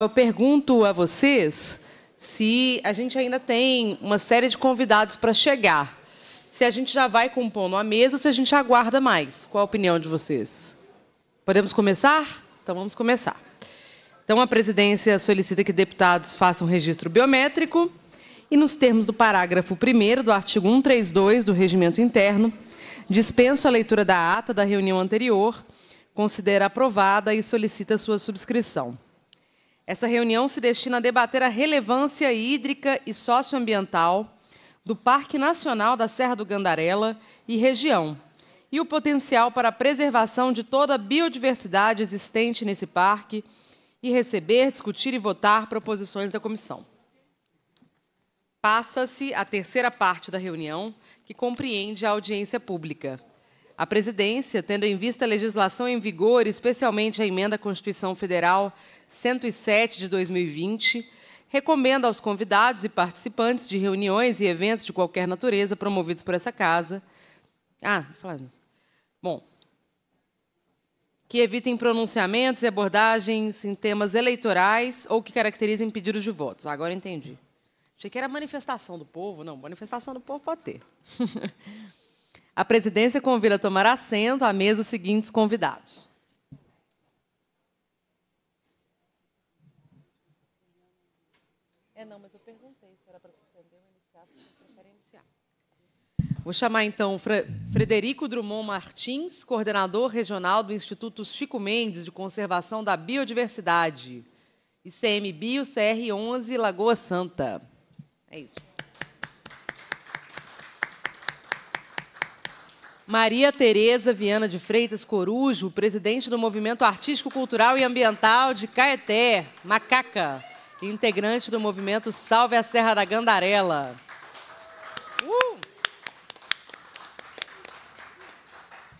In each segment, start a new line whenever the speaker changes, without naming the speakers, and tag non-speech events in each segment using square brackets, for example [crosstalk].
Eu pergunto a vocês se a gente ainda tem uma série de convidados para chegar. Se a gente já vai compondo a mesa ou se a gente aguarda mais. Qual a opinião de vocês? Podemos começar? Então vamos começar. Então a presidência solicita que deputados façam registro biométrico e, nos termos do parágrafo 1 do artigo 132 do Regimento Interno, dispenso a leitura da ata da reunião anterior, considera aprovada e solicita sua subscrição. Essa reunião se destina a debater a relevância hídrica e socioambiental do Parque Nacional da Serra do Gandarela e região, e o potencial para a preservação de toda a biodiversidade existente nesse parque, e receber, discutir e votar proposições da comissão. Passa-se a terceira parte da reunião, que compreende a audiência pública. A presidência, tendo em vista a legislação em vigor, especialmente a emenda à Constituição Federal 107 de 2020, recomenda aos convidados e participantes de reuniões e eventos de qualquer natureza promovidos por essa casa. Ah, falando. Bom, que evitem pronunciamentos e abordagens em temas eleitorais ou que caracterizem pedidos de votos. Agora entendi. Achei que era manifestação do povo. Não, manifestação do povo pode ter. [laughs] A presidência convida a tomar assento à mesa os seguintes convidados. É, não, mas eu perguntei se era para suspender ou iniciar, se preferem iniciar. Vou chamar, então, Frederico Drummond Martins, coordenador regional do Instituto Chico Mendes de Conservação da Biodiversidade, ICMBio CR11, Lagoa Santa. É isso. Maria Tereza Viana de Freitas Corujo, presidente do Movimento Artístico, Cultural e Ambiental de Caeté, Macaca, integrante do movimento Salve a Serra da Gandarela. Uh!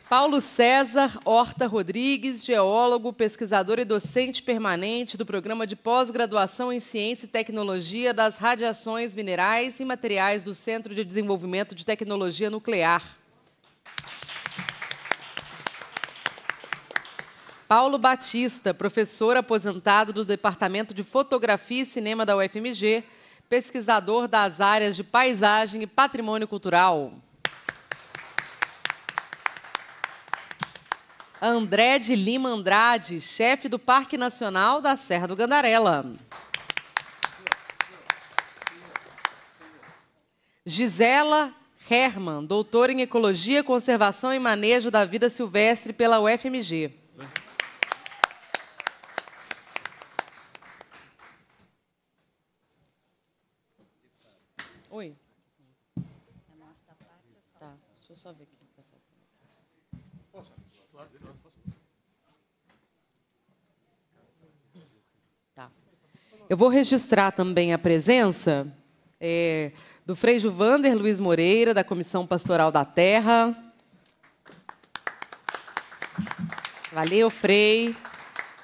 Paulo César Horta Rodrigues, geólogo, pesquisador e docente permanente do Programa de Pós-Graduação em Ciência e Tecnologia das Radiações Minerais e Materiais do Centro de Desenvolvimento de Tecnologia Nuclear. Paulo Batista, professor aposentado do Departamento de Fotografia e Cinema da UFMG, pesquisador das áreas de paisagem e patrimônio cultural. André de Lima Andrade, chefe do Parque Nacional da Serra do Gandarela. Gisela Herman, doutora em Ecologia, Conservação e Manejo da Vida Silvestre pela UFMG. Eu vou registrar também a presença é, do Frei Juvander Luiz Moreira, da Comissão Pastoral da Terra. Valeu, Frei.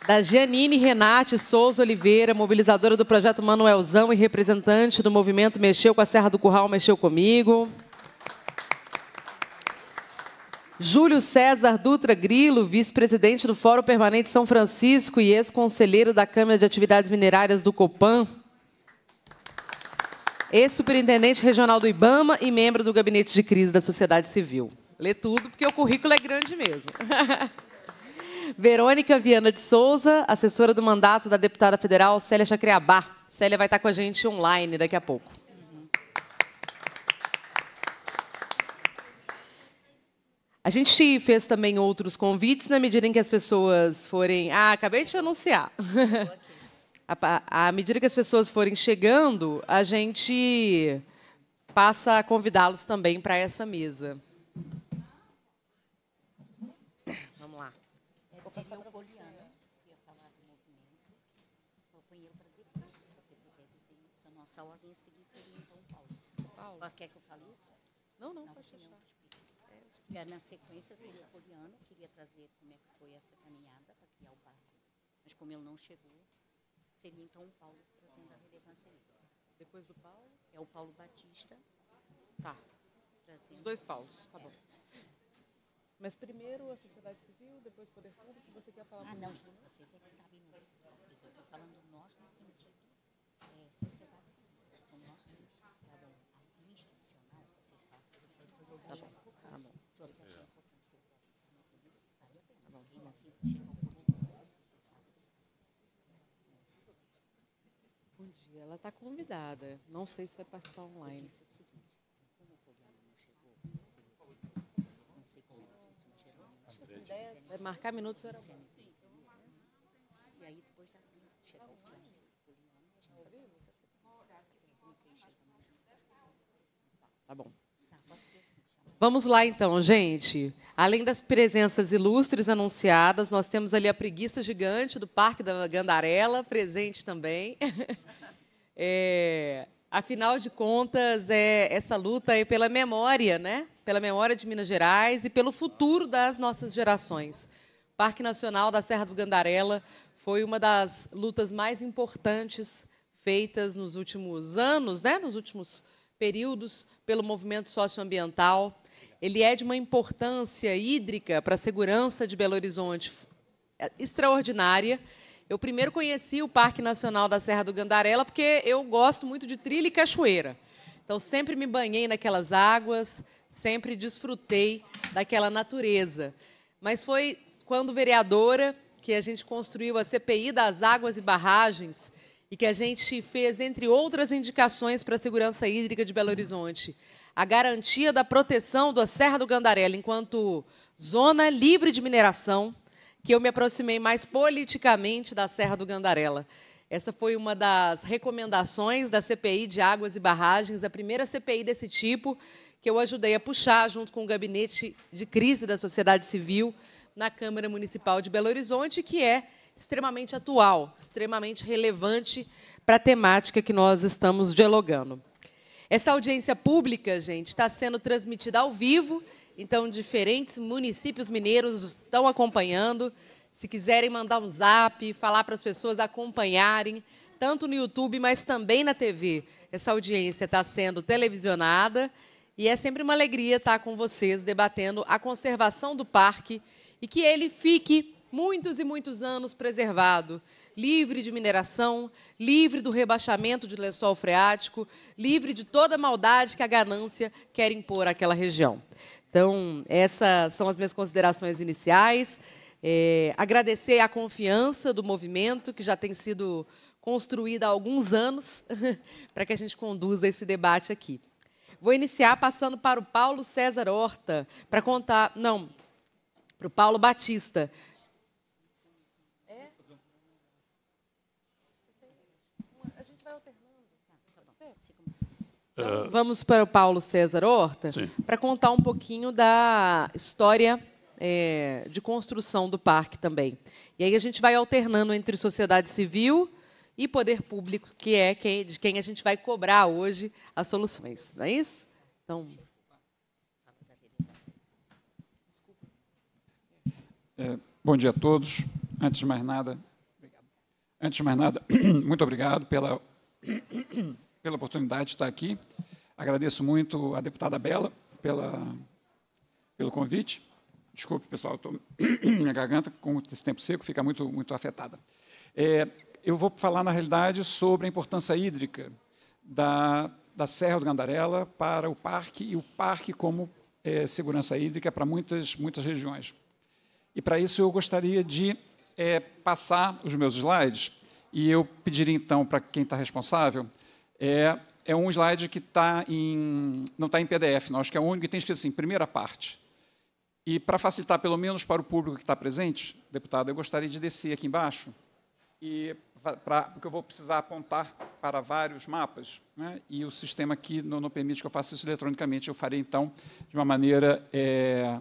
Da Gianine Renate Souza Oliveira, mobilizadora do projeto Manuelzão e representante do movimento Mexeu com a Serra do Curral, Mexeu Comigo. Júlio César Dutra Grilo, vice-presidente do Fórum Permanente São Francisco e ex-conselheiro da Câmara de Atividades Minerárias do Copan. Ex-superintendente regional do IBAMA e membro do Gabinete de Crise da Sociedade Civil. Lê tudo, porque o currículo é grande mesmo. [laughs] Verônica Viana de Souza, assessora do mandato da deputada federal Célia Chacriabá. Célia vai estar com a gente online daqui a pouco. A gente fez também outros convites na medida em que as pessoas forem. Ah, acabei de te anunciar. [laughs] à medida que as pessoas forem chegando, a gente passa a convidá-los também para essa mesa.
na sequência seria assim, Poliano, queria trazer como é que foi essa caminhada para criar o parque, mas como ele não chegou, seria então o Paulo trazendo a relevância dele. Depois do Paulo? É o Paulo Batista.
Tá. Trazendo... Os dois Paulos, tá bom. É. Mas primeiro a sociedade civil, depois o poder público, você quer falar Ah, não, vocês é que sabem muito. eu estou falando nós no sentido Ela está convidada. Não sei se vai participar online.
É é marcar minutos era assim,
tá
bom. Tá bom. Assim,
Vamos lá então, gente. Além das presenças ilustres anunciadas, nós temos ali a preguiça gigante do Parque da Gandarela, presente também. [laughs]
É,
afinal de contas, é, essa luta é pela memória, né? pela memória de Minas Gerais e pelo futuro das nossas gerações. Parque Nacional da Serra do Gandarela foi uma das lutas mais importantes feitas nos últimos anos, né? nos últimos períodos, pelo movimento socioambiental. Ele é de uma importância hídrica para a segurança de Belo Horizonte é, extraordinária eu primeiro conheci o Parque Nacional da Serra do Gandarela porque eu gosto muito de trilha e cachoeira. Então sempre me banhei naquelas águas, sempre desfrutei daquela natureza. Mas foi quando vereadora que a gente construiu a CPI das águas e barragens e que a gente fez, entre outras indicações para a segurança hídrica de Belo Horizonte, a garantia da proteção da Serra do Gandarela enquanto zona livre de mineração, que eu me aproximei mais politicamente da Serra do Gandarela. Essa foi uma das recomendações da CPI de Águas e Barragens, a primeira CPI desse tipo, que eu ajudei a puxar junto com o Gabinete de Crise da Sociedade Civil na Câmara Municipal de Belo Horizonte, que é extremamente atual, extremamente relevante para a temática que nós estamos dialogando. Essa audiência pública, gente, está sendo transmitida ao vivo então, diferentes municípios mineiros estão acompanhando. Se quiserem mandar um zap, falar para as pessoas acompanharem, tanto no YouTube, mas também na TV. Essa audiência está sendo televisionada e é sempre uma alegria estar com vocês debatendo a conservação do parque e que ele fique muitos e muitos anos preservado, livre de mineração, livre do rebaixamento de lençol freático, livre de toda a maldade que a ganância quer impor àquela região. Então, essas são as minhas considerações iniciais. É, agradecer a confiança do movimento, que já tem sido construída há alguns anos, [laughs] para que a gente conduza esse debate aqui. Vou iniciar passando para o Paulo César Horta, para contar. Não, para o Paulo Batista, Então, ah. vamos para o Paulo César Horta para contar um pouquinho da história é, de construção do parque também. E aí a gente vai alternando entre sociedade civil e poder público, que é quem, de quem a gente vai cobrar hoje as soluções. Não é isso? Então.
É, bom dia a todos. Antes de mais nada, antes de mais nada, [clears throat] muito obrigado pela pela oportunidade de estar aqui. Agradeço muito à deputada Bela pela, pelo convite. Desculpe, pessoal, [coughs] minha garganta, com esse tempo seco, fica muito, muito afetada. É, eu vou falar, na realidade, sobre a importância hídrica da, da Serra do Gandarela para o parque e o parque como é, segurança hídrica para muitas, muitas regiões. E, para isso, eu gostaria de é, passar os meus slides e eu pediria, então, para quem está responsável, é, é um slide que tá em, não está em PDF, não, acho que é o único que tem escrito assim, primeira parte. E para facilitar, pelo menos para o público que está presente, deputado, eu gostaria de descer aqui embaixo, e pra, porque eu vou precisar apontar para vários mapas, né, e o sistema aqui não, não, permite que eu faça isso eletronicamente, eu farei então de uma maneira é,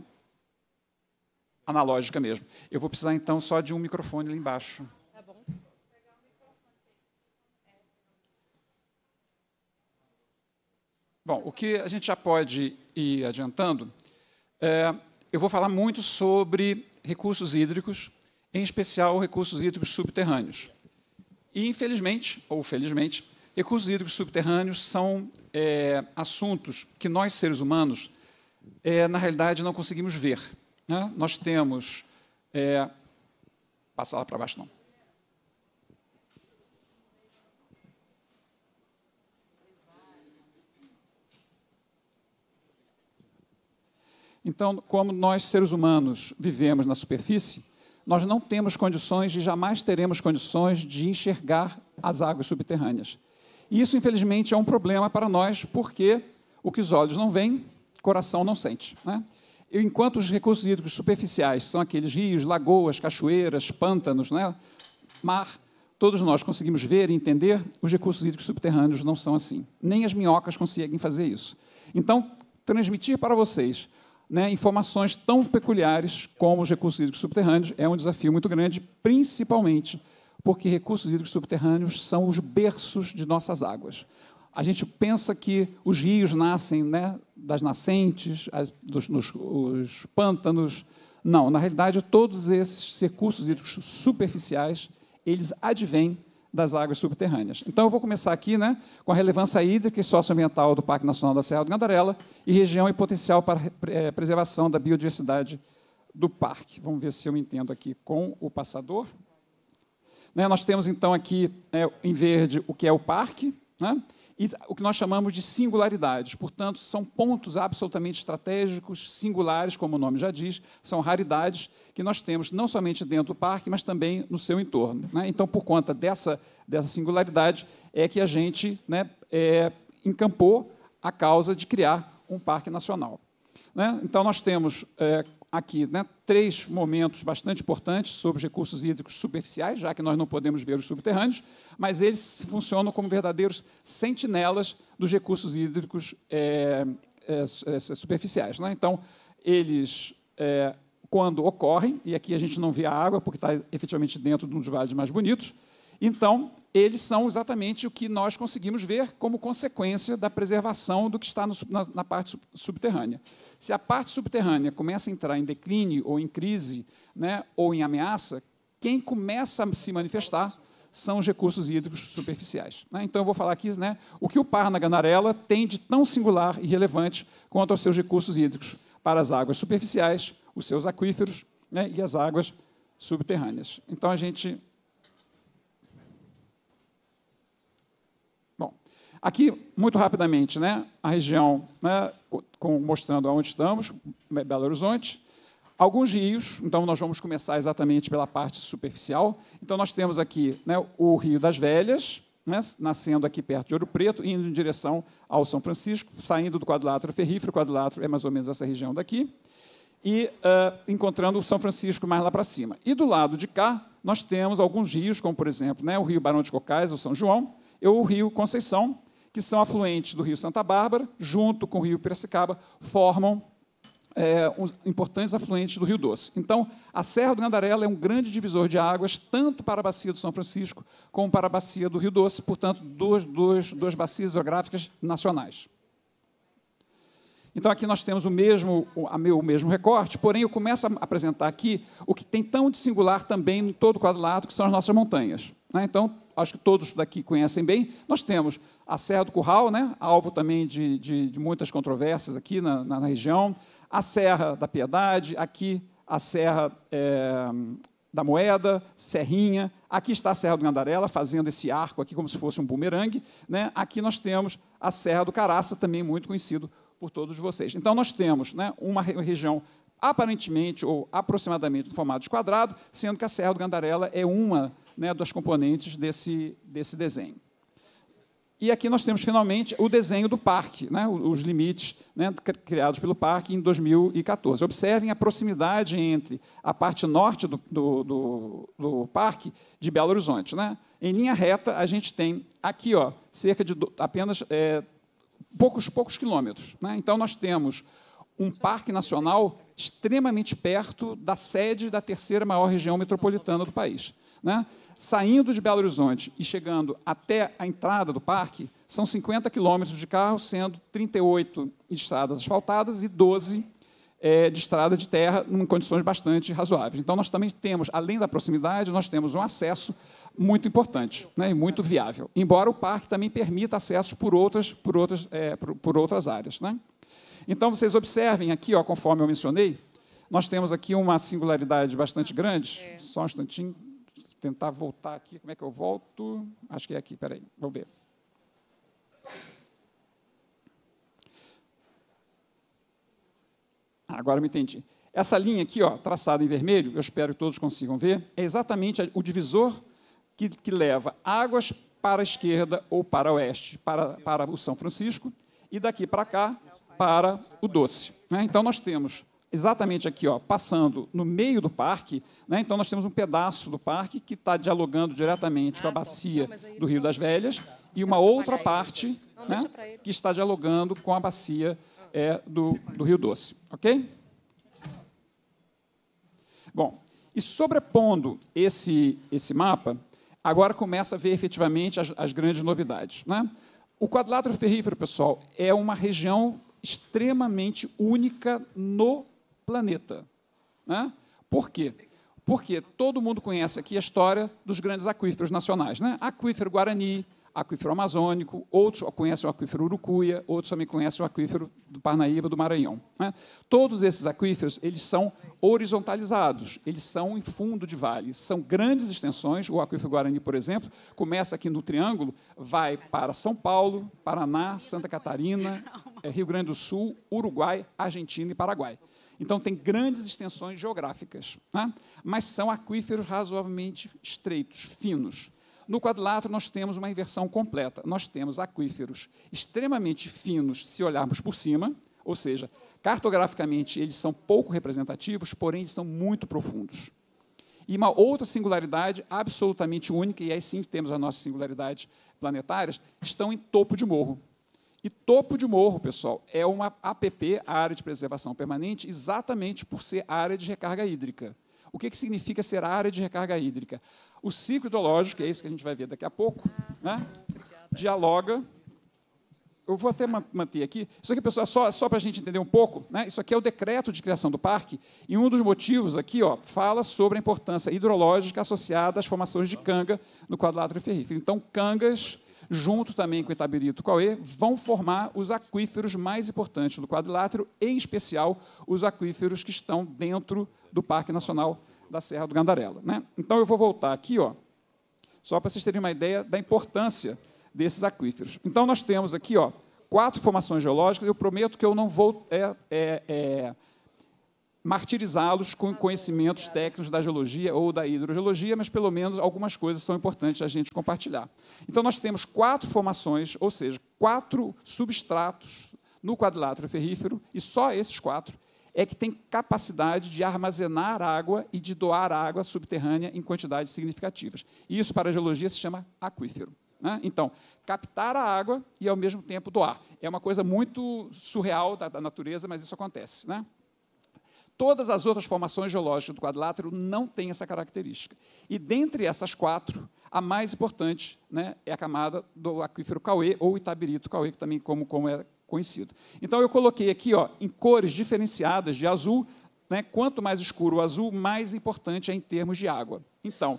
analógica mesmo. Eu vou precisar então só de um microfone lá embaixo. Bom, o que a gente já pode ir adiantando, é, eu vou falar muito sobre recursos hídricos, em especial recursos hídricos subterrâneos. E, infelizmente, ou felizmente, recursos hídricos subterrâneos são é, assuntos que nós, seres humanos, é, na realidade, não conseguimos ver. Né? Nós temos. É, passa lá para baixo, não Então, como nós seres humanos vivemos na superfície, nós não temos condições e jamais teremos condições de enxergar as águas subterrâneas. E isso, infelizmente, é um problema para nós, porque o que os olhos não veem, coração não sente. Né? Enquanto os recursos hídricos superficiais são aqueles rios, lagoas, cachoeiras, pântanos, né? mar, todos nós conseguimos ver e entender, os recursos hídricos subterrâneos não são assim. Nem as minhocas conseguem fazer isso. Então, transmitir para vocês né, informações tão peculiares como os recursos hídricos subterrâneos é um desafio muito grande, principalmente porque recursos hídricos subterrâneos são os berços de nossas águas. A gente pensa que os rios nascem né, das nascentes, as, dos, nos, os pântanos. Não, na realidade, todos esses recursos hídricos superficiais, eles advêm das águas subterrâneas. Então, eu vou começar aqui né, com a relevância hídrica e socioambiental do Parque Nacional da Serra do Gandarela e região e potencial para é, preservação da biodiversidade do parque. Vamos ver se eu entendo aqui com o passador. Né, nós temos, então, aqui é, em verde o que é o parque, né, e o que nós chamamos de singularidades. Portanto, são pontos absolutamente estratégicos, singulares, como o nome já diz, são raridades que nós temos não somente dentro do parque, mas também no seu entorno. Né? Então, por conta dessa, dessa singularidade, é que a gente né, é, encampou a causa de criar um parque nacional. Né? Então, nós temos é, aqui né, três momentos bastante importantes sobre os recursos hídricos superficiais, já que nós não podemos ver os subterrâneos, mas eles funcionam como verdadeiros sentinelas dos recursos hídricos é, é, é, é superficiais. Né? Então, eles, é, quando ocorrem, e aqui a gente não vê a água, porque está efetivamente dentro de um dos vales mais bonitos, então, eles são exatamente o que nós conseguimos ver como consequência da preservação do que está no, na, na, parte subterrânea. Se a parte subterrânea começa a entrar em declínio ou em crise, né, ou em ameaça, quem começa a se manifestar são os recursos hídricos superficiais. Né? Então, eu vou falar aqui né, o que o Parna-Ganarela tem de tão singular e relevante quanto aos seus recursos hídricos para as águas superficiais, os seus aquíferos né, e as águas subterrâneas. Então, a gente Aqui, muito rapidamente, né, a região, né, com, mostrando onde estamos, né, Belo Horizonte, alguns rios, então nós vamos começar exatamente pela parte superficial. Então, nós temos aqui né, o Rio das Velhas, né, nascendo aqui perto de Ouro Preto, indo em direção ao São Francisco, saindo do quadrilátero ferrífero, o quadrilátero é mais ou menos essa região daqui, e uh, encontrando o São Francisco mais lá para cima. E do lado de cá, nós temos alguns rios, como, por exemplo, né, o Rio Barão de Cocais, o São João, e o Rio Conceição, que são afluentes do rio Santa Bárbara, junto com o rio Piracicaba, formam é, importantes afluentes do Rio Doce. Então, a Serra do Gandarela é um grande divisor de águas, tanto para a bacia do São Francisco como para a bacia do Rio Doce, portanto, duas, duas, duas bacias hidrográficas nacionais. Então, aqui nós temos o mesmo, o mesmo recorte, porém, eu começo a apresentar aqui o que tem tão de singular também em todo o quadrilátero, que são as nossas montanhas. Né? Então, acho que todos daqui conhecem bem, nós temos a Serra do Curral, né, alvo também de, de, de muitas controvérsias aqui na, na, na, região, a Serra da Piedade, aqui a Serra é, da Moeda, Serrinha, aqui está a Serra do Gandarela, fazendo esse arco aqui como se fosse um bumerangue, né, aqui nós temos a Serra do Caraça, também muito conhecido por todos vocês. Então, nós temos né, uma região aparentemente ou aproximadamente no formato de quadrado, sendo que a Serra do Gandarela é uma né, das componentes desse, desse desenho. E aqui nós temos, finalmente, o desenho do parque, né, os limites né, criados pelo parque em 2014. Observem a proximidade entre a parte norte do, do, do, do parque de Belo Horizonte. Né? Em linha reta, a gente tem aqui ó, cerca de do, apenas é, poucos, poucos quilômetros. Né? Então, nós temos um parque nacional extremamente perto da sede da terceira maior região metropolitana do país. Né? Saindo de Belo Horizonte e chegando até a entrada do parque, são 50 quilômetros de carro, sendo 38 de estradas asfaltadas e 12 é, de estrada de terra, em condições bastante razoáveis. Então, nós também temos, além da proximidade, nós temos um acesso muito importante né, e muito viável. Embora o parque também permita acesso por outras, por outras, é, por, por, outras áreas. Né? Então, vocês observem aqui, ó, conforme eu mencionei, nós temos aqui uma singularidade bastante grande. É. Só um instantinho tentar voltar aqui. Como é que eu volto? Acho que é aqui, peraí, vamos ver. Ah, agora agora me entendi. Essa linha aqui, ó, traçada em vermelho, eu espero que todos consigam ver, é exatamente o divisor que, que leva águas para a esquerda ou para o oeste, para, para o São Francisco, e daqui para cá, para o Doce. Né? Então, nós temos exatamente aqui, ó, passando no meio do parque, né, então nós temos um pedaço do parque que está dialogando diretamente ah, com a ah, bacia não, do Rio das Velhas e uma outra parte né, não, né, que está dialogando com a bacia ah. é, do, do Rio Doce. Ok? Bom, e sobrepondo esse, esse mapa, agora começa a ver efetivamente as, as grandes novidades. Né? O quadrilátero ferrífero, pessoal, é uma região extremamente única no planeta. Né? Por quê? Porque todo mundo conhece aqui a história dos grandes aquíferos nacionais. Né? Aquífero Guarani, aquífero amazônico, outros conhecem o aquífero Urucuia, outros também conhecem o aquífero do Parnaíba, do Maranhão. Né? Todos esses aquíferos eles são horizontalizados, eles são em fundo de vale, são grandes extensões. O aquífero Guarani, por exemplo, começa aqui no Triângulo, vai para São Paulo, Paraná, Santa Catarina, [laughs] é, Rio Grande do Sul, Uruguai, Argentina e Paraguai. Então, tem grandes extensões geográficas, né? mas são aquíferos razoavelmente estreitos, finos. No quadrilátero, nós temos uma inversão completa. Nós temos aquíferos extremamente finos, se olharmos por cima, ou seja, cartograficamente eles são pouco representativos, porém eles são muito profundos. E uma outra singularidade absolutamente única, e aí sim temos as nossas singularidades planetárias, estão em topo de morro. E topo de morro, pessoal, é uma APP, área de preservação permanente, exatamente por ser área de recarga hídrica. O que, que significa ser área de recarga hídrica? O ciclo hidrológico, que é isso que a gente vai ver daqui a pouco, né? dialoga. Eu vou até manter aqui. Isso aqui, pessoal, é só, só para a gente entender um pouco, né? isso aqui é o decreto de criação do parque, e um dos motivos aqui ó, fala sobre a importância hidrológica associada às formações de canga no quadrilátero ferrífero. Então, cangas junto também com Itabirito Cauê, vão formar os aquíferos mais importantes do quadrilátero, em especial os aquíferos que estão dentro do Parque Nacional da Serra do Gandarela. Né? Então, eu vou voltar aqui, ó, só para vocês terem uma ideia da importância desses aquíferos. Então, nós temos aqui ó, quatro formações geológicas, eu prometo que eu não vou... É, é, é, martirizá-los com conhecimentos técnicos da geologia ou da hidrogeologia, mas pelo menos algumas coisas são importantes a gente compartilhar. Então, nós temos quatro formações, ou seja, quatro substratos no quadrilátero ferrífero, e só esses quatro é que tem capacidade de armazenar água e de doar água subterrânea em quantidades significativas. E Isso, para a geologia, se chama aquífero. Né? Então, captar a água e, ao mesmo tempo, doar. É uma coisa muito surreal da, da natureza, mas isso acontece. Né? Todas as outras formações geológicas do quadrilátero não têm essa característica. E dentre essas quatro, a mais importante né, é a camada do aquífero Cauê, ou Itabirito Cauê, que também como, como é conhecido. Então, eu coloquei aqui ó, em cores diferenciadas de azul. Né, quanto mais escuro o azul, mais importante é em termos de água. Então,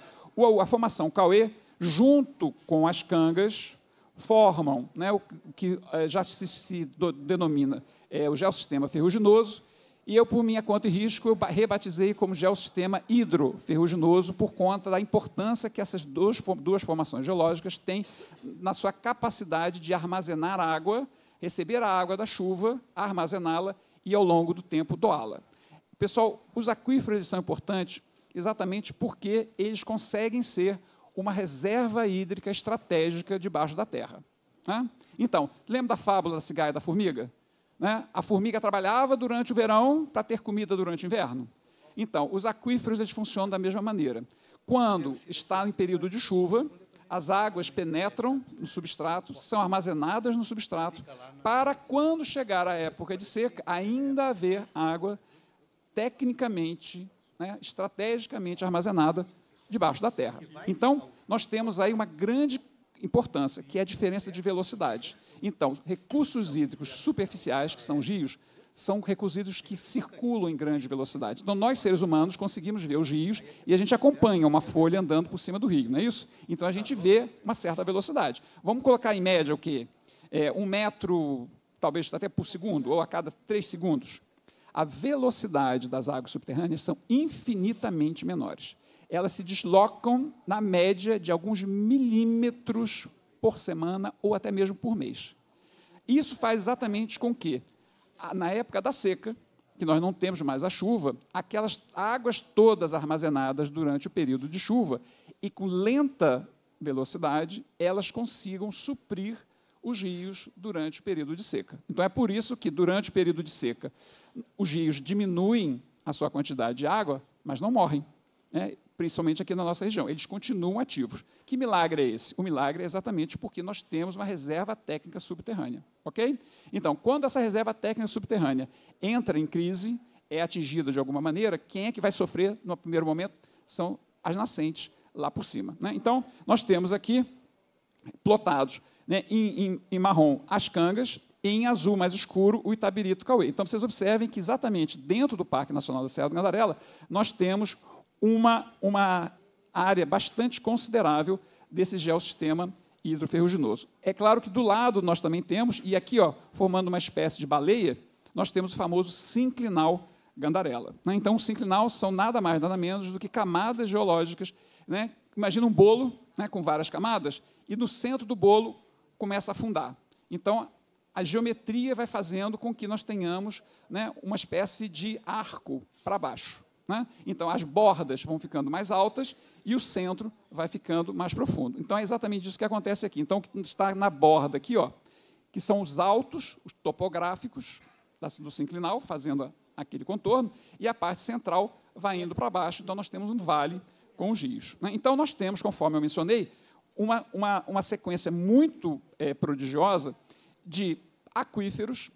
a formação Cauê, junto com as cangas, formam né, o que eh, já se, se denomina é, o geossistema ferruginoso, e eu, por minha conta e risco, eu rebatizei como geossistema hidroferruginoso por conta da importância que essas duas, duas formações geológicas têm na sua capacidade de armazenar água, receber a água da chuva, armazená-la e, ao longo do tempo, doá-la. Pessoal, os aquíferos são importantes exatamente porque eles conseguem ser uma reserva hídrica estratégica debaixo da terra. Tá? Então, lembra da fábula da cigarra e da formiga? Né? A formiga trabalhava durante o verão para ter comida durante o inverno. Então, os aquíferos eles funcionam da mesma maneira. Quando está em período de chuva, as águas penetram no substrato, são armazenadas no substrato, para quando chegar a época de seca, ainda haver água tecnicamente, né, estrategicamente armazenada debaixo da terra. Então, nós temos aí uma grande importância, que é a diferença de velocidade. Então, recursos hídricos superficiais, que são rios, são recursos hídricos que circulam em grande velocidade. Então, nós, seres humanos, conseguimos ver os rios e a gente acompanha uma folha andando por cima do rio, não é isso? Então, a gente vê uma certa velocidade. Vamos colocar em média o quê? É, um metro, talvez até por segundo, ou a cada três segundos. A velocidade das águas subterrâneas são infinitamente menores. Elas se deslocam na média de alguns milímetros por semana ou até mesmo por mês. Isso faz exatamente com que, na época da seca, que nós não temos mais a chuva, aquelas águas todas armazenadas durante o período de chuva e com lenta velocidade, elas consigam suprir os rios durante o período de seca. Então é por isso que durante o período de seca os rios diminuem a sua quantidade de água, mas não morrem. Né? principalmente aqui na nossa região. Eles continuam ativos. Que milagre é esse? O milagre é exatamente porque nós temos uma reserva técnica subterrânea, ok? Então, quando essa reserva técnica subterrânea entra em crise, é atingida de alguma maneira, quem é que vai sofrer no primeiro momento? São as nascentes lá por cima. Né? Então, nós temos aqui plotados né, em, em, em marrom as cangas em azul mais escuro o Itabirito Cauê. Então, vocês observem que exatamente dentro do Parque Nacional da Serra do Gandarela, nós temos uma, uma área bastante considerável desse geossistema hidroferruginoso. É claro que do lado nós também temos, e aqui, ó, formando uma espécie de baleia, nós temos o famoso sinclinal gandarela. Né? Então, o sinclinal são nada mais, nada menos do que camadas geológicas. Né? Imagina um bolo né, com várias camadas, e no centro do bolo começa a afundar. Então, a geometria vai fazendo com que nós tenhamos né, uma espécie de arco para baixo. Né? Então, as bordas vão ficando mais altas e o centro vai ficando mais profundo. Então, é exatamente isso que acontece aqui. Então, o que está na borda aqui, ó, que são os altos, os topográficos do sinclinal, fazendo aquele contorno, e a parte central vai indo para baixo. Então, nós temos um vale com os rios. Né? Então, nós temos, conforme eu mencionei, uma, uma, uma sequência muito é, prodigiosa de aquíferos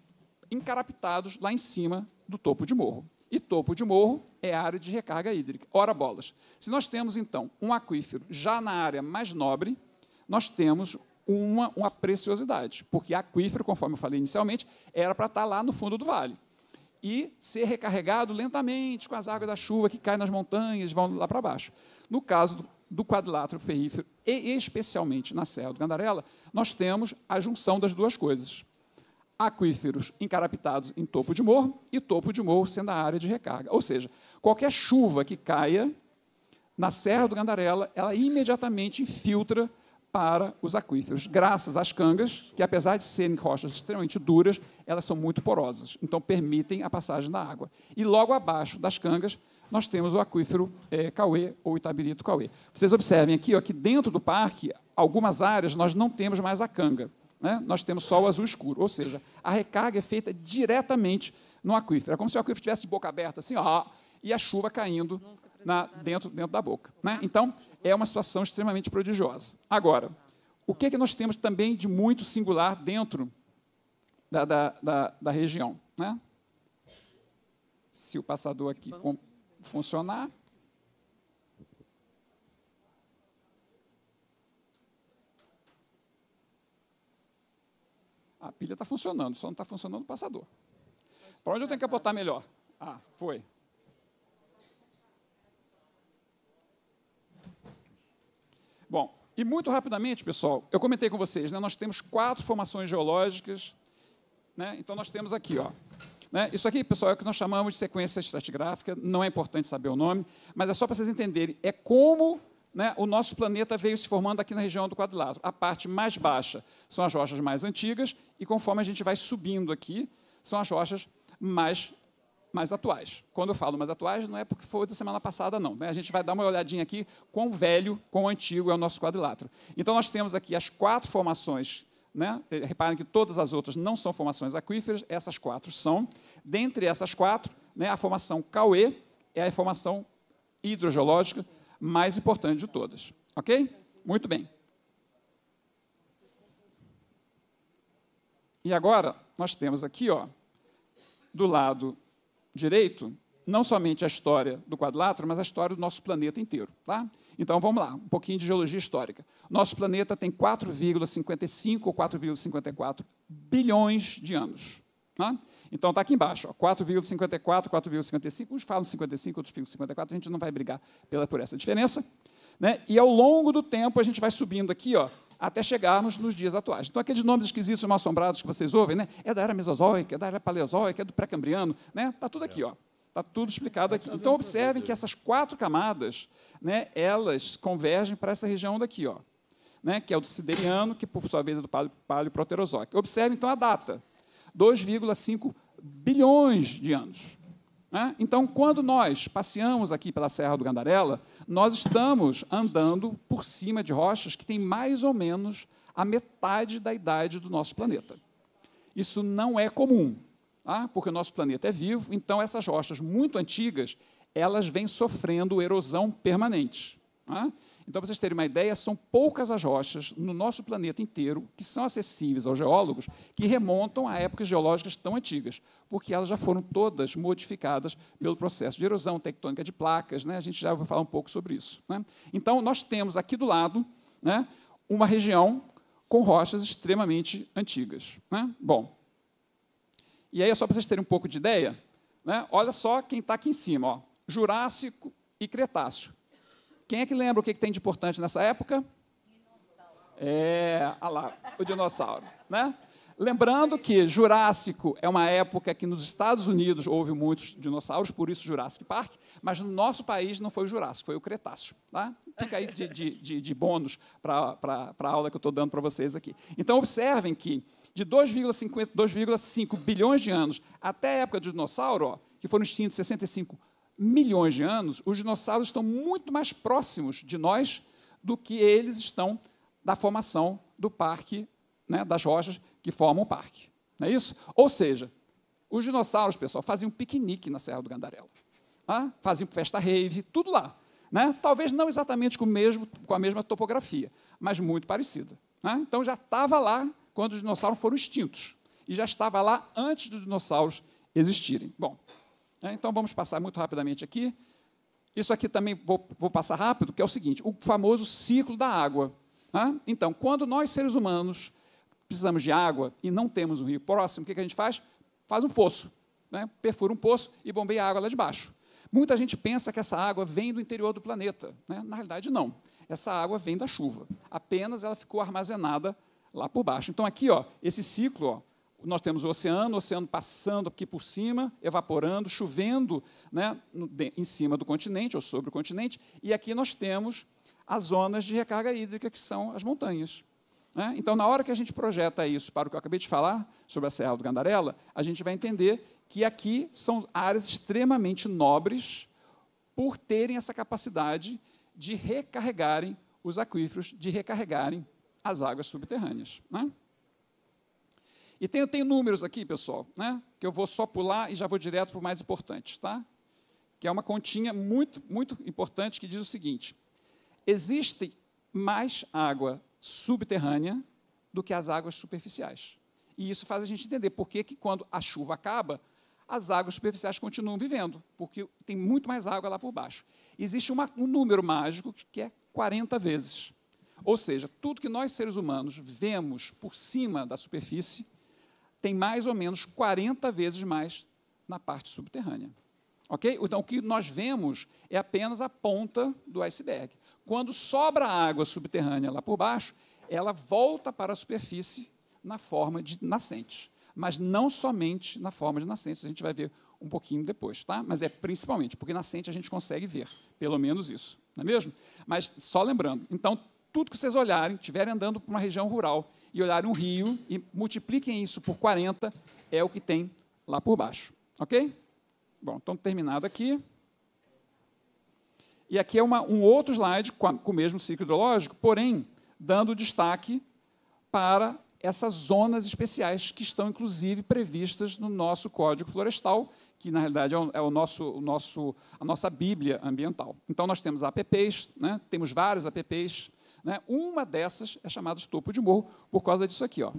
encarapitados lá em cima do topo de morro. E topo de morro é área de recarga hídrica. Ora bolas. Se nós temos, então, um aquífero já na área mais nobre, nós temos uma, uma preciosidade, porque aquífero, conforme eu falei inicialmente, era para estar tá lá no fundo do vale e ser recarregado lentamente com as águas da chuva que caem nas montanhas, vão lá para baixo. No caso do, do quadrilátero ferrífero, e especialmente na Serra do Candarela, nós temos a junção das duas coisas aquíferos encarapitados em topo de morro e topo de morro sendo a área de recarga. Ou seja, qualquer chuva que caia na Serra do Gandarela, ela imediatamente infiltra para os aquíferos, graças às cangas, que apesar de serem rochas extremamente duras, elas são muito porosas, então permitem a passagem da água. E logo abaixo das cangas, nós temos o aquífero é, Cauê ou Itabirito Cauê. Vocês observem aqui, ó, que dentro do parque, algumas áreas nós não temos mais a canga né, nós temos só o azul escuro. Ou seja, a recarga é feita diretamente no aquífero. É como se o aquífero estivesse de boca aberta, assim, ó, e a chuva caindo na, dentro, dentro da boca. Né? Então, é uma situação extremamente prodigiosa. Agora, o que, é que nós temos também de muito singular dentro da, da, da, da região? Né? Se o passador aqui funcionar. A pilha está funcionando, só não está funcionando o passador. Para onde eu tenho que apontar melhor? Ah, foi. Bom, e muito rapidamente, pessoal, eu comentei com vocês, né, nós temos quatro formações geológicas, né, então nós temos aqui, ó, né, isso aqui, pessoal, é o que nós chamamos de sequência estratigráfica, não é importante saber o nome, mas é só para vocês entenderem, é como né, o nosso planeta veio se formando aqui na região do quadrilátero. A parte mais baixa são as rochas mais antigas, e conforme a gente vai subindo aqui, são as rochas mais, mais atuais. Quando eu falo mais atuais, não é porque foi da semana passada, não. Né? A gente vai dar uma olhadinha aqui quão velho, quão antigo é o nosso quadrilátero. Então, nós temos aqui as quatro formações né? Eh, reparem que todas as outras não são formações aquíferas, essas quatro são. Dentre essas quatro, né, a formação Cauê é a formação hidrogeológica, mais importante de todas. Ok? Muito bem. E agora, nós temos aqui, ó, do lado direito, não somente a história do quadrilátero, mas a história do nosso planeta inteiro. Tá? Então, vamos lá, um pouquinho de geologia histórica. Nosso planeta tem 4,55 ou 4,54 bilhões de anos. Né? Então está aqui embaixo, 4,54, 4,55. Uns falam 55, outros ficam 54. A gente não vai brigar pela, por essa diferença. Né? E ao longo do tempo a gente vai subindo aqui, ó, até chegarmos nos dias atuais. Então, aqueles nomes esquisitos e mal assombrados que vocês ouvem, né? é da era mesozoica, é da era paleozoica, é do pré-cambriano, né? Está tudo aqui, ó. Está tudo explicado aqui. Então, observem que essas quatro camadas, né, elas convergem para essa região daqui, ó, né, que é o do sideriano, que, por sua vez, é do paleoproterozoico. Observem então, a data. 2,5 bilhões de anos. Né? Então, quando nós passeamos aqui pela Serra do Gandarela, nós estamos andando por cima de rochas que têm mais ou menos a metade da idade do nosso planeta. Isso não é comum, tá? porque o nosso planeta é vivo, então essas rochas muito antigas, elas vêm sofrendo erosão permanente. Tá? Então, para vocês terem uma ideia, são poucas as rochas no nosso planeta inteiro que são acessíveis aos geólogos que remontam a épocas geológicas tão antigas, porque elas já foram todas modificadas pelo processo de erosão tectônica de placas. Né? A gente já vai falar um pouco sobre isso. Né? Então, nós temos aqui do lado né, uma região com rochas extremamente antigas. Né? Bom, e aí é só para vocês terem um pouco de ideia, né? olha só quem está aqui em cima, ó, Jurássico e Cretáceo. Quem é que lembra o que, que tem de importante nessa época? Dinossauro. É, olha ah lá, o dinossauro, né? Lembrando que Jurássico é uma época que nos Estados Unidos houve muitos dinossauros, por isso Jurassic Park, mas no nosso país não foi o Jurássico, foi o Cretáceo. Tá? Fica aí de, de, de, de bônus para a aula que eu estou dando para vocês aqui. Então, observem que de 2,5 bilhões de anos até a época do dinossauro, ó, que foram extintos 65 milhões de anos, os dinossauros estão muito mais próximos de nós do que eles estão da formação do parque, né, das rochas que formam o parque. Não é isso? Ou seja, os dinossauros, pessoal, faziam piquenique na Serra do Gandarela. Tá? Faziam festa rave, tudo lá. Né? Talvez não exatamente com, mesmo, com, a mesma topografia, mas muito parecida. Né? Então já estava lá quando os dinossauros foram extintos. E já estava lá antes dos dinossauros existirem. Bom, né? Então vamos passar muito rapidamente aqui. Isso aqui também vou, vou passar rápido, que é o seguinte: o famoso ciclo da água. Né? Então, quando nós seres humanos precisamos de água e não temos um rio próximo, o que a gente faz? Faz um fosso, né? perfura um poço e bombeia a água lá de baixo. Muita gente pensa que essa água vem do interior do planeta. Né? Na realidade, não. Essa água vem da chuva. Apenas ela ficou armazenada lá por baixo. Então, aqui, ó, esse ciclo, ó, nós temos o oceano, o oceano passando aqui por cima, evaporando, chovendo né, em cima do continente ou sobre o continente, e aqui nós temos as zonas de recarga hídrica, que são as montanhas. Né? Então, na hora que a gente projeta isso para o que eu acabei de falar sobre a Serra do Gandarela, a gente vai entender que aqui são áreas extremamente nobres por terem essa capacidade de recarregarem os aquíferos, de recarregarem as águas subterrâneas. Né? E tem, tem números aqui, pessoal, né, que eu vou só pular e já vou direto para o mais importante, tá? que é uma continha muito, muito importante que diz o seguinte: existe mais água subterrânea do que as águas superficiais. E isso faz a gente entender por que, que quando a chuva acaba, as águas superficiais continuam vivendo, porque tem muito mais água lá por baixo. Existe uma, um número mágico que é 40 vezes. Ou seja, tudo que nós seres humanos vemos por cima da superfície tem mais ou menos 40 vezes mais na parte subterrânea. Ok? Então, o que nós vemos é apenas a ponta do iceberg. Quando sobra água subterrânea lá por baixo, ela volta para a superfície na forma de nascentes. Mas não somente na forma de nascentes, a gente vai ver um pouquinho depois, tá? Mas é principalmente, porque nascente a gente consegue ver, pelo menos isso, não é mesmo? Mas só lembrando, então, tudo que vocês olharem, estiverem andando para uma região rural e olhar um rio e multipliquem isso por 40, é o que tem lá por baixo. Ok? Bom, então terminado aqui. E aqui é uma, um outro slide com, a, com o mesmo ciclo hidrológico, porém, dando destaque para essas zonas especiais que estão, inclusive, previstas no nosso Código Florestal, que, na realidade, é o, é o nosso, o nosso, a nossa bíblia ambiental. Então, nós temos APPs, né? temos vários APPs, né? Uma dessas é chamada de topo de morro por causa disso aqui, ó,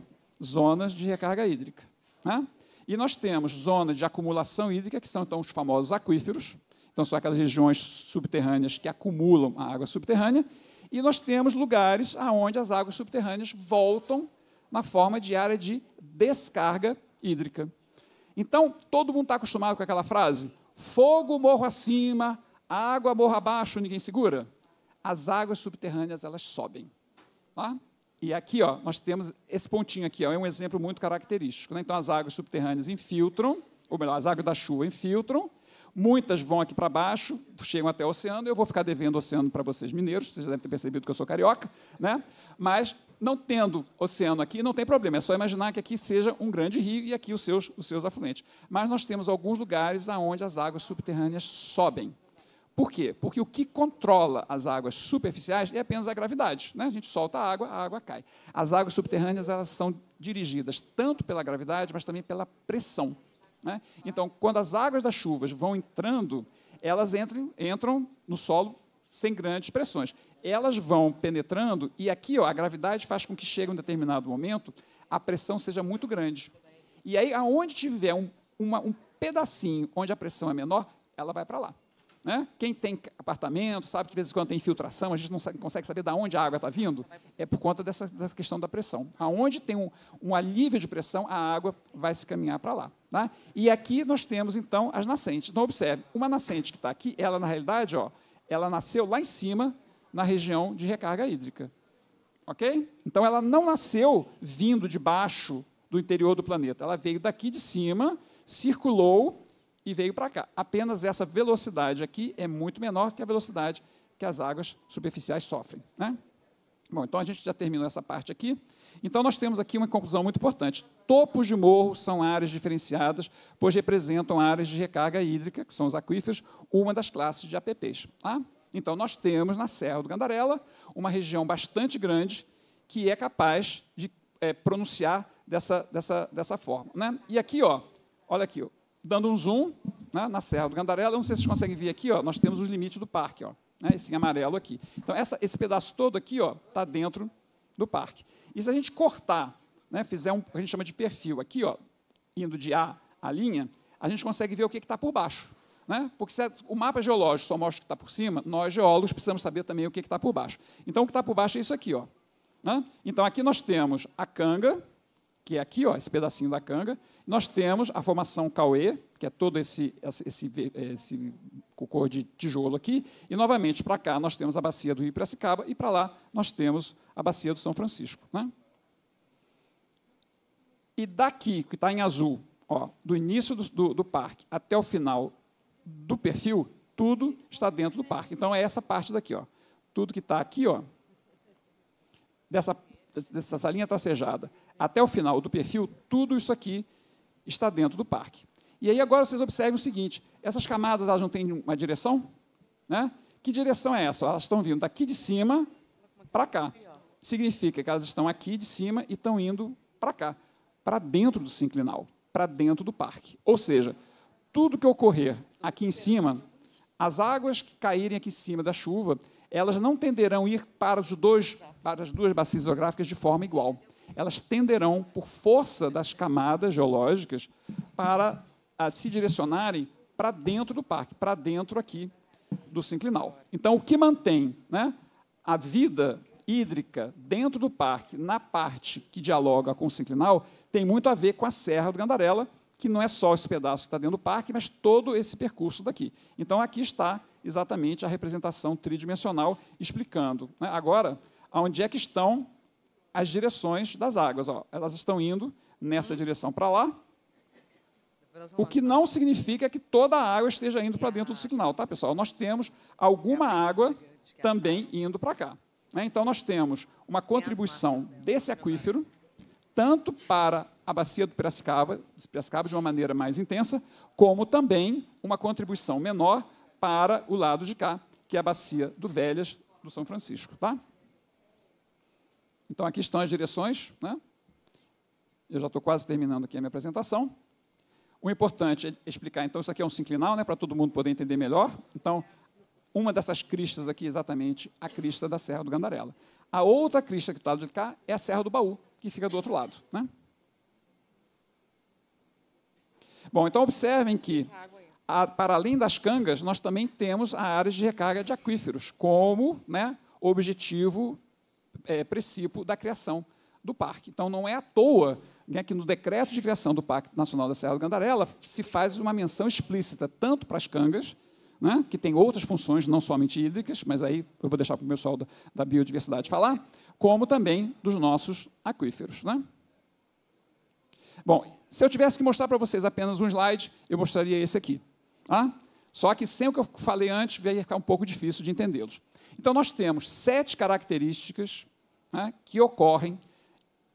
zonas de recarga hídrica. Né? E nós temos zonas de acumulação hídrica, que são então os famosos aquíferos, então são aquelas regiões subterrâneas que acumulam a água subterrânea, e nós temos lugares aonde as águas subterrâneas voltam na forma de área de descarga hídrica. Então, todo mundo está acostumado com aquela frase: fogo morro acima, água morro abaixo, ninguém segura as águas subterrâneas elas sobem. Tá? E aqui ó, nós temos esse pontinho aqui, ó, é um exemplo muito característico. Né? Então as águas subterrâneas infiltram, ou melhor, as águas da chuva infiltram, muitas vão aqui para baixo, chegam até o oceano, eu vou ficar devendo o oceano para vocês mineiros, vocês já devem ter percebido que eu sou carioca, né? mas não tendo oceano aqui, não tem problema, é só imaginar que aqui seja um grande rio e aqui os seus, os seus afluentes. Mas nós temos alguns lugares onde as águas subterrâneas sobem. Por quê? Porque o que controla as águas superficiais é apenas a gravidade. Né? A gente solta a água, a água cai. As águas subterrâneas elas são dirigidas tanto pela gravidade, mas também pela pressão. Né? Então, quando as águas das chuvas vão entrando, elas entram, entram no solo sem grandes pressões. Elas vão penetrando, e aqui ó, a gravidade faz com que chegue um determinado momento, a pressão seja muito grande. E aí, aonde tiver um, uma, um pedacinho onde a pressão é menor, ela vai para lá. Né? Quem tem apartamento sabe que de vez em quando tem infiltração, a gente não sabe, consegue saber de onde a água está vindo. É por conta dessa, dessa, questão da pressão. Aonde tem um, um, alívio de pressão, a água vai se caminhar para lá. Tá? E aqui nós temos, então, as nascentes. Então, observe, uma nascente que está aqui, ela, na realidade, ó, ela nasceu lá em cima, na região de recarga hídrica. Ok? Então, ela não nasceu vindo de baixo do interior do planeta. Ela veio daqui de cima, circulou e veio para cá. Apenas essa velocidade aqui é muito menor que a velocidade que as águas superficiais sofrem. Né? Bom, então a gente já terminou essa parte aqui. Então nós temos aqui uma conclusão muito importante. Topos de morro são áreas diferenciadas, pois representam áreas de recarga hídrica, que são os aquíferos, uma das classes de APPs. Tá? Então nós temos na Serra do Gandarela uma região bastante grande que é capaz de é, pronunciar dessa, dessa, dessa forma. Né? E aqui, ó, olha aqui, ó, dando um zoom né, na Serra do Gandarela, não sei se vocês conseguem ver aqui, ó, nós temos os limites do parque, ó, né, esse amarelo aqui. Então, essa, esse pedaço todo aqui está dentro do parque. E se a gente cortar, né, fizer um, a gente chama de perfil, aqui, ó, indo de A a linha, a gente consegue ver o que está por baixo. Né? Porque se é, o mapa geológico só mostra o que está por cima, nós, geólogos, precisamos saber também o que está por baixo. Então, o que está por baixo é isso aqui. Ó, né? Então, aqui nós temos a canga, que é aqui, ó, esse pedacinho da canga, nós temos a formação Cauê, que é todo esse, esse, esse cor de tijolo aqui, e novamente para cá nós temos a bacia do Rio Piracicaba e para lá nós temos a bacia do São Francisco. Né? E daqui, que está em azul, ó, do início do, do, do parque até o final do perfil, tudo está dentro do parque. Então é essa parte daqui, ó. Tudo que está aqui, ó, dessa, dessa linha tracejada até o final do perfil, tudo isso aqui está dentro do parque. E aí agora vocês observem o seguinte: essas camadas elas não têm uma direção, né? Que direção é essa? Elas estão vindo daqui de cima para cá. Significa que elas estão aqui de cima e estão indo para cá, para dentro do sinclinal, para dentro do parque. Ou seja, tudo que ocorrer aqui em cima, as águas que caírem aqui em cima da chuva, elas não tenderão a ir para, os dois, para as duas bacias hidrográficas de forma igual elas tenderão, por força das camadas geológicas, para se direcionarem para dentro do parque, para dentro aqui do sinclinal. Então, o que mantém né, a vida hídrica dentro do parque, na parte que dialoga com o sinclinal, tem muito a ver com a Serra do Gandarela, que não é só esse pedaço que está dentro do parque, mas todo esse percurso daqui. Então, aqui está exatamente a representação tridimensional explicando. Né, agora, onde é que estão as direções das águas. Ó, elas estão indo nessa uhum. direção para lá, o que não significa que toda a água esteja indo para dentro do sinal, tá, pessoal? Nós temos alguma água é também indo para cá. Né? Então, nós temos uma contribuição desse aquífero, tanto para a bacia do Piracicaba, Piracicaba de uma maneira mais intensa, como também uma contribuição menor para o lado de cá, que é a bacia do Velhas do São Francisco, tá? Então, aqui estão as direções. Né? Eu já estou quase terminando aqui a minha apresentação. O importante é explicar, então, isso aqui é um sinclinal, né, para todo mundo poder entender melhor. Então, uma dessas cristas aqui, é exatamente, a crista da Serra do Gandarela. A outra crista que está do lado de cá é a Serra do Baú, que fica do outro lado. Né? Bom, então observem que, a, para além das cangas, nós também temos a área de recarga de aquíferos, como né, objetivo é, princípio da criação do parque. Então, não é à toa né, que no decreto de criação do Parque Nacional da Serra do Gandarela se faz uma menção explícita tanto para as cangas, né, que tem outras funções, não somente hídricas, mas aí eu vou deixar para o pessoal da, da biodiversidade falar, como também dos nossos aquíferos. Né? Bom, se eu tivesse que mostrar para vocês apenas um slide, eu mostraria esse aqui. Tá? Só que sem o que eu falei antes, vai ficar um pouco difícil de entendê-los. Então, nós temos sete características né, que ocorrem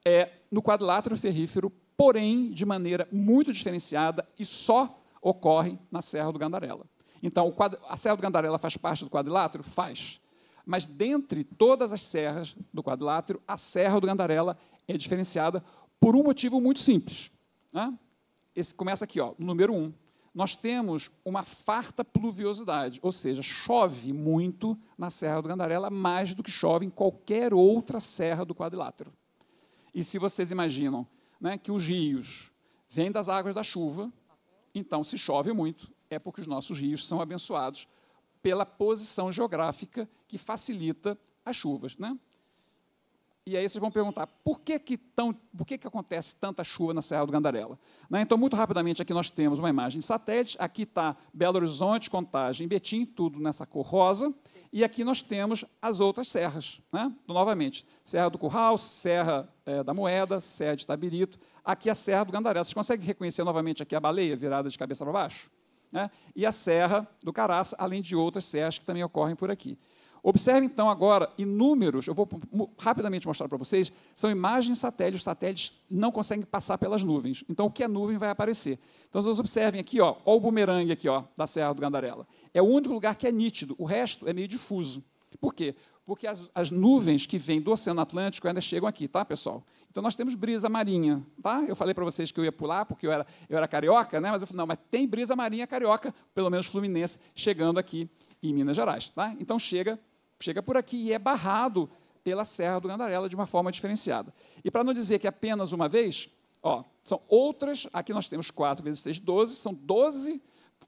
é, no quadrilátero ferrífero, porém de maneira muito diferenciada e só ocorrem na Serra do Gandarela. Então, a Serra do Gandarela faz parte do quadrilátero? Faz. Mas, dentre todas as serras do quadrilátero, a Serra do Gandarela é diferenciada por um motivo muito simples. Né? Esse começa aqui, ó, número 1. Um nós temos uma farta pluviosidade, ou seja, chove muito na Serra do Gandarela, mais do que chove em qualquer outra serra do quadrilátero. E se vocês imaginam né, que os rios vêm das águas da chuva, então se chove muito, é porque os nossos rios são abençoados pela posição geográfica que facilita as chuvas. Né? E aí vocês vão perguntar, por que que, tão, por que, que acontece tanta chuva na Serra do Gandarela? Né? Então, muito rapidamente, aqui nós temos uma imagem de satélite, aqui está Belo Horizonte, Contagem, Betim, tudo nessa cor rosa, e aqui nós temos as outras serras, né? novamente, Serra do Curral, Serra é, da Moeda, Serra de Tabirito, aqui a Serra do Gandarela. Vocês conseguem reconhecer novamente aqui a baleia virada de cabeça para baixo? Né? E a Serra do Caraça, além de outras serras que também ocorrem por aqui. Observe então agora inúmeros, eu vou rapidamente mostrar para vocês, são imagens satélites, os satélites não conseguem passar pelas nuvens. Então o que é nuvem vai aparecer. Então vocês observem aqui, ó, ó o bumerangue aqui, ó, da Serra do Gandarela. É o único lugar que é nítido, o resto é meio difuso. Por quê? Porque as, as nuvens que vêm do Oceano Atlântico ainda chegam aqui, tá, pessoal? Então nós temos brisa marinha, tá? Eu falei para vocês que eu ia pular porque eu era, eu era carioca, né? Mas eu falei, não, mas tem brisa marinha carioca, pelo menos fluminense, chegando aqui em Minas Gerais, tá? Então chega chega por aqui e é barrado pela Serra do Gandarela de uma forma diferenciada. E para não dizer que é apenas uma vez, ó, são outras, aqui nós temos 4 vezes 3, 12, são 12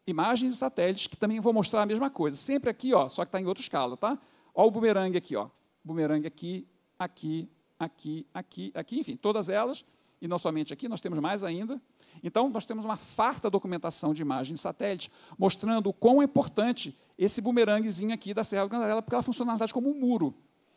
imagens de satélites que também vão mostrar a mesma coisa. Sempre aqui, ó, só que está em outra escala, tá? Ó o bumerangue aqui, ó. Bumerangue aqui, aqui, aqui, aqui, aqui, enfim, todas elas, e não somente aqui, nós temos mais ainda, então, nós temos uma farta documentação de imagens satélite mostrando o quão importante esse bumeranguezinho aqui da Serra do Candarela, porque ela funciona, na verdade, como um muro.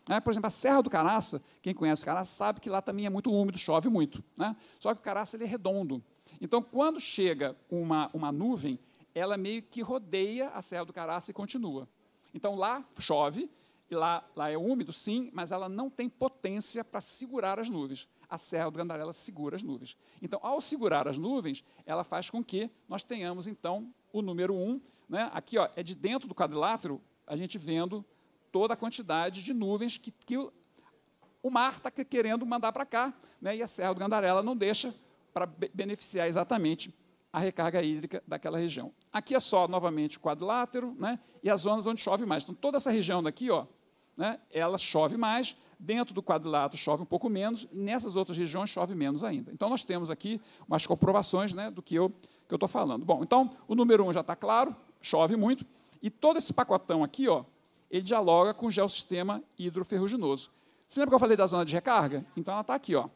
Né? Por exemplo, a Serra do Caraça, quem conhece Caraça sabe que lá também é muito úmido, chove muito. Né? Só que o Caraça ele é redondo. Então, quando chega uma, uma nuvem, ela meio que rodeia a Serra do Caraça e continua. Então, lá chove, lá, lá é úmido, sim, mas ela não tem potência para segurar as nuvens a serra do Gandarela segura as nuvens. Então, ao segurar as nuvens, ela faz com que nós tenhamos, então, o número 1. Um, né? Aqui ó, é de dentro do quadrilátero, a gente vendo toda a quantidade de nuvens que, que o, mar está querendo mandar para cá, né? e a Serra do Gandarela não deixa para beneficiar exatamente a recarga hídrica daquela região. Aqui é só, novamente, o quadrilátero né? e as zonas onde chove mais. Então, toda essa região daqui, ó, né? ela chove mais, Dentro do quadrilato chove um pouco menos, e nessas outras regiões chove menos ainda. Então, nós temos aqui umas comprovações né, do que eu estou que eu falando. Bom, então, o número 1 um já está claro, chove muito, e todo esse pacotão aqui, ó, ele dialoga com o geossistema hidroferruginoso. Você lembra que eu falei da zona de recarga? Então, ela está aqui. Ó.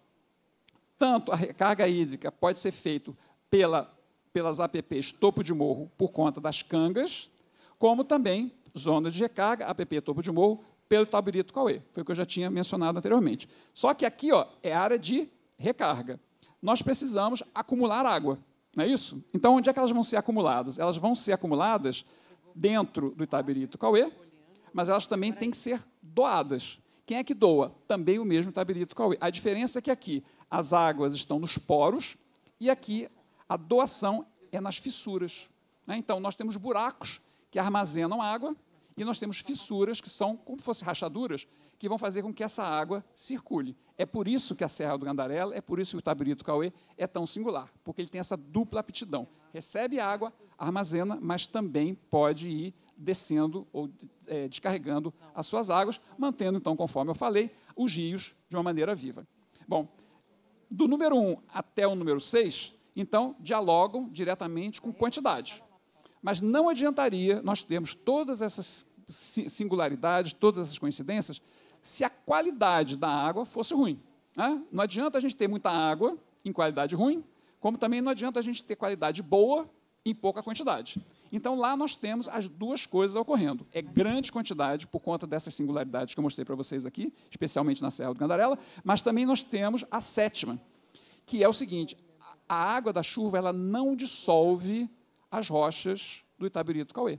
Tanto a recarga hídrica pode ser feita pela, pelas APPs topo de morro por conta das cangas, como também zona de recarga, APP topo de morro, pelo tabirito Cauê. Foi o que eu já tinha mencionado anteriormente. Só que aqui ó, é área de recarga. Nós precisamos acumular água, não é isso? Então, onde é que elas vão ser acumuladas? Elas vão ser acumuladas dentro do Itabirito Cauê, mas elas também têm que ser doadas. Quem é que doa? Também o mesmo Itabirito Cauê. A diferença é que aqui as águas estão nos poros e aqui a doação é nas fissuras. Né? Então, nós temos buracos que armazenam água e nós temos fissuras que são como se fossem rachaduras, que vão fazer com que essa água circule. É por isso que a Serra do Gandarela, é por isso que o Tabirito Cauê é tão singular, porque ele tem essa dupla aptidão. Recebe água, armazena, mas também pode ir descendo ou é, descarregando as suas águas, mantendo, então, conforme eu falei, os rios de uma maneira viva. Bom, do número 1 um até o número 6, então, dialogam diretamente com quantidade. Mas não adiantaria nós termos todas essas singularidades, todas essas coincidências, se a qualidade da água fosse ruim. Né? Não adianta a gente ter muita água em qualidade ruim, como também não adianta a gente ter qualidade boa em pouca quantidade. Então lá nós temos as duas coisas ocorrendo. É grande quantidade por conta dessas singularidades que eu mostrei para vocês aqui, especialmente na Serra do Gandarela, mas também nós temos a sétima, que é o seguinte: a água da chuva ela não dissolve as rochas do Itabirito Cauê.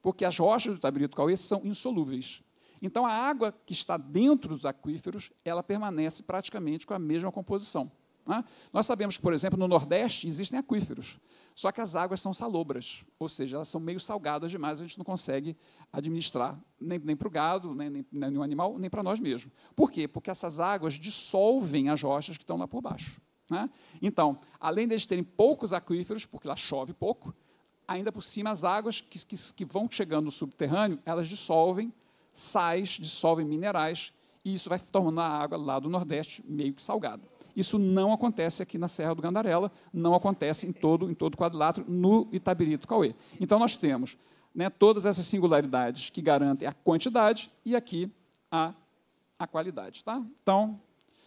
Porque as rochas do Itabirito Cauê são insolúveis. Então, a água que está dentro dos aquíferos, ela permanece praticamente com a mesma composição. Né? Nós sabemos que, por exemplo, no Nordeste existem aquíferos, só que as águas são salobras, ou seja, elas são meio salgadas demais, a gente não consegue administrar nem, nem para o gado, nem, para nenhum animal, nem para nós mesmos. Por quê? Porque essas águas dissolvem as rochas que estão lá por baixo. Né? Então, além deles terem poucos aquíferos, porque lá chove pouco, ainda por cima as águas que, que, que vão chegando no subterrâneo, elas dissolvem sais, dissolvem minerais, e isso vai tornar a água lá do Nordeste meio que salgada. Isso não acontece aqui na Serra do Gandarela, não acontece em todo em todo o quadrilátero, no Itabirito Cauê. Então, nós temos né, todas essas singularidades que garantem a quantidade e aqui a, a qualidade. Tá? Então,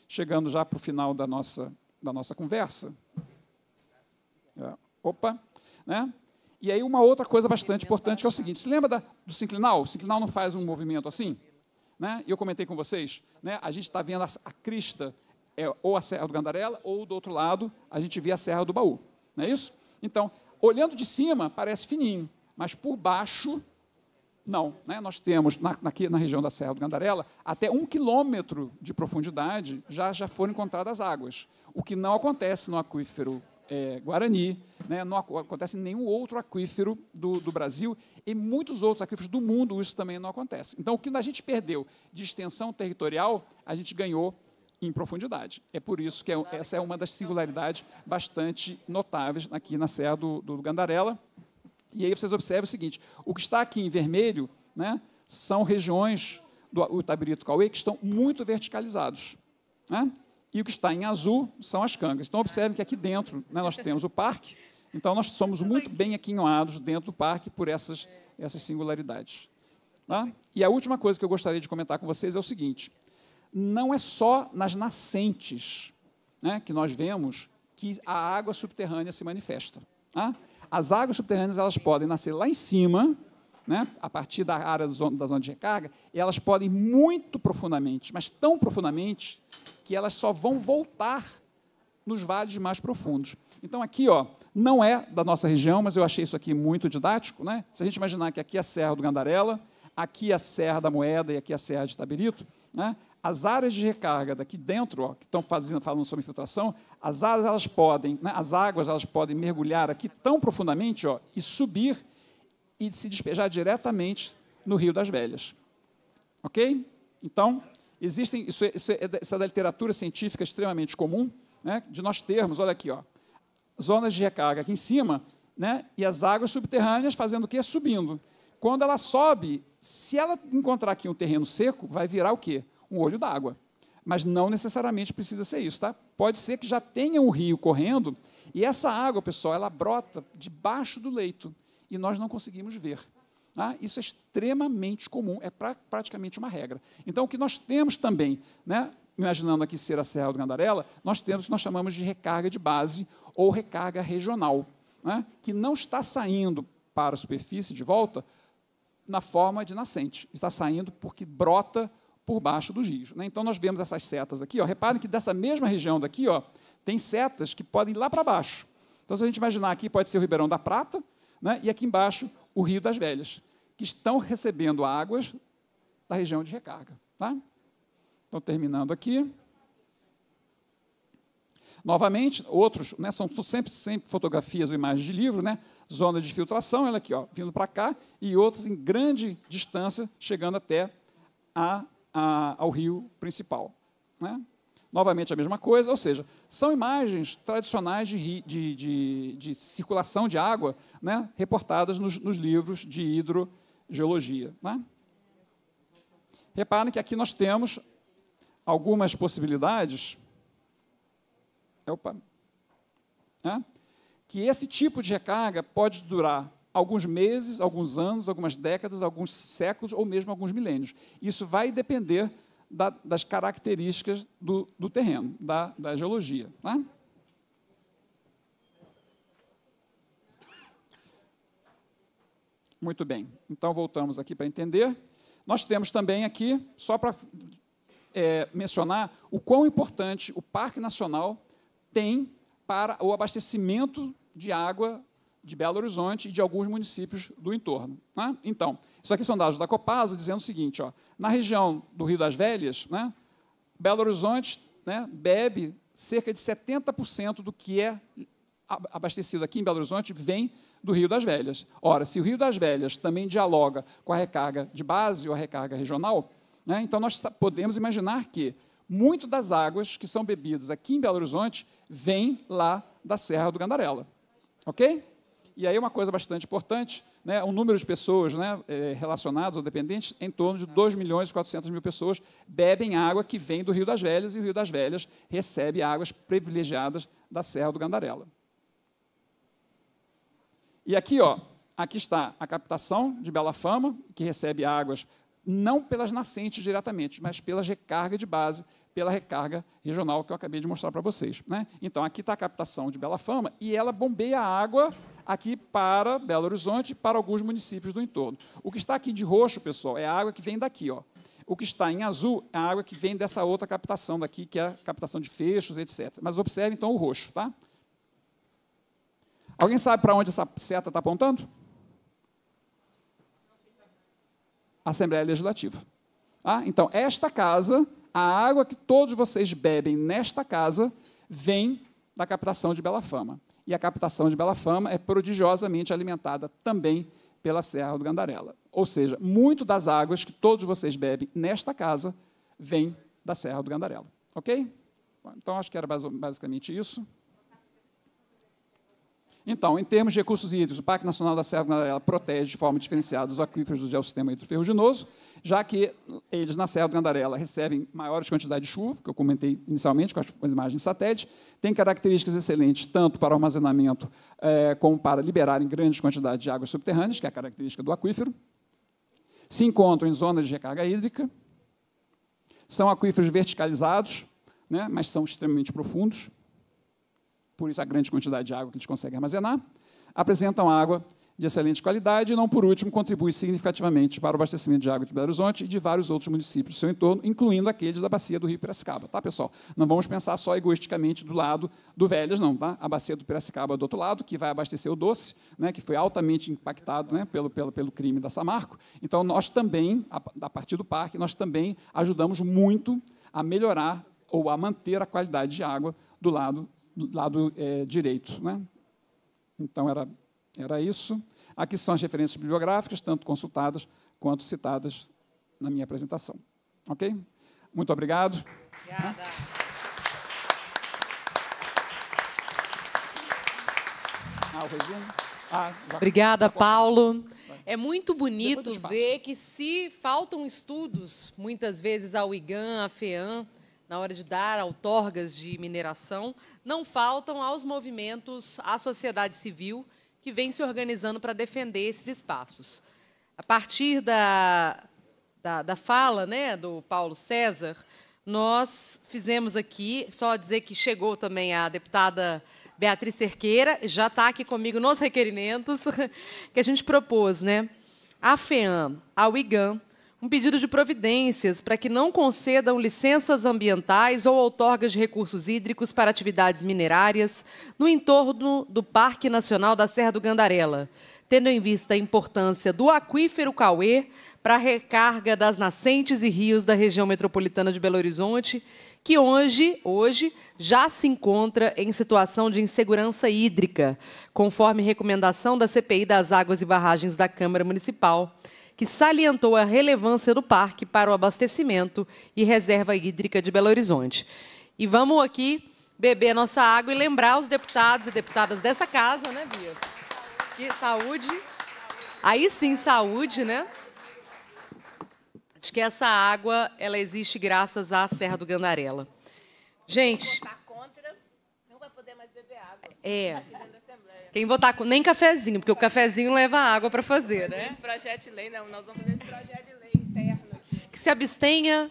chegando já para o final da nossa da nossa conversa. É, opa, né? E aí uma outra coisa bastante importante que é o seguinte, se lembra da, do sinclinal? O sinclinal não faz um movimento assim? Né? Eu comentei com vocês, né? a gente está vendo a, a crista, é, ou a Serra do Gandarela, ou do outro lado, a gente vê a Serra do Baú. Não é isso? Então, olhando de cima, parece fininho, mas por baixo não, né? nós temos na, aqui na região da Serra do Gandarela, até um quilômetro de profundidade já, já foram encontradas águas, o que não acontece no aquífero é, Guarani, né? não acontece em nenhum outro aquífero do, do, Brasil, e muitos outros aquíferos do mundo isso também não acontece. Então, o que a gente perdeu de extensão territorial, a gente ganhou em profundidade. É por isso que é, essa é uma das singularidades bastante notáveis aqui na Serra do, do Gandarela. E aí vocês observam o seguinte: o que está aqui em vermelho né, são regiões do Tabirito Cauê que estão muito verticalizados. Né? E o que está em azul são as cangas. Então, observem que aqui dentro né, nós temos o parque, então nós somos muito bem aquinhoados dentro do parque por essas, essas singularidades. Tá? E a última coisa que eu gostaria de comentar com vocês é o seguinte: não é só nas nascentes né, que nós vemos que a água subterrânea se manifesta. Tá? As águas subterrâneas elas podem nascer lá em cima, né, a partir da área da zona de recarga, e elas podem muito profundamente, mas tão profundamente, que elas só vão voltar nos vales mais profundos. Então, aqui, ó, não é da nossa região, mas eu achei isso aqui muito didático. Né? Se a gente imaginar que aqui é a Serra do Gandarela, aqui é a Serra da Moeda e aqui é a Serra de Tabirito, né? as áreas de recarga daqui dentro, ó, que estão fazendo, falando sobre infiltração, as asas elas podem, né, as águas elas podem mergulhar aqui tão profundamente, ó, e subir e se despejar diretamente no Rio das Velhas. Ok? Então, existem, isso, é, isso é, é, da, isso é da literatura científica extremamente comum, né, de nós termos, olha aqui, ó, zonas de recarga aqui em cima, né, e as águas subterrâneas fazendo o quê? Subindo. Quando ela sobe, se ela encontrar aqui um terreno seco, vai virar o quê? Um olho d'água. Mas não necessariamente precisa ser isso, tá? Pode ser que já tenha um rio correndo e essa água, pessoal, ela brota debaixo do leito e nós não conseguimos ver. Ah, isso é extremamente comum, é pra, praticamente uma regra. Então, o que nós temos também, né, imaginando aqui ser a Serra do Gandarela, nós temos o que nós chamamos de recarga de base ou recarga regional, né, que não está saindo para a superfície de volta na forma de nascente, está saindo porque brota por baixo dos rios. Né? Então, nós vemos essas setas aqui. Ó, reparem que dessa mesma região daqui, ó, tem setas que podem ir lá para baixo. Então, se a gente imaginar aqui, pode ser o Ribeirão da Prata, né? e aqui embaixo, o Rio das Velhas, que estão recebendo águas da região de recarga. Tá? Então, terminando aqui. Novamente, outros, né, são sempre, sempre fotografias ou imagens de livro, né, zona de filtração, ela aqui, ó, vindo para cá, e outros em grande distância, chegando até a a, ao rio principal. Né? Novamente a mesma coisa, ou seja, são imagens tradicionais de, de, de, de circulação de água né? reportadas nos, nos, livros de hidrogeologia. Né? Reparem que aqui nós temos algumas possibilidades. Opa, né? que esse tipo de recarga pode durar alguns meses, alguns anos, algumas décadas, alguns séculos ou mesmo alguns milênios. Isso vai depender da, das características do, do terreno, da, da geologia. Tá? Muito bem. Então, voltamos aqui para entender. Nós temos também aqui, só para é, mencionar, o quão importante o Parque Nacional tem para o abastecimento de água de Belo Horizonte e de alguns municípios do entorno. Né? Então, isso aqui são dados da Copasa dizendo o seguinte: ó, na região do Rio das Velhas, né, Belo Horizonte né, bebe cerca de 70% do que é abastecido aqui em Belo Horizonte vem do Rio das Velhas. Ora, se o Rio das Velhas também dialoga com a recarga de base ou a recarga regional, né, então nós podemos imaginar que muito das águas que são bebidas aqui em Belo Horizonte vêm lá da Serra do Gandarela. Ok? E aí uma coisa bastante importante, né, o número de pessoas né, é, relacionadas ou dependentes, em torno de 2 milhões e 400 mil pessoas bebem água que vem do Rio das Velhas, e o Rio das Velhas recebe águas privilegiadas da Serra do Gandarela. E aqui, ó, aqui está a captação de Bela Fama, que recebe águas não pelas nascentes diretamente, mas pela recarga de base, pela recarga regional que eu acabei de mostrar para vocês. Né? Então, aqui está a captação de Bela Fama e ela bombeia a água aqui para Belo Horizonte e para alguns municípios do entorno. O que está aqui de roxo, pessoal, é a água que vem daqui, ó. O que está em azul é a água que vem dessa outra captação daqui, que é a captação de fechos, etc. Mas observe então o roxo, tá? Alguém sabe para onde essa seta está apontando? Assembleia Legislativa. Ah, então, esta casa, a água que todos vocês bebem nesta casa, vem da captação de Bela Fama e a captação de Bela Fama é prodigiosamente alimentada também pela Serra do Gandarela. Ou seja, muito das águas que todos vocês bebem nesta casa vem da Serra do Gandarela. Ok? Então, acho que era basicamente isso. Então, em termos de recursos hídricos, o Parque Nacional da Serra Cantarela protege de forma diferenciada os aquíferos do geossistema hidroferruginoso, já que eles na Serra do Candarela recebem maiores quantidades de chuva, que eu comentei inicialmente com as imagens satélite, têm características excelentes tanto para armazenamento é, como para liberar em grandes quantidades de águas subterrâneas, que é a característica do aquífero, se encontram em zonas de recarga hídrica, são aquíferos verticalizados, né, mas são extremamente profundos, por isso a grande quantidade de água que eles conseguem armazenar, apresentam água de excelente qualidade e, não por último, contribui significativamente para o abastecimento de água de Belo Horizonte e de vários outros municípios do seu entorno, incluindo aqueles da bacia do Rio Piracicaba, tá, pessoal? Não vamos pensar só egoisticamente do lado do Velhas, não, tá? A bacia do Piracicaba é do outro lado, que vai abastecer o Doce, né, que foi altamente impactado né, pelo, pelo, pelo crime da Samarco. Então, nós também, a, a partir do parque, nós também ajudamos muito a melhorar ou a manter a qualidade de água do lado lado é, direito. Né? Então, era, era isso. Aqui são as referências bibliográficas, tanto consultadas quanto citadas na minha apresentação. Ok? Muito obrigado. Obrigada. Ah, o resumo. Ah, tá Obrigada, Paulo.
É muito bonito ver que se faltam estudos, muitas vezes ao IGAN, à FEAM, na hora de dar outorgas de mineração, não faltam aos movimentos, à sociedade civil, que vem se organizando para defender esses espaços. A partir da, da, da fala né, do Paulo César, nós fizemos aqui, só dizer que chegou também a deputada Beatriz Cerqueira, já está aqui comigo nos requerimentos, [laughs] que a gente propôs, né? A FEAM, a UIGAM, um pedido de providências para que não concedam licenças ambientais ou outorgas de recursos hídricos para atividades minerárias no entorno do Parque Nacional da Serra do Gandarela, tendo em vista a importância do aquífero Cauê para a recarga das nascentes e rios da região metropolitana de Belo Horizonte, que hoje, hoje já se encontra em situação de insegurança hídrica, conforme recomendação da CPI das Águas e Barragens da Câmara Municipal que salientou a relevância do parque para o abastecimento e reserva hídrica de Belo Horizonte. E vamos aqui beber nossa água e lembrar os deputados e deputadas dessa casa, né, Bia? Que saúde. Aí sim, saúde, né? Acho que essa água ela existe graças à Serra do Gandarela. Gente. Não vai poder mais beber água. É. Tá quem votar com nem cafezinho, porque o cafezinho leva água para fazer, né? Esse
projeto de lei, não, nós vamos fazer esse projeto de lei interno.
Que se abstenha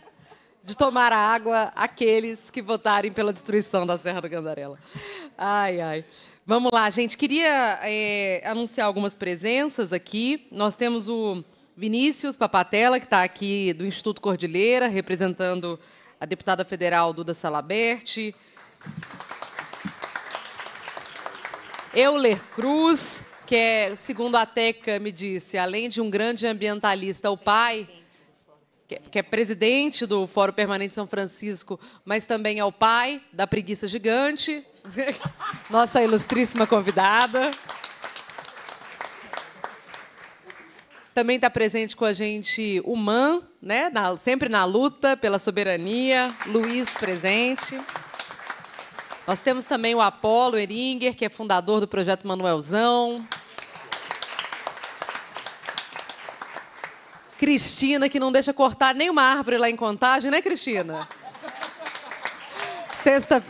de tomar a água aqueles que votarem pela destruição da Serra do Gandarela. Ai, ai. Vamos lá, gente. Queria é, anunciar algumas presenças aqui. Nós temos o Vinícius Papatella, que está aqui do Instituto Cordilheira, representando a deputada federal Duda Salaberti. Euler Cruz, que é, segundo a TECA me disse, além de um grande ambientalista, o pai, que é, que é presidente do Fórum Permanente São Francisco, mas também é o pai da preguiça gigante, [laughs] nossa ilustríssima convidada. Também está presente com a gente o MAN, né? Na, sempre na luta pela soberania, Luiz presente. Nós temos também o Apolo Eringer, que é fundador do projeto Manuelzão. Cristina, que não deixa cortar nenhuma árvore lá em contagem, né, Cristina? sexta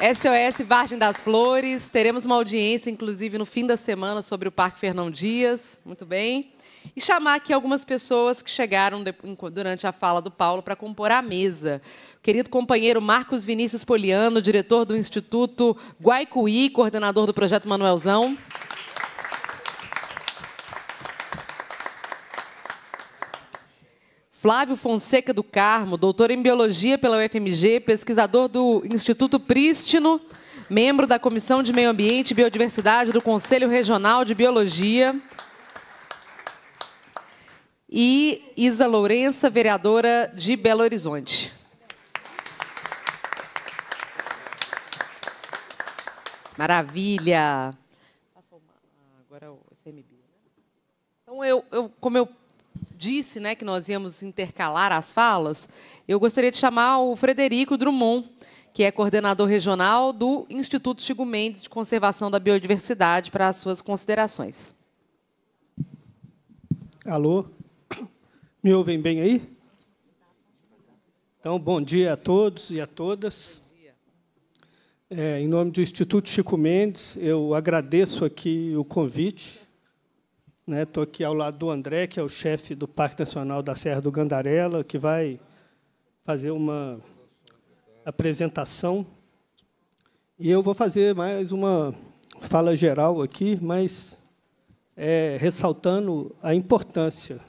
SOS Vargem das Flores. Teremos uma audiência, inclusive, no fim da semana sobre o Parque Fernão Dias. Muito bem e chamar aqui algumas pessoas que chegaram durante a fala do Paulo para compor a mesa. Querido companheiro Marcos Vinícius Poliano, diretor do Instituto Guaicuí, coordenador do projeto Manuelzão. Flávio Fonseca do Carmo, doutor em biologia pela UFMG, pesquisador do Instituto Prístino, membro da Comissão de Meio Ambiente e Biodiversidade do Conselho Regional de Biologia e Isa Lourença, vereadora de Belo Horizonte. Maravilha! Né? Então, eu, eu, como eu disse né, que nós íamos intercalar as falas, eu gostaria de chamar o Frederico Drummond, que é coordenador regional do Instituto Chico Mendes de Conservação da Biodiversidade, para as suas considerações.
Alô, me ouvem bem aí? Então, bom dia a todos e a todas. É, em nome do Instituto Chico Mendes, eu agradeço aqui o convite. Estou né, aqui ao lado do André, que é o chefe do Parque Nacional da Serra do Gandarela, que vai fazer uma apresentação. E eu vou fazer mais uma fala geral aqui, mas é, ressaltando a importância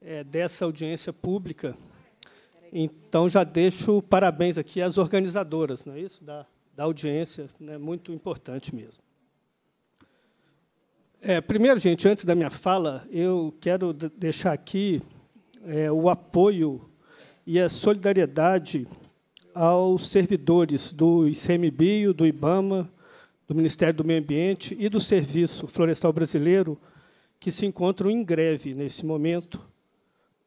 é, dessa audiência pública. Então, já deixo parabéns aqui às organizadoras, não é isso? Da, da audiência, né? muito importante mesmo. É, primeiro, gente, antes da minha fala, eu quero deixar aqui é, o apoio e a solidariedade aos servidores do ICMBio, do IBAMA, do Ministério do Meio Ambiente e do Serviço Florestal Brasileiro, que se encontram em greve nesse momento,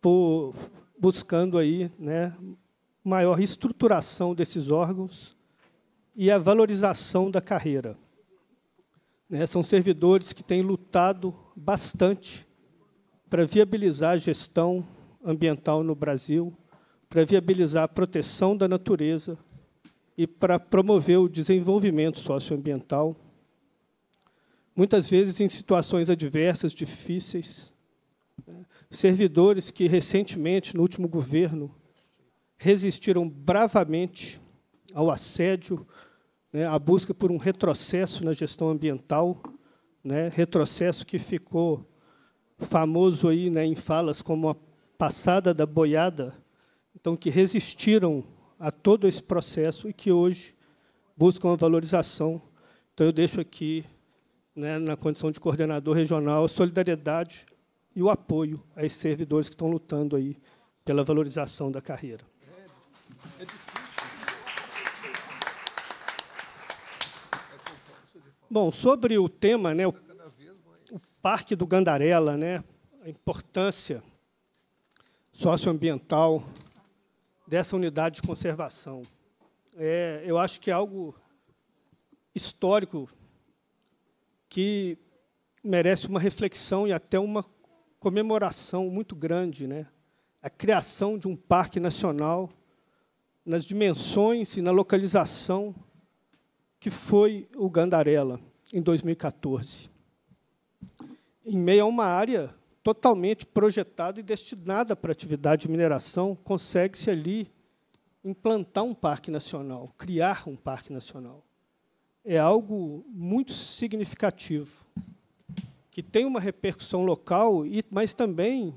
por, buscando aí, né, maior estruturação desses órgãos e a valorização da carreira. Né, são servidores que têm lutado bastante para viabilizar a gestão ambiental no Brasil, para viabilizar a proteção da natureza e para promover o desenvolvimento socioambiental, muitas vezes em situações adversas, difíceis. Né, servidores que recentemente, no último governo, resistiram bravamente ao assédio, né, à busca por um retrocesso na gestão ambiental, né, retrocesso que ficou famoso aí, né, em falas como a passada da boiada, então que resistiram a todo esse processo e que hoje buscam a valorização. Então eu deixo aqui, né, na condição de coordenador regional, solidariedade e o apoio a esses servidores que estão lutando aí pela valorização da carreira. É, é Bom, sobre o tema, né, o, o Parque do Gandarela, né, a importância socioambiental dessa unidade de conservação. É, eu acho que é algo histórico que merece uma reflexão e até uma comemoração muito grande, né? a criação de um parque nacional nas dimensões e na localização que foi o Gandarela em 2014. Em meio a uma área totalmente projetada e destinada para atividade de mineração, consegue-se ali implantar um parque nacional, criar um parque nacional. É algo muito significativo que tem uma repercussão local, e, mas também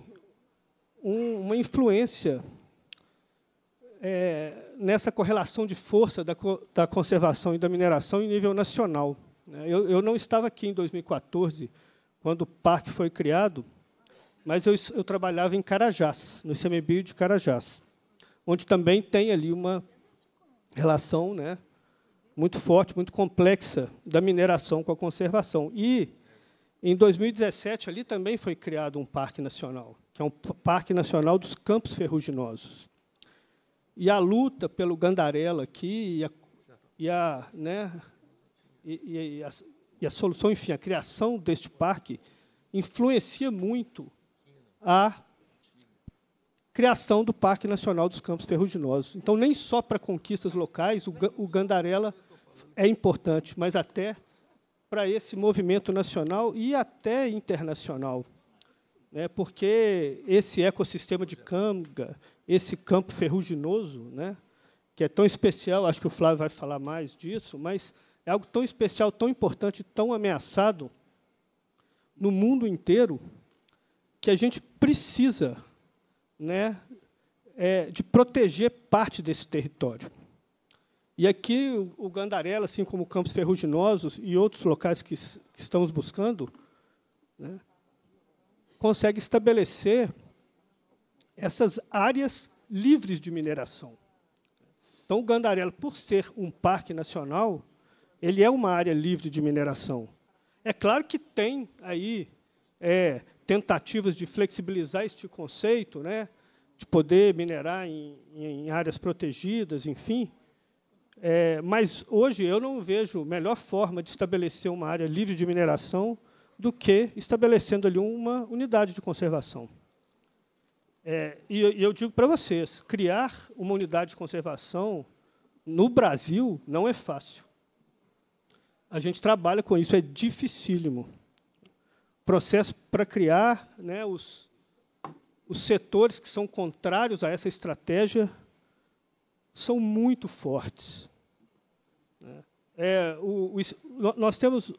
um, uma influência é, nessa correlação de força da, da, conservação e da mineração em nível nacional. Né? Eu, eu, não estava aqui em 2014, quando o parque foi criado, mas eu, eu trabalhava em Carajás, no ICMBio de Carajás, onde também tem ali uma relação né, muito forte, muito complexa da mineração com a conservação. E em 2017, ali também foi criado um parque nacional, que é um parque nacional dos Campos Ferruginosos. E a luta pelo Gandarela aqui e a, e a, né, e, e a, e a solução, enfim, a criação deste parque influencia muito a criação do Parque Nacional dos Campos Ferruginosos. Então, nem só para conquistas locais o, o Gandarela é importante, mas até para esse movimento nacional e até internacional. Né, porque esse ecossistema de canga, esse campo ferruginoso, né, que é tão especial, acho que o Flávio vai falar mais disso, mas é algo tão especial, tão importante, tão ameaçado no mundo inteiro, que a gente precisa né, é, de proteger parte desse território. E aqui o Gandarela, assim como Campos Ferruginosos e outros locais que, que estamos buscando, né, consegue estabelecer essas áreas livres de mineração. Então, o Gandarela, por ser um parque nacional, ele é uma área livre de mineração. É claro que tem aí é, tentativas de flexibilizar este conceito, né, de poder minerar em, em áreas protegidas, enfim, é, mas hoje eu não vejo melhor forma de estabelecer uma área livre de mineração do que estabelecendo ali uma unidade de conservação. É, e, eu, e eu digo para vocês, criar uma unidade de conservação no Brasil não é fácil. A gente trabalha com isso, é dificílimo. Processo para criar né, os, os setores que são contrários a essa estratégia são muito fortes. É, o, o, nós temos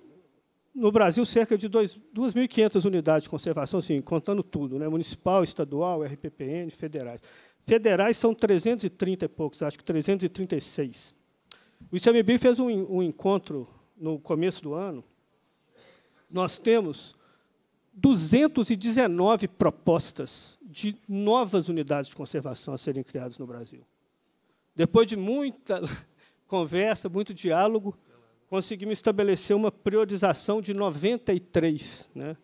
no Brasil cerca de 2.500 unidades de conservação, assim, contando tudo, né? municipal, estadual, RPPN, federais. Federais são 330 e poucos, acho que 336. O ICMB fez um, um encontro no começo do ano. Nós temos 219 propostas de novas unidades de conservação a serem criadas no Brasil. Depois de muita [laughs] conversa, muito diálogo, conseguimos estabelecer uma priorização de 93. Né?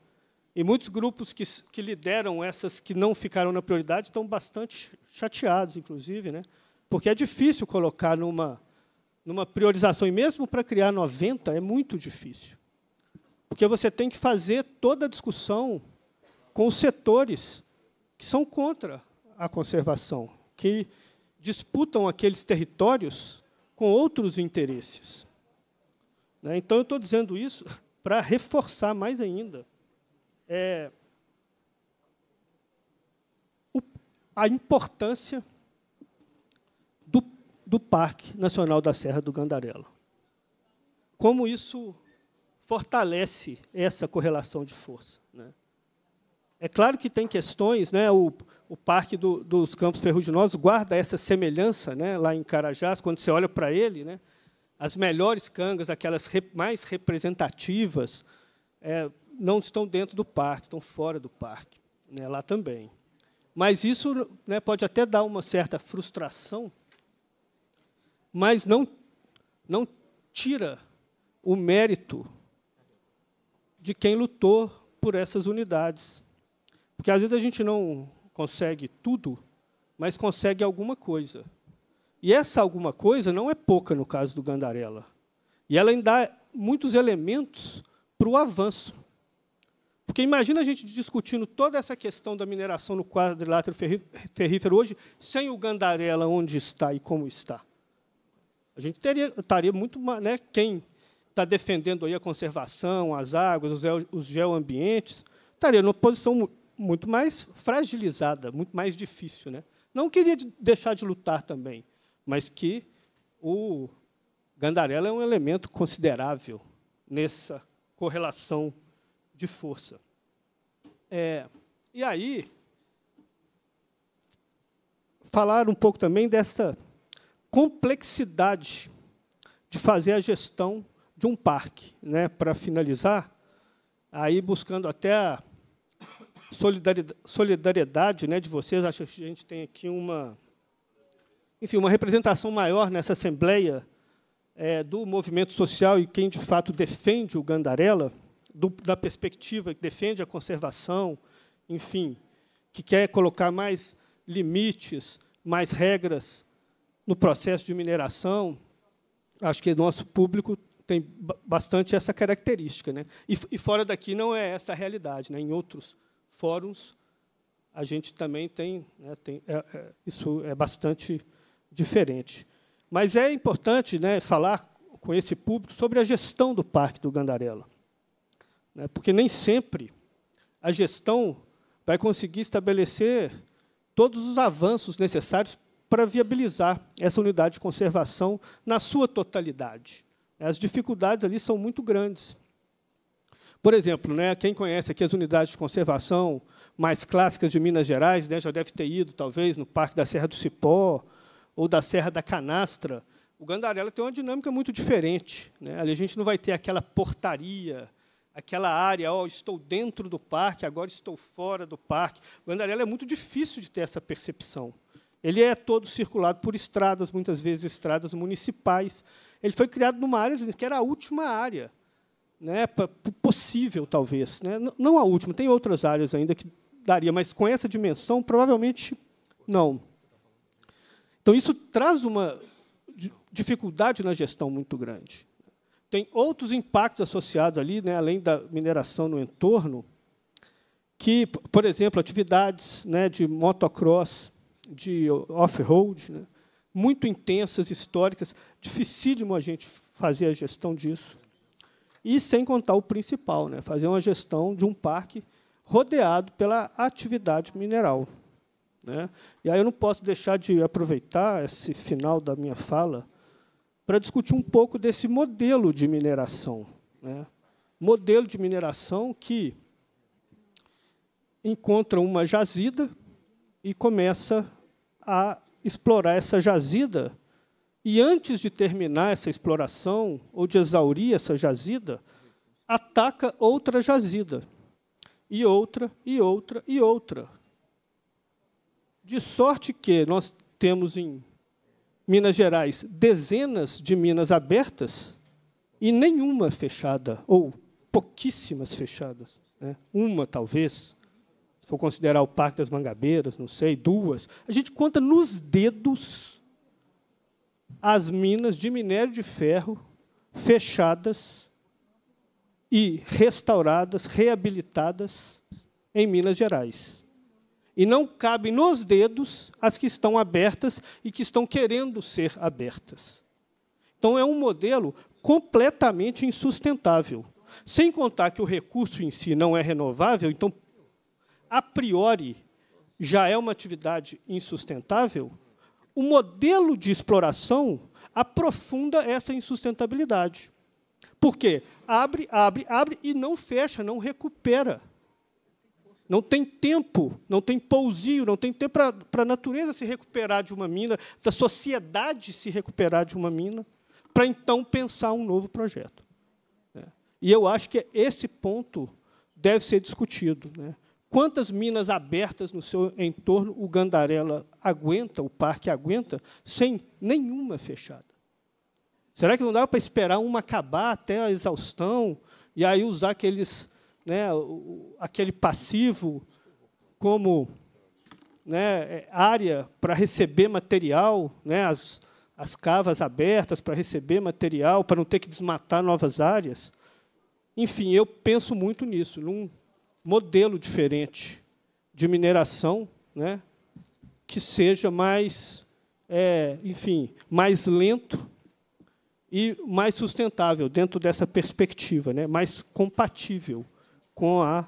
E muitos grupos que, que lideram essas que não ficaram na prioridade estão bastante chateados, inclusive, né? porque é difícil colocar numa, numa priorização, e mesmo para criar 90 é muito difícil. Porque você tem que fazer toda a discussão com os setores que são contra a conservação, que disputam aqueles territórios com outros interesses. Né? Então, eu estou dizendo isso [laughs] para reforçar mais ainda é, a importância do, do Parque Nacional da Serra do Gandarela. Como isso fortalece essa correlação de força. Né? É claro que tem questões, né? O, o Parque do, dos Campos Ferruginosos guarda essa semelhança, né? Lá em Carajás, quando você olha para ele, né? As melhores cangas, aquelas rep, mais representativas, é, não estão dentro do parque, estão fora do parque, né? Lá também. Mas isso né, pode até dar uma certa frustração, mas não, não tira o mérito de quem lutou por essas unidades. Porque às vezes a gente não consegue tudo, mas consegue alguma coisa. E essa alguma coisa não é pouca no caso do Gandarela. E ela ainda dá muitos elementos para o avanço. Porque imagina a gente discutindo toda essa questão da mineração no quadrilátero ferrífero hoje, sem o Gandarela onde está e como está. A gente teria, estaria muito. Né, quem está defendendo aí a conservação, as águas, os, os geoambientes, estaria numa posição muito mais fragilizada, muito mais difícil. Né? Não queria deixar de lutar também, mas que o Gandarela é um elemento considerável nessa correlação de força. É, e aí, falar um pouco também dessa complexidade de fazer a gestão de um parque. Né? Para finalizar, aí buscando até a solidariedade, solidariedade né, de vocês. Acho que a gente tem aqui uma, enfim, uma representação maior nessa Assembleia é, do movimento social e quem, de fato, defende o Gandarela, do, da perspectiva que defende a conservação, enfim, que quer colocar mais limites, mais regras no processo de mineração, acho que nosso público tem bastante essa característica. Né? E, e fora daqui não é essa a realidade. Né? Em outros fóruns, a gente também tem, né, tem é, é, isso é bastante diferente. Mas é importante né, falar com esse público sobre a gestão do Parque do Gandarela, né, porque nem sempre a gestão vai conseguir estabelecer todos os avanços necessários para viabilizar essa unidade de conservação na sua totalidade. As dificuldades ali são muito grandes. Por exemplo, né, quem conhece aqui as unidades de conservação mais clássicas de Minas Gerais, né, já deve ter ido, talvez, no Parque da Serra do Cipó ou da Serra da Canastra. O Gandarela tem uma dinâmica muito diferente. Né? Ali a gente não vai ter aquela portaria, aquela área, oh, estou dentro do parque, agora estou fora do parque. O Gandarela é muito difícil de ter essa percepção. Ele é todo circulado por estradas, muitas vezes estradas municipais. Ele foi criado numa área que era a última área né, possível, talvez. Né? Não a última, tem outras áreas ainda que daria, mas com essa dimensão, provavelmente não. Então, isso traz uma dificuldade na gestão muito grande. Tem outros impactos associados ali, né, além da mineração no entorno, que, por exemplo, atividades né, de motocross, de off-road, né, muito intensas, históricas, dificílimo a gente fazer a gestão disso e sem contar o principal, né, fazer uma gestão de um parque rodeado pela atividade mineral. Né? E aí eu não posso deixar de aproveitar esse final da minha fala para discutir um pouco desse modelo de mineração. Né? Modelo de mineração que encontra uma jazida e começa a explorar essa jazida e antes de terminar essa exploração, ou de exaurir essa jazida, ataca outra jazida. E outra, e outra, e outra. De sorte que nós temos em Minas Gerais dezenas de minas abertas e nenhuma fechada, ou pouquíssimas fechadas. Né? Uma, talvez, se for considerar o Parque das Mangabeiras, não sei, duas. A gente conta nos dedos as minas de minério de ferro fechadas e restauradas, reabilitadas em Minas Gerais. E não cabem nos dedos as que estão abertas e que estão querendo ser abertas. Então é um modelo completamente insustentável. Sem contar que o recurso em si não é renovável, então a priori já é uma atividade insustentável o modelo de exploração aprofunda essa insustentabilidade. Por quê? Abre, abre, abre e não fecha, não recupera. Não tem tempo, não tem pousio, não tem tempo para a natureza se recuperar de uma mina, da sociedade se recuperar de uma mina, para então pensar um novo projeto. É. E eu acho que esse ponto deve ser discutido. Né? Quantas minas abertas no seu entorno o Gandarela aguenta, o parque aguenta, sem nenhuma fechada? Será que não dá para esperar uma acabar até a exaustão e aí usar aqueles, né, aquele passivo como né, é, área para receber material, né, as, as cavas abertas para receber material, para não ter que desmatar novas áreas? Enfim, eu penso muito nisso. Não modelo diferente de mineração, né, que seja mais, é, enfim, mais lento e mais sustentável dentro dessa perspectiva, né, mais compatível com a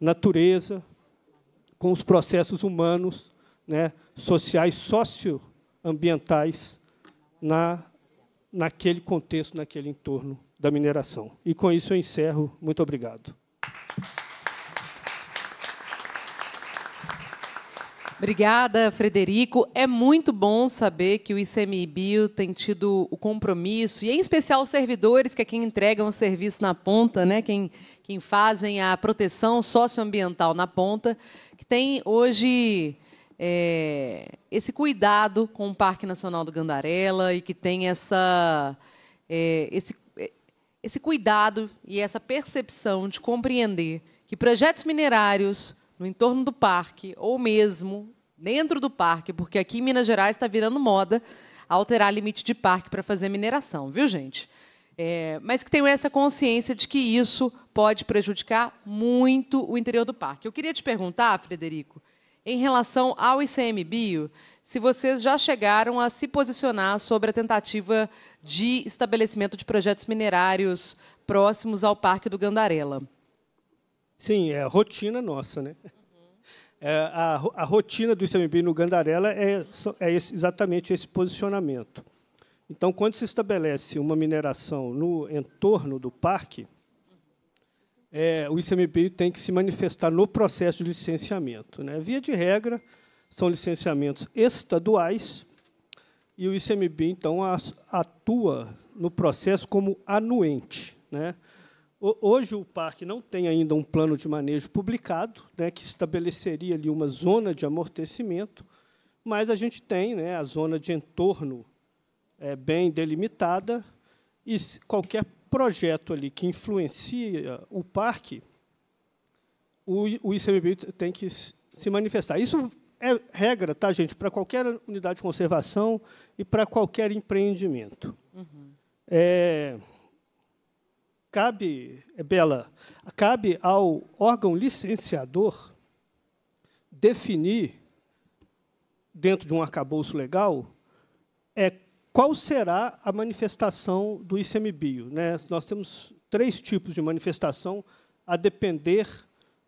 natureza, com os processos humanos, né, sociais, socioambientais na naquele contexto, naquele entorno da mineração. E com isso eu encerro. Muito obrigado.
Obrigada, Frederico. É muito bom saber que o ICMBio tem tido o compromisso, e em especial os servidores, que é quem entregam o serviço na ponta, né? quem, quem fazem a proteção socioambiental na ponta, que tem hoje é, esse cuidado com o Parque Nacional do Gandarela e que tem essa, é, esse, é, esse cuidado e essa percepção de compreender que projetos minerários no entorno do parque, ou mesmo dentro do parque, porque aqui em Minas Gerais está virando moda alterar limite de parque para fazer mineração, viu, gente? É, mas que tenham essa consciência de que isso pode prejudicar muito o interior do parque. Eu queria te perguntar, Frederico, em relação ao ICMBio, se vocês já chegaram a se posicionar sobre a tentativa de estabelecimento de projetos minerários próximos ao Parque do Gandarela.
Sim, é a rotina nossa, né? Uhum. É, a, a, rotina do ICMBio no Gandarela é, é esse, exatamente esse posicionamento. Então, quando se estabelece uma mineração no entorno do parque, é, o ICMBio tem que se manifestar no processo de licenciamento. Né? Via de regra, são licenciamentos estaduais, e o ICMBio, então, atua no processo como anuente. Né? Hoje o parque não tem ainda um plano de manejo publicado, né, que estabeleceria ali uma zona de amortecimento, mas a gente tem né, a zona de entorno é, bem delimitada e qualquer projeto ali que influencia o parque, o, o ICMBio tem que se manifestar. Isso é regra, tá, gente, para qualquer unidade de conservação e para qualquer empreendimento. Uhum. É, cabe, eh, Bela, cabe ao órgão licenciador definir, dentro de um arcabouço legal, é qual será a manifestação do ICMBio. Né? Nós temos três tipos de manifestação a depender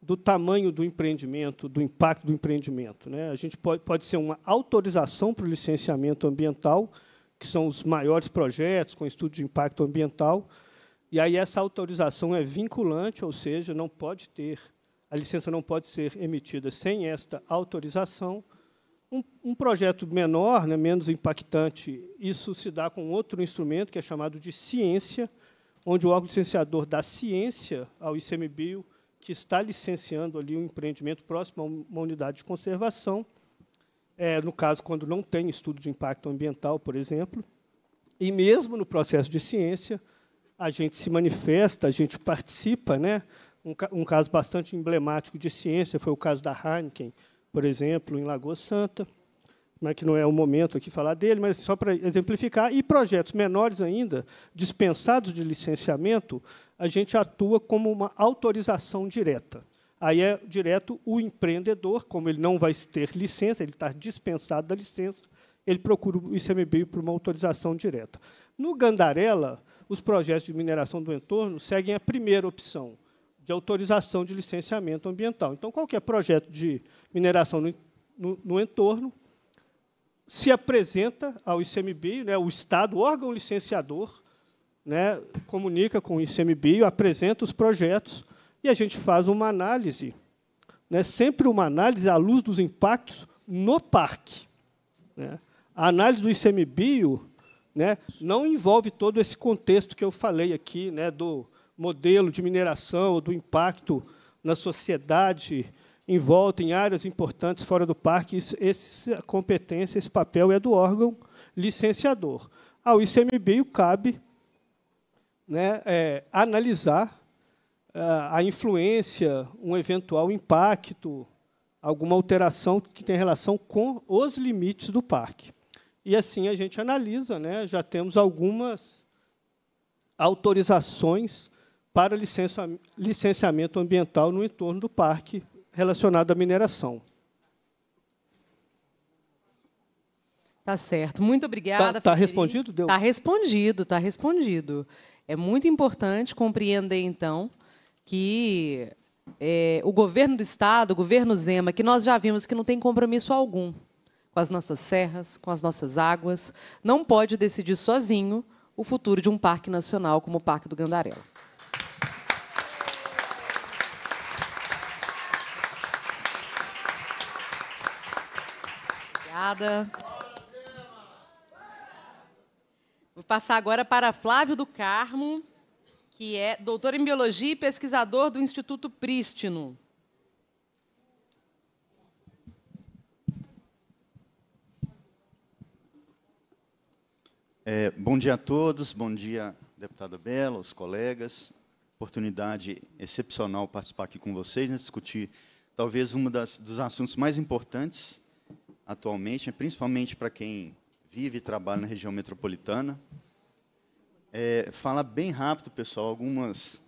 do tamanho do empreendimento, do impacto do empreendimento. Né? A gente pode, pode ser uma autorização para o licenciamento ambiental, que são os maiores projetos com estudo de impacto ambiental, e aí essa autorização é vinculante, ou seja, não pode ter a licença não pode ser emitida sem esta autorização. Um, um projeto menor, né, menos impactante, isso se dá com outro instrumento que é chamado de ciência, onde o órgão licenciador dá ciência ao ICMBio que está licenciando ali um empreendimento próximo a uma unidade de conservação, é, no caso quando não tem estudo de impacto ambiental, por exemplo, e mesmo no processo de ciência a gente se manifesta, a gente participa. Né? Um, um caso bastante emblemático de ciência foi o caso da Heineken, por exemplo, em Lagoa Santa, mas né, que não é o momento aqui falar dele, mas só para exemplificar. E projetos menores ainda, dispensados de licenciamento, a gente atua como uma autorização direta. Aí é direto o empreendedor, como ele não vai ter licença, ele está dispensado da licença, ele procura o ICMBio por uma autorização direta. No Gandarela, os projetos de mineração do entorno seguem a primeira opção, de autorização de licenciamento ambiental. Então, qualquer projeto de mineração no, no, no entorno se apresenta ao ICMBio, né, o Estado, o órgão licenciador, né, comunica com o ICMBio, apresenta os projetos e a gente faz uma análise, né, sempre uma análise à luz dos impactos no parque. Né. A análise do ICMBio né, não envolve todo esse contexto que eu falei aqui, né, do modelo de mineração, do impacto na sociedade em volta, em áreas importantes fora do parque. Isso, essa competência, esse papel é do órgão licenciador. Ao ICMBio cabe né, é, analisar é, a influência, um eventual impacto, alguma alteração que tem relação com os limites do parque. E assim a gente analisa, né? já temos algumas autorizações para licenciamento ambiental no entorno do parque relacionado à mineração.
Tá certo. Muito obrigada. Está tá, tá respondido? Está respondido, está respondido. É muito importante compreender, então, que é, o governo do Estado, o governo Zema, que nós já vimos que não tem compromisso algum com as nossas serras, com as nossas águas, não pode decidir sozinho o futuro de um parque nacional como o Parque do Gandarela. Obrigada. Vou passar agora para Flávio do Carmo, que é doutor em biologia e pesquisador do Instituto Prístino.
É, bom dia a todos, bom dia, deputada Bela, os colegas. Oportunidade excepcional participar aqui com vocês, né, discutir talvez um dos assuntos mais importantes atualmente, né, principalmente para quem vive e trabalha na região metropolitana. É, fala bem rápido, pessoal, algumas,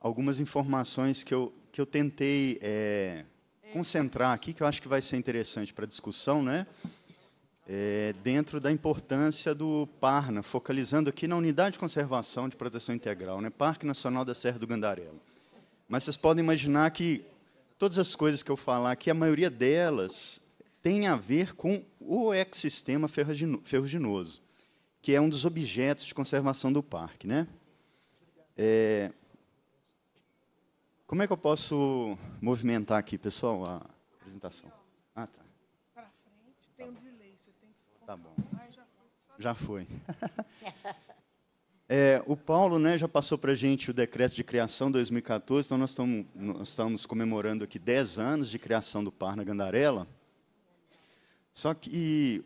algumas informações que eu, que eu tentei é, concentrar aqui, que eu acho que vai ser interessante para a discussão, né? é, dentro da importância do Parna, focalizando aqui na Unidade de Conservação de Proteção Integral, né, Parque Nacional da Serra do Gandarelo. Mas vocês podem imaginar que todas as coisas que eu falar aqui, a maioria delas tem a ver com o ecossistema ferruginoso, que é um dos objetos de conservação do parque. Né? É, como é que eu posso movimentar aqui, pessoal, a apresentação? Ah, tá. Tá bom. Já foi. [laughs] É, o Paulo né, já passou para a gente o decreto de criação 2014, então nós, tamo, nós estamos comemorando aqui 10 anos de criação do Par na Gandarela. Só que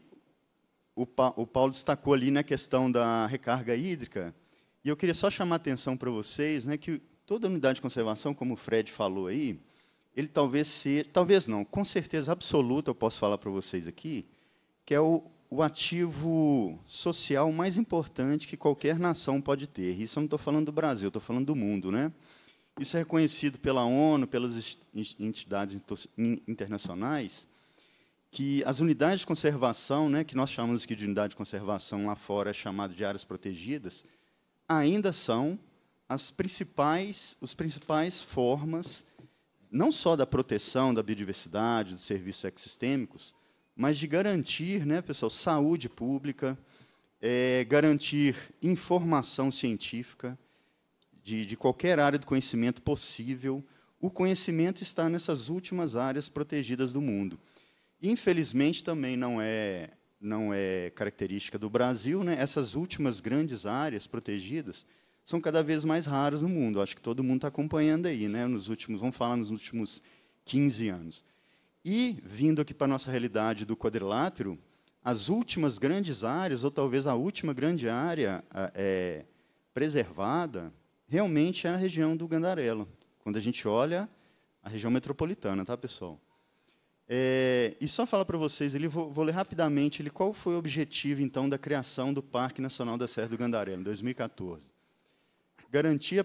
o, o Paulo destacou ali na né, questão da recarga hídrica, e eu queria só chamar a atenção para vocês né, que toda unidade de conservação, como o Fred falou aí, ele talvez seja, talvez não, com certeza absoluta eu posso falar para vocês aqui, que é o, o ativo social mais importante que qualquer nação pode ter. Isso eu não estou falando do Brasil, estou falando do mundo. Né? Isso é reconhecido pela ONU, pelas entidades internacionais, que as unidades de conservação, né, que nós chamamos aqui de unidade de conservação lá fora, é chamado de áreas protegidas, ainda são as principais, os principais formas, não só da proteção da biodiversidade, dos serviços ecossistêmicos, mas de garantir, né, pessoal, saúde pública, é, garantir informação científica de, de qualquer área do conhecimento possível. O conhecimento está nessas últimas áreas protegidas do mundo. Infelizmente, também não é, não é característica do Brasil, né? essas últimas grandes áreas protegidas são cada vez mais raras no mundo. Acho que todo mundo está acompanhando aí, né? nos últimos, vamos falar nos últimos 15 anos. E, vindo aqui para a nossa realidade do quadrilátero, as últimas grandes áreas, ou talvez a última grande área é, preservada, realmente é a região do Gandarelo. Quando a gente olha a região metropolitana, tá, pessoal? É, e só falar para vocês, ele, vou, vou, ler rapidamente ele, qual foi o objetivo, então, da criação do Parque Nacional da Serra do Gandarelo, em 2014. Garantir a,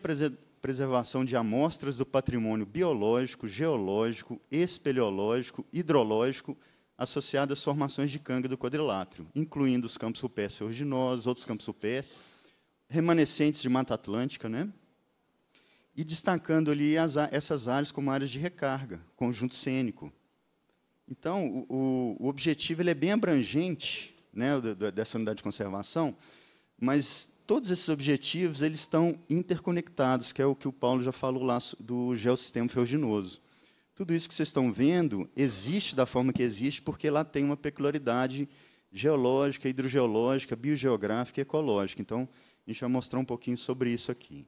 preservação de amostras do patrimônio biológico, geológico, espeleológico, hidrológico, associado às formações de canga do quadrilátero, incluindo os campos rupestres ferruginosos, outros campos rupestres, remanescentes de Mata Atlântica, né? e destacando ali as, essas áreas como áreas de recarga, conjunto cênico. Então, o, o objetivo ele é bem abrangente né, dessa unidade de conservação, mas todos esses objetivos eles estão interconectados, que é o que o Paulo já falou lá do geossistema ferruginoso. Tudo isso que vocês estão vendo existe da forma que existe porque lá tem uma peculiaridade geológica, hidrogeológica, biogeográfica e ecológica. Então, a gente vai mostrar um pouquinho sobre isso aqui.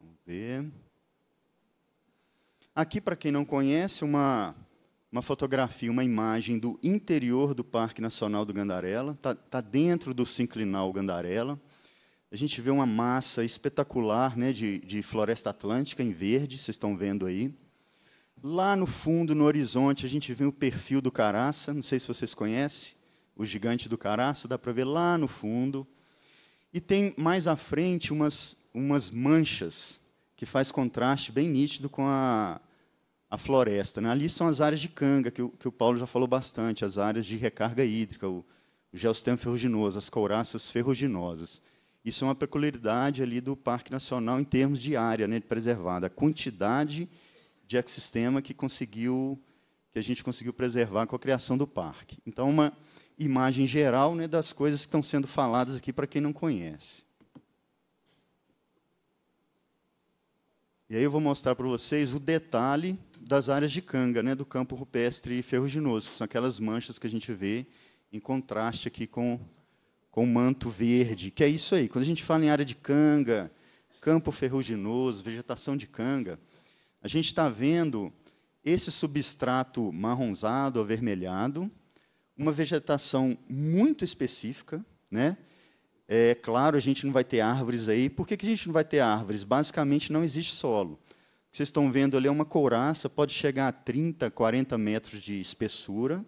Vamos ver. Aqui, para quem não conhece, uma uma fotografia, uma imagem do interior do Parque Nacional do Gandarela, está tá dentro do sinclinal Gandarela. A gente vê uma massa espetacular né, de, de floresta atlântica em verde, vocês estão vendo aí. Lá no fundo, no horizonte, a gente vê o perfil do Caraça, não sei se vocês conhecem, o gigante do Caraça, dá para ver lá no fundo. E tem mais à frente umas, umas manchas, que faz contraste bem nítido com a, a floresta. Né? Ali são as áreas de canga, que o, que o Paulo já falou bastante, as áreas de recarga hídrica, o, o geostema ferruginoso, as couraças ferruginosas. Isso é uma peculiaridade ali do Parque Nacional em termos de área né, preservada, a quantidade de ecossistema que conseguiu que a gente conseguiu preservar com a criação do parque. Então, uma imagem geral né, das coisas que estão sendo faladas aqui para quem não conhece. E aí eu vou mostrar para vocês o detalhe das áreas de canga, né, do campo rupestre ferruginoso, que são aquelas manchas que a gente vê em contraste aqui com, com o manto verde, que é isso aí. Quando a gente fala em área de canga, campo ferruginoso, vegetação de canga, a gente está vendo esse substrato marronzado, avermelhado, uma vegetação muito específica, né? É claro, a gente não vai ter árvores aí. Por que, que a gente não vai ter árvores? Basicamente, não existe solo que vocês estão vendo ali é uma couraça, pode chegar a 30, 40 metros de espessura,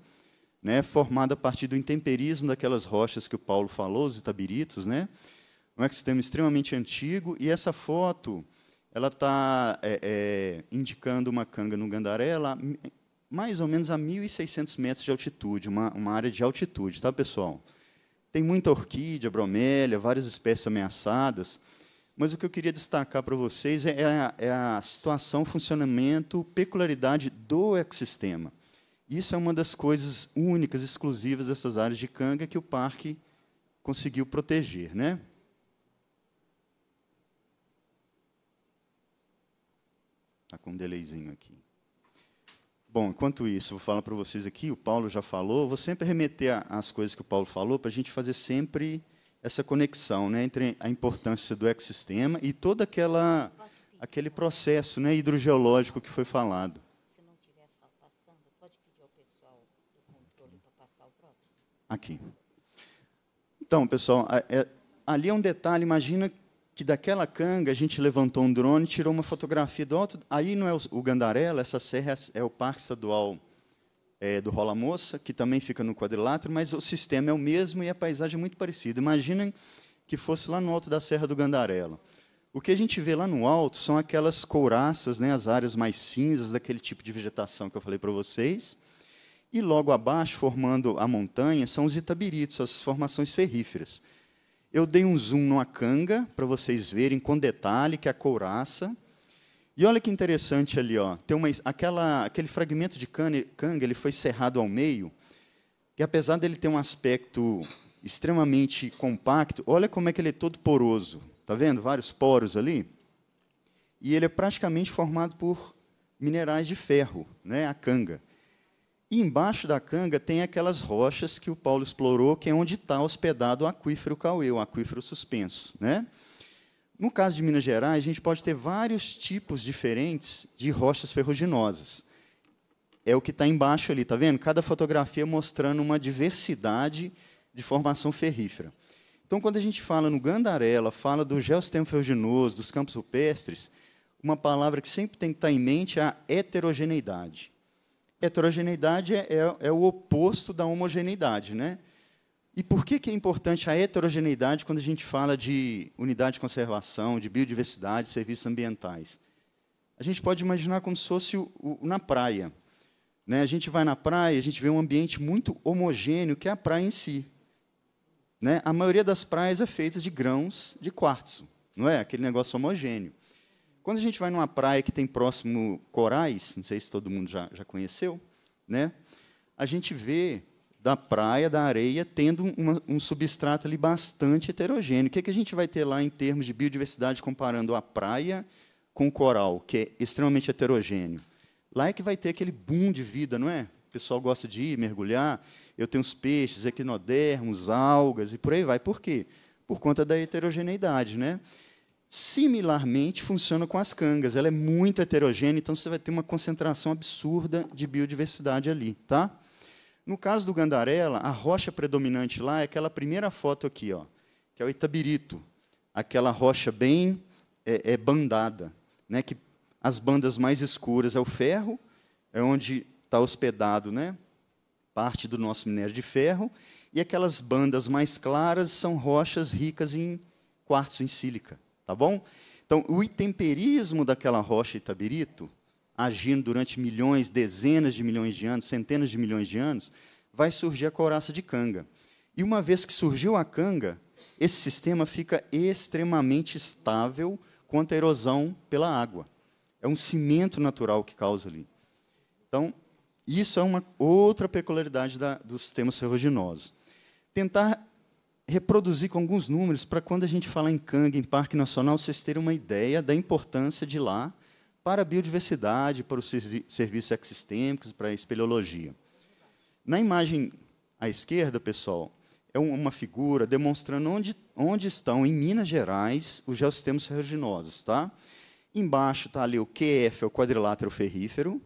né, formada a partir do intemperismo daquelas rochas que o Paulo falou, os itabiritos, né? um ecossistema extremamente antigo, e essa foto ela está é, é, indicando uma canga no Gandaré, lá, mais ou menos a 1.600 metros de altitude, uma, uma área de altitude, tá, pessoal? Tem muita orquídea, bromélia, várias espécies ameaçadas, mas o que eu queria destacar para vocês é, é a, é a, situação, funcionamento, peculiaridade do ecossistema. Isso é uma das coisas únicas, exclusivas dessas áreas de canga que o parque conseguiu proteger. Né? Está com um delayzinho aqui. Bom, enquanto isso, vou falar para vocês aqui, o Paulo já falou, vou sempre remeter às coisas que o Paulo falou, para a gente fazer sempre essa conexão né, entre a importância do ecossistema e todo aquela, aquele processo né, hidrogeológico que foi falado. Se não tiver passando, pode pedir ao pessoal do controle para passar o próximo? Aqui. Então, pessoal, é, ali é um detalhe, imagina que daquela canga a gente levantou um drone, tirou uma fotografia do alto, aí não é o, o Gandarela, essa serra é, é o Parque Estadual é, do Rola Moça, que também fica no quadrilátero, mas o sistema é o mesmo e a paisagem é muito parecida. Imaginem que fosse lá no alto da Serra do Gandarela. O que a gente vê lá no alto são aquelas couraças, né, as áreas mais cinzas daquele tipo de vegetação que eu falei para vocês. E logo abaixo, formando a montanha, são os itabiritos, as formações ferríferas. Eu dei um zoom numa canga para vocês verem com detalhe que a couraça e olha que interessante ali, ó. Tem uma, aquela, aquele fragmento de canga, ele foi serrado ao meio, e apesar dele ter um aspecto extremamente compacto, olha como é que ele é todo poroso. Tá vendo? Vários poros ali. E ele é praticamente formado por minerais de ferro, né? A canga. E embaixo da canga tem aquelas rochas que o Paulo explorou, que é onde está hospedado o aquífero Cauê, o aquífero suspenso, né? No caso de Minas Gerais, a gente pode ter vários tipos diferentes de rochas ferruginosas. É o que está embaixo ali, está vendo? Cada fotografia mostrando uma diversidade de formação ferrífera. Então, quando a gente fala no Gandarela, fala do geosistema ferruginoso, dos campos rupestres, uma palavra que sempre tem que estar tá em mente é a heterogeneidade. Heterogeneidade é, é, é o oposto da homogeneidade. Né? E por que, que é importante a heterogeneidade quando a gente fala de unidade de conservação, de biodiversidade, serviços ambientais? A gente pode imaginar como se fosse o, o, na praia. Né? A gente vai na praia, a gente vê um ambiente muito homogêneo, que é a praia em si. Né? A maioria das praias é feita de grãos de quartzo, não é? Aquele negócio homogêneo. Quando a gente vai numa praia que tem próximo corais, não sei se todo mundo já, já conheceu, né? a gente vê da praia, da areia, tendo uma, um substrato ali bastante heterogêneo. O que, é que a gente vai ter lá em termos de biodiversidade comparando a praia com o coral, que é extremamente heterogêneo? Lá é que vai ter aquele boom de vida, não é? O pessoal gosta de ir mergulhar. Eu tenho os peixes, equinodermos, algas e por aí vai. Por quê? Por conta da heterogeneidade, né? Similarmente funciona com as cangas. Ela é muito heterogênea, então você vai ter uma concentração absurda de biodiversidade ali, tá? No caso do Gandarela, a rocha predominante lá é aquela primeira foto aqui, ó, que é o Itabirito, aquela rocha bem é, é bandada, né, que as bandas mais escuras é o ferro, é onde está hospedado né, parte do nosso minério de ferro, e aquelas bandas mais claras são rochas ricas em quartzo, em sílica. Tá bom? Então, o intemperismo daquela rocha Itabirito agindo durante milhões, dezenas de milhões de anos, centenas de milhões de anos, vai surgir a couraça de canga. E uma vez que surgiu a canga, esse sistema fica extremamente estável quanto à erosão pela água. É um cimento natural que causa ali. Então, isso é uma outra peculiaridade da, dos sistemas ferruginosos. Tentar reproduzir com alguns números para quando a gente falar em Canga, em Parque Nacional, vocês terem uma ideia da importância de lá para a biodiversidade, para os serviços ecossistêmicos, para a espeleologia. Na imagem à esquerda, pessoal, é uma figura demonstrando onde, onde estão, em Minas Gerais, os geossistemas ferruginosos. Tá? Embaixo está ali o QF, é o quadrilátero ferrífero.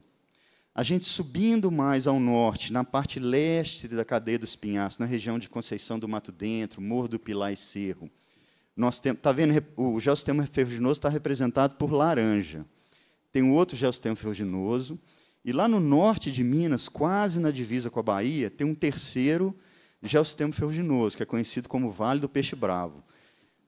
A gente subindo mais ao norte, na parte leste da cadeia dos Pinhaços, na região de Conceição do Mato Dentro, Morro do Pilar e Cerro, nós temos, tá vendo, o geossistema ferruginoso está representado por laranja tem um outro geostema ferruginoso, e lá no norte de Minas, quase na divisa com a Bahia, tem um terceiro geostema ferruginoso, que é conhecido como Vale do Peixe Bravo.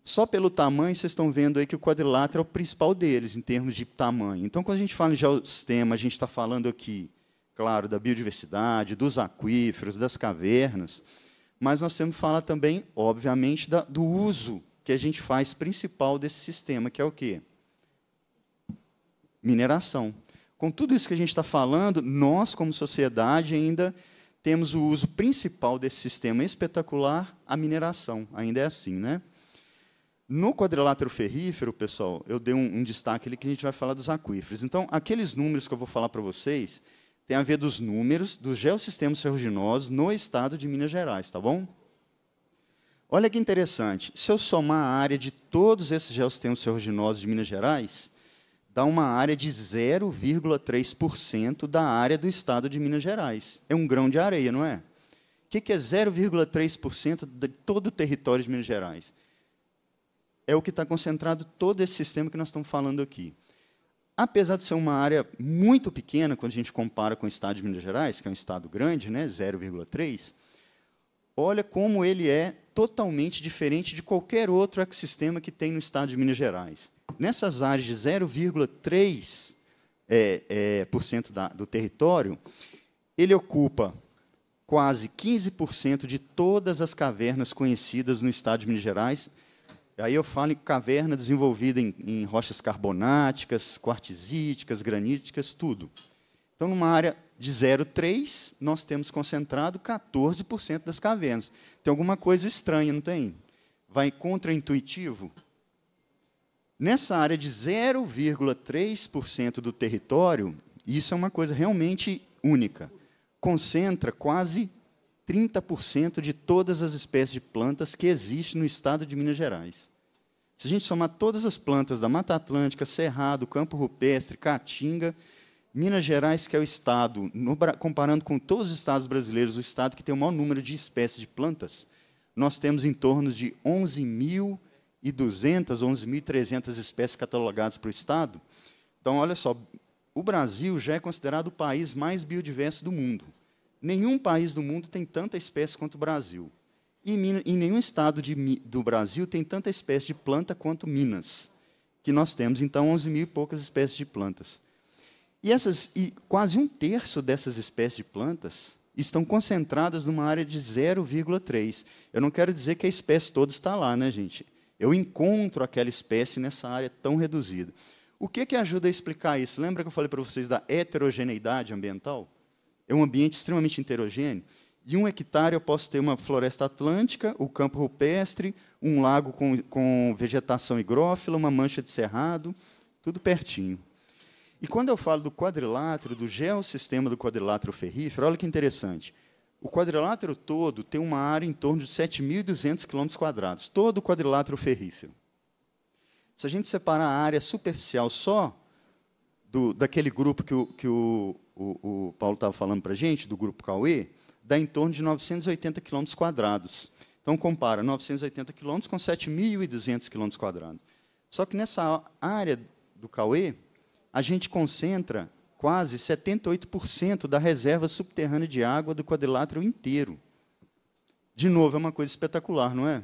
Só pelo tamanho, vocês estão vendo aí que o quadrilátero é o principal deles, em termos de tamanho. Então, quando a gente fala em geostema, a gente está falando aqui, claro, da biodiversidade, dos aquíferos, das cavernas, mas nós temos que falar também, obviamente, da, do uso que a gente faz principal desse sistema, que é o quê? mineração. Com tudo isso que a gente está falando, nós, como sociedade, ainda temos o uso principal desse sistema espetacular, a mineração. Ainda é assim, né? No quadrilátero ferrífero, pessoal, eu dei um, um destaque ali que a gente vai falar dos aquíferos. Então, aqueles números que eu vou falar para vocês têm a ver dos números dos geossistemas ferruginosos no estado de Minas Gerais, tá bom? Olha que interessante. Se eu somar a área de todos esses geossistemas ferruginosos de Minas Gerais, dá uma área de 0,3% da área do estado de Minas Gerais. É um grão de areia, não é? O que é 0,3% de todo o território de Minas Gerais? É o que está concentrado todo esse sistema que nós estamos falando aqui. Apesar de ser uma área muito pequena, quando a gente compara com o estado de Minas Gerais, que é um estado grande, né, 0,3%, olha como ele é totalmente diferente de qualquer outro ecossistema que tem no estado de Minas Gerais nessas áreas de 0,3% é, é, por cento do território, ele ocupa quase 15% de todas as cavernas conhecidas no estado de Minas Gerais. Aí eu falo em caverna desenvolvida em, em rochas carbonáticas, quartzíticas, graníticas, tudo. Então, numa área de 0,3, nós temos concentrado 14% das cavernas. Tem alguma coisa estranha, não tem? Vai contra-intuitivo Nessa área de 0,3% do território, isso é uma coisa realmente única. Concentra quase 30% de todas as espécies de plantas que existem no estado de Minas Gerais. Se a gente somar todas as plantas da Mata Atlântica, Cerrado, Campo Rupestre, Caatinga, Minas Gerais, que é o estado, no, comparando com todos os estados brasileiros, o estado que tem o maior número de espécies de plantas, nós temos em torno de 11 mil 11.300 espécies catalogadas para o Estado. Então, olha só, o Brasil já é considerado o país mais biodiverso do mundo. Nenhum país do mundo tem tanta espécie quanto o Brasil. E em nenhum estado de, do Brasil tem tanta espécie de planta quanto Minas, que nós temos, então, 11 mil e poucas espécies de plantas. E, essas, e quase um terço dessas espécies de plantas estão concentradas numa área de 0,3. Eu não quero dizer que a espécie toda está lá, né, gente? Eu encontro aquela espécie nessa área tão reduzida. O que, que ajuda a explicar isso? Lembra que eu falei para vocês da heterogeneidade ambiental? É um ambiente extremamente heterogêneo. Em um hectare eu posso ter uma floresta atlântica, o campo rupestre, um lago com, com vegetação higrófila, uma mancha de cerrado, tudo pertinho. E quando eu falo do quadrilátero, do geossistema do quadrilátero ferrífero, olha que interessante. O quadrilátero todo tem uma área em torno de 7.200 km, todo o quadrilátero ferrífero. Se a gente separar a área superficial só do, daquele grupo que o, que o, o, o Paulo estava falando para a gente, do grupo Cauê, dá em torno de 980 km. Então, compara 980 km com 7.200 km. Só que nessa área do Cauê, a gente concentra quase 78% da reserva subterrânea de água do quadrilátero inteiro. De novo, é uma coisa espetacular, não é?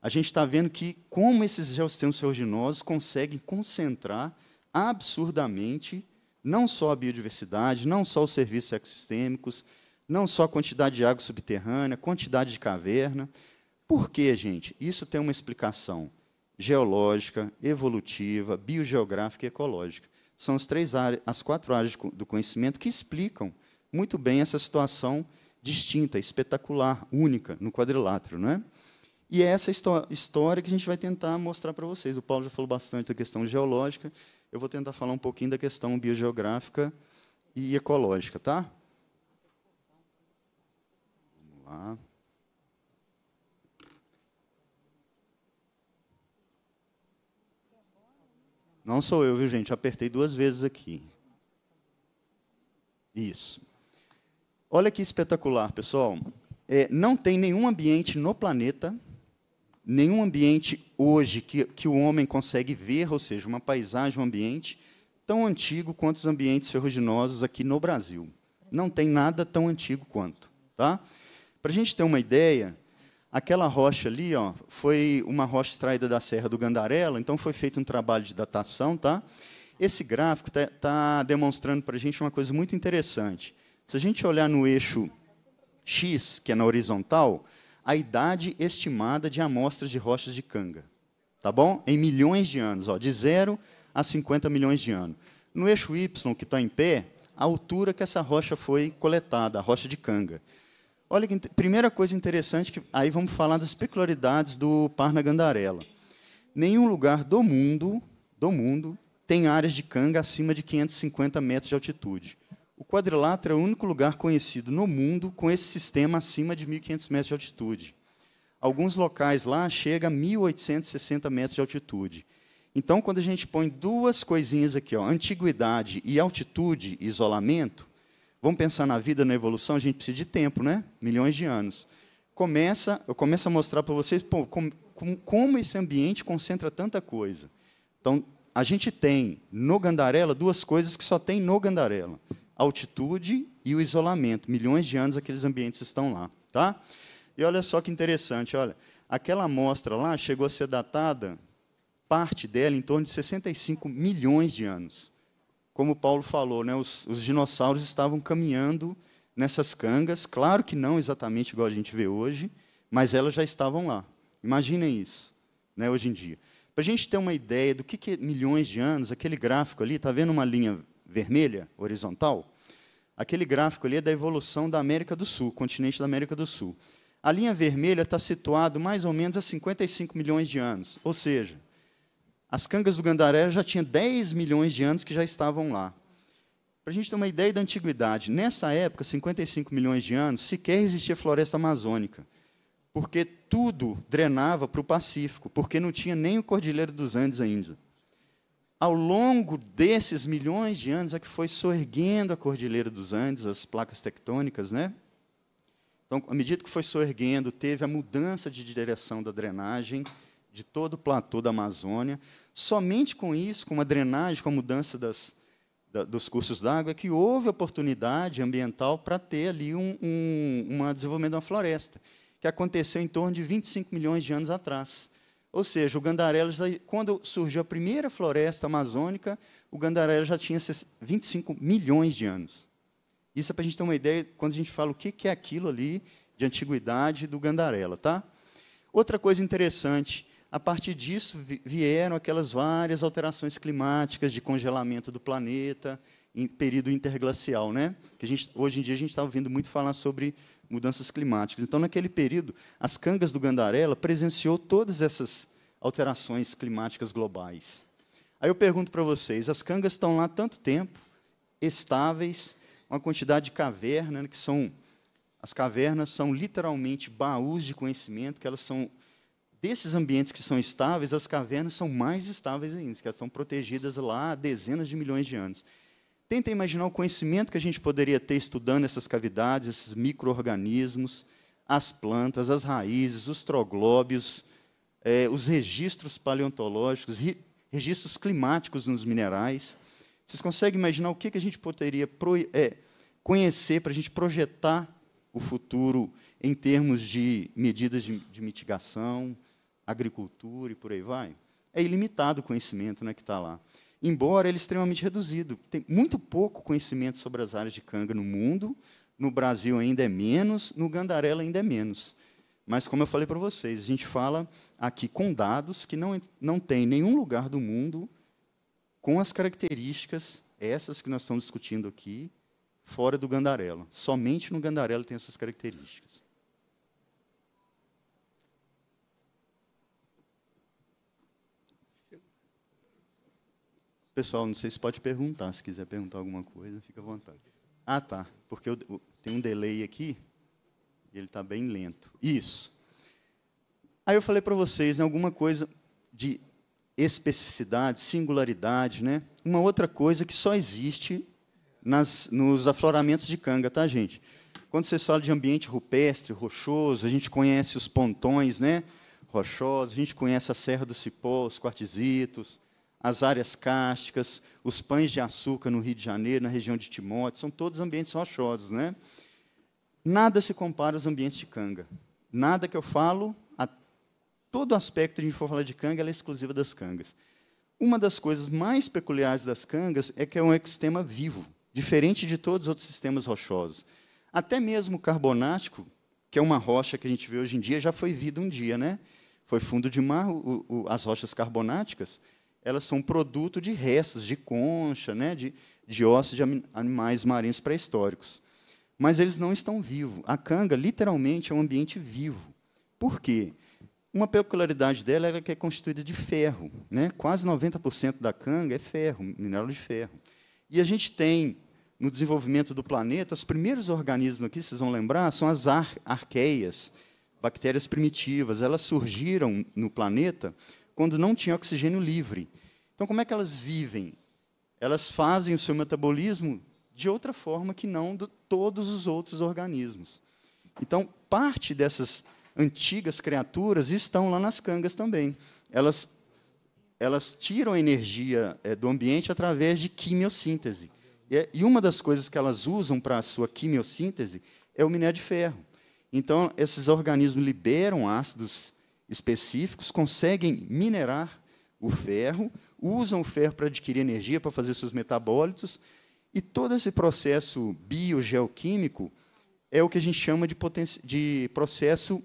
A gente está vendo que como esses geossistemas ferruginosos conseguem concentrar absurdamente não só a biodiversidade, não só os serviços ecossistêmicos, não só a quantidade de água subterrânea, quantidade de caverna. Por quê, gente? Isso tem uma explicação geológica, evolutiva, biogeográfica e ecológica são as, três áreas, as quatro áreas do conhecimento que explicam muito bem essa situação distinta, espetacular, única no quadrilátero. Não é? E é essa história que a gente vai tentar mostrar para vocês. O Paulo já falou bastante da questão geológica, eu vou tentar falar um pouquinho da questão biogeográfica e ecológica, tá? Vamos lá. Não sou eu, viu, gente? Apertei duas vezes aqui. Isso. Olha que espetacular, pessoal. É, não tem nenhum ambiente no planeta, nenhum ambiente hoje que, que o homem consegue ver, ou seja, uma paisagem, um ambiente, tão antigo quanto os ambientes ferruginosos aqui no Brasil. Não tem nada tão antigo quanto. Tá? Para a gente ter uma ideia, Aquela rocha ali ó, foi uma rocha extraída da Serra do Gandarela, então foi feito um trabalho de datação. Tá? Esse gráfico está tá demonstrando para a gente uma coisa muito interessante. Se a gente olhar no eixo X, que é na horizontal, a idade estimada de amostras de rochas de canga. Tá bom? Em milhões de anos, ó, de 0 a 50 milhões de anos. No eixo Y, que está em pé, a altura que essa rocha foi coletada, a rocha de canga. Olha que primeira coisa interessante que aí vamos falar das peculiaridades do Parna Gandarela. Nenhum lugar do mundo, do mundo, tem áreas de canga acima de 550 metros de altitude. O quadrilátero é o único lugar conhecido no mundo com esse sistema acima de 1.500 metros de altitude. Alguns locais lá chegam a 1.860 metros de altitude. Então, quando a gente põe duas coisinhas aqui, ó, antiguidade e altitude, isolamento, Vamos pensar na vida, na evolução, a gente precisa de tempo, né? Milhões de anos. Começa, eu começo a mostrar para vocês pô, com, com, como esse ambiente concentra tanta coisa. Então, a gente tem no Gandarela duas coisas que só tem no Gandarela: altitude e o isolamento. Milhões de anos aqueles ambientes estão lá, tá? E olha só que interessante, olha, aquela amostra lá chegou a ser datada parte dela em torno de 65 milhões de anos como Paulo falou, né, os, os dinossauros estavam caminhando nessas cangas, claro que não exatamente igual a gente vê hoje, mas elas já estavam lá. Imaginem isso, né, hoje em dia. Para a gente ter uma ideia do que, que é milhões de anos, aquele gráfico ali, está vendo uma linha vermelha, horizontal? Aquele gráfico ali é da evolução da América do Sul, continente da América do Sul. A linha vermelha está situada mais ou menos a 55 milhões de anos, ou seja, as cangas do Gandaré já tinham 10 milhões de anos que já estavam lá. Para a gente ter uma ideia da antiguidade, nessa época, 55 milhões de anos, sequer existia floresta amazônica, porque tudo drenava para o Pacífico, porque não tinha nem o Cordilheiro dos Andes ainda. Ao longo desses milhões de anos é que foi soerguendo a Cordilheira dos Andes, as placas tectônicas, né? Então, à medida que foi soerguendo, teve a mudança de direção da drenagem, de todo o platô da Amazônia. Somente com isso, com a drenagem, com a mudança das, da, dos cursos d'água, é que houve oportunidade ambiental para ter ali um, um um desenvolvimento de uma floresta, que aconteceu em torno de 25 milhões de anos atrás. Ou seja, o Gandarela, já, quando surgiu a primeira floresta amazônica, o Gandarela já tinha 25 milhões de anos. Isso é para a gente ter uma ideia, quando a gente fala o que é aquilo ali de antiguidade do Gandarela. Tá? Outra coisa interessante, a partir disso vieram aquelas várias alterações climáticas de congelamento do planeta em período interglacial, né? Que gente, hoje em dia a gente está ouvindo muito falar sobre mudanças climáticas. Então, naquele período, as cangas do Gandarela presenciou todas essas alterações climáticas globais. Aí eu pergunto para vocês, as cangas estão lá tanto tempo, estáveis, uma quantidade de caverna, né, que são as cavernas são literalmente baús de conhecimento, que elas são desses ambientes que são estáveis, as cavernas são mais estáveis ainda, que elas estão protegidas lá há dezenas de milhões de anos. Tenta imaginar o conhecimento que a gente poderia ter estudando essas cavidades, esses micro-organismos, as plantas, as raízes, os troglóbios, é, os registros paleontológicos, registros climáticos nos minerais. Vocês conseguem imaginar o que, que a gente poderia é, conhecer para a gente projetar o futuro em termos de medidas de, de mitigação, agricultura e por aí vai, é ilimitado o conhecimento né, que está lá. Embora ele é extremamente reduzido. Tem muito pouco conhecimento sobre as áreas de canga no mundo, no Brasil ainda é menos, no Gandarela ainda é menos. Mas, como eu falei para vocês, a gente fala aqui com dados que não, é, não tem nenhum lugar do mundo com as características, essas que nós estamos discutindo aqui, fora do Gandarela. Somente no Gandarela tem essas características. Pessoal, não sei se pode perguntar, se quiser perguntar alguma coisa, fica à vontade. Ah, tá, porque eu, eu, tem um delay aqui e ele está bem lento. Isso. Aí eu falei para vocês, né, alguma coisa de especificidade, singularidade, né? Uma outra coisa que só existe nas, nos afloramentos de canga, tá, gente? Quando você fala de ambiente rupestre, rochoso, a gente conhece os pontões, né? Rochosos, a gente conhece a Serra do Cipó, os quartzitos, as áreas cásticas, os pães de açúcar no Rio de Janeiro, na região de Timóteo, são todos ambientes rochosos. Né? Nada se compara aos ambientes de canga. Nada que eu falo, a todo aspecto de for falar de canga, ela é exclusiva das cangas. Uma das coisas mais peculiares das cangas é que é um ecossistema vivo, diferente de todos os outros sistemas rochosos. Até mesmo o carbonático, que é uma rocha que a gente vê hoje em dia, já foi vida um dia, né? Foi fundo de mar o, o, as rochas carbonáticas, elas são produto de restos de concha, né, de, de ossos de animais marinhos pré-históricos. Mas eles não estão vivos. A canga, literalmente, é um ambiente vivo. Por quê? Uma peculiaridade dela é que é constituída de ferro. Né? Quase 90% da canga é ferro, mineral de ferro. E a gente tem, no desenvolvimento do planeta, os primeiros organismos aqui, vocês vão lembrar, são as ar arqueias, bactérias primitivas. Elas surgiram no planeta quando não tinha oxigênio livre. Então, como é que elas vivem? Elas fazem o seu metabolismo de outra forma que não de todos os outros organismos. Então, parte dessas antigas criaturas estão lá nas cangas também. Elas, elas tiram a energia é, do ambiente através de quimiossíntese. E, e uma das coisas que elas usam para a sua quimiossíntese é o minério de ferro. Então, esses organismos liberam ácidos específicos, conseguem minerar o ferro, usam o ferro para adquirir energia, para fazer seus metabólitos, e todo esse processo biogeoquímico é o que a gente chama de, de processo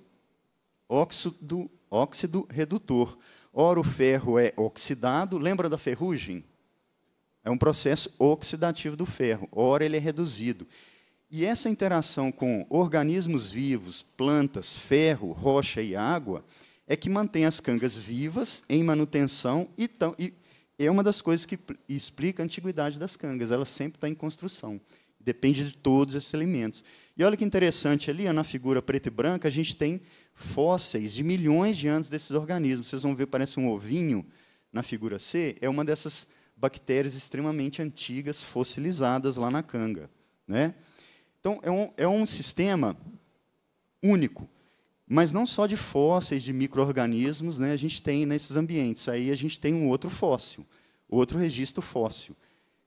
óxido, óxido redutor. Ora, o ferro é oxidado, lembra da ferrugem? É um processo oxidativo do ferro, ora ele é reduzido. E essa interação com organismos vivos, plantas, ferro, rocha e água é que mantém as cangas vivas, em manutenção, e, tão, e é uma das coisas que explica a antiguidade das cangas. Ela sempre está em construção. Depende de todos esses elementos. E olha que interessante, ali na figura preta e branca, a gente tem fósseis de milhões de anos desses organismos. Vocês vão ver, parece um ovinho na figura C, é uma dessas bactérias extremamente antigas, fossilizadas lá na canga. Né? Então, é um, é um sistema único mas não só de fósseis, de micro-organismos, né, a gente tem nesses ambientes. Aí a gente tem um outro fóssil, outro registro fóssil,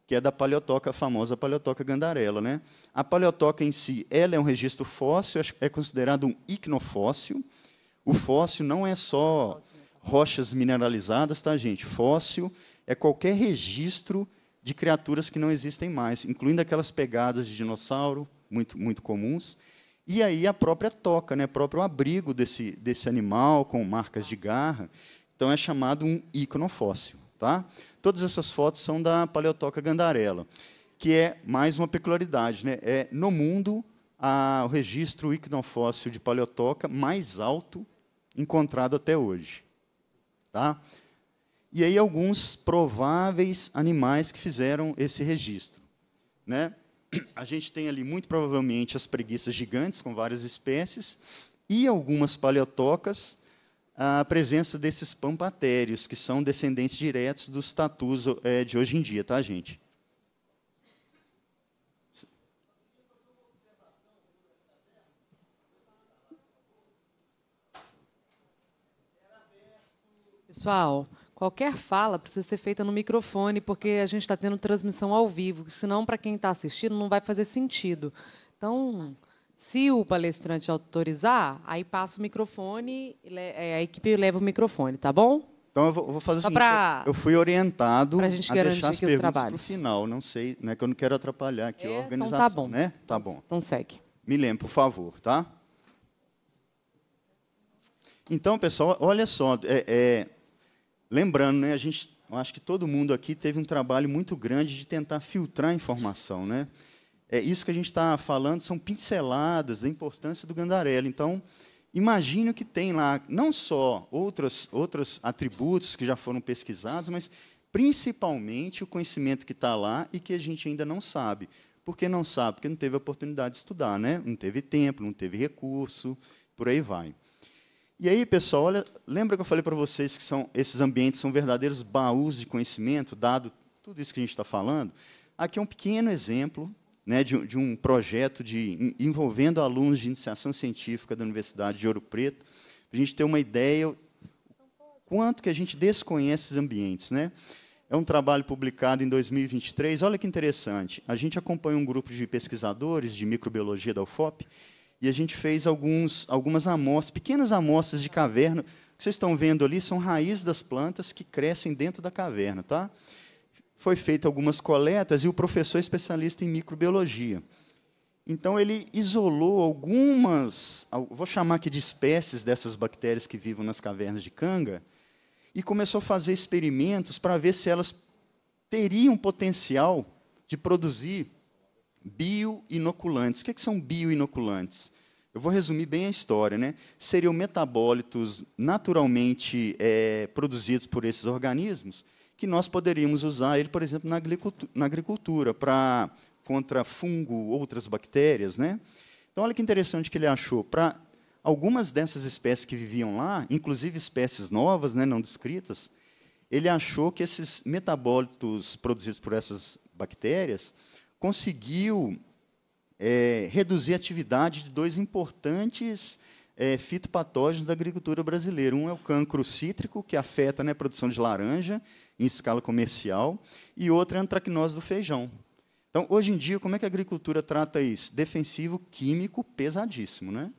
que é da paleotoca, a famosa paleotoca gandarela. Né? A paleotoca em si ela é um registro fóssil, é considerado um icnofóssil. O fóssil não é só rochas mineralizadas, tá, gente? Fóssil é qualquer registro de criaturas que não existem mais, incluindo aquelas pegadas de dinossauro, muito, muito comuns, e aí a própria toca, né, próprio abrigo desse, desse animal com marcas de garra, então é chamado um iconofóssil. Tá? Todas essas fotos são da Paleotoca Gandarela, que é mais uma peculiaridade. Né? É, no mundo, a, o registro iconofóssil de Paleotoca mais alto encontrado até hoje. Tá? E aí alguns prováveis animais que fizeram esse registro. Né? a gente tem ali muito provavelmente as preguiças gigantes com várias espécies e algumas paleotocas, a presença desses pampatérios, que são descendentes diretos dos tatus é, de hoje em dia, tá, gente?
Pessoal, Qualquer fala precisa ser feita no microfone, porque a gente está tendo transmissão ao vivo, senão, para quem está assistindo, não vai fazer sentido. Então, se o palestrante autorizar, aí passa o microfone, é, a
equipe leva o microfone, tá bom? Então eu vou, fazer Só o seguinte, eu fui orientado a deixar as perguntas para o final, não sei, né, que eu não quero atrapalhar aqui é, a organização, então tá bom. né? Tá bom. Então segue. lembre por favor, tá? Então, pessoal, olha só, é, é, lembrando, né, a gente, acho que todo mundo aqui teve um trabalho muito grande de tentar filtrar a informação, né? É isso que a gente está falando são pinceladas da importância do Gandarela. Então, imagino que tem lá não só outros outros atributos que já foram pesquisados, mas principalmente o conhecimento que está lá e que a gente ainda não sabe. Por que não sabe? Porque não teve oportunidade de estudar, né? não teve tempo, não teve recurso, por aí vai. E aí, pessoal, olha, lembra que eu falei para vocês que são, esses ambientes são verdadeiros baús de conhecimento, dado tudo isso que a gente está falando? Aqui é um pequeno exemplo né, de, de, um projeto de, envolvendo alunos de iniciação científica da Universidade de Ouro Preto, para a gente ter uma ideia quanto que a gente desconhece esses ambientes. Né? É um trabalho publicado em 2023. Olha que interessante. A gente acompanha um grupo de pesquisadores de microbiologia da UFOP e a gente fez alguns, algumas amostras, pequenas amostras de caverna. O que vocês estão vendo ali são raízes das plantas que crescem dentro da caverna. Tá? Foi feita algumas coletas e o professor é especialista em microbiologia. Então, ele isolou algumas, vou chamar aqui de espécies dessas bactérias que vivem nas cavernas de Canga, e começou a fazer experimentos para ver se elas teriam potencial de produzir bioinoculantes. O que, é que são bioinoculantes? Eu vou resumir bem a história. Né? Seriam metabólitos naturalmente é, produzidos por esses organismos que nós poderíamos usar ele, por exemplo, na agricultura, na agricultura para contra fungo, outras bactérias, né? Então, olha que interessante que ele achou. Para algumas dessas espécies que viviam lá, inclusive espécies novas, né, não descritas, ele achou que esses metabólitos produzidos por essas bactérias conseguiu é, reduzir a atividade de dois importantes é, fitopatógenos da agricultura brasileira. Um é o cancro cítrico, que afeta né, a produção de laranja em escala comercial, e outro é a antracnose do feijão. Então, hoje em dia, como é que a agricultura trata isso? Defensivo químico pesadíssimo. Né?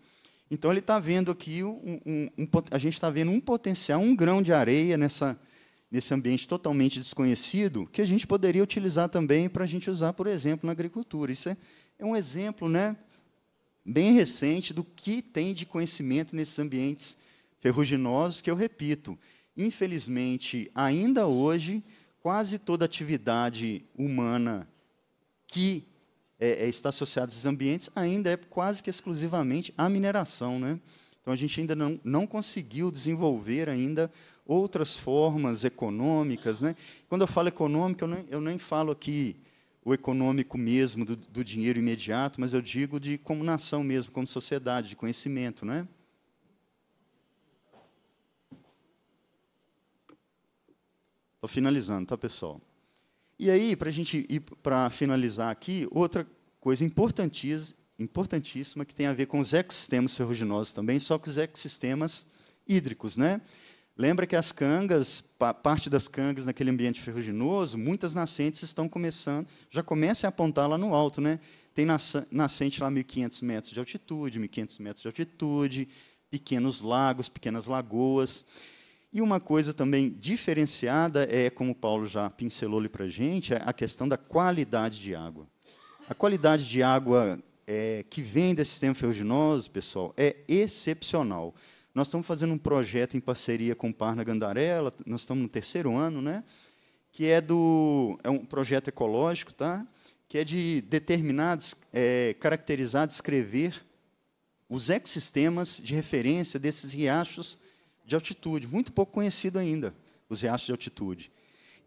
Então, ele está vendo aqui, um, um, um, a gente está vendo um potencial, um grão de areia nessa nesse ambiente totalmente desconhecido, que a gente poderia utilizar também para a gente usar, por exemplo, na agricultura. Isso é, é um exemplo né, bem recente do que tem de conhecimento nesses ambientes ferruginosos, que eu repito, infelizmente, ainda hoje, quase toda atividade humana que é, é está associada a esses ambientes ainda é quase que exclusivamente a mineração. Né? Então, a gente ainda não, não conseguiu desenvolver ainda outras formas econômicas. Né? Quando eu falo econômica, eu nem, eu nem falo aqui o econômico mesmo, do, do, dinheiro imediato, mas eu digo de como nação mesmo, como sociedade, de conhecimento. Né? Estou finalizando, tá, pessoal? E aí, para a gente ir para finalizar aqui, outra coisa importantíssima, importantíssima que tem a ver com os ecossistemas ferruginosos também, só que os ecossistemas hídricos, né? Lembra que as cangas, parte das cangas naquele ambiente ferruginoso, muitas nascentes estão começando, já começam a apontar lá no alto, né? Tem nascente lá 1.500 metros de altitude, 1.500 metros de altitude, pequenos lagos, pequenas lagoas. E uma coisa também diferenciada é, como o Paulo já pincelou ali para a gente, é a questão da qualidade de água. A qualidade de água é, que vem desse sistema ferruginoso, pessoal, é excepcional. Nós estamos fazendo um projeto em parceria com o Parna Gandarela, nós estamos no terceiro ano, né? que é, do, é um projeto ecológico, tá? que é de determinar, é, caracterizar, descrever os ecossistemas de referência desses riachos de altitude, muito pouco conhecido ainda, os riachos de altitude.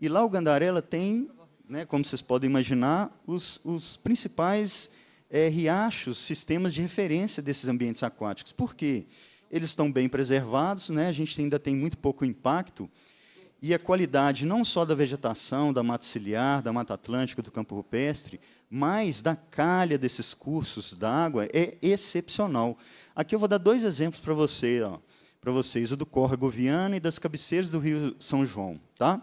E lá o Gandarela tem, né, como vocês podem imaginar, os, os principais é, riachos, sistemas de referência desses ambientes aquáticos. Por quê? eles estão bem preservados, né? a gente ainda tem muito pouco impacto, e a qualidade não só da vegetação, da mata ciliar, da mata atlântica, do campo rupestre, mas da calha desses cursos d'água é excepcional. Aqui eu vou dar dois exemplos para você, para vocês, o do córrego Viana e das cabeceiras do Rio São João, tá?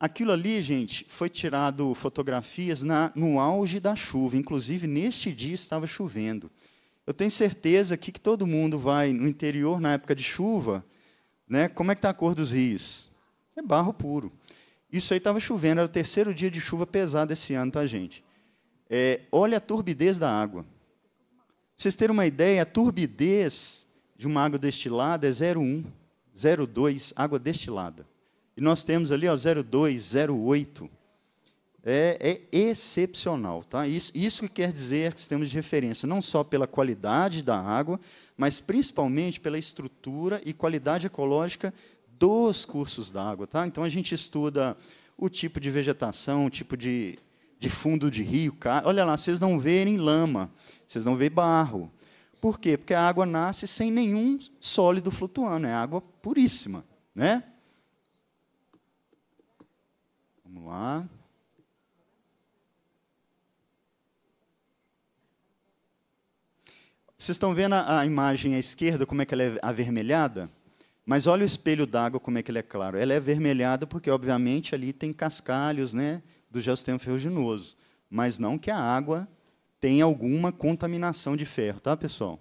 Aquilo ali, gente, foi tirado fotografias na, no auge da chuva. Inclusive, neste dia estava chovendo. Eu tenho certeza aqui que todo mundo vai no interior na época de chuva, né? Como é que está a cor dos rios? É barro puro. Isso aí estava chovendo, era o terceiro dia de chuva pesada esse ano, tá, gente? É, olha a turbidez da água. Pra vocês terem uma ideia, a turbidez de uma água destilada é 0,1, 0,2, água destilada. E nós temos ali, ó, 0,2, 0,8 é, é, excepcional. Tá? Isso, isso que quer dizer que temos de referência não só pela qualidade da água, mas principalmente pela estrutura e qualidade ecológica dos cursos d'água. Tá? Então, a gente estuda o tipo de vegetação, o tipo de, de fundo de rio. Olha lá, vocês não verem lama, vocês não veem barro. Por quê? Porque a água nasce sem nenhum sólido flutuando, é água puríssima. Né? Vamos lá. Vocês estão vendo a, imagem à esquerda, como é que ela é avermelhada? Mas olha o espelho d'água, como é que ele é claro. Ela é avermelhada porque, obviamente, ali tem cascalhos né, do geosistema ferruginoso. Mas não que a água tenha alguma contaminação de ferro, tá, pessoal?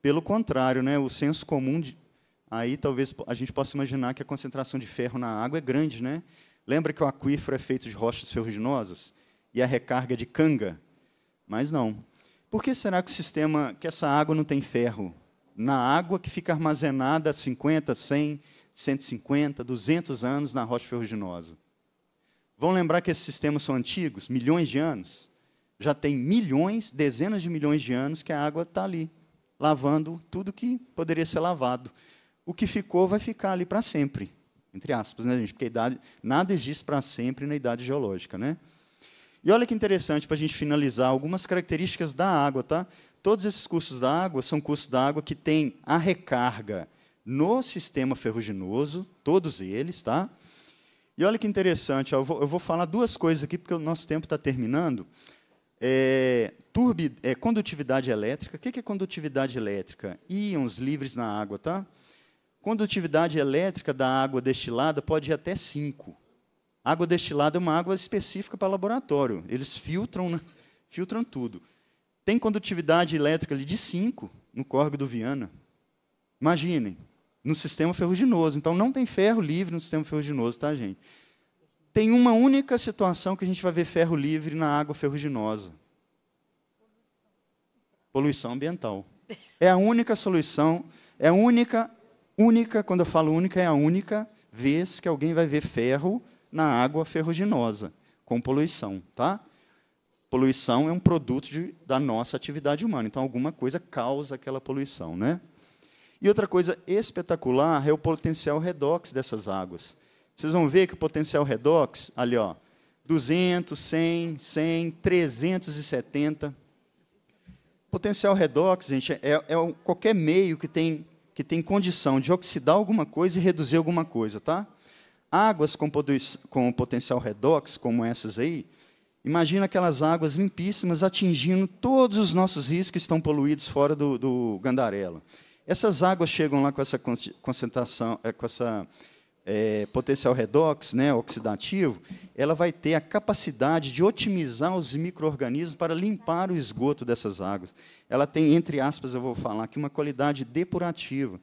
Pelo contrário, né, o senso comum, de, aí talvez a gente possa imaginar que a concentração de ferro na água é grande. Né? Lembra que o aquífero é feito de rochas ferruginosas? E a recarga é de canga? Mas não. Por que será que o sistema, que essa água não tem ferro? Na água que fica armazenada há 50, 100, 150, 200 anos na rocha ferruginosa. Vão lembrar que esses sistemas são antigos, milhões de anos? Já tem milhões, dezenas de milhões de anos que a água está ali, lavando tudo que poderia ser lavado. O que ficou vai ficar ali para sempre, entre aspas, né, gente? Porque idade, nada existe para sempre na idade geológica, né? E olha que interessante para a gente finalizar algumas características da água, tá? Todos esses cursos da água são cursos da água que tem a recarga no sistema ferruginoso, todos eles, tá? E olha que interessante, eu vou, eu vou falar duas coisas aqui porque o nosso tempo está terminando. É, turbi, é, condutividade elétrica. O que é condutividade elétrica? Íons livres na água, tá? Condutividade elétrica da água destilada pode ir até 5. Água destilada é uma água específica para laboratório. Eles filtram, né? filtram tudo. Tem condutividade elétrica de 5 no córrego do Viana. Imaginem, no sistema ferruginoso. Então, não tem ferro livre no sistema ferruginoso, tá, gente? Tem uma única situação que a gente vai ver ferro livre na água ferruginosa. Poluição ambiental. É a única solução, é a única, única, quando eu falo única, é a única vez que alguém vai ver ferro na água ferruginosa, com poluição. Tá? Poluição é um produto de, da nossa atividade humana, então alguma coisa causa aquela poluição. Né? E outra coisa espetacular é o potencial redox dessas águas. Vocês vão ver que o potencial redox, ali, ó, 200, 100, 100, 370. Potencial redox, gente, é, é qualquer meio que tem, que tem condição de oxidar alguma coisa e reduzir alguma coisa, tá? Águas com, com potencial redox, como essas aí, imagina aquelas águas limpíssimas atingindo todos os nossos rios que estão poluídos fora do, do Essas águas chegam lá com essa concentração, eh, com essa é, potencial redox, né, oxidativo, ela vai ter a capacidade de otimizar os micro-organismos para limpar o esgoto dessas águas. Ela tem, entre aspas, eu vou falar aqui, uma qualidade depurativa.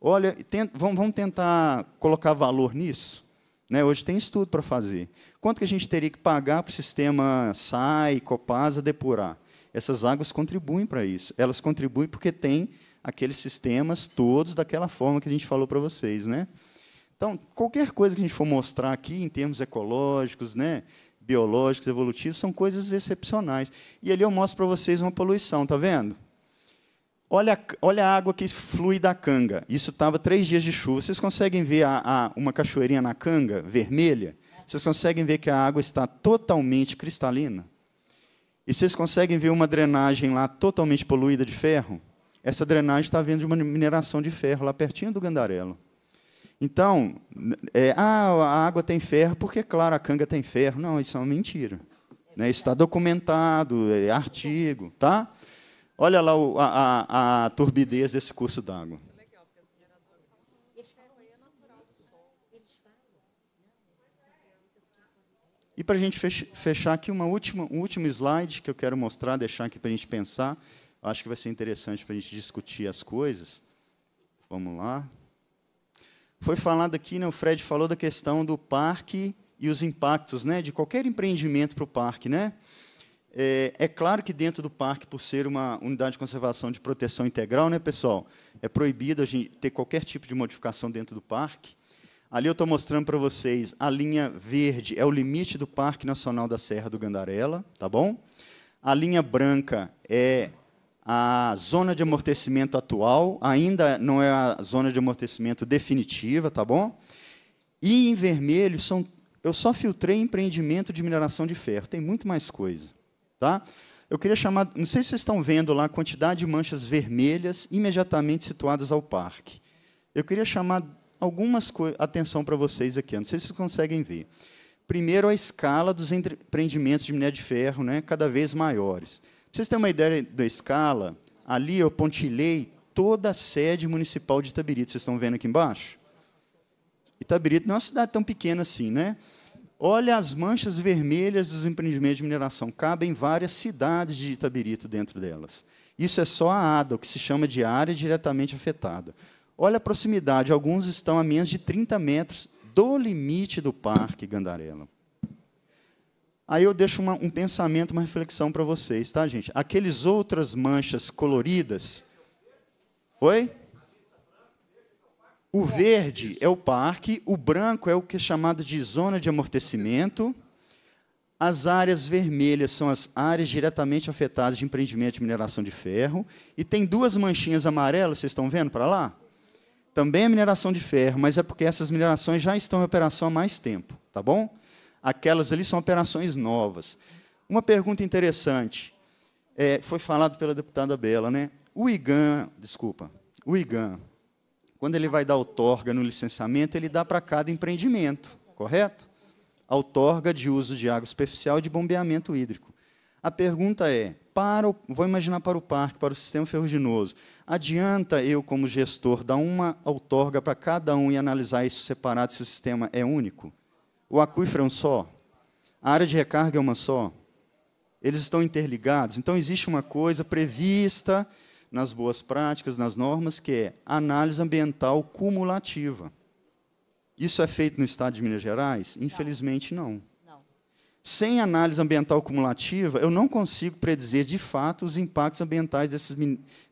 Olha, tem, vamos, vamos tentar colocar valor nisso? Né? Hoje tem estudo para fazer. Quanto que a gente teria que pagar para o sistema SAI, Copasa, depurar? Essas águas contribuem para isso. Elas contribuem porque tem aqueles sistemas todos daquela forma que a gente falou para vocês. Né? Então, qualquer coisa que a gente for mostrar aqui em termos ecológicos, né, biológicos, evolutivos, são coisas excepcionais. E ali eu mostro para vocês uma poluição, tá vendo? Olha, olha a água que flui da canga. Isso estava três dias de chuva. Vocês conseguem ver a, a, uma cachoeirinha na canga, vermelha? Vocês conseguem ver que a água está totalmente cristalina? E vocês conseguem ver uma drenagem lá totalmente poluída de ferro? Essa drenagem está vindo de uma mineração de ferro lá pertinho do Gandarelo. Então, é, ah, a água tem ferro, porque, claro, a canga tem ferro. Não, isso é uma mentira. Né? Isso está documentado, é artigo, tá? Olha lá o, a, a, a turbidez desse curso d'água. E para a gente fechar aqui, uma última, um último slide que eu quero mostrar, deixar aqui para a gente pensar. Acho que vai ser interessante para a gente discutir as coisas. Vamos lá. Foi falado aqui, né, o Fred falou da questão do parque e os impactos né, de qualquer empreendimento para o parque. Né? É, é, claro que dentro do parque, por ser uma unidade de conservação de proteção integral, né, pessoal, é proibido a gente ter qualquer tipo de modificação dentro do parque. Ali eu estou mostrando para vocês a linha verde é o limite do Parque Nacional da Serra do Gandarela, tá bom? A linha branca é a zona de amortecimento atual, ainda não é a zona de amortecimento definitiva, tá bom? E em vermelho são eu só filtrei empreendimento de mineração de ferro, tem muito mais coisa. Tá? Eu queria chamar, não sei se vocês estão vendo lá a quantidade de manchas vermelhas imediatamente situadas ao parque. Eu queria chamar algumas atenção para vocês aqui, não sei se vocês conseguem ver. Primeiro, a escala dos empreendimentos de minério de ferro, né, cada vez maiores. Para vocês terem uma ideia da escala, ali eu pontilhei toda a sede municipal de Itabirito. Vocês estão vendo aqui embaixo? Itabirito não é uma cidade tão pequena assim, né? Olha as manchas vermelhas dos empreendimentos de mineração. Cabem várias cidades de Itabirito dentro delas. Isso é só a ADA, o que se chama de área diretamente afetada. Olha a proximidade, alguns estão a menos de 30 metros do limite do Parque Gandarela. Aí eu deixo uma, um pensamento, uma reflexão para vocês, tá, gente? Aqueles outras manchas coloridas. Oi? O verde é o parque, o branco é o que é chamado de zona de amortecimento. As áreas vermelhas são as áreas diretamente afetadas de empreendimento de mineração de ferro. E tem duas manchinhas amarelas, vocês estão vendo para lá? Também é mineração de ferro, mas é porque essas minerações já estão em operação há mais tempo, tá bom? Aquelas ali são operações novas. Uma pergunta interessante, é, foi falado pela deputada Bela, né? O IGAN, desculpa, o IGAN, quando ele vai dar outorga no licenciamento, ele dá para cada empreendimento, correto? outorga de uso de água superficial e de bombeamento hídrico. A pergunta é, para o, vou imaginar para o parque, para o sistema ferruginoso, adianta eu, como gestor, dar uma outorga para cada um e analisar isso separado, se o sistema é único? O aquífero é um só? A área de recarga é uma só? Eles estão interligados? Então, existe uma coisa prevista nas boas práticas, nas normas, que é análise ambiental cumulativa. Isso é feito no Estado de Minas Gerais? Infelizmente, não. não. Sem análise ambiental cumulativa, eu não consigo predizer de fato os impactos ambientais desses,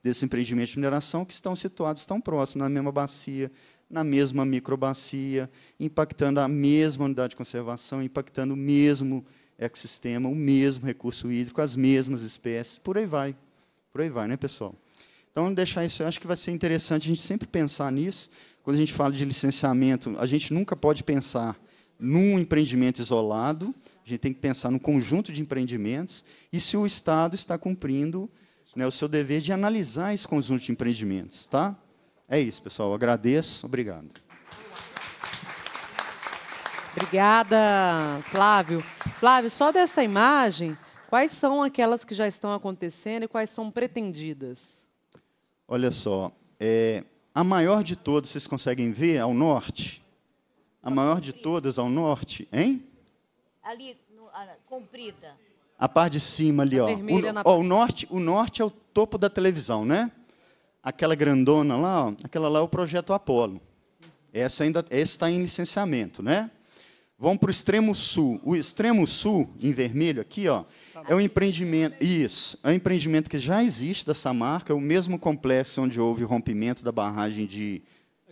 desses empreendimentos de mineração que estão situados tão próximos, na mesma bacia, na mesma microbacia, impactando a mesma unidade de conservação, impactando o mesmo ecossistema, o mesmo recurso hídrico, as mesmas espécies, por aí vai. Por aí vai, né, pessoal? Então, deixar isso, eu acho que vai ser interessante a gente sempre pensar nisso. Quando a gente fala de licenciamento, a gente nunca pode pensar num empreendimento isolado, a gente tem que pensar no conjunto de empreendimentos e se o Estado está cumprindo né, o seu dever de analisar esse conjunto de empreendimentos. Tá? É isso, pessoal. Eu agradeço. Obrigado.
Obrigada, Flávio. Flávio, só dessa imagem, quais são aquelas que já estão acontecendo e quais são pretendidas?
Olha só, é, a maior de todas, vocês conseguem ver ao norte? A maior de todas ao norte, hein?
Ali, no, a, comprida.
A parte de cima ali, ó. O, ó, o, norte, o norte é o topo da televisão, né? Aquela grandona lá, ó, aquela lá é o projeto Apolo. Essa ainda está em licenciamento, né? Vamos para o extremo sul. O extremo sul, em vermelho aqui, ó, tá é um empreendimento. Isso, é um empreendimento que já existe dessa marca, é o mesmo complexo onde houve o rompimento da barragem de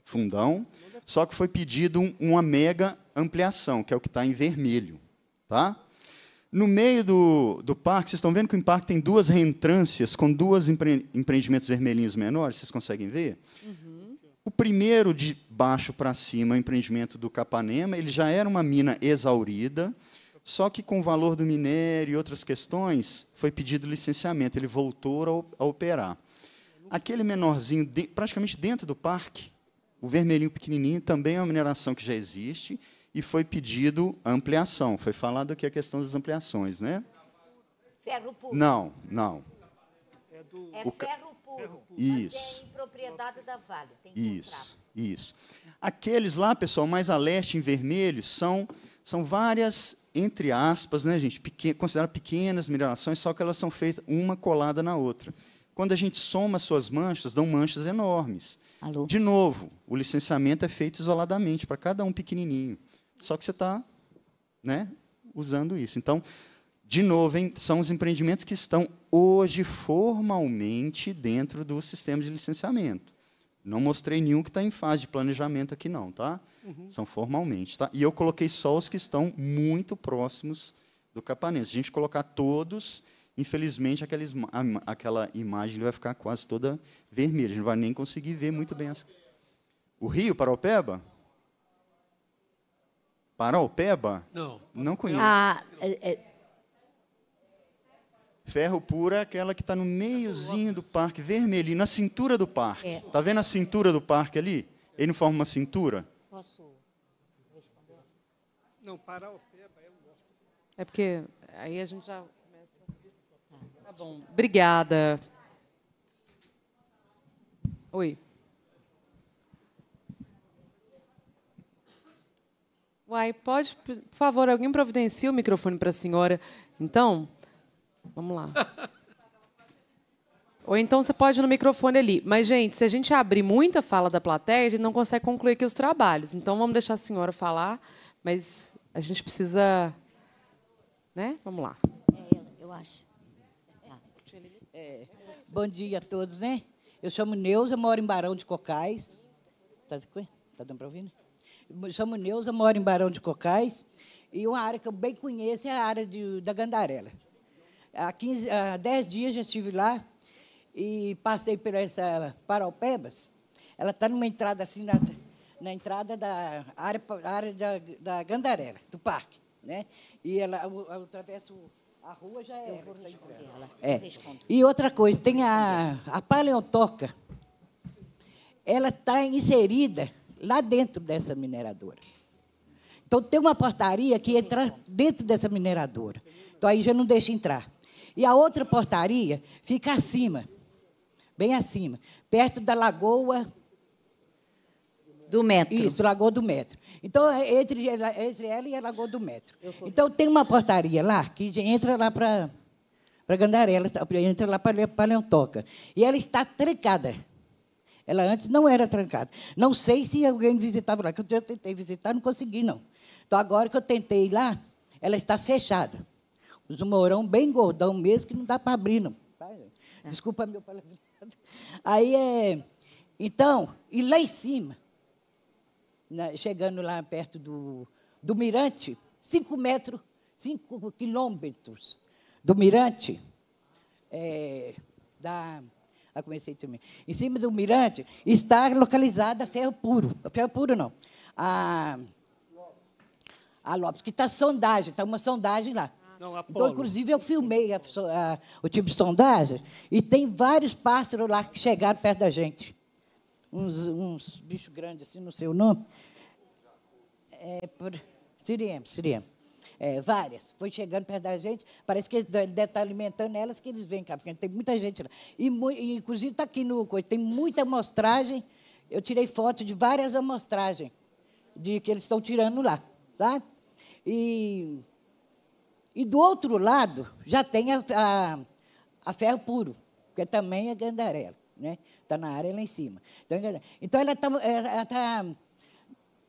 Fundão, só que foi pedido uma mega ampliação, que é o que está em vermelho. Tá? No meio do, do parque, vocês estão vendo que o parque tem duas reentrâncias com duas empre, empreendimentos vermelhinhos menores, vocês conseguem ver? Uhum. O primeiro, de baixo para cima, o empreendimento do Capanema, ele já era uma mina exaurida, só que com o valor do minério e outras questões, foi pedido licenciamento, ele voltou a, operar. Aquele menorzinho, de, praticamente dentro do parque, o vermelhinho pequenininho, também é uma mineração que já existe, e foi pedido ampliação. Foi falado aqui a questão das ampliações, né?
Ferro puro. Não,
não. É, do... é ferro, puro, ferro puro. É isso.
É propriedade da Vale.
isso, isso. Aqueles lá, pessoal, mais a leste, em vermelho, são, são várias, entre aspas, né, gente, pequen consideradas pequenas minerações, só que elas são feitas uma colada na outra. Quando a gente soma suas manchas, dão manchas enormes. Alô? De novo, o licenciamento é feito isoladamente, para cada um pequenininho. Só que você está né, usando isso. Então, de novo, hein, são os empreendimentos que estão hoje formalmente dentro do sistema de licenciamento. Não mostrei nenhum que está em fase de planejamento aqui, não, tá? Uhum. São formalmente, tá? E eu coloquei só os que estão muito próximos do Capanense. Se a gente colocar todos, infelizmente, aquela, aquela imagem vai ficar quase toda vermelha. A gente não vai nem conseguir ver muito bem. As... O Rio, Paraupeba? Paraupeba? Não. Não conheço.
Ah, é, é...
Ferro pura é aquela que está no meiozinho do parque, vermelhinho, na cintura do parque. Está é. Tá vendo a cintura do parque ali? Ele não forma uma cintura?
Posso responder? Não, para o pé, É porque aí a gente já começa. Tá bom. Obrigada. Oi. Uai, pode, por favor, alguém providencie o microfone para a senhora, então? Vamos lá. Ou então você pode ir no microfone ali. Mas, gente, se a gente abrir muita fala da plateia, a gente não consegue concluir aqui os trabalhos. Então, vamos deixar a senhora falar, mas a gente precisa. Né? Vamos lá.
É ela, eu acho. Ah. É. Bom dia a todos, né? Eu chamo Neuza, moro em Barão de Cocais. Está tá dando para ouvir, né? Eu chamo Neuza, moro em Barão de Cocais. E uma área que eu bem conheço é a área de, da Gandarela. Há, 15, há 10 dias já estive lá e passei por essa Paraupebas. Ela está numa entrada assim, na, na entrada da área, área da, da do parque. Né? E ela atravessa a rua já tá é. Eu ela. É. E outra coisa, tem a, a paleontoca. Ela está inserida lá dentro dessa mineradora. Então, tem uma portaria que entra dentro dessa mineradora. Então, aí já não deixa entrar. E a outra portaria fica acima, bem acima, perto da Lagoa do Metro. Isso, Lagoa do Metro. Então, é entre, entre ela e a Lagoa do Metro. Então, tem uma portaria lá que entra lá para Gandarela, tá, entra lá para Paleontoca. E ela está trancada. Ela antes não era trancada. Não sei se alguém visitava lá, que eu já tentei visitar, não consegui, não. Então, agora que eu tentei lá, ela está fechada. Os morão bem gordão mesmo, que não dá para abrir, não. Tá, Desculpa meu palavreado. Aí é. Então, e lá em cima, né, chegando lá perto do, do mirante, 5 metros, 5 quilômetros do mirante, é, da. Ah, comecei é também. Em cima do mirante está localizada a ferro puro. ferro puro não. A, a Lopes, que está sondagem, está uma sondagem lá então, inclusive, eu filmei a, a, o tipo de sondagem e tem vários pássaros lá que chegaram perto da gente. Uns, uns bichos grandes, assim, não sei o nome. É, por... É, várias, foi chegando perto da gente, parece que eles devem estar alimentando elas que eles vêm cá, porque tem muita gente lá. E, inclusive está aqui no coisa, tem muita amostragem, eu tirei foto de várias amostragens de que eles estão tirando lá, sabe? E e do outro lado já tem a, a, a ferro puro, que também é gandarela, né? Está na área lá em cima. Então, ela está então tá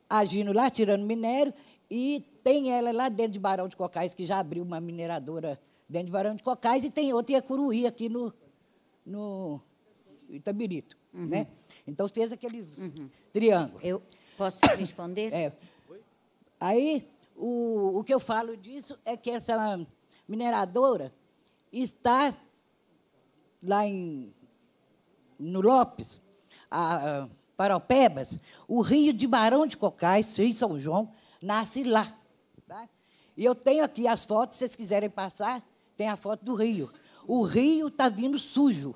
agindo lá, tirando minério, e tem ela lá dentro de Barão de Cocais, que já abriu uma mineradora dentro de Barão de Cocais, e tem outra em Acuruí, é aqui no, no Itabirito. Uhum. Né? Então, fez aquele uhum. triângulo. Eu posso responder? É. Aí, o, o que eu falo disso é que essa mineradora está lá em, no Lopes, a, a Paropebas, o rio de Barão de Cocais, Rio São João, nasce lá. Tá? E eu tenho aqui as fotos, se vocês quiserem passar, tem a foto do rio. O rio está vindo sujo.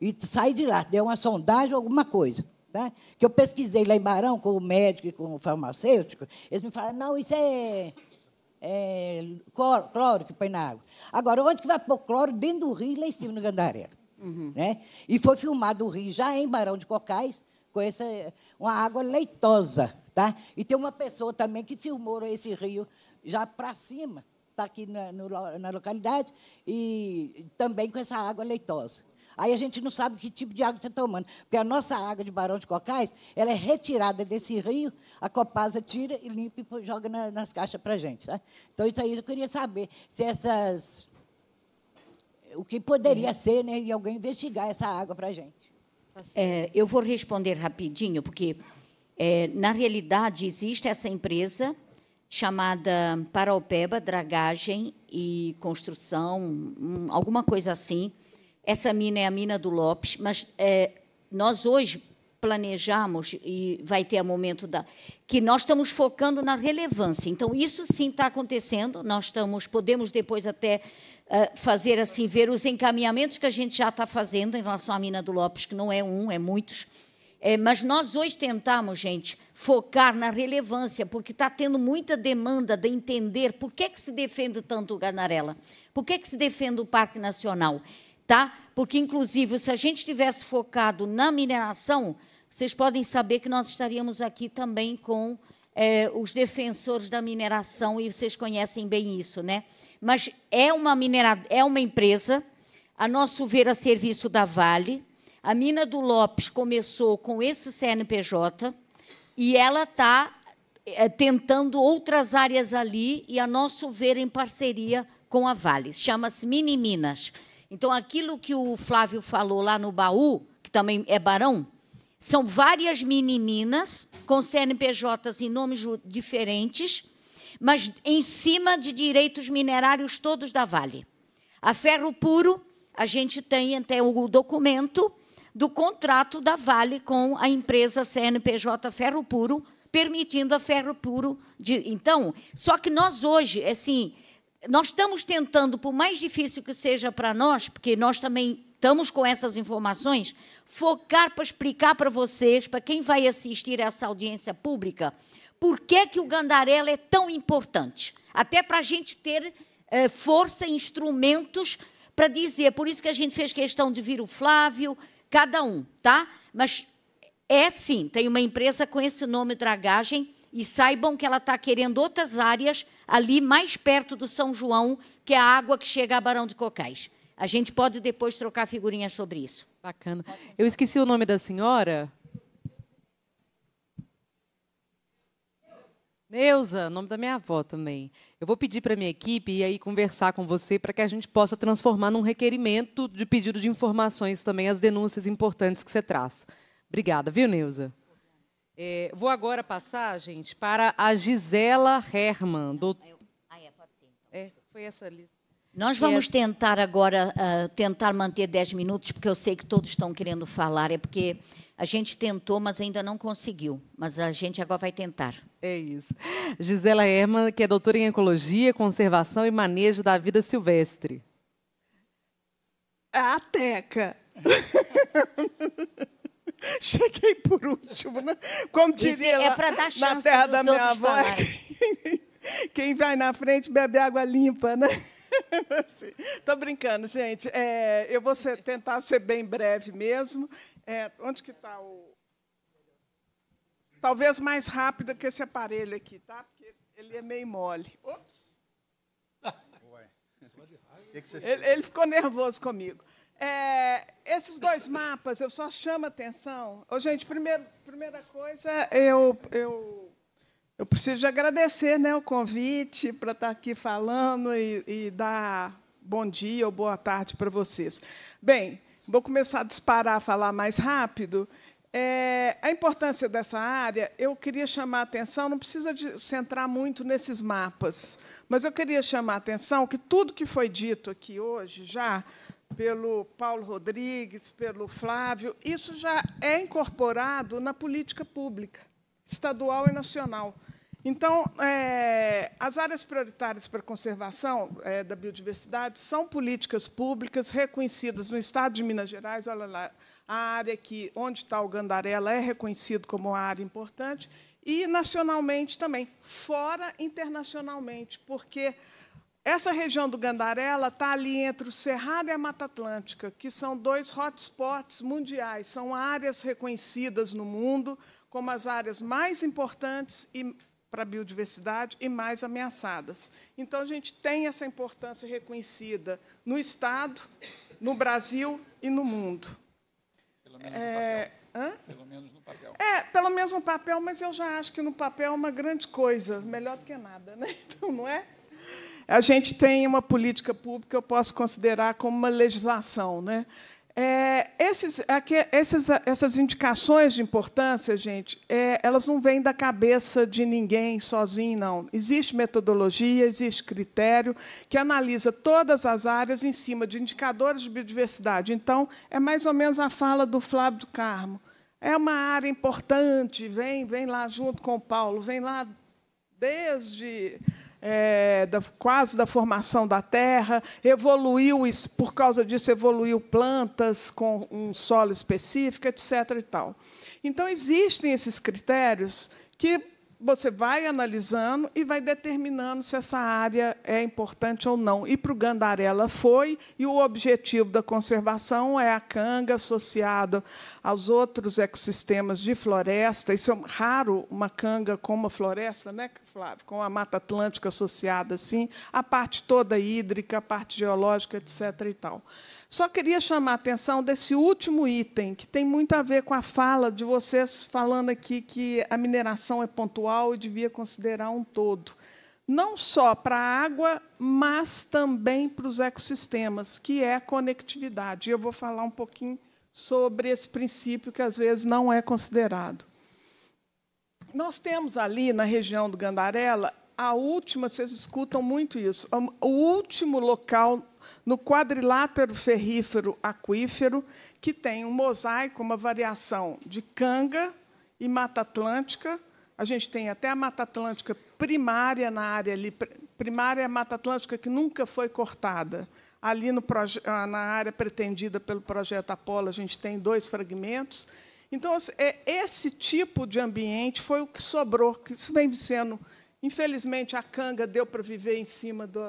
E sai de lá, deu uma sondagem, alguma coisa. Tá? Que eu pesquisei lá em Barão com o médico e com o farmacêutico, eles me falaram, não, isso é, é cloro, cloro que põe na água. Agora, onde que vai pôr cloro? Dentro do rio, lá em cima, no Gandareira. Uhum. Né? E foi filmado o rio já em Barão de Cocais, com essa, uma água leitosa. Tá? E tem uma pessoa também que filmou esse rio já para cima, está aqui na, no, na localidade, e também com essa água leitosa. Aí a gente não sabe que tipo de água está tomando, porque a nossa água de Barão de Cocais ela é retirada desse rio, a Copasa tira e limpa e joga na, nas caixas para a gente. Tá? Então, isso aí eu queria saber se essas. O que poderia é. ser, né? E alguém investigar essa água para a gente.
Tá é, eu vou responder rapidinho, porque, é, na realidade, existe essa empresa chamada Paraopeba Dragagem e Construção, alguma coisa assim essa mina é a mina do Lopes, mas é, nós hoje planejamos, e vai ter a momento da. que nós estamos focando na relevância. Então, isso sim está acontecendo, nós estamos, podemos depois até uh, fazer assim, ver os encaminhamentos que a gente já está fazendo em relação à mina do Lopes, que não é um, é muitos. É, mas nós hoje tentamos, gente, focar na relevância, porque está tendo muita demanda de entender por que, é que se defende tanto o Ganarela, por que, é que se defende o Parque Nacional tá? Porque, inclusive, se a gente tivesse focado na mineração, vocês podem saber que nós estaríamos aqui também com é, os defensores da mineração, e vocês conhecem bem isso, né? Mas é uma, minera é uma empresa, a nosso ver, a serviço da Vale. A mina do Lopes começou com esse CNPJ e ela está é, tentando outras áreas ali, e a nosso ver, em parceria com a Vale. Chama-se Mini Minas. Então, aquilo que o Flávio falou lá no baú, que também é barão, são várias mini-minas com CNPJs em nomes diferentes, mas em cima de direitos minerários todos da Vale. A ferro puro, a gente tem até o documento do contrato da Vale com a empresa CNPJ Ferro Puro, permitindo a Ferro Puro. De... Então, só que nós hoje, assim, nós estamos tentando, por mais difícil que seja para nós, porque nós também estamos com essas informações, focar para explicar para vocês, para quem vai assistir a essa audiência pública, por que, que o Gandarela é tão importante. Até para a gente ter eh, força, instrumentos para dizer. Por isso que a gente fez questão de vir o Flávio, cada um, tá? Mas é sim, tem uma empresa com esse nome Dragagem e saibam que ela está querendo outras áreas ali mais perto do São João, que é a água que chega a Barão de Cocais. A gente pode depois trocar figurinhas sobre isso. Bacana. Eu esqueci
o nome da senhora. Neuza, nome da minha avó também. Eu vou pedir para a minha equipe e aí conversar com você para que a gente possa transformar num requerimento de pedido de informações também as denúncias importantes que você traz. Obrigada, viu, Neuza? É, vou agora passar, gente, para a Gisela Herman. Do... Ah, ah, é, pode ser. Então, é, foi essa lista. Nós vamos é-
tentar agora, uh, tentar manter 10 minutos, porque eu sei que todos estão querendo falar. É porque a gente tentou, mas ainda não conseguiu. Mas a gente agora vai tentar. É isso.
Gisela Herman, que é doutora em Ecologia, Conservação e Manejo da Vida Silvestre.
A teca. [laughs] [laughs] Cheguei por último, né? Como dizia é lá, na terra da minha avó, [laughs] quem, quem vai na frente bebe água limpa, né? Estou [laughs] assim, brincando, gente. É, eu vou ser, tentar ser bem breve mesmo. É, onde que está o... Talvez mais rápido que esse aparelho aqui, tá? Porque ele é meio mole.
Ops! Ele,
ele ficou nervoso comigo. É, esses dois mapas, eu só chamo a atenção. Oh, gente, primeiro, primeira coisa, eu, eu, eu preciso de agradecer né, o convite para estar tá aqui falando e, e dar bom dia ou boa tarde para vocês. Bem, vou começar a disparar, falar mais rápido. É, a importância dessa área, eu queria chamar a atenção, não precisa de centrar muito nesses mapas, mas eu queria chamar a atenção que tudo que foi dito aqui hoje já pelo Paulo Rodrigues, pelo Flávio, isso já é incorporado na política pública, estadual e nacional. Então, é, as áreas prioritárias para a conservação é, da biodiversidade são políticas públicas reconhecidas no Estado de Minas Gerais. Olha lá, a área que, onde está o Gandarela é reconhecido como uma área importante, e nacionalmente também, fora internacionalmente, porque essa região do Gandarela está ali entre o Cerrado e a Mata Atlântica, que são dois hotspots mundiais, são áreas reconhecidas no mundo como as áreas mais importantes para a biodiversidade e mais ameaçadas. Então, a gente tem essa importância reconhecida no Estado, no Brasil e no mundo. Pelo menos é... no papel. É, hã?
Pelo menos no papel.
É, pelo menos no papel, mas eu já acho que no papel é uma grande coisa, melhor do que nada, né? [laughs] Então, não é? a gente tem uma política pública que eu posso considerar como uma legislação. Né? É, esses, aqui, esses, essas indicações de importância, gente, é, elas não vêm da cabeça de ninguém sozinho, não. Existe metodologia, existe critério que analisa todas as áreas em cima de indicadores de biodiversidade. Então, é mais ou menos a fala do Flávio do Carmo. É uma área importante, vem, vem lá junto com o Paulo, vem lá desde é, da, quase da formação da terra, evoluiu, por causa disso, evoluiu plantas com um solo específico, etc. E tal. Então, existem esses critérios que você vai analisando e vai determinando se essa área é importante ou não. E para o Gandarela foi, e o objetivo da conservação é a canga associada aos outros ecossistemas de floresta. Isso é raro uma canga com uma floresta, né, Flávio? Com a Mata Atlântica associada assim, a parte toda hídrica, a parte geológica, etc. e tal. Só queria chamar a atenção desse último item, que tem muito a ver com a fala de vocês falando aqui que a mineração é pontual e devia considerar um todo. Não só para a água, mas também para os ecossistemas, que é a conectividade. E eu vou falar um pouquinho sobre esse princípio que às vezes não é considerado. Nós temos ali na região do Gandarela a última, vocês escutam muito isso, o último local no quadrilátero ferrífero aquífero, que tem um mosaico, uma variação de canga e Mata Atlântica. A gente tem até a Mata Atlântica primária na área ali, primária é Mata Atlântica que nunca foi cortada. Ali no ah, na área pretendida pelo projeto Apolo, a gente tem dois fragmentos. Então, assim, é, esse tipo de ambiente foi o que sobrou, que isso vem sendo. Infelizmente, a canga deu para viver em cima do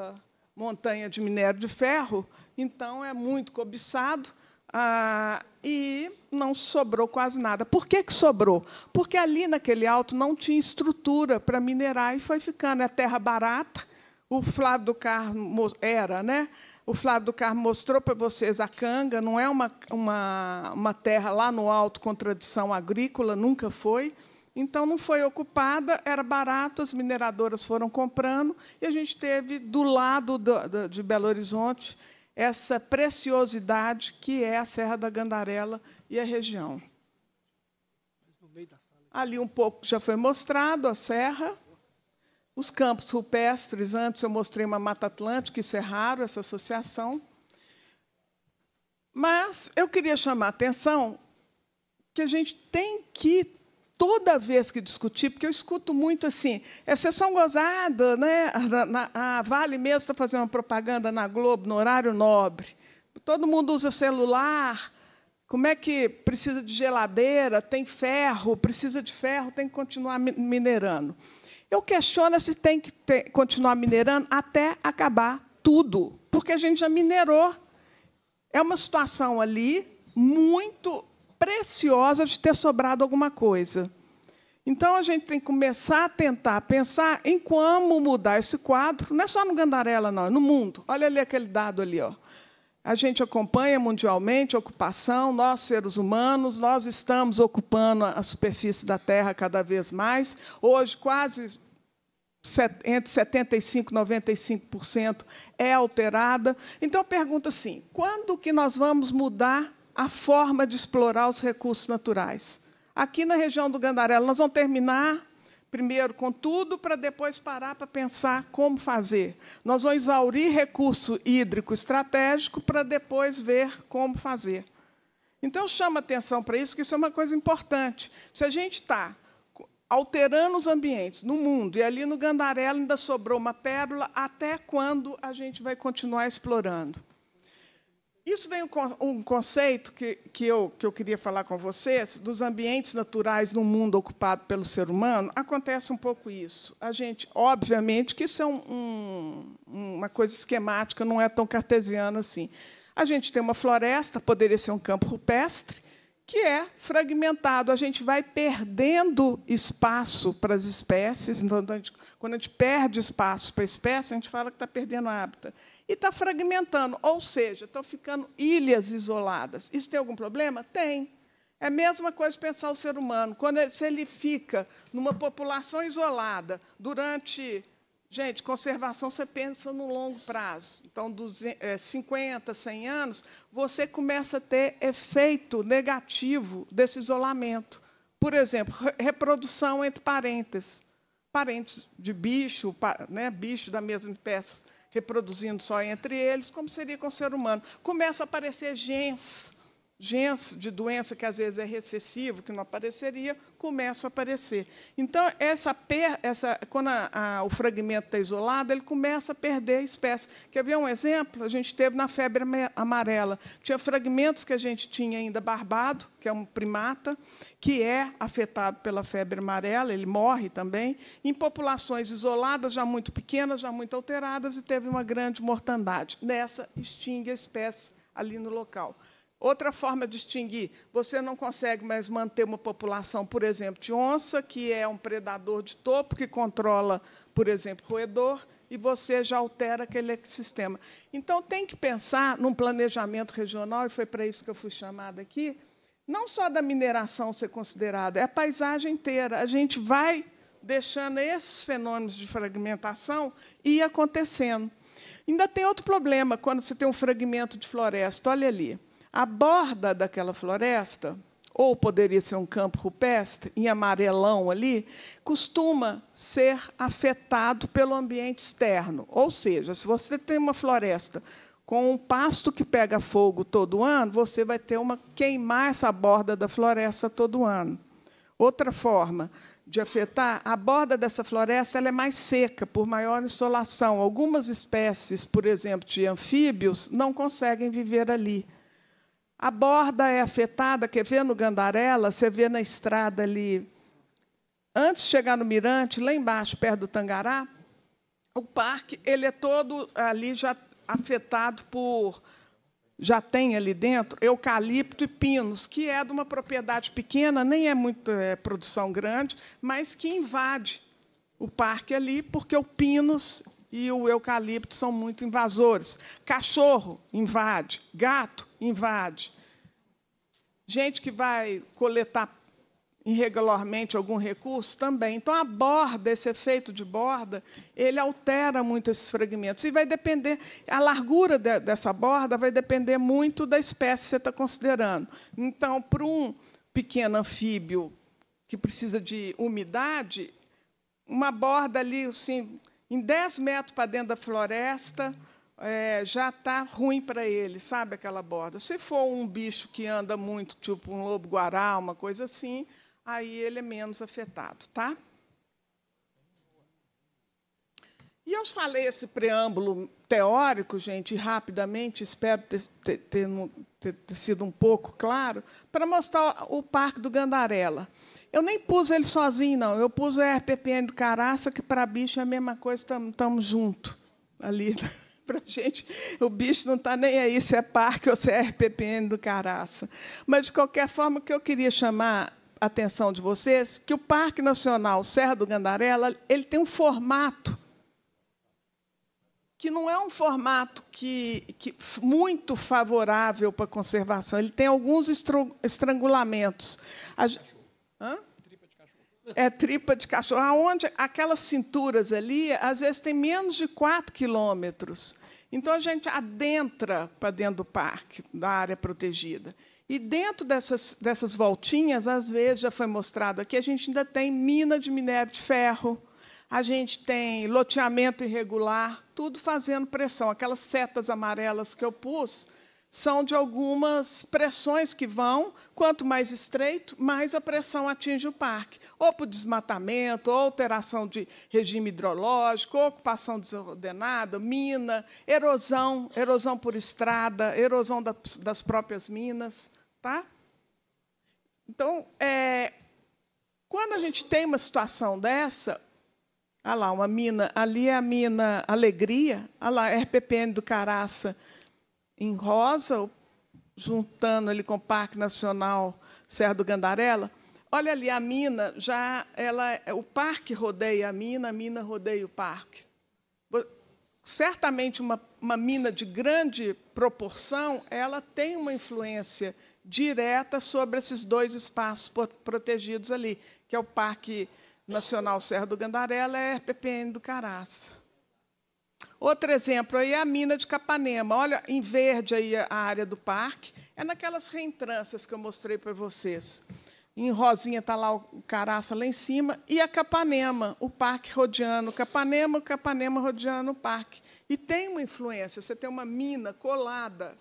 montanha de minério de ferro, então é muito cobiçado. Ah, e não sobrou quase nada. Por que, que sobrou? Porque ali naquele alto não tinha estrutura para minerar e foi ficando. É terra barata. O Flávio do Carmo era, né? O Flávio do Carmo mostrou para vocês a canga, não é uma, uma, uma terra lá no alto com tradição agrícola, nunca foi. Então, não foi ocupada, era barato, as mineradoras foram comprando, e a gente teve, do lado do, de Belo Horizonte, essa preciosidade que é a Serra da Gandarela e a região. Ali um pouco já foi mostrado a serra, os campos rupestres, antes eu mostrei uma Mata Atlântica, isso é raro, essa associação. Mas eu queria chamar a atenção que a gente tem que toda vez que discutir, porque eu escuto muito assim, é sessão gozada, né? a, ah, Vale mesmo está fazendo uma propaganda na Globo, no horário nobre. Todo mundo usa celular. Como é que precisa de geladeira, tem ferro, precisa de ferro, tem que continuar minerando. Eu questiono se tem que ter, continuar minerando até acabar tudo, porque a gente já minerou. É uma situação ali muito preciosa de ter sobrado alguma coisa. Então a gente tem que começar a tentar pensar em como mudar esse quadro, não é só no Gandarela, não, é no mundo. Olha ali aquele dado ali. Ó. A gente acompanha mundialmente a ocupação, nós, seres humanos, nós estamos ocupando a superfície da Terra cada vez mais. Hoje, quase entre 75% e 95% é alterada. Então, pergunta assim, quando que nós vamos mudar a forma de explorar os recursos naturais. Aqui na região do Gandarela, nós vamos terminar primeiro com tudo, para depois parar para pensar como fazer. Nós vamos exaurir recurso hídrico estratégico para depois ver como fazer. Então, chama atenção para isso, que isso é uma coisa importante. Se a gente está alterando os ambientes no mundo, e ali no Gandarela ainda sobrou uma pérola, até quando a gente vai continuar explorando? Isso vem um conceito que, que, eu, que eu queria falar com vocês, dos ambientes naturais no mundo ocupado pelo ser humano, acontece um pouco isso. A gente, obviamente, que isso é um, um, uma coisa esquemática, não é tão cartesiana assim. A gente tem uma floresta, poderia ser um campo rupestre, que é fragmentado. A gente vai perdendo espaço para as espécies. Então, quando a gente perde espaço para a espécie, a gente fala que está perdendo hábitat e está fragmentando, ou seja, estão ficando ilhas isoladas. Isso tem algum problema? Tem. É a mesma coisa pensar o ser humano. Quando ele, se ele fica numa população isolada durante. Gente, conservação você pensa no longo prazo. Então, dos é, 50, 100 anos, você começa a ter efeito negativo desse isolamento. Por exemplo, reprodução entre parentes. Parentes de bicho, né, bicho da mesma espécie reproduzindo só entre eles, como seria com o ser humano. Começa a aparecer genes de doença que às vezes é recessivo, que não apareceria, começa a aparecer. Então, essa, essa quando a, a, o fragmento está isolado, ele começa a perder a espécie. Quer ver um exemplo? A gente teve na febre amarela. Tinha fragmentos que a gente tinha ainda barbado, que é um primata, que é afetado pela febre amarela, ele morre também, em populações isoladas, já muito pequenas, já muito alteradas, e teve uma grande mortandade. Nessa, extingue a espécie ali no local. Outra forma de extinguir, você não consegue mais manter uma população, por exemplo, de onça, que é um predador de topo que controla, por exemplo, roedor, e você já altera aquele ecossistema. Então, tem que pensar num planejamento regional, e foi para isso que eu fui chamada aqui, não só da mineração ser considerada, é a paisagem inteira. A gente vai deixando esses fenômenos de fragmentação ir acontecendo. Ainda tem outro problema quando você tem um fragmento de floresta. Olha ali. A borda daquela floresta, ou poderia ser um campo rupestre, em amarelão ali, costuma ser afetado pelo ambiente externo. Ou seja, se você tem uma floresta com um pasto que pega fogo todo ano, você vai ter uma queimar essa borda da floresta todo ano. Outra forma de afetar, a borda dessa floresta ela é mais seca por maior insolação. Algumas espécies, por exemplo, de anfíbios, não conseguem viver ali. A borda é afetada, quer ver no Gandarela, você vê na estrada ali, antes de chegar no Mirante, lá embaixo, perto do Tangará, o parque ele é todo ali já afetado por já tem ali dentro eucalipto e pinos, que é de uma propriedade pequena, nem é muito é, produção grande, mas que invade o parque ali, porque o pinos e o eucalipto são muito invasores. Cachorro invade, gato invade. Gente que vai coletar irregularmente algum recurso também. Então a borda, esse efeito de borda, ele altera muito esses fragmentos e vai depender a largura de, dessa borda vai depender muito da espécie que você está considerando. Então, para um pequeno anfíbio que precisa de umidade, uma borda ali assim em 10 metros para dentro da floresta, é, já está ruim para ele, sabe aquela borda. Se for um bicho que anda muito, tipo um lobo-guará, uma coisa assim, aí ele é menos afetado, tá? E eu falei esse preâmbulo teórico, gente, rapidamente, espero ter, ter, ter, ter sido um pouco claro, para mostrar o Parque do Gandarela. Eu nem pus ele sozinho, não. Eu pus o RPPN do caraça, que para bicho é a mesma coisa, estamos juntos ali. Né? [laughs] Para gente, o bicho não está nem aí se é parque ou se é RPPN do caraça. Mas, de qualquer forma, o que eu queria chamar a atenção de vocês que o Parque Nacional Serra do Gandarela ele tem um formato que não é um formato que, que muito favorável para a conservação. Ele tem alguns estrangulamentos. A, Hã? Tripa de cachorro. É tripa de cachorro. Aonde aquelas cinturas ali, às vezes, tem menos de 4 quilômetros. Então, a gente adentra para dentro do parque, da área protegida. E dentro dessas, dessas voltinhas, às vezes, já foi mostrado aqui, a gente ainda tem mina de minério de ferro, a gente tem loteamento irregular, tudo fazendo pressão. Aquelas setas amarelas que eu pus, são de algumas pressões que vão, quanto mais estreito, mais a pressão atinge o parque, ou por desmatamento, ou alteração de regime hidrológico, ou ocupação desordenada, mina, erosão, erosão por estrada, erosão das próprias minas, tá? Então, é, quando a gente tem uma situação dessa, olha ah lá, uma mina, ali é a mina Alegria, ah lá, é RPPN do Caraça, em Rosa, juntando ele com o Parque Nacional Serra do Gandarela. Olha ali a mina, já ela, o parque rodeia a mina, a mina rodeia o parque. Certamente uma, uma mina de grande proporção, ela tem uma influência direta sobre esses dois espaços protegidos ali, que é o Parque Nacional Serra do Gandarela e a RPPN do Caraça. Outro exemplo aí é a mina de Capanema. Olha, em verde aí a área do parque. É naquelas reentrâncias que eu mostrei para vocês. Em rosinha está lá o Caraça, lá em cima. E a Capanema, o parque rodeando. Capanema, Capanema rodeando o parque. E tem uma influência, você tem uma mina colada.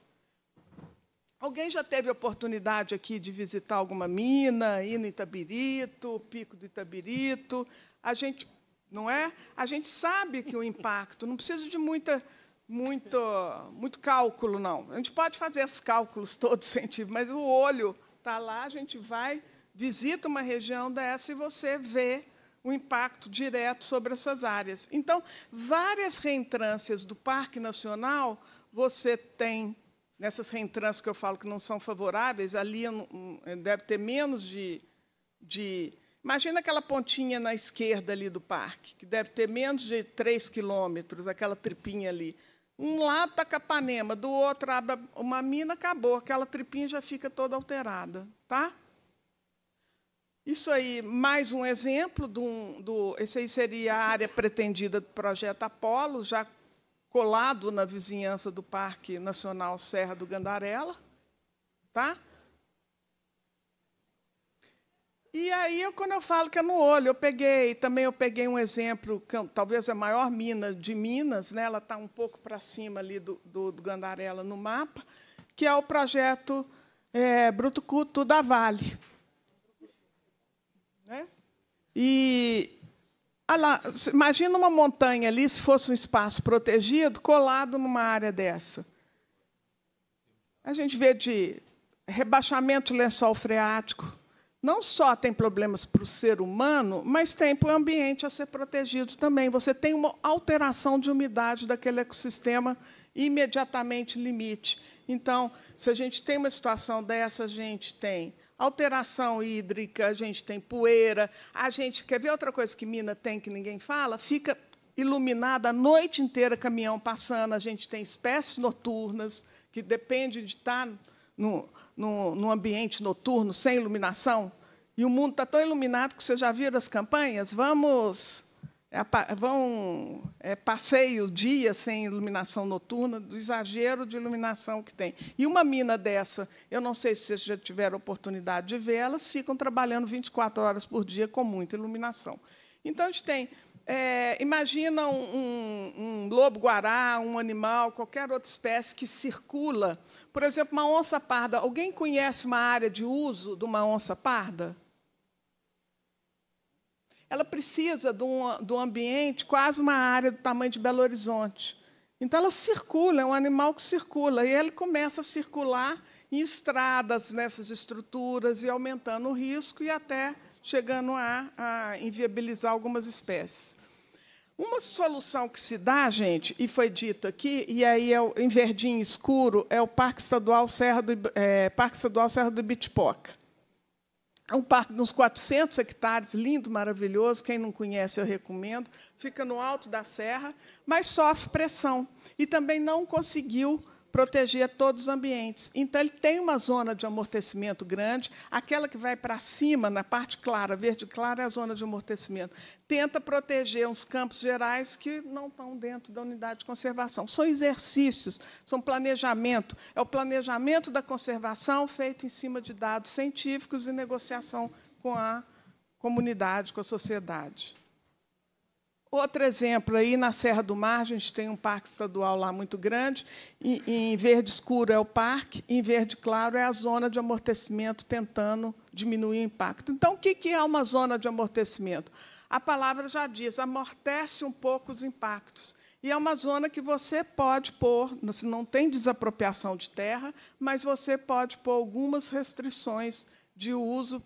Alguém já teve oportunidade aqui de visitar alguma mina, ir no Itabirito, Pico do Itabirito? A gente não é? A gente sabe que o impacto, não precisa de muita, muito, muito cálculo, não. A gente pode fazer os cálculos [laughs] todos científicos, mas o olho está lá, a gente vai, visita uma região dessa e você vê o impacto direto sobre essas áreas. Então, várias reentrâncias do Parque Nacional você tem nessas reentrâncias que eu falo que não são favoráveis, ali deve ter menos de, de Imagina aquela pontinha na esquerda ali do parque, que deve ter menos de 3 quilômetros, aquela tripinha ali. Um lado está Capanema, do outro abre uma mina, acabou. Aquela tripinha já fica toda alterada. Tá? Isso aí, mais um exemplo. Do, do, esse aí seria a área pretendida do projeto Apolo, já colado na vizinhança do Parque Nacional Serra do Gandarela. Tá? E aí, eu, quando eu falo que é no olho, eu peguei, também eu peguei um exemplo, que talvez a maior mina de Minas, né? ela está um pouco para cima ali do, do, do, Gandarela no mapa, que é o projeto é, Culto da Vale. Né? E lá, imagina uma montanha ali, se fosse um espaço protegido, colado numa área dessa. A gente vê de rebaixamento lençol freático, não só tem problemas para o ser humano, mas tem para o ambiente a ser protegido também. Você tem uma alteração de umidade daquele ecossistema imediatamente limite. Então, se a gente tem uma situação dessa, a gente tem alteração hídrica, a gente tem poeira, a gente quer ver outra coisa que mina tem que ninguém fala, fica iluminada a noite inteira caminhão passando, a gente tem espécies noturnas que dependem de estar tá no, no, no ambiente noturno, sem iluminação. E o mundo está tão iluminado que você já viu as campanhas? Vamos. É, vão é, passeio dia sem iluminação noturna, do exagero de iluminação que tem. E uma mina dessa, eu não sei se vocês já tiveram oportunidade de ver, elas ficam trabalhando 24 horas por dia com muita iluminação. Então, a gente tem é, imagina um, um, um lobo-guará, um animal, qualquer outra espécie que circula. Por exemplo, uma onça parda. Alguém conhece uma área de uso de uma onça parda? Ela precisa de um, de um ambiente, quase uma área do tamanho de Belo Horizonte. Então, ela circula, é um animal que circula. E ele começa a circular em estradas, nessas estruturas, e aumentando o risco e até chegando a, a inviabilizar algumas espécies. Uma solução que se dá, gente, e foi dito aqui, e aí é o, em verdinho escuro, é o Parque Estadual Serra do, é, Parque Estadual Serra do Bitipoca. É um parque de uns 400 hectares, lindo, maravilhoso. Quem não conhece, eu recomendo. Fica no alto da serra, mas sofre pressão. E também não conseguiu protegia todos os ambientes. Então, ele tem uma zona de amortecimento grande, aquela que vai para cima, na parte clara, verde clara, é a zona de amortecimento. Tenta proteger uns campos gerais que não estão dentro da unidade de conservação. São exercícios, são planejamento. É o planejamento da conservação feito em cima de dados científicos e negociação com a comunidade, com a sociedade. Outro exemplo aí na Serra do Mar, a gente tem um parque estadual lá muito grande. E, em verde escuro é o parque, em verde claro é a zona de amortecimento, tentando diminuir o impacto. Então, o que é uma zona de amortecimento? A palavra já diz, amortece um pouco os impactos. E é uma zona que você pode pôr, não tem desapropriação de terra, mas você pode pôr algumas restrições de uso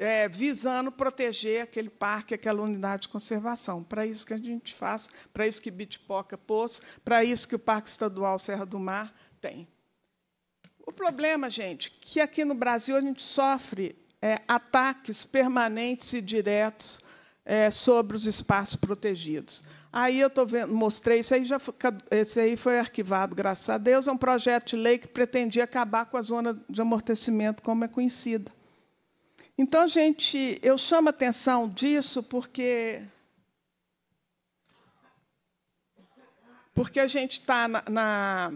é, visando proteger aquele parque, aquela unidade de conservação. Para isso que a gente faz, para isso que Bitpoca pôs, para isso que o Parque Estadual Serra do Mar tem. O problema, gente, que aqui no Brasil a gente sofre é, ataques permanentes e diretos é, sobre os espaços protegidos. Aí eu tô vendo, mostrei, isso aí já foi, esse aí foi arquivado, graças a Deus, é um projeto de lei que pretendia acabar com a zona de amortecimento como é conhecida. Então, gente, eu chamo a atenção disso porque. Porque a gente está na, na,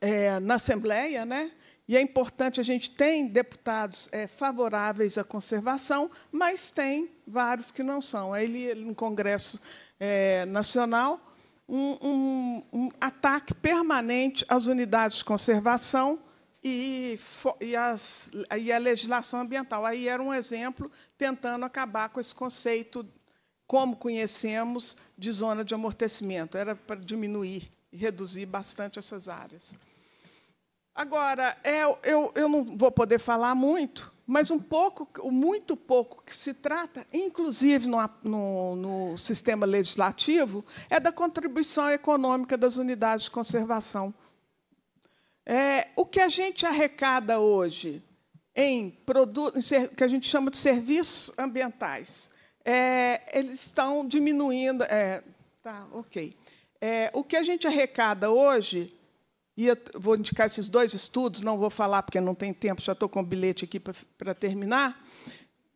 é, na, Assembleia, né? e é importante, a gente tem deputados é, favoráveis à conservação, mas tem vários que não são. Aí, no Congresso é, Nacional, um, um, um ataque permanente às unidades de conservação, e, e, as, e a legislação ambiental. Aí era um exemplo tentando acabar com esse conceito, como conhecemos, de zona de amortecimento. Era para diminuir e reduzir bastante essas áreas. Agora, é, eu, eu não vou poder falar muito, mas um pouco, muito pouco que se trata, inclusive no, no, no sistema legislativo, é da contribuição econômica das unidades de conservação é, o que a gente arrecada hoje em produtos que a gente chama de serviços ambientais, é, eles estão diminuindo. É, tá, ok. É, o que a gente arrecada hoje, e vou indicar esses dois estudos, não vou falar porque não tem tempo, já estou com o bilhete aqui para terminar,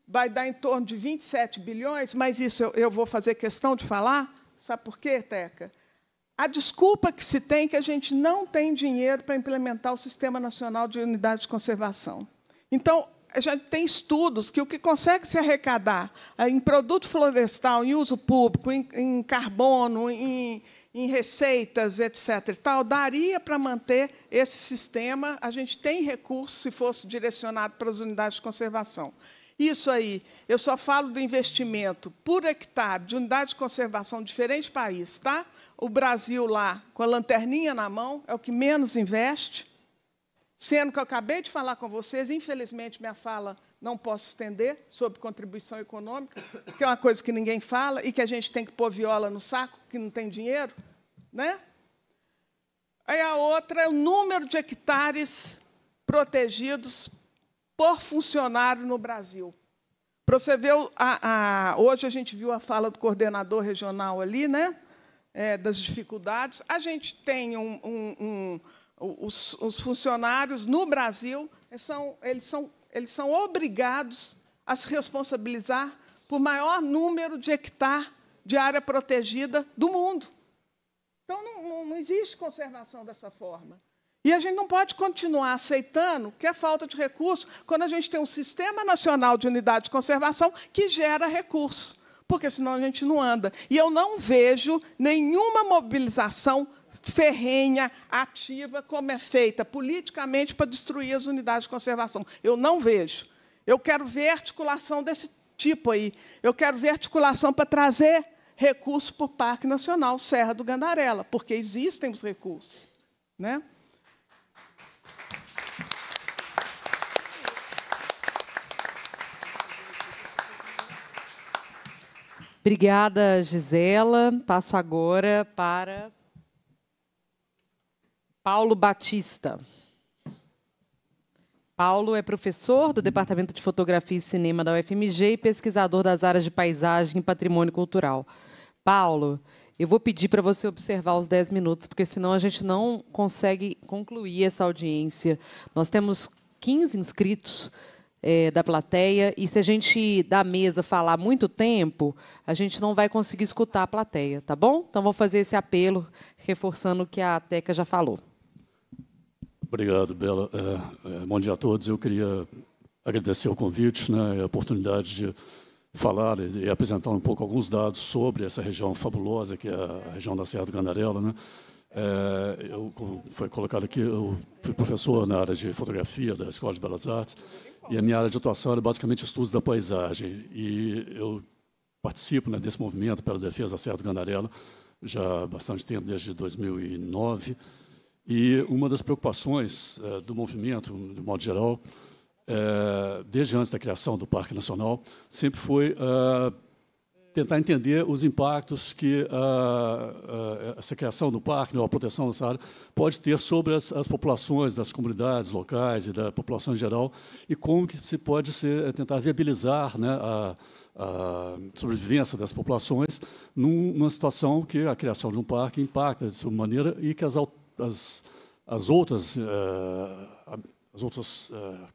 vai dar em torno de 27 bilhões, mas isso eu, eu vou fazer questão de falar. Sabe por quê, Teca? A desculpa que se tem é que a gente não tem dinheiro para implementar o Sistema Nacional de Unidade de Conservação. Então, a gente tem estudos que o que consegue se arrecadar eh, em produto florestal, em uso público, em, em carbono, em, em, receitas, etc., tal, daria para manter esse sistema. A gente tem recursos se fosse direcionado para as unidades de conservação. Isso aí, eu só falo do investimento por hectare de unidade de conservação de diferentes países, tá? O Brasil lá, com a lanterninha na mão, é o que menos investe. Sendo que eu acabei de falar com vocês, infelizmente minha fala não posso estender sobre contribuição econômica, que é uma coisa que ninguém fala e que a gente tem que pôr viola no saco, que não tem dinheiro, né? Aí a outra é o número de hectares protegidos por funcionário no Brasil. Para você ver, a, a, hoje a gente viu a fala do coordenador regional ali, né? É, das dificuldades. A gente tem um, um, um, os, os, funcionários no Brasil, eles são, eles, são, eles são obrigados a se responsabilizar por maior número de hectares de área protegida do mundo. Então, não, não existe conservação dessa forma. E a gente não pode continuar aceitando que é falta de recurso quando a gente tem um Sistema Nacional de Unidade de Conservação que gera recurso, porque senão a gente não anda. E eu não vejo nenhuma mobilização ferrenha, ativa, como é feita politicamente para destruir as unidades de conservação. Eu não vejo. Eu quero ver articulação desse tipo aí. Eu quero ver articulação para trazer recursos para o Parque Nacional Serra do Gandarela, porque existem os recursos. Né?
Obrigada, Gisela. Passo agora para Paulo Batista. Paulo é professor do Departamento de Fotografia e Cinema da UFMG e pesquisador das áreas de paisagem e patrimônio cultural. Paulo, eu vou pedir para você observar os 10 minutos, porque senão a gente não consegue concluir essa audiência. Nós temos 15 inscritos é, da plateia. E se a gente da mesa falar muito tempo, a gente não vai conseguir escutar a plateia, tá bom? Então vou fazer esse apelo, reforçando o que a Teca já falou.
Obrigado, Bela. É, é bom dia a todos. Eu queria agradecer o convite, né, a oportunidade de falar e apresentar um pouco alguns dados sobre essa região fabulosa que é a região da Serra do Candarela, né? É, eu, como foi colocado aqui, eu fui professor na área de fotografia da Escola de Belas Artes e a minha área de atuação era basicamente estudos da paisagem. E eu participo né, desse movimento pela defesa da Serra do Candarela já há bastante tempo, desde 2009. E uma das preocupações é, do movimento, de modo geral, é, desde antes da criação do Parque Nacional, sempre foi a eh, tentar entender os impactos que a, ah, a, ah, essa criação do parque, né, ou a proteção dessa área, pode ter sobre as, as, populações das comunidades locais e da população em geral, e como que se pode ser, eh, tentar viabilizar né, a, a sobrevivência das populações numa situação que a criação de um parque impacta de certa maneira e que as, as, as outras, uh, as outras uh,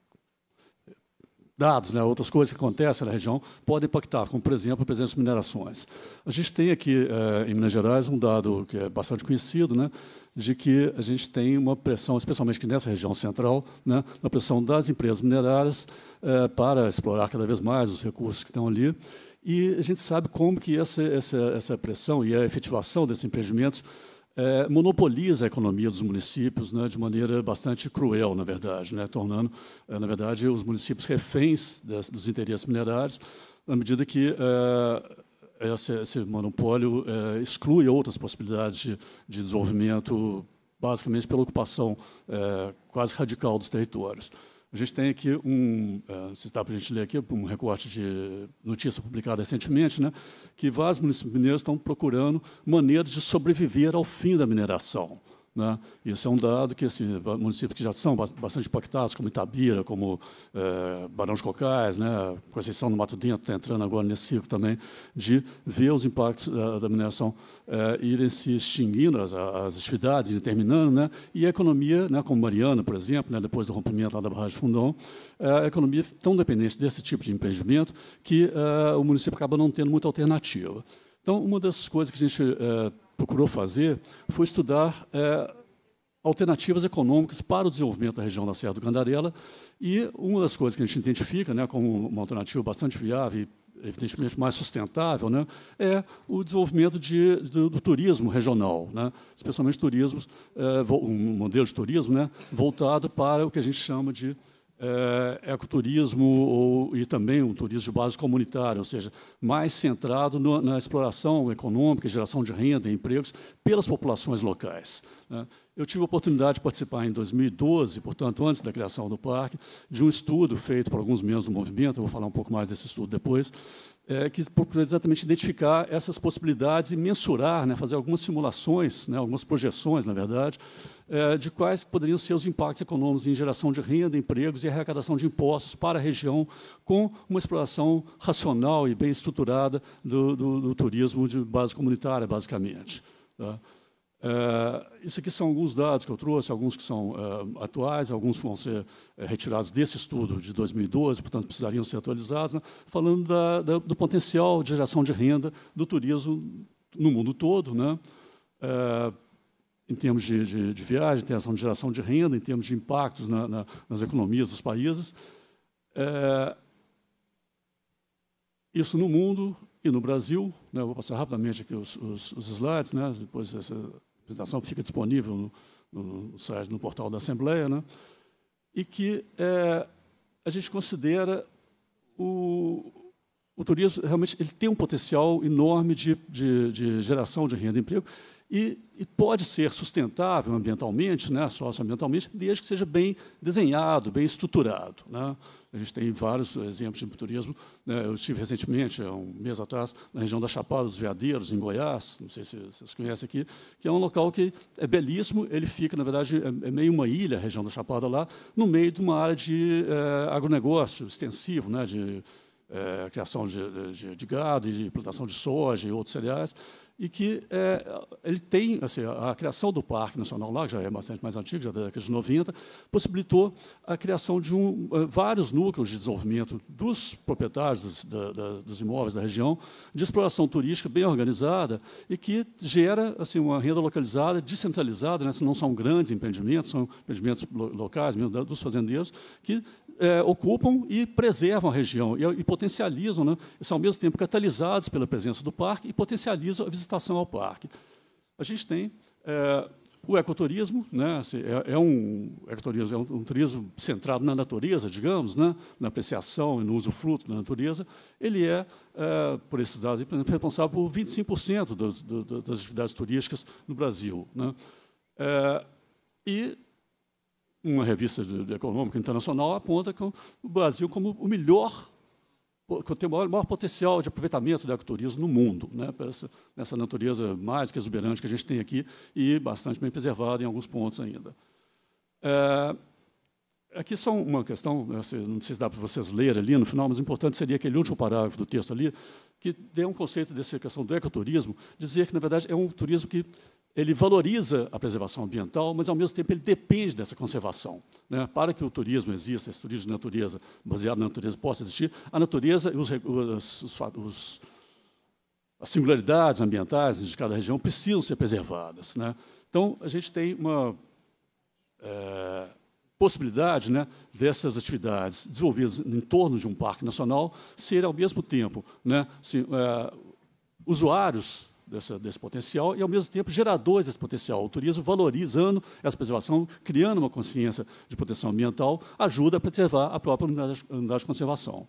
dados, né, outras coisas que acontecem na região, podem impactar, como, por exemplo, a presença de minerações. A gente tem aqui, eh, em Minas Gerais, um dado que é bastante conhecido, né, de que a gente tem uma pressão, especialmente aqui nessa região central, né, uma pressão das empresas minerárias eh, para explorar cada vez mais os recursos que estão ali. E a gente sabe como que essa, essa, essa pressão e a efetivação desses empreendimentos é, monopoliza a economia dos municípios né, de maneira bastante cruel, na verdade, né, tornando, é, na verdade, os municípios reféns das, dos interesses minerários, à medida que é, esse, esse, monopólio é, exclui outras possibilidades de, de, desenvolvimento, basicamente pela ocupação é, quase radical dos territórios. A gente tem aqui um, é, não sei se dá para a gente ler aqui, um recorte de notícia publicada recentemente, né, que vários municípios mineiros estão procurando maneiras de sobreviver ao fim da mineração. Né? Isso é um dado que assim, municípios que já são bastante impactados, como Itabira, como é, Barão de Cocais, né? exceção do Mato Dentro está entrando agora nesse ciclo também, de ver os impactos da, eh, da mineração é, irem se extinguindo, as, as atividades irem terminando, né? e a economia, né, como Mariana, por exemplo, né, depois do rompimento lá da Barragem Fundão, é, a economia é tão dependente desse tipo de empreendimento que o município acaba não tendo muita alternativa. Então, uma das coisas que a gente procurou fazer foi estudar é, alternativas econômicas para o desenvolvimento da região da Serra do Candarela. E uma das coisas que a gente identifica né, como uma alternativa bastante viável e, evidentemente, mais sustentável, né, é o desenvolvimento de, do, do turismo regional, né, especialmente turismos, é, um modelo de turismo né, voltado para o que a gente chama de é, ecoturismo ou, e também um turismo de base comunitária, ou seja, mais centrado no, na exploração econômica, geração de renda e empregos pelas populações locais. Né? Eu tive a oportunidade de participar em 2012, portanto, antes da criação do parque, de um estudo feito por alguns membros do movimento, eu vou falar um pouco mais desse estudo depois, é, que procura exatamente identificar essas possibilidades e mensurar, né, fazer algumas simulações, né, algumas projeções, na verdade, é, de quais poderiam ser os impactos econômicos em geração de renda, empregos e arrecadação de impostos para a região, com uma exploração racional e bem estruturada do, do, do turismo de base comunitária, basicamente. Tá? Uh, isso aqui são alguns dados que eu trouxe, alguns que são uh, atuais, alguns vão ser é, retirados desse estudo uhum. de 2012, portanto, precisariam ser atualizados, né? falando da, da, do potencial de geração de renda do turismo no mundo todo, né? em termos de, de, de viagem, em termos de geração de renda, em termos de impactos na, na, nas economias dos países. isso no mundo e no Brasil. Né? vou passar rapidamente aqui os, os, os slides, né? depois essa, apresentação fica disponível no, no, site, no portal da Assembleia, né? e que é, a gente considera o, o turismo realmente ele tem um potencial enorme de, de, de geração de renda e emprego e, e, pode ser sustentável ambientalmente, né, socioambientalmente, desde que seja bem desenhado, bem estruturado. Né? A gente tem vários exemplos de turismo. Né? Eu estive recentemente, há um mês atrás, na região da Chapada dos Veadeiros, em Goiás, não sei se vocês conhecem aqui, que é um local que é belíssimo, ele fica, na verdade, é, é meio uma ilha, a região da Chapada lá, no meio de uma área de é, agronegócio extensivo, né, de é, criação de, de, de gado, de plantação de soja e outros cereais e que é, ele tem, assim, a, criação do Parque Nacional lá, que já é bastante mais antigo, já da década de 90, possibilitou a criação de um, é, vários núcleos de desenvolvimento dos proprietários dos, da, da, dos, imóveis da região, de exploração turística bem organizada e que gera assim, uma renda localizada, descentralizada, né? não são grandes empreendimentos, são empreendimentos locais, mesmo dos fazendeiros, que é, ocupam e preservam a região e, e potencializam, né? Isso ao mesmo tempo catalisados pela presença do parque e potencializam a visitação ao parque. A gente tem é, o ecoturismo, né? Assim, é, é um ecoturismo é um, um, turismo centrado na natureza, digamos, né? Na apreciação e no uso fruto da natureza. Ele é, é por esses dados, responsável por 25% do, do, das atividades turísticas no Brasil, né? É, e uma revista de, de econômica internacional aponta que o Brasil como o melhor, que tem o maior, maior potencial de aproveitamento do ecoturismo no mundo, né, essa, nessa natureza mais que exuberante que a gente tem aqui e bastante bem preservada em alguns pontos ainda. É, Aqui só uma questão, né, não sei se dá para vocês lerem ali no final, mas o importante seria aquele último parágrafo do texto ali, que dê um conceito dessa questão do ecoturismo, dizer que, na verdade, é um turismo que ele valoriza a preservação ambiental, mas, ao mesmo tempo, ele depende dessa conservação. Né? Para que o turismo exista, esse turismo de natureza, baseado na natureza, possa existir, a natureza e os, os, os, as singularidades ambientais de cada região precisam ser preservadas. Né? Então, a gente tem uma é, possibilidade né, dessas atividades desenvolvidas em torno de um parque nacional ser, ao mesmo tempo, assim, é, usuários desse potencial e, ao mesmo tempo, geradores desse potencial. O turismo valorizando essa preservação, criando uma consciência de proteção ambiental, ajuda a preservar a própria unidade, unidade de conservação.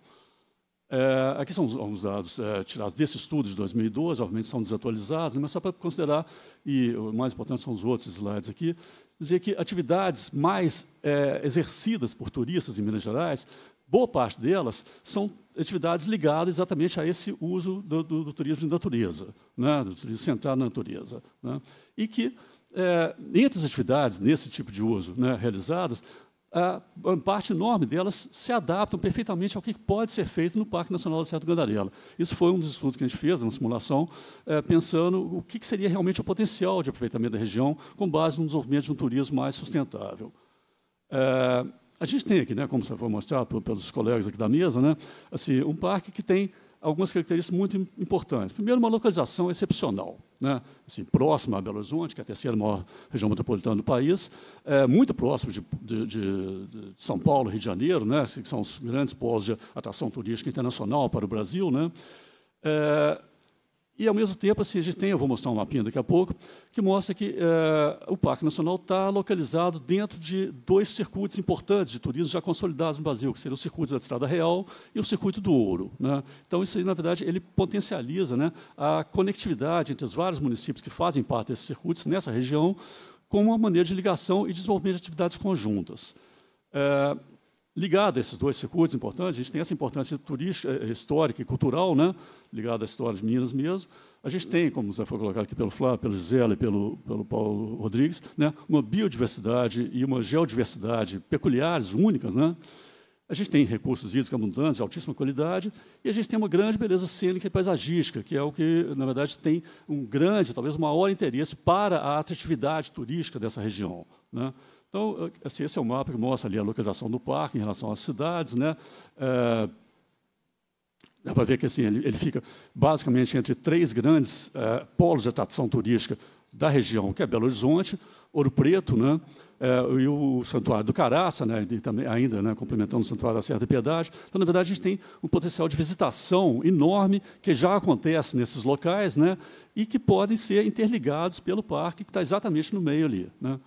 É, aqui são alguns dados é, tirados desse estudo de 2012, obviamente são desatualizados, né, mas só para considerar, e o mais importante são os outros slides aqui, dizer que atividades mais é, exercidas por turistas em Minas Gerais, boa parte delas são atividades ligadas exatamente a esse uso do, do, do turismo de natureza, né, do turismo centrado na natureza. Né, e que, é, entre as atividades nesse tipo de uso né, realizadas, a, parte enorme delas se adaptam perfeitamente ao que pode ser feito no Parque Nacional do Gandarela. Isso foi um dos estudos que a gente fez, uma simulação, é, pensando o que, que seria realmente o potencial de aproveitamento da região com base no desenvolvimento de um turismo mais sustentável. É, a gente tem aqui, né, como você foi mostrado pelos colegas aqui da mesa, né, assim, um parque que tem algumas características muito importantes. Primeiro, uma localização excepcional, né? assim, próxima a Belo Horizonte, que é a terceira maior região metropolitana do país, é, muito próximo de, de, de, São Paulo, Rio de Janeiro, né? Assim, que são os grandes polos de atração turística internacional para o Brasil. Né? É, e, ao mesmo tempo, assim, a gente tem, eu vou mostrar um mapinha daqui a pouco, que mostra que é, o Parque Nacional está localizado dentro de dois circuitos importantes de turismo já consolidados no Brasil, que seria o circuito da Estrada Real e o circuito do Ouro. Né? Então, isso aí, na verdade, ele potencializa né, a conectividade entre os vários municípios que fazem parte desses circuitos nessa região, como uma maneira de ligação e desenvolvimento de atividades conjuntas. É, Ligado a esses dois circuitos importantes, a gente tem essa importância turística, eh, histórica e cultural, né? ligada à história de Minas mesmo. A gente tem, como já foi colocado aqui pelo Flávio, pelo Gisela e pelo, pelo Paulo Rodrigues, né? uma biodiversidade e uma geodiversidade peculiares, únicas. Né? A gente tem recursos hídricos abundantes, de altíssima qualidade, e a gente tem uma grande beleza cênica e paisagística, que é o que, na verdade, tem um grande, talvez maior interesse para a atratividade turística dessa região. Né? Então, eh, assim, esse é um mapa que mostra ali a localização do parque em relação às cidades. Né? É, dá para ver que assim, ele, ele, fica basicamente entre três grandes é, polos de atração turística da região, que é Belo Horizonte, Ouro Preto, né? É, e o Santuário do Caraça, né, e também ainda né, complementando o Santuário da Serra da Piedade. Então, na verdade, a gente tem um potencial de visitação enorme que já acontece nesses locais né, e que podem ser interligados pelo parque, que está exatamente no meio ali. Né.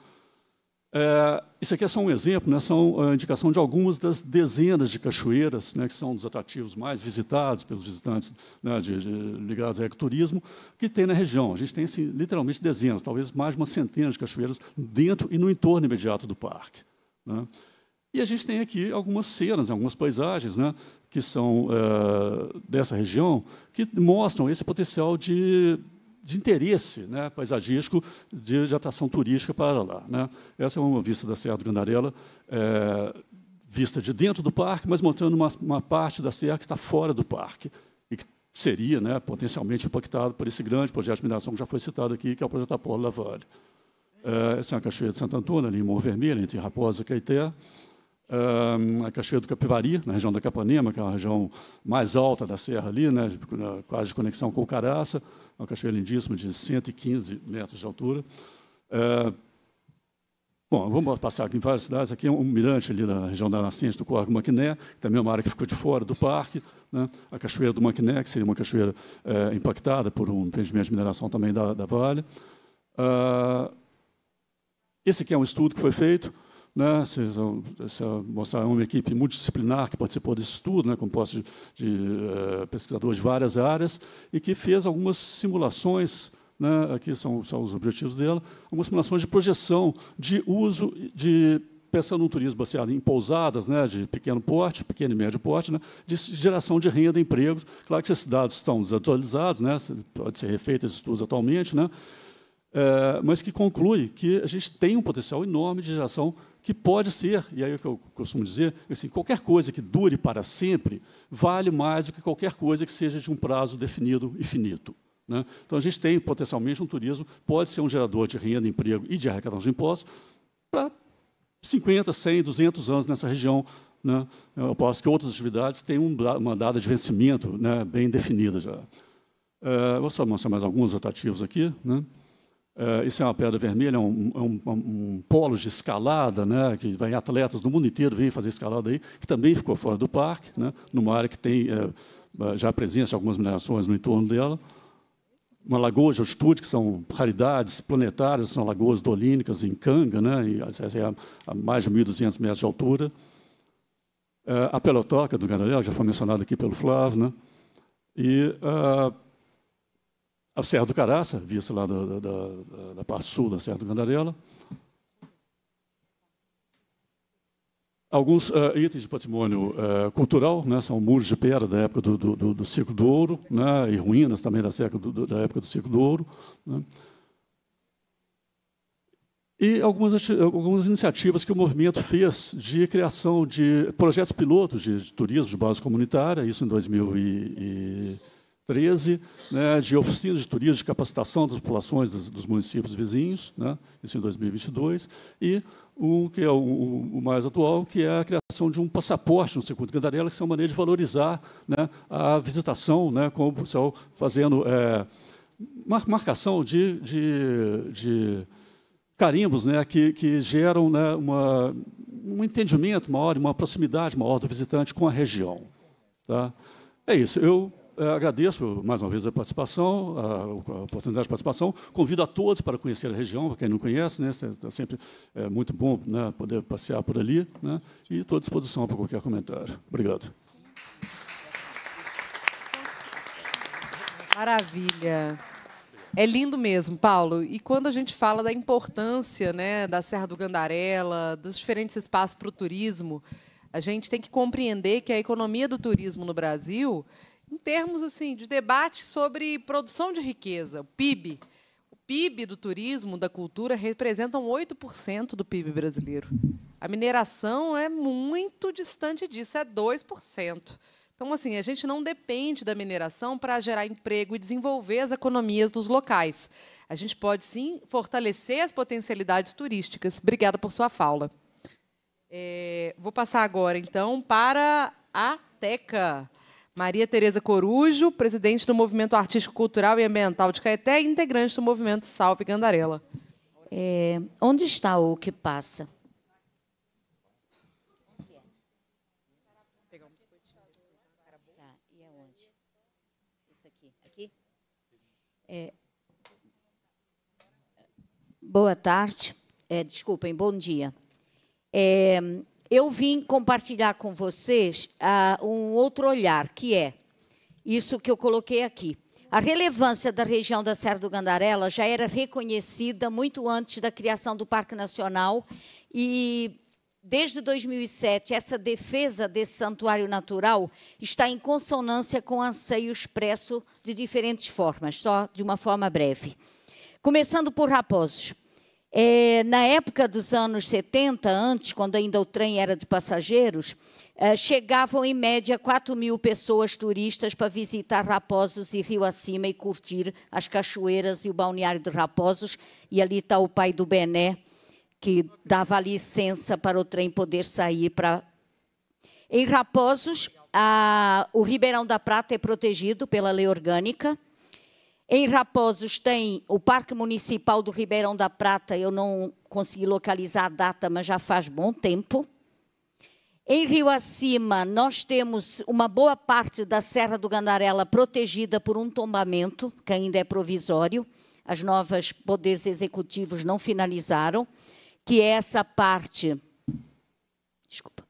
É, isso aqui é só um exemplo, né, são a é, indicação de algumas das dezenas de cachoeiras, né, que são dos atrativos mais visitados pelos visitantes né, de, de, ligados ao ecoturismo, que tem na região. A gente tem assim, literalmente dezenas, talvez mais de uma centena de cachoeiras dentro e no entorno imediato do parque. Né. E a gente tem aqui algumas cenas, algumas paisagens né, que são é, dessa região, que mostram esse potencial de de interesse né, paisagístico de, de, atração turística para lá. Né. Essa é uma vista da Serra do Candarela, é, vista de dentro do parque, mas montando uma, uma parte da serra que está fora do parque e que seria né, potencialmente impactado por esse grande projeto de mineração que já foi citado aqui, que é o projeto Apolo Lavalle. É, essa é a Cachoeira de Santo Antônio, ali em Morro Vermelho, entre Raposa e Caeté. É, a Cachoeira do Capivari, na região da Capanema, que é a região mais alta da serra ali, né, quase de conexão com o Caraça uma cachoeira lindíssima de 115 metros de altura. É, bom, vamos passar aqui em várias cidades. Aqui é um mirante ali na região da nascente do Córrego Maquiné, que também é uma área que ficou de fora do parque. Né? A cachoeira do Maquiné, que seria uma cachoeira é, impactada por um empreendimento de mineração também da, da Vale. É, esse aqui é um estudo que foi feito né? Essa moçada é uma equipe multidisciplinar que participou desse estudo, né? composta de, de eh, pesquisadores de várias áreas, e que fez algumas simulações né, aqui são, são, os objetivos dela, algumas simulações de projeção de uso de pensando no turismo baseado em pousadas, né, de pequeno porte, pequeno e médio porte, né, de geração de renda, empregos. Claro que esses dados estão desatualizados, né, pode ser refeito esses estudos atualmente, né, é, mas que conclui que a gente tem um potencial enorme de geração que pode ser, e aí é o que eu costumo dizer, assim, qualquer coisa que dure para sempre vale mais do que qualquer coisa que seja de um prazo definido e finito. Né? Então, a gente tem potencialmente um turismo, pode ser um gerador de renda, emprego e de arrecadação de impostos para 50, 100, 200 anos nessa região. Né? Eu posso que outras atividades têm uma data de vencimento né, bem definida já. É, vou só mostrar mais alguns atrativos aqui. Né? Eh, isso é uma pedra vermelha, é um, é é um, um, polo de escalada, né, que vem atletas do mundo inteiro vêm fazer escalada aí, que também ficou fora do parque, né, numa área que tem eh, eh, já a presença de algumas minerações no entorno dela. Uma lagoa de altitude, que são raridades planetárias, são lagoas dolínicas em Canga, né, a, a mais de 1.200 metros de altura. a Pelotoca do Gandaléu, já foi mencionada aqui pelo Flávio. Né, e a Serra do Caraça, vista lá da, da, da parte sul da Serra do Candarela. Alguns uh, itens de patrimônio uh, cultural, né, são muros de pedra da época do, do, do, do Circo do Ouro, né, e ruínas também da, cerca do, da época do Circo do Ouro. Né. E algumas, algumas iniciativas que o movimento fez de criação de projetos pilotos de, de turismo de base comunitária, isso em 2000 e, e 13, né, de oficinas de turismo, de capacitação das populações dos, dos municípios vizinhos, né, isso em 2022, e o que é o, o, mais atual, que é a criação de um passaporte no Circuito Candarela, que é uma maneira de valorizar né, a visitação, né, com o pessoal fazendo é, marcação de, de, de carimbos né, que, que geram né, uma, um entendimento maior, uma proximidade maior do visitante com a região. Tá? É isso. Eu eh, agradeço mais uma vez a participação, a oportunidade de participação. Convido a todos para conhecer a região, para quem não conhece, né, tá sempre é muito bom né, poder passear por ali. Né, e estou à disposição para qualquer comentário. Obrigado.
Maravilha. É lindo mesmo, Paulo. E quando a gente fala da importância né, da Serra do Gandarela, dos diferentes espaços para o turismo, a gente tem que compreender que a economia do turismo no Brasil em termos assim de debate sobre produção de riqueza, o PIB. O PIB do turismo, da cultura, representam 8% do PIB brasileiro. A mineração é muito distante disso, é 2%. Então, assim, a gente não depende da mineração para gerar emprego e desenvolver as economias dos locais. A gente pode, sim, fortalecer as potencialidades turísticas. Obrigada por sua fala. É, vou passar agora, então, para a Teca. Maria Tereza Corujo, presidente do Movimento Artístico Cultural e Ambiental de Caeté e integrante do Movimento Salve Gandarela. É, onde está o que passa? Tá,
é, boa tarde, é, desculpem, bom dia. É, eu vim compartilhar com vocês uh, um outro olhar, que é isso que eu coloquei aqui. A relevância da região da Serra do Gandarela já era reconhecida muito antes da criação do Parque Nacional e Desde 2007, essa defesa desse santuário natural está em consonância com o anseio expresso de diferentes formas, só de uma forma breve. Começando por Raposos. É, na época dos anos 70, antes, quando ainda o trem era de passageiros, é, chegavam em média 4 mil pessoas turistas para visitar Raposos e Rio Acima e curtir as cachoeiras e o balneário de Raposos. E ali está o pai do Bené, que dava licença para o trem poder sair para. Em Raposos, a, o Ribeirão da Prata é protegido pela lei orgânica em Raposos tem o Parque Municipal do Ribeirão da Prata, eu não consegui localizar a data, mas já faz bom tempo. Em Rio Acima, nós temos uma boa parte da Serra do Gandarela protegida por um tombamento, que ainda é provisório. As novas poderes executivos não finalizaram, que é essa parte. Desculpa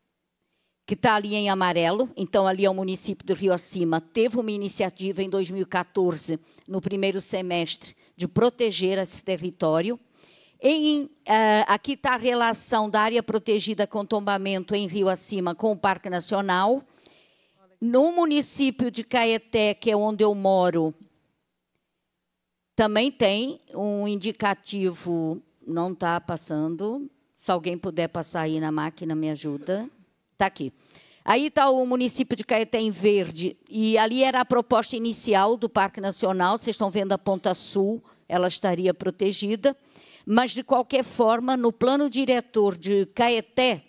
que está ali em amarelo, então ali é o município do Rio Acima, teve uma iniciativa em 2014, no primeiro semestre, de proteger esse território. Em, uh, aqui está a relação da área protegida com tombamento em Rio Acima com o Parque Nacional. No município de Caeté, que é onde eu moro, também tem um indicativo, não está passando. Se alguém puder passar aí na máquina, me ajuda. Está aqui. Aí está o município de Caeté em verde. E ali era a proposta inicial do Parque Nacional. Vocês estão vendo a ponta sul, ela estaria protegida. Mas, de qualquer forma, no plano diretor de Caeté,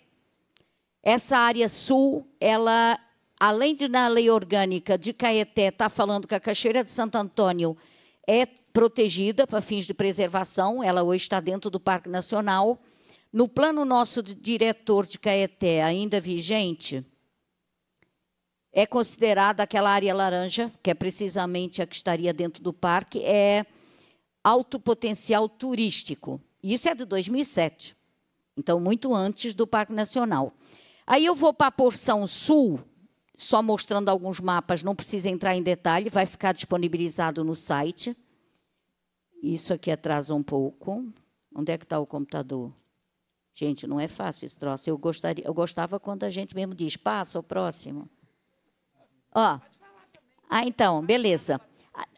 essa área sul, ela, além de na lei orgânica de Caeté, está falando que a Cachoeira de Santo Antônio é protegida para fins de preservação, ela hoje está dentro do Parque Nacional. No plano nosso de diretor de Caeté, ainda vigente, é considerada aquela área laranja, que é precisamente a que estaria dentro do parque, é alto potencial turístico. Isso é de 2007, então muito antes do Parque Nacional. Aí eu vou para a porção sul, só mostrando alguns mapas, não precisa entrar em detalhe, vai ficar disponibilizado no site. Isso aqui atrasa um pouco. Onde é que está o computador? Gente, não é fácil esse troço. Eu, gostaria, eu gostava quando a gente mesmo diz, passa o próximo. Ó. Ah, então, beleza.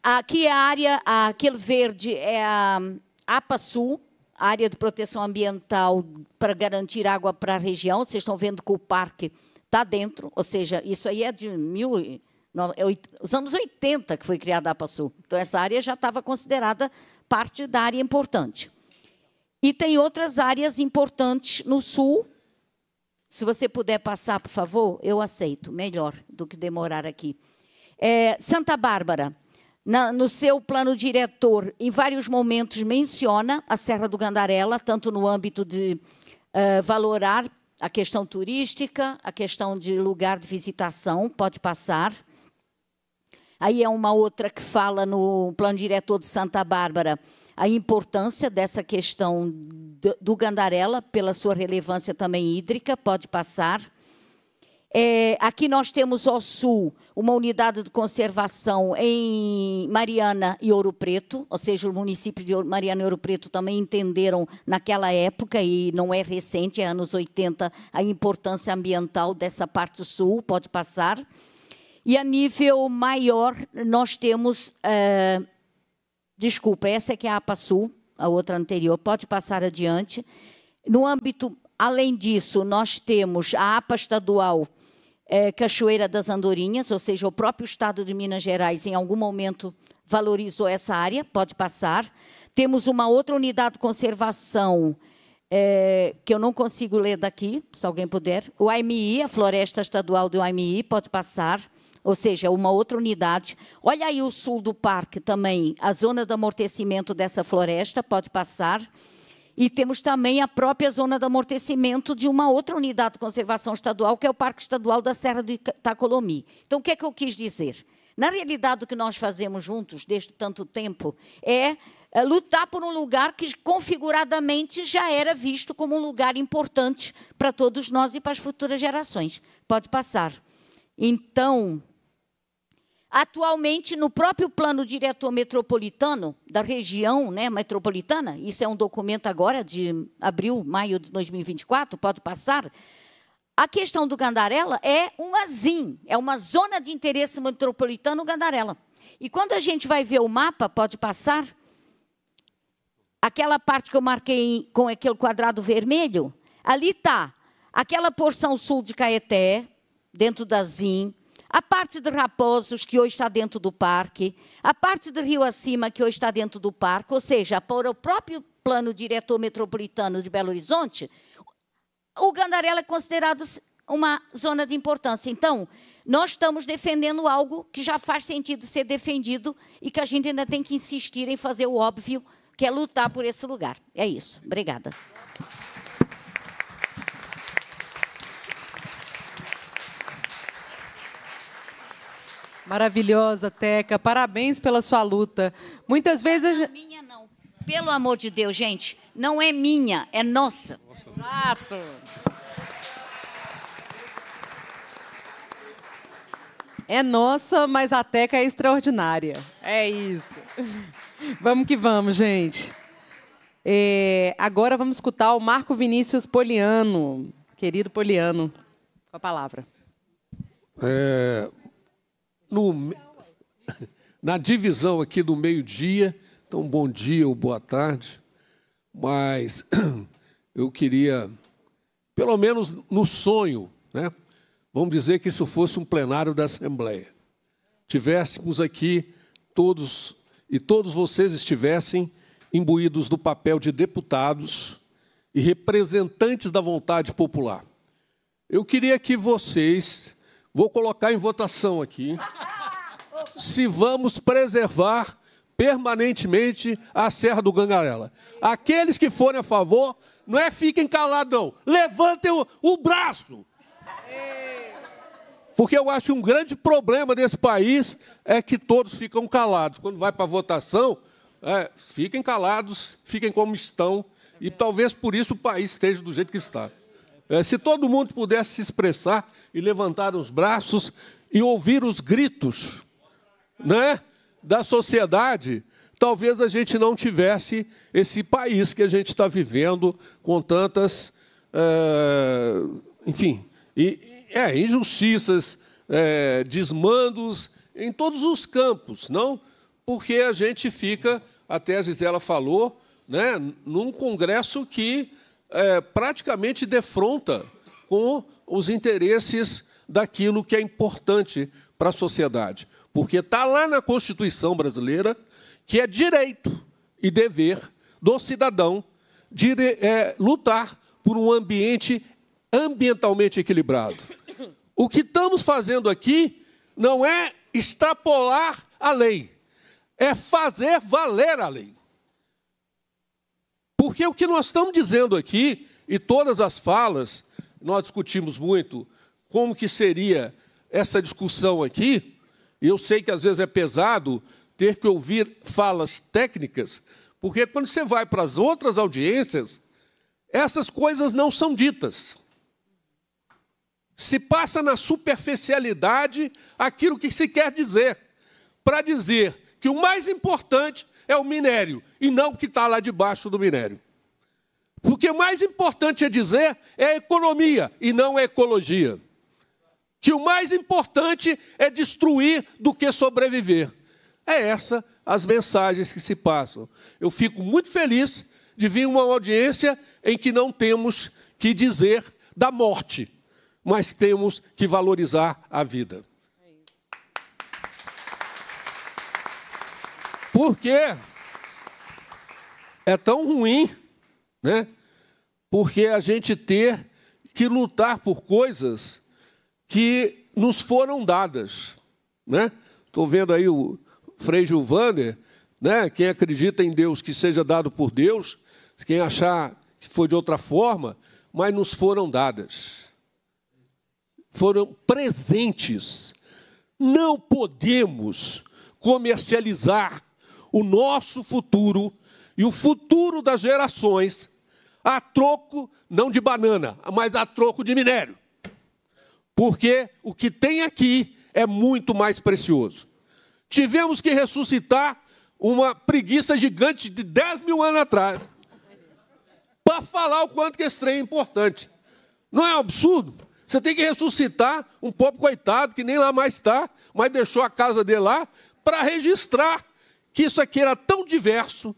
Aqui é a área, aquele verde é a APA Sul, área de proteção ambiental para garantir água para a região. Vocês estão vendo que o parque está dentro, ou seja, isso aí é de mil, no, é, os anos 80 que foi criada a APA Sul. Então, essa área já estava considerada parte da área importante. E tem outras áreas importantes no sul. Se você puder passar, por favor, eu aceito. Melhor do que demorar aqui. É, Santa Bárbara, na, no seu plano diretor, em vários momentos menciona a Serra do Gandarela, tanto no âmbito de uh, valorar a questão turística, a questão de lugar de visitação, pode passar. Aí é uma outra que fala no plano diretor de Santa Bárbara a importância dessa questão do, Gandarela, pela sua relevância também hídrica, pode passar. É, aqui nós temos ao sul uma unidade de conservação em Mariana e Ouro Preto, ou seja, o município de Mariana e Ouro Preto também entenderam naquela época, e não é recente, é anos 80, a importância ambiental dessa parte sul, pode passar. E a nível maior, nós temos é, Desculpa, essa é que é a APA Sul, a outra anterior. Pode passar adiante. No âmbito, além disso, nós temos a APA estadual é, Cachoeira das Andorinhas, ou seja, o próprio Estado de Minas Gerais, em algum momento, valorizou essa área, pode passar. Temos uma outra unidade de conservação, é, que eu não consigo ler daqui, se alguém puder. O AMI, a Floresta Estadual do AMI, pode passar ou seja, uma outra unidade. Olha aí o sul do parque também, a zona de amortecimento dessa floresta, pode passar. E temos também a própria zona de amortecimento de uma outra unidade de conservação estadual, que é o Parque Estadual da Serra do Itacolomi. Então, o que é que eu quis dizer? Na realidade, o que nós fazemos juntos desde tanto tempo é, é lutar por um lugar que configuradamente já era visto como um lugar importante para todos nós e para as futuras gerações. Pode passar. Então, Atualmente, no próprio plano diretor metropolitano da região né, metropolitana, isso é um documento agora de abril, maio de 2024, pode passar, a questão do Gandarela é uma ZIM, é uma zona de interesse metropolitano Gandarela. E quando a gente vai ver o mapa, pode passar, aquela parte que eu marquei com aquele quadrado vermelho, ali está aquela porção sul de Caeté, dentro da ZIM, a parte de Raposos, que hoje está dentro do parque, a parte de Rio Acima, que hoje está dentro do parque, ou seja, para o próprio plano diretor metropolitano de Belo Horizonte, o Gandarela é considerado uma zona de importância. Então, nós estamos defendendo algo que já faz sentido ser defendido e que a gente ainda tem que insistir em fazer o óbvio, que é lutar por esse lugar. É isso. Obrigada.
Maravilhosa, Teca. Parabéns pela sua luta. Muitas vezes. Não é minha, não.
Pelo amor de Deus, gente. Não é minha, é nossa. nossa. Exato.
É nossa, mas a Teca é extraordinária. É isso. [laughs] Vamos que vamos, gente. É, agora vamos escutar o Marco Vinícius Poliano, querido Poliano, com a palavra.
É, no, [laughs] na divisão aqui do meio-dia. Então, bom dia ou boa tarde. Mas [clears throat] eu queria, pelo menos no sonho, né? vamos dizer que isso fosse um plenário da Assembleia. Tivéssemos aqui todos e todos vocês estivessem imbuídos do papel de deputados e representantes da vontade popular. Eu queria que vocês Vou colocar em votação aqui se vamos preservar permanentemente a Serra do Gangarela. Aqueles que forem a favor, não é fiquem calados, não. Levantem o, o braço. Porque eu acho que um grande problema desse país é que todos ficam calados. Quando vai para a votação, é, fiquem calados, fiquem como estão. E talvez por isso o país esteja do jeito que está. É, se todo mundo pudesse se expressar, e levantar os braços e ouvir os gritos né, da sociedade, talvez a gente não tivesse esse país que a gente está vivendo com tantas. É, enfim, e, é, injustiças, é, desmandos em todos os campos, não? Porque a gente fica, até a Gisela falou, né, num congresso que é, praticamente defronta com os interesses daquilo que é importante para a sociedade. Porque está lá na Constituição brasileira que é direito e dever do cidadão de, é, lutar por um ambiente ambientalmente equilibrado. O que estamos fazendo aqui não é extrapolar a lei, é fazer valer a lei. Porque o que nós estamos dizendo aqui, e todas as falas nós discutimos muito como que seria essa discussão aqui. Eu sei que às vezes é pesado ter que ouvir falas técnicas, porque quando você vai para as outras audiências, essas coisas não são ditas. Se passa na superficialidade aquilo que se quer dizer, para dizer que o mais importante é o minério e não o que está lá debaixo do minério. Porque o mais importante a é dizer é a economia e não a ecologia. Que o mais importante é destruir do que sobreviver. É essa as mensagens que se passam. Eu fico muito feliz de vir uma audiência em que não temos que dizer da morte, mas temos que valorizar a vida. Porque é tão ruim né? Porque a gente ter que lutar por coisas que nos foram dadas, né? Estou vendo aí o Frei Gilvander, né? Quem acredita em Deus que seja dado por Deus, quem achar que foi de outra forma, mas nos foram dadas. Foram presentes. Não podemos comercializar o nosso futuro e o futuro das gerações a troco, não de banana, mas a troco de minério. Porque o que tem aqui é muito mais precioso. Tivemos que ressuscitar uma preguiça gigante de 10 mil anos atrás para falar o quanto que esse trem é importante. Não é um absurdo? Você tem que ressuscitar um pobre coitado que nem lá mais está, mas deixou a casa dele lá, para registrar que isso aqui era tão diverso,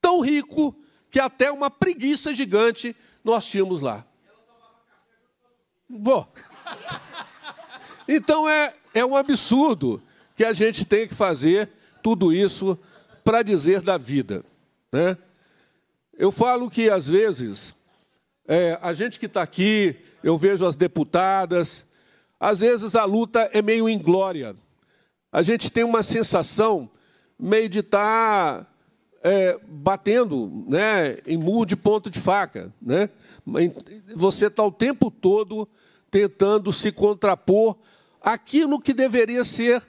tão rico, que até uma preguiça gigante nós tínhamos lá. Bom. Então é, é um absurdo que a gente tem que fazer tudo isso para dizer da vida. Né? Eu falo que, às vezes, é, a gente que está aqui, eu vejo as deputadas, às vezes a luta é meio inglória. A gente tem uma sensação meio de estar tá é, batendo né, em muro de ponto de faca. Né? Você está o tempo todo tentando se contrapor aquilo que deveria ser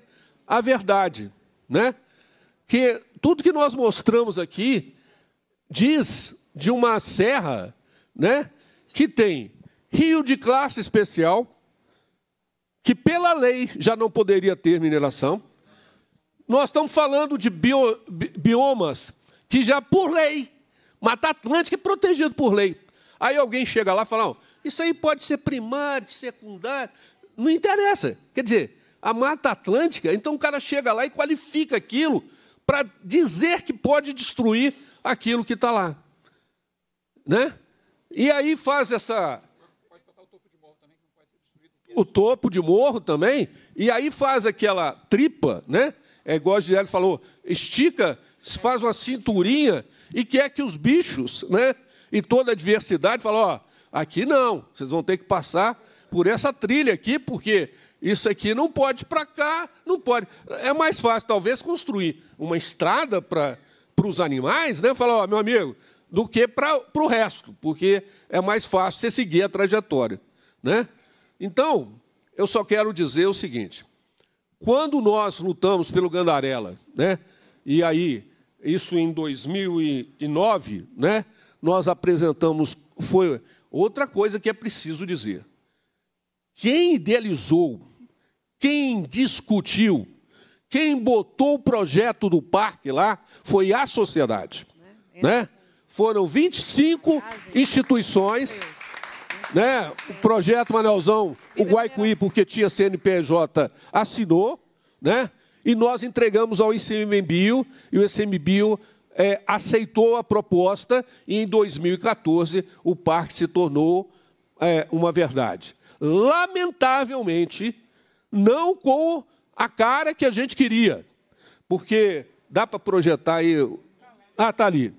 a verdade. Né? Que tudo que nós mostramos aqui diz de uma serra né, que tem rio de classe especial, que pela lei já não poderia ter mineração. Nós estamos falando de bio, biomas que já é por lei, Mata tá Atlântica é protegido por lei. Aí alguém chega lá e fala: isso aí pode ser primário, secundário, não interessa. Quer dizer, a Mata Atlântica, então o cara chega lá e qualifica aquilo para dizer que pode destruir aquilo que está lá. Né? E aí faz essa. o topo de morro também, E aí faz aquela tripa, né? É igual o Gisele falou, estica faz uma cinturinha e quer que os bichos, né? E toda a diversidade fala, ó, aqui não, vocês vão ter que passar por essa trilha aqui, porque isso aqui não pode para cá, não pode. É mais fácil, talvez, construir uma estrada para os animais, né? Falar, ó, meu amigo, do que para o resto, porque é mais fácil você seguir a trajetória. Né? Então, eu só quero dizer o seguinte: quando nós lutamos pelo Gandarela, né, e aí isso em 2009, né? Nós apresentamos foi outra coisa que é preciso dizer. Quem idealizou, quem discutiu, quem botou o projeto do parque lá foi a sociedade, é, é. né? Foram 25 né? instituições, né? O projeto Manelzão, o Guaicuí, porque tinha CNPJ, assinou, né? e nós entregamos ao ICMBio, e o ICMBio é, aceitou a proposta, e em 2014 o parque se tornou é, uma verdade. Lamentavelmente, não com a cara que a gente queria, porque dá para projetar aí. Ah, tá ali.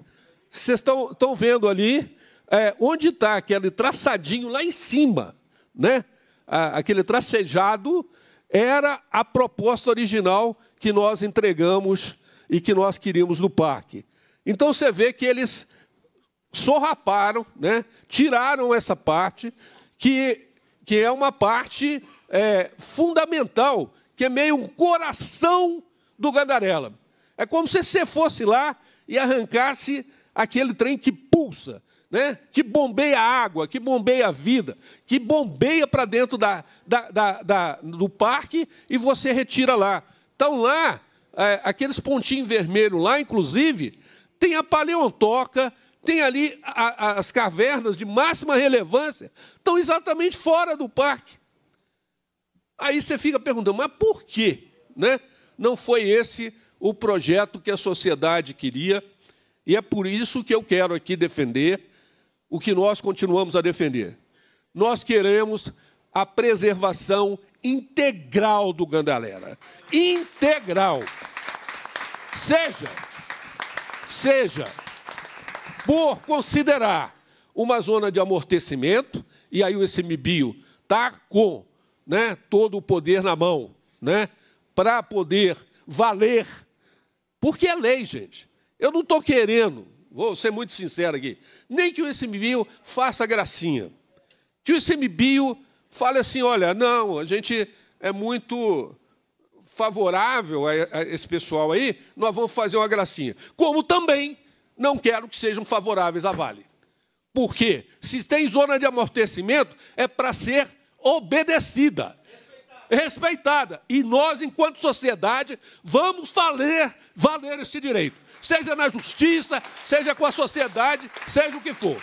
Vocês estão vendo ali é, onde está aquele traçadinho lá em cima, né? aquele tracejado era a proposta original que nós entregamos e que nós queríamos no parque. Então você vê que eles sorraparam, né? tiraram essa parte, que, que é uma parte é, fundamental, que é meio um coração do Gandarela. É como se você fosse lá e arrancasse aquele trem que pulsa né? que bombeia a água, que bombeia a vida, que bombeia para dentro da, da, da, da, do parque e você retira lá. Então, lá, é, aqueles pontinhos vermelhos lá, inclusive, tem a paleontoca, tem ali a, a, as cavernas de máxima relevância, estão exatamente fora do parque. Aí você fica perguntando, mas por quê? Né? Não foi esse o projeto que a sociedade queria, e é por isso que eu quero aqui defender o que nós continuamos a defender. Nós queremos a preservação integral do Gandalera. Integral. Seja, seja, por considerar uma zona de amortecimento, e aí o SMBio está com né, todo o poder na mão, né, para poder valer. Porque é lei, gente. Eu não estou querendo Vou ser muito sincero aqui. Nem que o ICMBio faça gracinha. Que o ICMBio fale assim: olha, não, a gente é muito favorável a esse pessoal aí, nós vamos fazer uma gracinha. Como também não quero que sejam favoráveis à Vale. Porque se tem zona de amortecimento, é para ser obedecida, respeitada. respeitada. E nós, enquanto sociedade, vamos valer, valer esse direito seja na justiça, seja com a sociedade, seja o que for.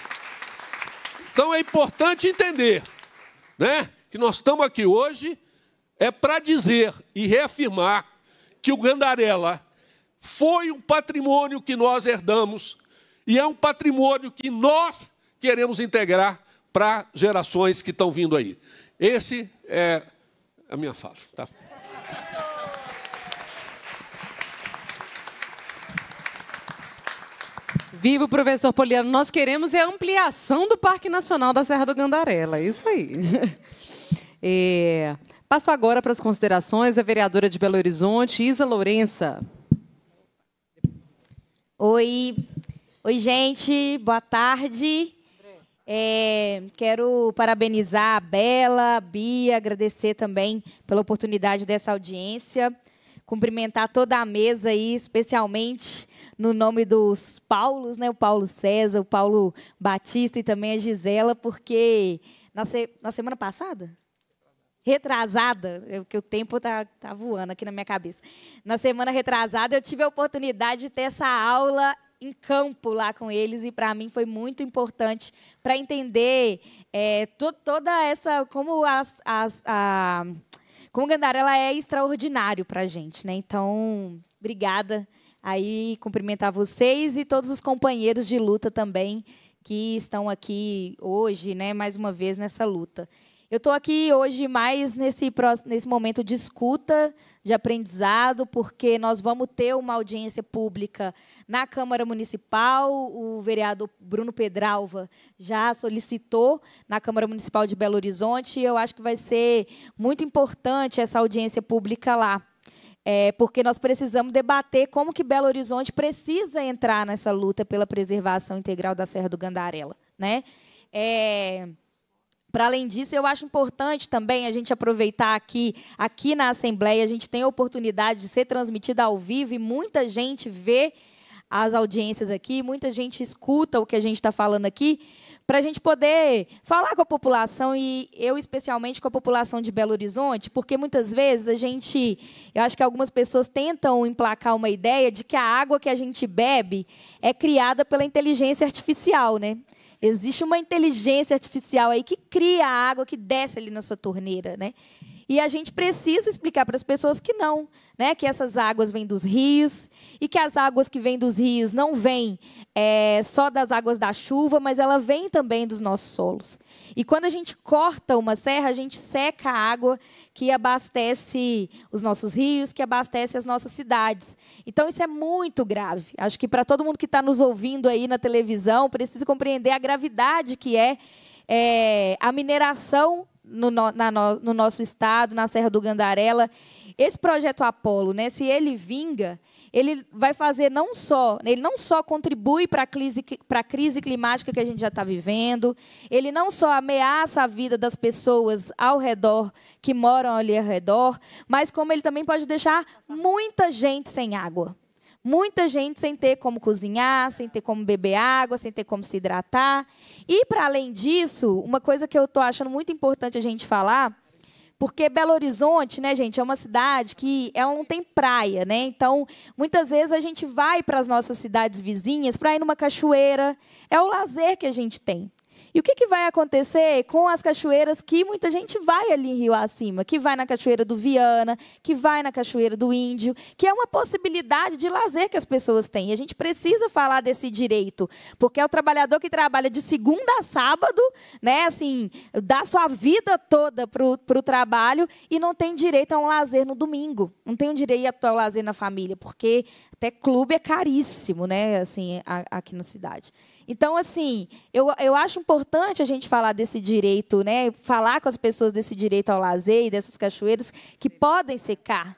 Então é importante entender né, que nós estamos aqui hoje é para dizer e reafirmar que o Gandarela foi um patrimônio que nós herdamos e é um patrimônio que nós queremos integrar para gerações que estão vindo aí. Esse é a minha fala. Tá?
vivo, professor Poliano. Nós queremos é a ampliação do Parque Nacional da Serra do Gandarela. Isso aí. [laughs] É... Passo agora para as considerações a vereadora de Belo Horizonte, Isa Lourença.
Oi. Oi, gente. Boa tarde. É, quero parabenizar a Bela, a Bia, agradecer também pela oportunidade dessa audiência, cumprimentar toda a mesa aí, especialmente no nome dos Paulos, né? O Paulo César, o Paulo Batista e também a Gisela, porque na, se... na semana passada, retrasada, porque é o tempo tá, tá voando aqui na minha cabeça. Na semana retrasada eu tive a oportunidade de ter essa aula em campo lá com eles e para mim foi muito importante para entender é, to, toda essa como as, as a, como Gandara ela é extraordinário para a gente, né? Então, obrigada Aí cumprimentar vocês e todos os companheiros de luta também que estão aqui hoje, né, mais uma vez nessa luta. Eu estou aqui hoje mais nesse, nesse momento de escuta, de aprendizado, porque nós vamos ter uma audiência pública na Câmara Municipal. O vereador Bruno Pedralva já solicitou na Câmara Municipal de Belo Horizonte. E eu acho que vai ser muito importante essa audiência pública lá é, porque nós precisamos debater como que Belo Horizonte precisa entrar nessa luta pela preservação integral da Serra do Gandarela. Né? É, para além disso, eu acho importante também a gente aproveitar aqui, aqui na Assembleia, a gente tem a oportunidade de ser transmitida ao vivo e muita gente vê as audiências aqui, muita gente escuta o que a gente está falando aqui, para a gente poder falar com a população e eu especialmente com a população de Belo Horizonte, porque muitas vezes a gente, eu acho que algumas pessoas tentam emplacar uma ideia de que a água que a gente bebe é criada pela inteligência artificial, né? Existe uma inteligência artificial aí que cria a água que desce ali na sua torneira, né? E a gente precisa explicar para as pessoas que não, né? Que essas águas vêm dos rios e que as águas que vêm dos rios não vêm é, só das águas da chuva, mas ela vem também dos nossos solos. E quando a gente corta uma serra, a gente seca a água que abastece os nossos rios, que abastece as nossas cidades. Então isso é muito grave. Acho que para todo mundo que está nos ouvindo aí na televisão precisa compreender a gravidade que é, é a mineração no, na, no nosso estado, na Serra do Gandarela. Esse projeto Apolo, né, se ele vinga, ele vai fazer não só, ele não só contribui para a crise, a crise climática que a gente já está vivendo, ele não só ameaça a vida das pessoas ao redor, que moram ali ao redor, mas como ele também pode deixar muita gente sem água. Muita gente sem ter como cozinhar, sem ter como beber água, sem ter como se hidratar. E, para além disso, uma coisa que eu estou achando muito importante a gente falar, porque Belo Horizonte, né, gente, é uma cidade que ela não tem praia, né? Então, muitas vezes a gente vai para as nossas cidades vizinhas para ir numa cachoeira. É o lazer que a gente tem. E o que, que vai acontecer com as cachoeiras que muita gente vai ali em Rio Acima, que vai na Cachoeira do Viana, que vai na Cachoeira do Índio, que é uma possibilidade de lazer que as pessoas têm. E a gente precisa falar desse direito, porque é o trabalhador que trabalha de segunda a sábado, né, assim, dá sua vida toda para o trabalho e não tem direito a um lazer no domingo, não tem o um direito ao lazer na família, porque até clube é caríssimo, né, assim, aqui na cidade. Então, assim, eu, eu acho importante a gente falar desse direito, né? Falar com as pessoas desse direito ao lazer e dessas cachoeiras que podem secar.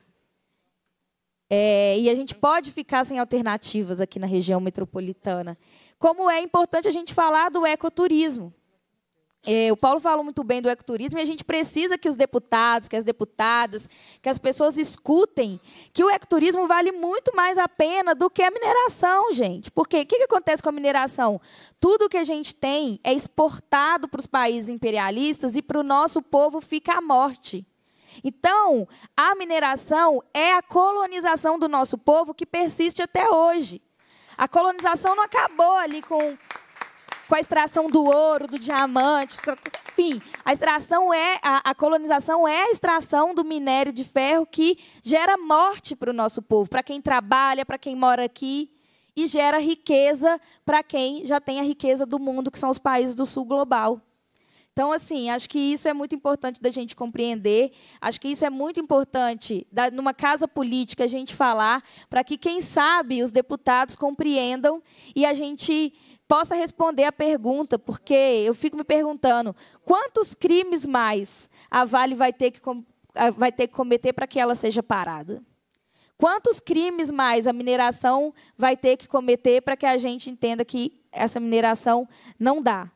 É, e a gente pode ficar sem alternativas aqui na região metropolitana. Como é importante a gente falar do ecoturismo. É, o Paulo falou muito bem do ecoturismo e a gente precisa que os deputados, que as deputadas, que as pessoas escutem que o ecoturismo vale muito mais a pena do que a mineração, gente. Porque o que, que acontece com a mineração? Tudo que a gente tem é exportado para os países imperialistas e para o nosso povo fica a morte. Então, a mineração é a colonização do nosso povo que persiste até hoje. A colonização não acabou ali com com a extração do ouro, do diamante, enfim. A extração é a, a colonização é a extração do minério de ferro que gera morte para o nosso povo, para quem trabalha, para quem mora aqui e gera riqueza para quem já tem a riqueza do mundo, que são os países do sul global. Então, assim, acho que isso é muito importante da gente compreender. Acho que isso é muito importante, da, numa casa política, a gente falar, para que, quem sabe, os deputados compreendam e a gente possa responder a pergunta, porque eu fico me perguntando quantos crimes mais a Vale vai ter que, vai ter que cometer para que ela seja parada? Quantos crimes mais a mineração vai ter que cometer para que a gente entenda que essa mineração não dá?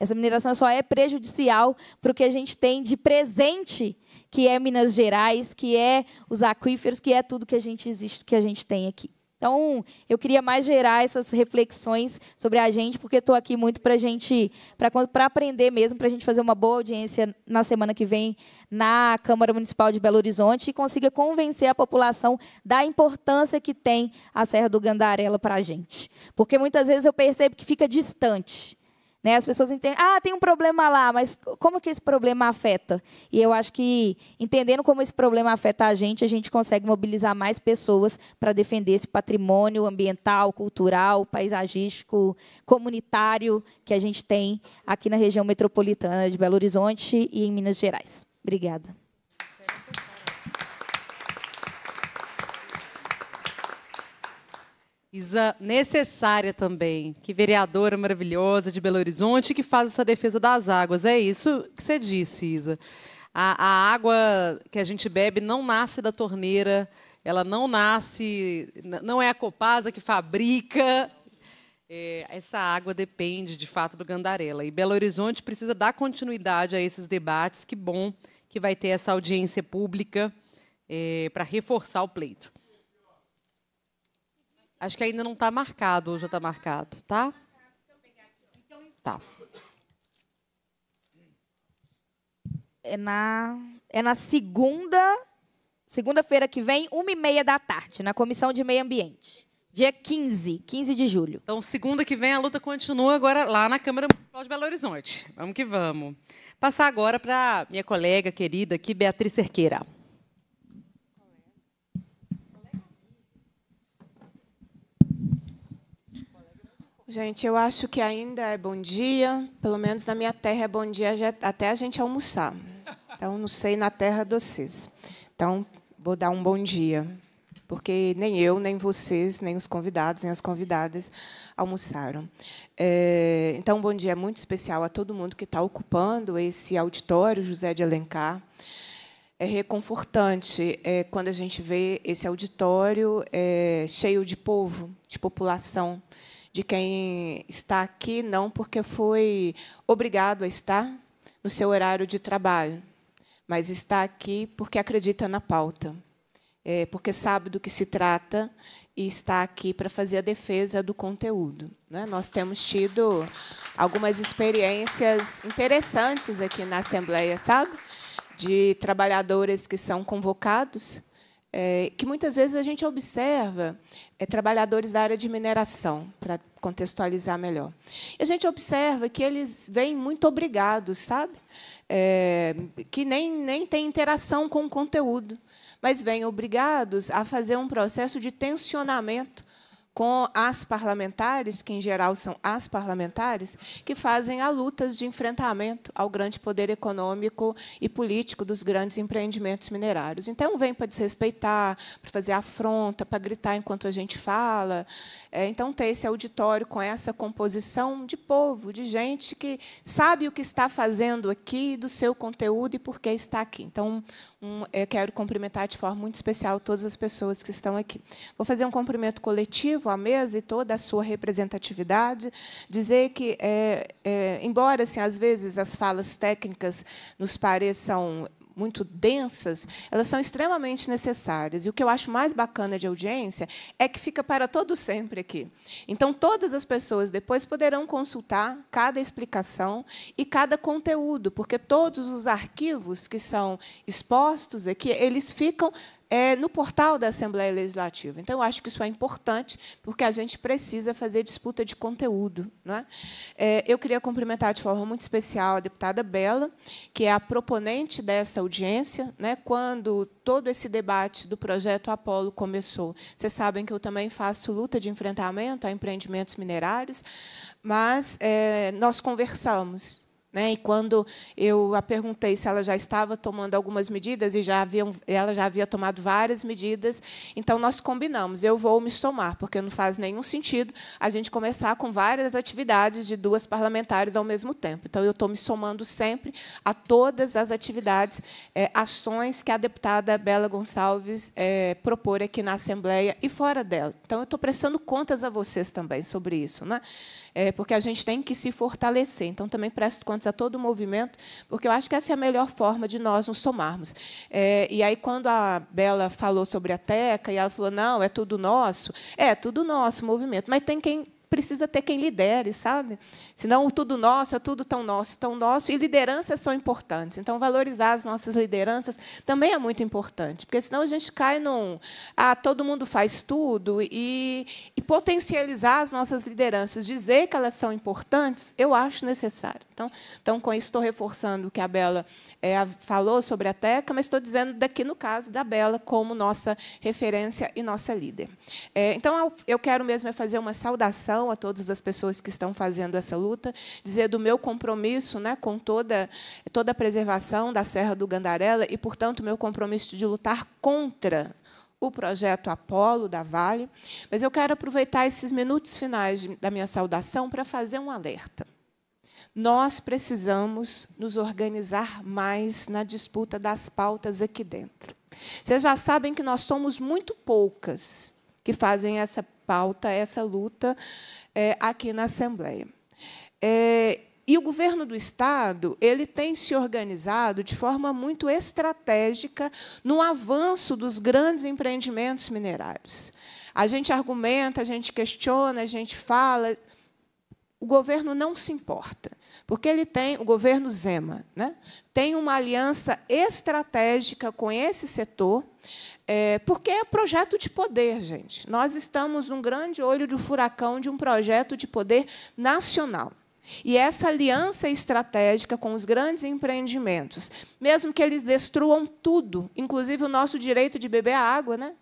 Essa mineração só é prejudicial para o que a gente tem de presente, que é Minas Gerais, que é os aquíferos, que é tudo que a gente existe, que a gente tem aqui. Então, eu queria mais gerar essas reflexões sobre a gente, porque estou aqui muito para gente, para aprender mesmo, para a gente fazer uma boa audiência na semana que vem na Câmara Municipal de Belo Horizonte e consiga convencer a população da importância que tem a Serra do Gandarela para a gente. Porque muitas vezes eu percebo que fica distante. Né? As pessoas entendem, ah, tem um problema lá, mas como que esse problema afeta? E eu acho que entendendo como esse problema afeta a gente, a gente consegue mobilizar mais pessoas para defender esse patrimônio ambiental, cultural, paisagístico, comunitário que a gente tem aqui na região metropolitana de Belo Horizonte e em Minas Gerais. Obrigada. Isa, necessária também,
que vereadora maravilhosa de Belo Horizonte que faz essa defesa das águas. É isso que você disse, Isa. A, a água que a gente bebe não nasce da torneira, ela não nasce, não é a Copasa que fabrica. É, essa água depende, de fato, do Gandarela. E Belo Horizonte precisa dar continuidade a esses debates. Que bom que vai ter essa audiência pública é, para reforçar o pleito. Acho que ainda não está marcado, ou já está marcado, tá? Tá.
É na, é na segunda, segunda-feira que vem, uma e meia da tarde, na Comissão de Meio Ambiente. Dia 15, 15 de julho. Então, segunda que vem, a luta continua agora lá na Câmara Municipal de Belo Horizonte. Vamos que vamos. Passar
agora para minha colega querida aqui, Beatriz Cerqueira.
Gente, eu acho que ainda é bom dia, pelo menos na minha terra é bom dia até a gente almoçar. Então, não sei na terra de vocês. Então, vou dar um bom dia, porque nem eu, nem vocês, nem os convidados, nem as convidadas almoçaram. É, então, um bom dia muito especial a todo mundo que está ocupando esse auditório José de Alencar. É reconfortante é, quando a gente vê esse auditório é, cheio de povo, de população de quem está aqui, não porque foi obrigado a estar no seu horário de trabalho, mas está aqui porque acredita na pauta, é, porque sabe do que se trata e está aqui para fazer a defesa do conteúdo. Né? Nós temos tido algumas experiências interessantes aqui na Assembleia, sabe? De trabalhadores que são convocados é, que muitas vezes a gente observa é, trabalhadores da área de mineração, para contextualizar melhor. E a gente observa que eles vêm muito obrigados, sabe? É, que nem, nem tem interação com o conteúdo, mas vêm obrigados a fazer um processo de tensionamento com as parlamentares, que em geral são as parlamentares, que fazem a lutas de enfrentamento ao grande poder econômico e político dos grandes empreendimentos minerários. Então, vem para desrespeitar, para fazer afronta, para gritar enquanto a gente fala. É, então, ter esse auditório com essa composição de povo, de gente que sabe o que está fazendo aqui, do seu conteúdo e por que está aqui. Então, um, quero cumprimentar de forma muito especial todas as pessoas que estão aqui. Vou fazer um cumprimento coletivo à mesa e toda a sua representatividade. Dizer que, é, é, embora assim, às vezes as falas técnicas nos pareçam muito densas, elas são extremamente necessárias. E o que eu acho mais bacana de audiência é que fica para todo sempre aqui. Então, todas as pessoas depois poderão consultar cada explicação e cada conteúdo, porque todos os arquivos que são expostos aqui, eles ficam é, no portal da Assembleia Legislativa. Então, eu acho que isso é importante, porque a gente precisa fazer disputa de conteúdo. É? é, eu queria cumprimentar de forma muito especial a deputada Bela, que é a proponente dessa audiência. Né? Quando todo esse debate do projeto Apolo começou, vocês sabem que eu também faço luta de enfrentamento a empreendimentos minerários, mas é, nós conversamos né? E quando eu a perguntei se ela já estava tomando algumas medidas e já haviam, ela já havia tomado várias medidas, então nós combinamos, eu vou me somar, porque não faz nenhum sentido a gente começar com várias atividades de duas parlamentares ao mesmo tempo. Então eu estou me somando sempre a todas as atividades, é, ações que a deputada Bela Gonçalves é, propor aqui na Assembleia e fora dela. Então eu estou prestando contas a vocês também sobre isso, né? É, porque a gente tem que se fortalecer. Então também presto contas a todo o movimento, porque eu acho que essa é a melhor forma de nós nos somarmos. É, e aí, quando a Bela falou sobre a Teca, e ela falou, não, é tudo nosso, é tudo nosso movimento, mas tem quem precisa ter quem lidere, sabe? Senão tudo nosso é tudo tão nosso, tão nosso, e lideranças são importantes. Então, valorizar as nossas lideranças também é muito importante, porque senão a gente cai num. Ah, todo mundo faz tudo, e, e potencializar as nossas lideranças, dizer que elas são importantes, eu acho necessário. Então, então com isso, estou reforçando o que a Bela é, falou sobre a Teca, mas estou dizendo daqui no caso da Bela como nossa referência e nossa líder. É, então, eu quero mesmo é fazer uma saudação a todas as pessoas que estão fazendo essa luta, dizer do meu compromisso né, com toda, toda a preservação da Serra do Gandarela e, portanto, meu compromisso de lutar contra o projeto Apolo da Vale, mas eu quero aproveitar esses minutos finais de, da minha saudação para fazer um alerta. Nós precisamos nos organizar mais na disputa das pautas aqui dentro. Vocês já sabem que nós somos muito poucas que fazem essa pauta, essa luta é, aqui na Assembleia. É, e o governo do Estado ele tem se organizado de forma muito estratégica no avanço dos grandes empreendimentos minerários. A gente argumenta, a gente questiona, a gente fala. O governo não se importa, porque ele tem, o governo Zema, né, tem uma aliança estratégica com esse setor, é, porque é projeto de poder, gente. Nós estamos num grande olho de um furacão de um projeto de poder nacional. E essa aliança estratégica com os grandes empreendimentos, mesmo que eles destruam tudo, inclusive o nosso direito de beber água, né?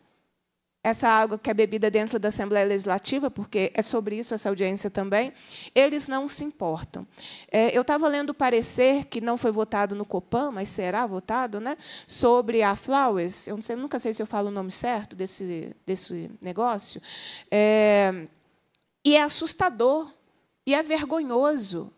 essa água que é bebida dentro da Assembleia Legislativa, porque é sobre isso essa audiência também, eles não se importam. É, eu estava lendo o parecer que não foi votado no Copan, mas será votado, né, sobre a Flowers, eu não sei, nunca sei se eu falo o nome certo desse, desse negócio, é, e é assustador, e é vergonhoso,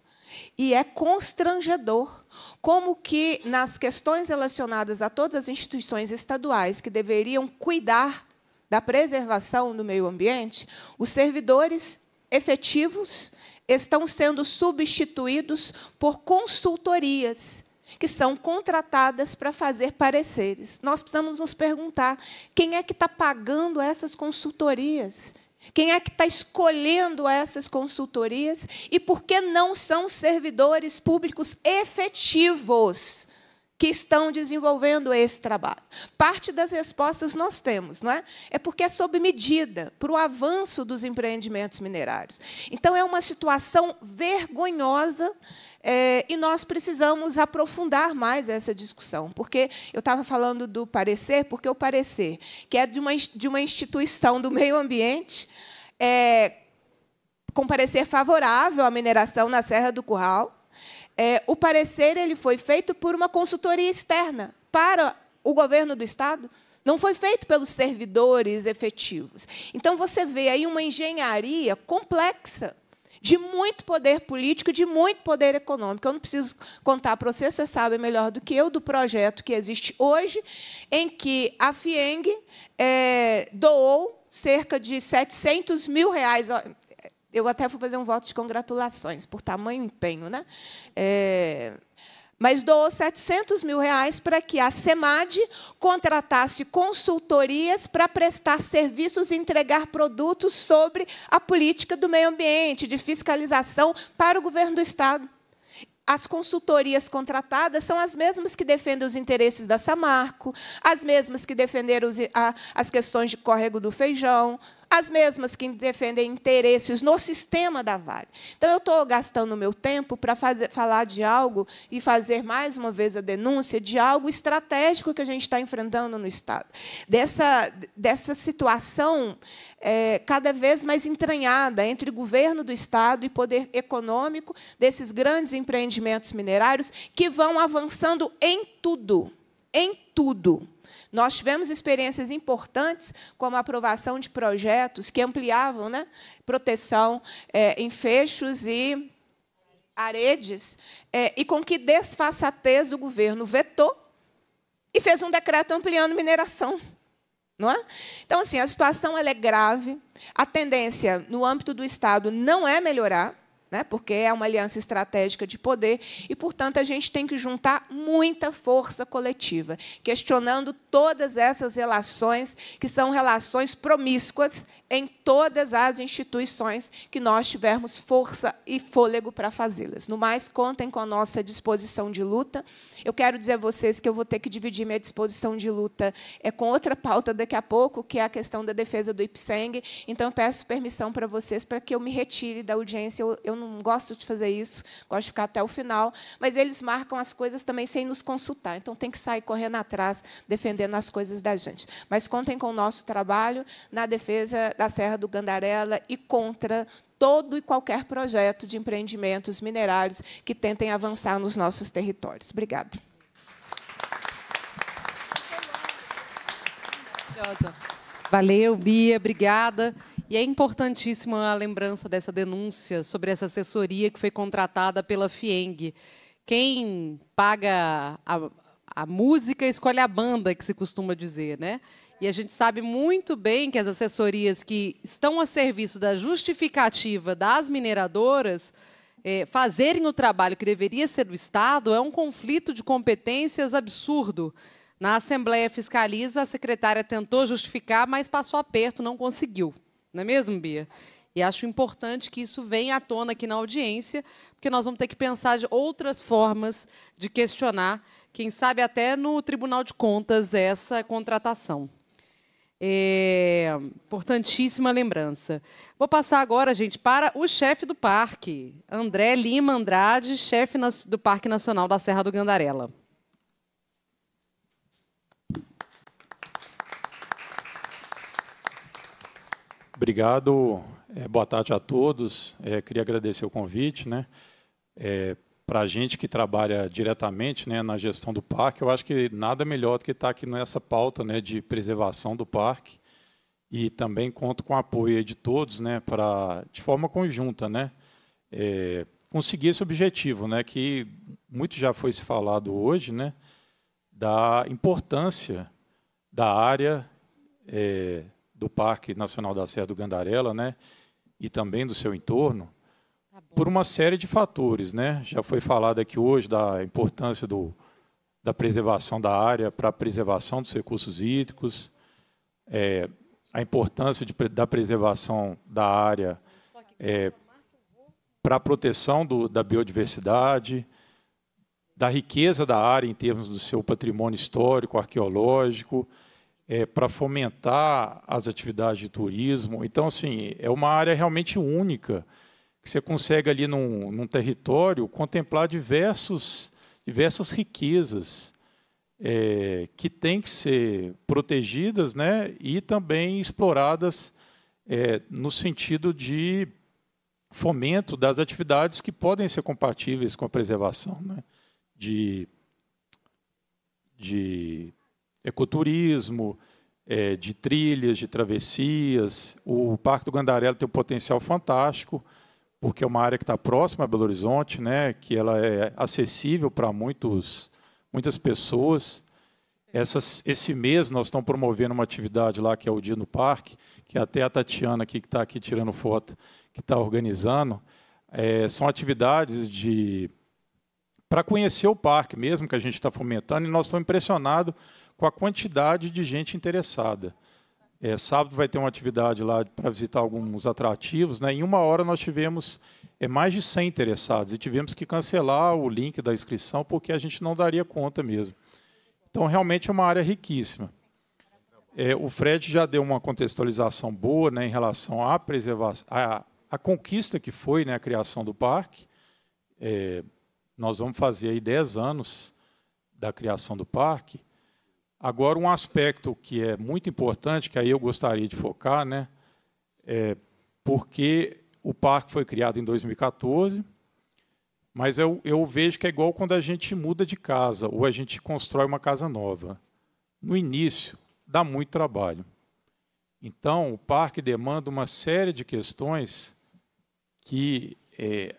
e é constrangedor como que nas questões relacionadas a todas as instituições estaduais que deveriam cuidar da preservação do meio ambiente, os servidores efetivos estão sendo substituídos por consultorias que são contratadas para fazer pareceres. Nós precisamos nos perguntar quem é que está pagando essas consultorias? Quem é que está escolhendo essas consultorias? E por que não são servidores públicos efetivos? que estão desenvolvendo esse trabalho. Parte das respostas nós temos, não é? É porque é sob medida para o avanço dos empreendimentos minerários. Então, é uma situação vergonhosa é, e nós precisamos aprofundar mais essa discussão, porque eu estava falando do parecer, porque o parecer, que é de uma, de uma instituição do meio ambiente, é, com parecer favorável à mineração na Serra do Curral, é, o parecer ele foi feito por uma consultoria externa para o governo do estado. Não foi feito pelos servidores efetivos. Então você vê aí uma engenharia complexa de muito poder político, de muito poder econômico. Eu não preciso contar para vocês, vocês sabem melhor do que eu, do projeto que existe hoje, em que a FIENG é, doou cerca de 700 mil reais eu até vou fazer um voto de congratulações por tamanho empenho, né? É, mas doou 700 mil reais para que a SEMAD contratasse consultorias para prestar serviços e entregar produtos sobre a política do meio ambiente, de fiscalização para o governo do Estado. As consultorias contratadas são as mesmas que defendem os interesses da Samarco, as mesmas que defenderam as questões de córrego do feijão, as mesmas que defendem interesses no sistema da Vale. Então, eu estou gastando meu tempo para fazer, falar de algo e fazer mais uma vez a denúncia de algo estratégico que a gente está enfrentando no Estado, dessa, dessa situação é, cada vez mais entranhada entre governo do Estado e poder econômico desses grandes empreendimentos minerários que vão avançando em tudo. Em tudo nós tivemos experiências importantes, como a aprovação de projetos que ampliavam né, proteção é, em fechos e aredes, é, e com que desfaçatez o governo vetou e fez um decreto ampliando mineração. Não é? Então, assim, a situação é grave, a tendência no âmbito do Estado não é melhorar, né? porque é uma aliança estratégica de poder, e, portanto, a gente tem que juntar muita força coletiva, questionando todas essas relações, que são relações promíscuas em todas as instituições que nós tivermos força e fôlego para fazê-las. No mais, contem com a nossa disposição de luta. Eu quero dizer a vocês que eu vou ter que dividir minha disposição de luta é com outra pauta daqui a pouco, que é a questão da defesa do IPSENG, então eu peço permissão para vocês para que eu me retire da audiência, eu, não gosto de fazer isso, gosto de ficar até o final, mas eles marcam as coisas também sem nos consultar. Então tem que sair correndo atrás, defendendo as coisas da gente. Mas contem com o nosso trabalho na defesa da Serra do Gandarela e contra todo e qualquer projeto de empreendimentos minerários que tentem avançar nos nossos territórios. Obrigada.
Valeu, Bia, obrigada. E é importantíssima a lembrança dessa denúncia sobre essa assessoria que foi contratada pela FIENG. Quem paga a, a música escolhe a banda, que se costuma dizer, né? E a gente sabe muito bem que as assessorias que estão a serviço da justificativa das mineradoras é, fazerem o trabalho que deveria ser do Estado é um conflito de competências absurdo. Na Assembleia Fiscaliza, a secretária tentou justificar, mas passou aperto, não conseguiu. Não é mesmo, Bia? E acho importante que isso venha à tona aqui na audiência, porque nós vamos ter que pensar de outras formas de questionar, quem sabe até no Tribunal de Contas, essa contratação. É, importantíssima lembrança. Vou passar agora, gente, para o chefe do parque, André Lima Andrade, chefe do Parque Nacional da Serra do Gandarela.
Obrigado, é, boa tarde a todos. É, queria agradecer o convite, né? É, para a gente que trabalha diretamente né, na gestão do parque, eu acho que nada melhor do que estar tá aqui nessa pauta né, de preservação do parque. E também conto com o apoio de todos, né, para, de forma conjunta, né, é, conseguir esse objetivo, né, que muito já foi se falado hoje, né, da importância da área é, do Parque Nacional da Serra do Gandarela, né, e também do seu entorno, tá por uma série de fatores, né? Já foi falado aqui hoje da importância do, da preservação da área para a preservação dos recursos hídricos, é, a importância de, da preservação da área é, para a proteção do, da biodiversidade, da riqueza da área em termos do seu patrimônio histórico, arqueológico, é, para fomentar as atividades de turismo. Então, assim, é uma área realmente única, que você consegue ali num, num território contemplar diversos, diversas riquezas é, que têm que ser protegidas né, e também exploradas é, no sentido de fomento das atividades que podem ser compatíveis com a preservação né, de, de ecoturismo, é, de trilhas, de travessias. O Parque do Gandarela tem um potencial fantástico, porque é uma área que está próxima a Belo Horizonte, né, que ela é acessível para muitos, muitas pessoas. Essas, esse mês nós estamos promovendo uma atividade lá, que é o Dia no Parque, que é até a Tatiana aqui, que está aqui tirando foto, que está organizando. É, são atividades de para conhecer o parque mesmo que a gente está fomentando, e nós estamos impressionados com a quantidade de gente interessada. É, sábado vai ter uma atividade lá para visitar alguns atrativos. Né? Em uma hora nós tivemos é, mais de 100 interessados e tivemos que cancelar o link da inscrição porque a gente não daria conta mesmo. Então, realmente é uma área riquíssima. É, o Fred já deu uma contextualização boa né, em relação à preservação, à, à conquista que foi né, a criação do parque. É, nós vamos fazer aí 10 anos da criação do parque. Agora, um aspecto que é muito importante, que aí eu gostaria de focar, né, é porque o parque foi criado em 2014, mas eu, eu vejo que é igual quando a gente muda de casa ou a gente constrói uma casa nova. No início, dá muito trabalho. Então, o parque demanda uma série de questões que é,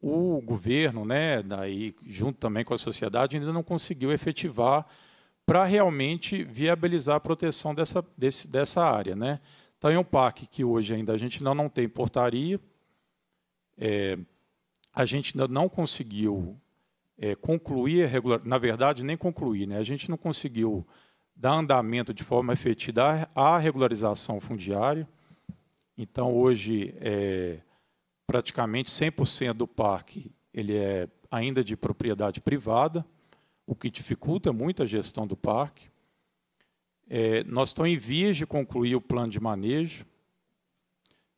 o governo, né, daí, junto também com a sociedade, ainda não conseguiu efetivar para realmente viabilizar a proteção dessa, desse, dessa área. Né? Então, é um parque que hoje ainda a gente não, não tem portaria, é, a gente ainda não conseguiu é, concluir, regular, na verdade, nem concluir, né? a gente não conseguiu dar andamento de forma efetiva à regularização fundiária. Então, hoje, é, praticamente 100% do parque ele é ainda de propriedade privada, o que dificulta muito a gestão do parque. É, nós estamos em vias de concluir o plano de manejo,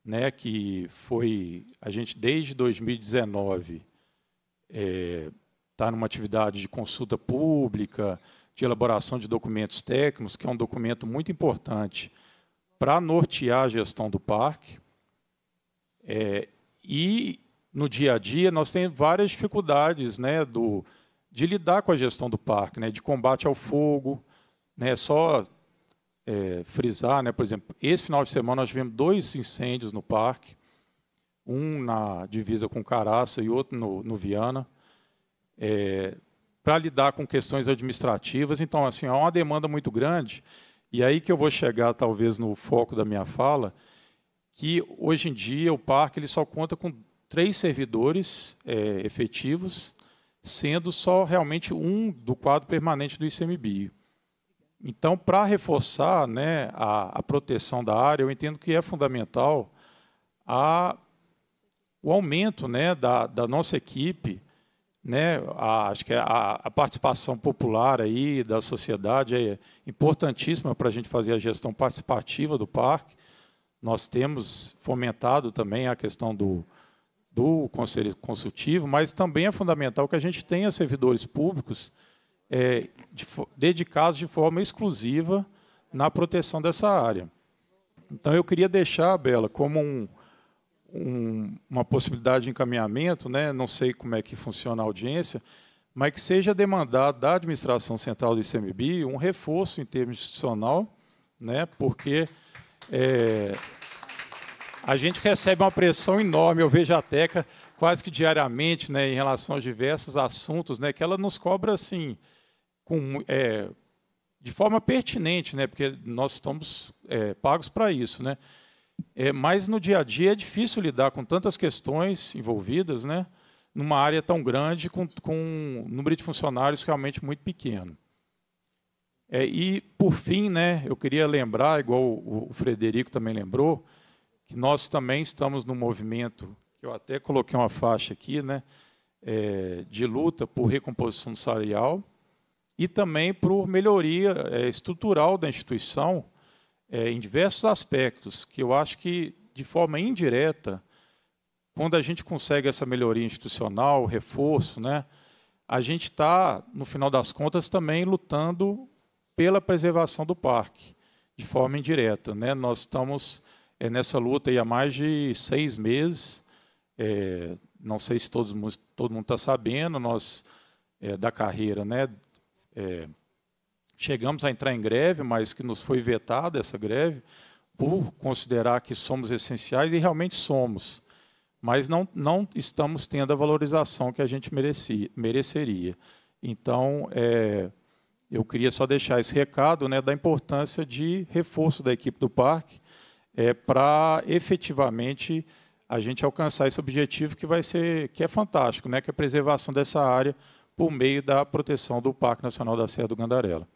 né, que foi a gente desde 2019 está é, tá numa atividade de consulta pública, de elaboração de documentos técnicos, que é um documento muito importante para nortear a gestão do parque. É, e no dia a dia nós temos várias dificuldades, né, do de lidar com a gestão do parque, né, de combate ao fogo. Né, só é, frisar, né, por exemplo, esse final de semana nós tivemos dois incêndios no parque, um na divisa com Caraça e outro no, no Viana, é, para lidar com questões administrativas. Então, assim, há uma demanda muito grande, e aí que eu vou chegar, talvez, no foco da minha fala, que hoje em dia o parque ele só conta com três servidores é, efetivos, sendo só realmente um do quadro permanente do ICMBio. Então, para reforçar né, a, a, proteção da área, eu entendo que é fundamental a, o aumento né, da, da, nossa equipe, né, a, acho que é a, participação popular aí da sociedade é importantíssima para a gente fazer a gestão participativa do parque. Nós temos fomentado também a questão do, do Conselho Consultivo, mas também é fundamental que a gente tenha servidores públicos é, de, dedicados de forma exclusiva na proteção dessa área. Então, eu queria deixar, Bela, como um, um, uma possibilidade de encaminhamento, né? não sei como é que funciona a audiência, mas que seja demandado da administração central do ICMB um reforço em termos institucional, né? porque. É, a gente recebe uma pressão enorme, eu vejo a Teca quase que diariamente, né, em relação a diversos assuntos, né, que ela nos cobra assim, com, é, de forma pertinente, né, porque nós estamos é, pagos para isso, né. É, mas no dia a dia é difícil lidar com tantas questões envolvidas, né, numa área tão grande com, com um número de funcionários realmente muito pequeno. É, e por fim, né, eu queria lembrar, igual o Frederico também lembrou, que nós também estamos num movimento, eu até coloquei uma faixa aqui, né, é, de luta por recomposição salarial e também por melhoria é, estrutural da instituição é, em diversos aspectos, que eu acho que, de forma indireta, quando a gente consegue essa melhoria institucional, reforço, né, a gente está, no final das contas, também lutando pela preservação do parque, de forma indireta. Né? Nós estamos é, nessa luta aí há mais de seis meses. É, não sei se todos, todo mundo está sabendo, nós é, da carreira, né? É, chegamos a entrar em greve, mas que nos foi vetada essa greve por considerar que somos essenciais e realmente somos, mas não, não estamos tendo a valorização que a gente merecia, mereceria. Então, é, eu queria só deixar esse recado né, da importância de reforço da equipe do parque, é, para efetivamente a gente alcançar esse objetivo que vai ser que é fantástico, né? Que é a preservação dessa área por meio da proteção do Parque Nacional da Serra do Gandarela.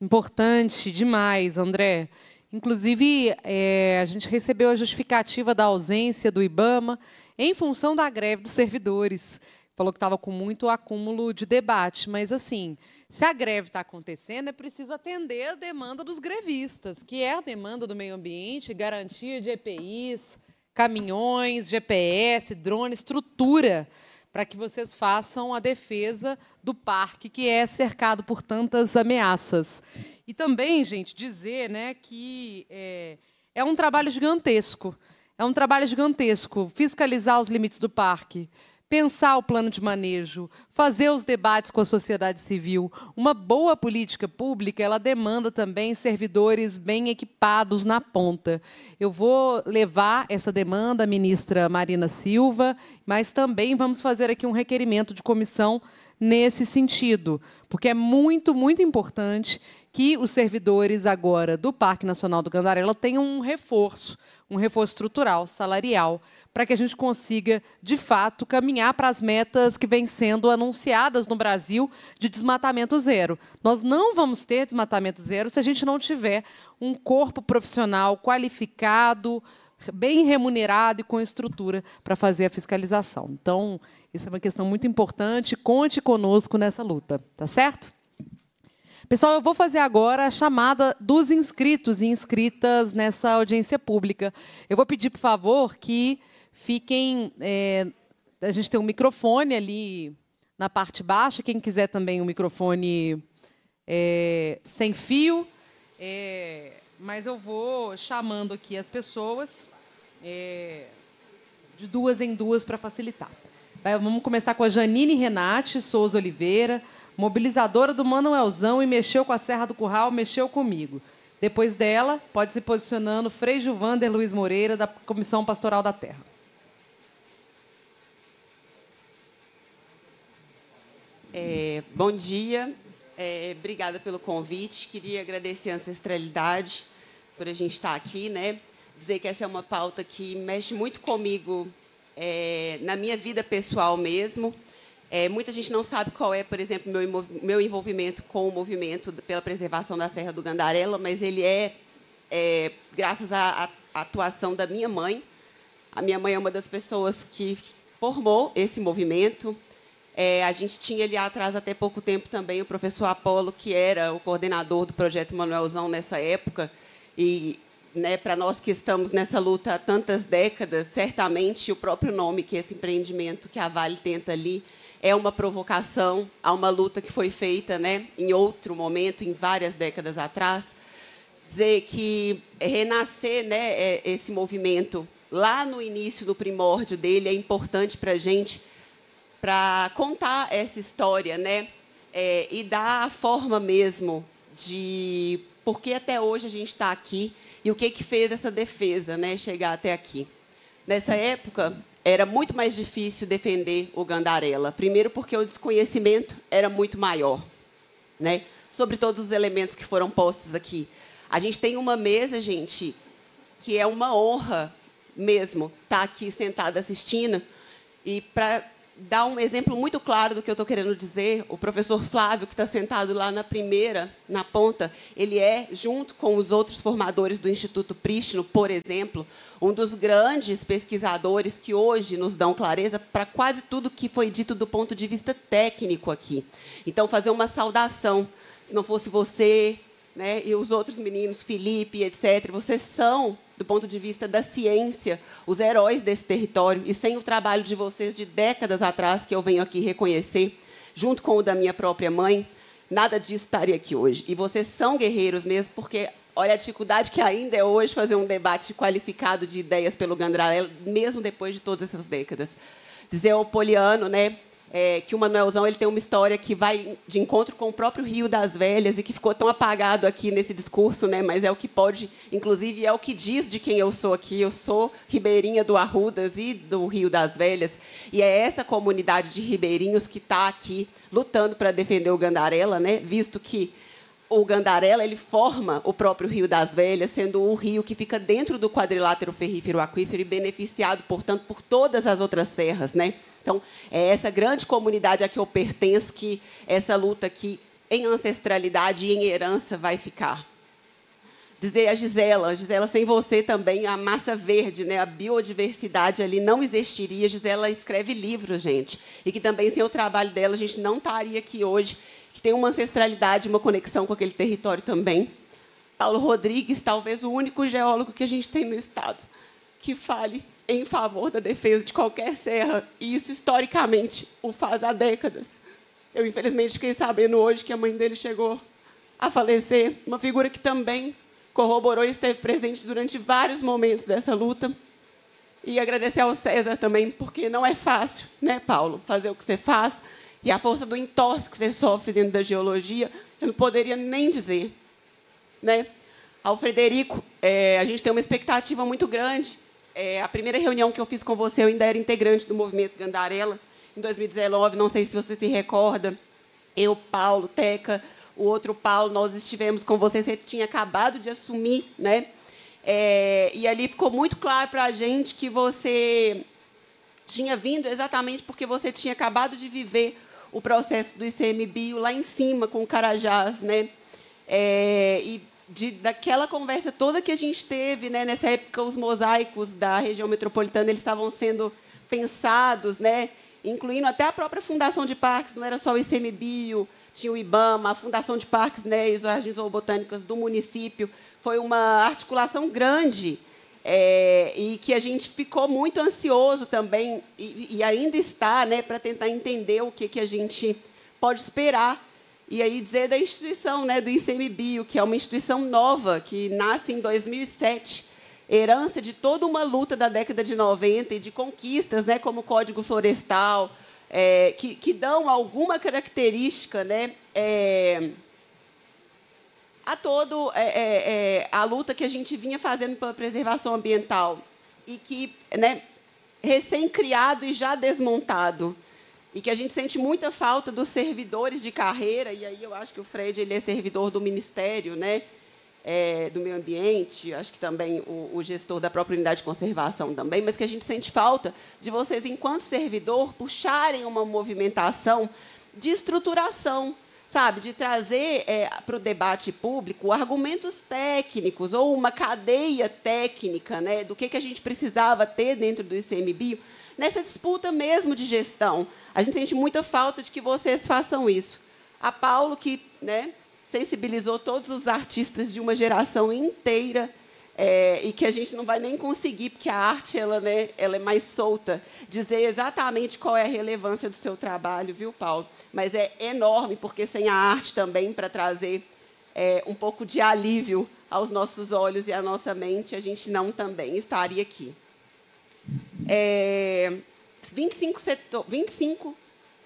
Importante demais,
André. Inclusive, é, a gente recebeu a justificativa da ausência do IBAMA em função da greve dos servidores falou que estava com muito acúmulo de debate, mas assim, se a greve está acontecendo, é preciso atender a demanda dos grevistas, que é a demanda do meio ambiente, garantia de EPIs, caminhões, GPS, drone, estrutura para que vocês façam a defesa do parque que é cercado por tantas ameaças. E também, gente, dizer, né, que é, é um trabalho gigantesco. É um trabalho gigantesco fiscalizar os limites do parque, pensar o plano de manejo, fazer os debates com a sociedade civil. Uma boa política pública, ela demanda também servidores bem equipados na ponta. Eu vou levar essa demanda à ministra Marina Silva, mas também vamos fazer aqui um requerimento de comissão nesse sentido, porque é muito, muito importante que os servidores agora do Parque Nacional do Gandarela tenham um reforço um reforço estrutural, salarial, para que a gente consiga, de fato, caminhar para as metas que vêm sendo anunciadas no Brasil de desmatamento zero. Nós não vamos ter desmatamento zero se a gente não tiver um corpo profissional qualificado, bem remunerado e com estrutura para fazer a fiscalização. Então, isso é uma questão muito importante. Conte conosco nessa luta, tá certo? Pessoal, eu vou fazer agora a chamada dos inscritos e inscritas nessa audiência pública. Eu vou pedir, por favor, que fiquem. É, a gente tem um microfone ali na parte baixa. Quem quiser também um microfone é, sem fio. É, mas eu vou chamando aqui as pessoas de duas em duas para facilitar. vamos começar com a Janine Renate Souza Oliveira mobilizadora do Manuelzão e mexeu com a Serra do Curral, mexeu comigo. Depois dela, pode se posicionando Frei Juvander Luiz Moreira, da Comissão Pastoral da Terra.
É, bom dia, é, obrigada pelo convite. Queria agradecer a ancestralidade por a gente estar aqui, né? Dizer que essa é uma pauta que mexe muito comigo é, na minha vida pessoal mesmo. É, muita gente não sabe qual é, por exemplo, meu, meu envolvimento com o movimento pela preservação da Serra do Gandarela, mas ele é, é graças à, à atuação da minha mãe. A minha mãe é uma das pessoas que formou esse movimento. É, a gente tinha ali atrás, até pouco tempo também, o professor Apolo, que era o coordenador do projeto Manuelzão nessa época. E né, para nós que estamos nessa luta há tantas décadas, certamente o próprio nome que esse empreendimento que a Vale tenta ali é uma provocação a uma luta que foi feita né, em outro momento, em várias décadas atrás. Dizer que renascer né, é, esse movimento lá no início, no primórdio dele, é importante para a gente para contar essa história né, é, e dar a forma mesmo de por que até hoje a gente está aqui e o que, que fez essa defesa né, chegar até aqui. Nessa época, era muito mais difícil defender o Gandarela. Primeiro, porque o desconhecimento era muito maior, né? sobre todos os elementos que foram postos aqui. A gente tem uma mesa, gente, que é uma honra mesmo estar aqui sentada assistindo. E para dar um exemplo muito claro do que eu estou querendo dizer. O professor Flávio, que está sentado lá na primeira, na ponta, ele é, junto com os outros formadores do Instituto Prístino, por exemplo, um dos grandes pesquisadores que hoje nos dão clareza para quase tudo que foi dito do ponto de vista técnico aqui. Então, fazer uma saudação. Se não fosse você né, e os outros meninos, Felipe, etc., vocês são do ponto de vista da ciência, os heróis desse território, e sem o trabalho de vocês de décadas atrás, que eu venho aqui reconhecer, junto com o da minha própria mãe, nada disso estaria aqui hoje. E vocês são guerreiros mesmo, porque olha a dificuldade que ainda é hoje fazer um debate qualificado de ideias pelo Gandralé, mesmo depois de todas essas décadas. Dizer ao é Poliano, né? é, que o Manuelzão ele tem uma história que vai de encontro com o próprio Rio das Velhas e que ficou tão apagado aqui nesse discurso, né? mas é o que pode, inclusive, é o que diz de quem eu sou aqui. Eu sou ribeirinha do Arrudas e do Rio das Velhas, e é essa comunidade de ribeirinhos que está aqui lutando para defender o Gandarela, né? visto que o Gandarela ele forma o próprio Rio das Velhas, sendo um rio que fica dentro do quadrilátero ferrífero aquífero e beneficiado, portanto, por todas as outras serras, né? Então, é essa grande comunidade a que eu pertenço que essa luta aqui em ancestralidade e em herança vai ficar. Dizer a Gisela, Gisela, sem você também, a massa verde, né, a biodiversidade ali não existiria. Gisela escreve livros, gente, e que também sem o trabalho dela a gente não estaria aqui hoje, que tem uma ancestralidade, uma conexão com aquele território também. Paulo Rodrigues, talvez o único geólogo que a gente tem no estado que fale em favor da defesa de qualquer serra, e isso historicamente o faz há décadas. Eu, infelizmente, fiquei sabendo hoje que a mãe dele chegou a falecer, uma figura que também corroborou e esteve presente durante vários momentos dessa luta. E agradecer ao César também, porque não é fácil, né, Paulo, fazer o que você faz. E a força do entorse que você sofre dentro da geologia, eu não poderia nem dizer. Né? Ao Frederico, é, a gente tem uma expectativa muito grande é, a primeira reunião que eu fiz com você, eu ainda era integrante do movimento Gandarela, em 2019, não sei se você se recorda. Eu, Paulo, Teca, o outro Paulo, nós estivemos com você, você tinha acabado de assumir, né? É, e ali ficou muito claro para a gente que você tinha vindo exatamente porque você tinha acabado de viver o processo do ICMBio lá em cima, com o Carajás, né? É, e de, daquela conversa toda que a gente teve, né? nessa época, os mosaicos da região metropolitana eles estavam sendo pensados, né? incluindo até a própria fundação de parques, não era só o ICMBio, tinha o IBAMA, a fundação de parques né? e os jardins zoobotânicos do município. Foi uma articulação grande é, e que a gente ficou muito ansioso também, e, e ainda está, né? para tentar entender o que, que a gente pode esperar e aí dizer da instituição né, do ICMBio, que é uma instituição nova, que nasce em 2007, herança de toda uma luta da década de 90 e de conquistas, né, como o Código Florestal, é, que, que, dão alguma característica né, é, a todo é, é, é a luta que a gente vinha fazendo pela preservação ambiental e que né, recém criado e já desmontado e que a gente sente muita falta dos servidores de carreira, e aí eu acho que o Fred ele é servidor do Ministério né, é, do Meio Ambiente, acho que também o, o, gestor da própria unidade de conservação também, mas que a gente sente falta de vocês, enquanto servidor, puxarem uma movimentação de estruturação, sabe, de trazer é, para o debate público argumentos técnicos ou uma cadeia técnica né, do que, que a gente precisava ter dentro do ICMBio nessa disputa mesmo de gestão. A gente sente muita falta de que vocês façam isso. A Paulo, que né, sensibilizou todos os artistas de uma geração inteira é, e que a gente não vai nem conseguir, porque a arte ela, né, ela é mais solta, dizer exatamente qual é a relevância do seu trabalho, viu, Paulo? Mas é enorme, porque sem a arte também, para trazer é, um pouco de alívio aos nossos olhos e à nossa mente, a gente não também estaria aqui é, 25, setor, 25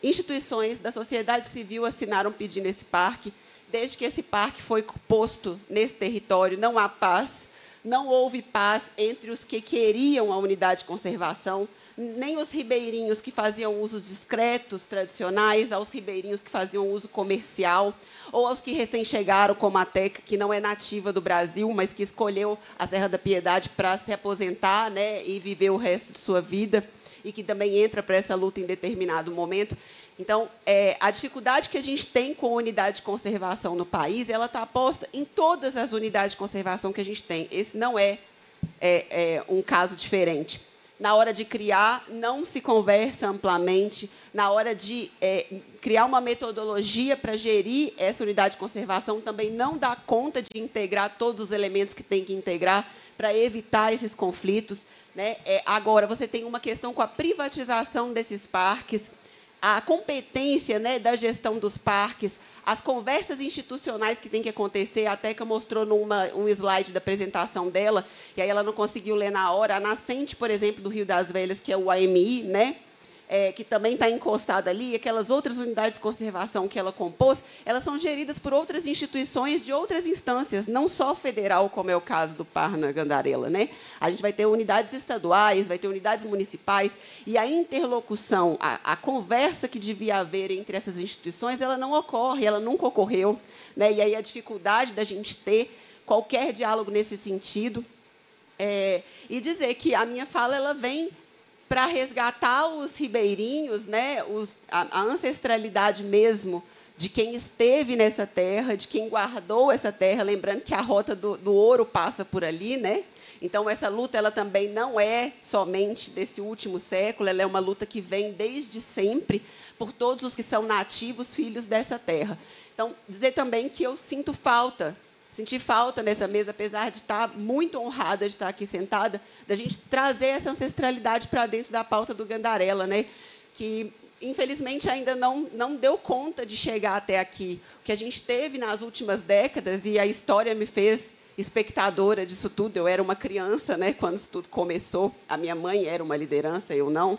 instituições da sociedade civil assinaram pedindo esse parque. Desde que esse parque foi posto nesse território, não há paz não houve paz entre os que queriam a unidade de conservação, nem os ribeirinhos que faziam usos discretos, tradicionais, aos ribeirinhos que faziam uso comercial, ou aos que recém-chegaram, como a Teca, que não é nativa do Brasil, mas que escolheu a Serra da Piedade para se aposentar né, e viver o resto de sua vida e que também entra para essa luta em determinado momento. Então, é, a dificuldade que a gente tem com a unidade de conservação no país, ela está posta em todas as unidades de conservação que a gente tem. Esse não é, é, é um caso diferente. Na hora de criar, não se conversa amplamente. Na hora de é, criar uma metodologia para gerir essa unidade de conservação, também não dá conta de integrar todos os elementos que tem que integrar para evitar esses conflitos. Né? É, agora, você tem uma questão com a privatização desses parques a competência né, da gestão dos parques, as conversas institucionais que têm que acontecer, a Teca mostrou numa um slide da apresentação dela, e aí ela não conseguiu ler na hora, a nascente, por exemplo, do Rio das Velhas, que é o AMI, né, é, que também está encostada ali, aquelas outras unidades de conservação que ela compôs, elas são geridas por outras instituições de outras instâncias, não só federal, como é o caso do Parna Gandarela. Né? A gente vai ter unidades estaduais, vai ter unidades municipais, e a interlocução, a, a conversa que devia haver entre essas instituições, ela não ocorre, ela nunca ocorreu. Né? E aí a dificuldade da gente ter qualquer diálogo nesse sentido. É, e dizer que a minha fala ela vem para resgatar os ribeirinhos, né, os, a, a ancestralidade mesmo de quem esteve nessa terra, de quem guardou essa terra, lembrando que a rota do, do, ouro passa por ali, né? Então essa luta ela também não é somente desse último século, ela é uma luta que vem desde sempre por todos os que são nativos, filhos dessa terra. Então dizer também que eu sinto falta senti falta nessa mesa, apesar de estar muito honrada de estar aqui sentada, da gente trazer essa ancestralidade para dentro da pauta do Gandarela, né? que infelizmente ainda não, não deu conta de chegar até aqui. O que a gente teve nas últimas décadas, e a história me fez espectadora disso tudo, eu era uma criança né, quando isso tudo começou, a minha mãe era uma liderança, eu não.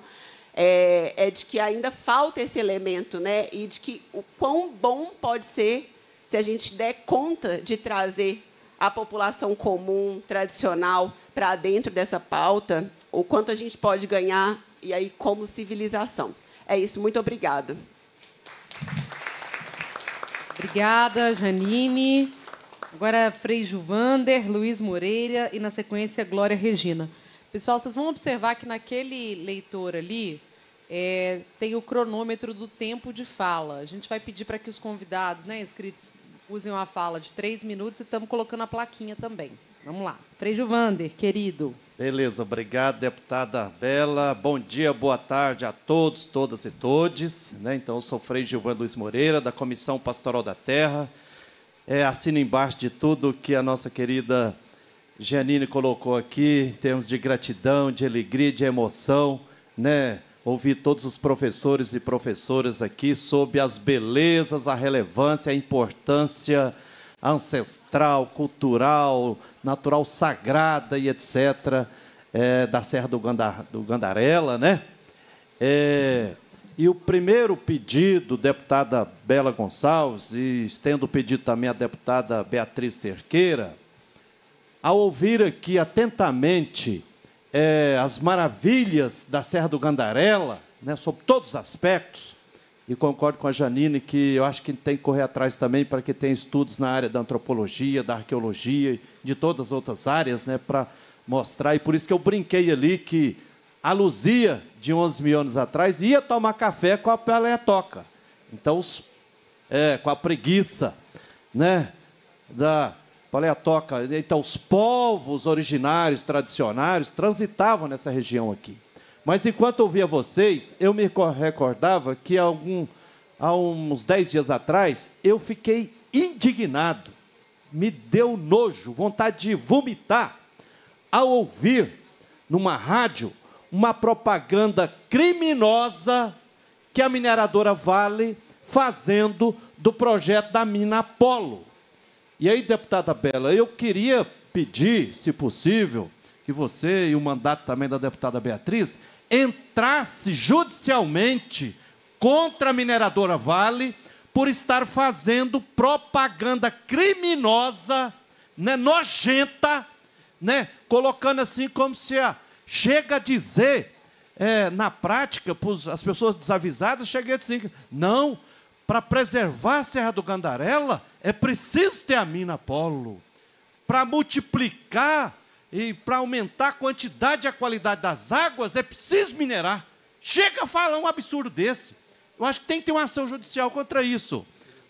É, é de que ainda falta esse elemento, né? E de que o quão bom pode ser se a gente der conta de trazer a população comum, tradicional, para dentro dessa pauta, o quanto a gente pode ganhar, e aí como civilização. É isso, muito obrigada.
Obrigada, Janine. Agora, Frei Juvander, Luiz Moreira e, na sequência, Glória Regina. Pessoal, vocês vão observar que naquele leitor ali, é, tem o cronômetro do tempo de fala. A gente vai pedir para que os convidados, né, inscritos, usem uma fala de três minutos e estamos colocando a plaquinha também. Vamos lá.
Frei Vander querido. Beleza, obrigado, deputada Bela. Bom dia, boa tarde a todos, todas e todes. Né? Então, eu sou Frei Gilvando Luiz Moreira, da Comissão Pastoral da Terra. É, assino embaixo de tudo que a nossa querida Janine colocou aqui, em termos de gratidão, de alegria, de emoção, né? ouvir todos os professores e professoras aqui sobre as belezas, a relevância, a importância ancestral, cultural, natural, sagrada e etc. É, da Serra do, Gandar, do Gandarela, né? É, e o primeiro pedido, deputada Bela Gonçalves, e estendo o pedido também à deputada Beatriz Cerqueira, ao ouvir aqui atentamente é, as maravilhas da Serra do Gandarela, né, sobre todos os aspectos, e concordo com a Janine que eu acho que tem que correr atrás também para que tenha estudos na área da antropologia, da arqueologia, de todas as outras áreas, né, para mostrar. E por isso que eu brinquei ali que a Luzia, de 11 mil anos atrás, ia tomar café com a paletoca. Então, os, é, com a preguiça né, da Paléa toca. Então, os povos originários, tradicionários, transitavam nessa região aqui. Mas enquanto ouvia vocês, eu me recordava que algum, há uns dez dias atrás eu fiquei indignado, me deu nojo, vontade de vomitar, ao ouvir numa rádio uma propaganda criminosa que a mineradora Vale fazendo do projeto da mina Apolo. E aí, deputada Bela, eu queria pedir, se possível, que você e o mandato também da deputada Beatriz entrasse judicialmente contra a mineradora Vale por estar fazendo propaganda criminosa, né, nojenta, né, colocando assim como se a, chega a dizer, é, na prática, as pessoas desavisadas, cheguei a dizer, não, para preservar a Serra do Gandarela, é preciso ter a mina Polo. Para multiplicar e para aumentar a quantidade e a qualidade das águas, é preciso minerar. Chega a falar um absurdo desse. Eu acho que tem que ter uma ação judicial contra isso,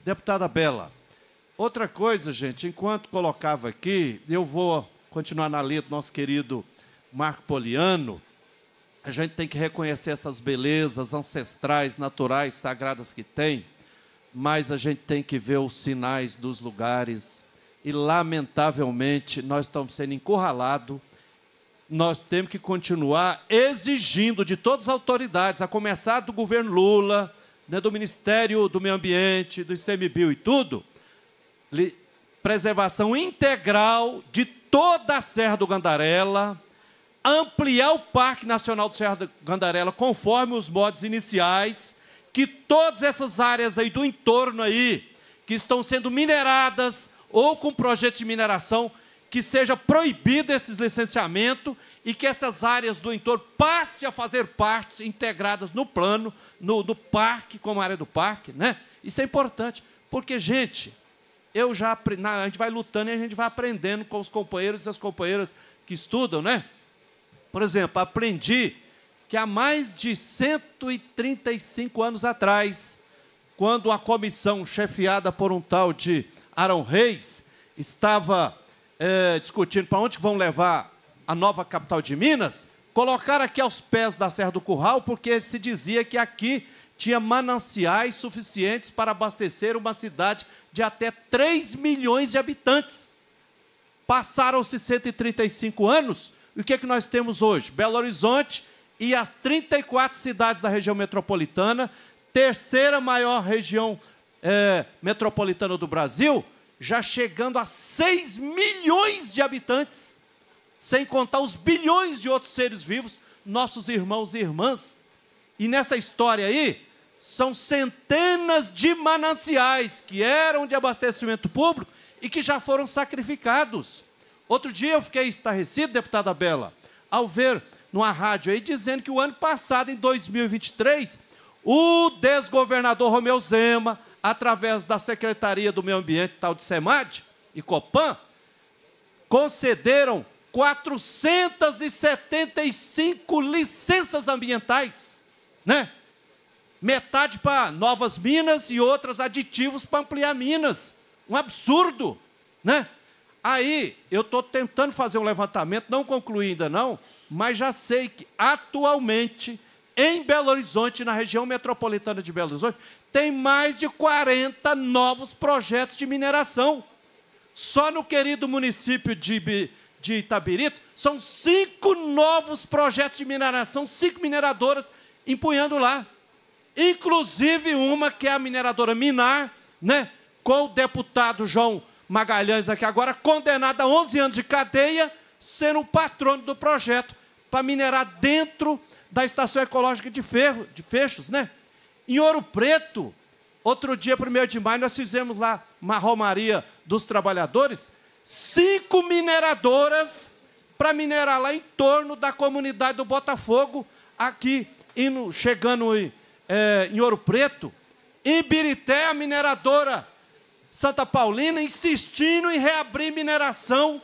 deputada Bela. Outra coisa, gente, enquanto colocava aqui, eu vou continuar na linha do nosso querido Marco Poliano. A gente tem que reconhecer essas belezas ancestrais, naturais, sagradas que tem mas a gente tem que ver os sinais dos lugares. E lamentavelmente nós estamos sendo encurralados. Nós temos que continuar exigindo de todas as autoridades, a começar do governo Lula, né, do Ministério do Meio Ambiente, do ICMBio e tudo, preservação integral de toda a Serra do Gandarela, ampliar o Parque Nacional do Serra do Gandarela conforme os modos iniciais que todas essas áreas aí do entorno aí, que estão sendo mineradas ou com projeto de mineração, que seja proibido esses licenciamento e que essas áreas do entorno passem a fazer partes integradas no plano, no, no parque, como área do parque, né? Isso é importante, porque, gente, eu já a gente vai lutando e a gente vai aprendendo com os companheiros e as companheiras que estudam, né? Por exemplo, aprendi que há mais de 135 anos atrás, quando a comissão chefiada por um tal de Arão Reis estava é, discutindo para onde vão levar a nova capital de Minas, colocaram aqui aos pés da Serra do Curral, porque se dizia que aqui tinha mananciais suficientes para abastecer uma cidade de até 3 milhões de habitantes. Passaram-se 135 anos, e o que é que nós temos hoje? Belo Horizonte e as 34 cidades da região metropolitana, terceira maior região é, metropolitana do Brasil, já chegando a 6 milhões de habitantes, sem contar os bilhões de outros seres vivos, nossos irmãos e irmãs. E nessa história aí, são centenas de mananciais que eram de abastecimento público e que já foram sacrificados. Outro dia eu fiquei estarrecido, deputada Bela, ao ver numa rádio aí dizendo que o ano passado, em 2023, o desgovernador Romeu Zema, através da Secretaria do Meio Ambiente, tal de SEMAD e COPAN, concederam 475 licenças ambientais, né? Metade para novas minas e outras aditivos para ampliar minas. Um absurdo, né? Aí eu estou tentando fazer um levantamento, não concluí ainda não, mas já sei que atualmente em Belo Horizonte, na região metropolitana de Belo Horizonte, tem mais de 40 novos projetos de mineração. Só no querido município de, de Itabirito, são cinco novos projetos de mineração, cinco mineradoras empunhando lá. Inclusive uma que é a mineradora Minar, né? com o deputado João Magalhães aqui agora, condenado a 11 anos de cadeia, sendo o patrono do projeto para minerar dentro da estação ecológica de, ferro, de Fechos, né? Em Ouro Preto, outro dia, 1 de maio, nós fizemos lá uma romaria dos trabalhadores, cinco mineradoras para minerar lá em torno da comunidade do Botafogo, aqui, indo, chegando em, é, em Ouro Preto. Em Birité, a mineradora Santa Paulina insistindo em reabrir mineração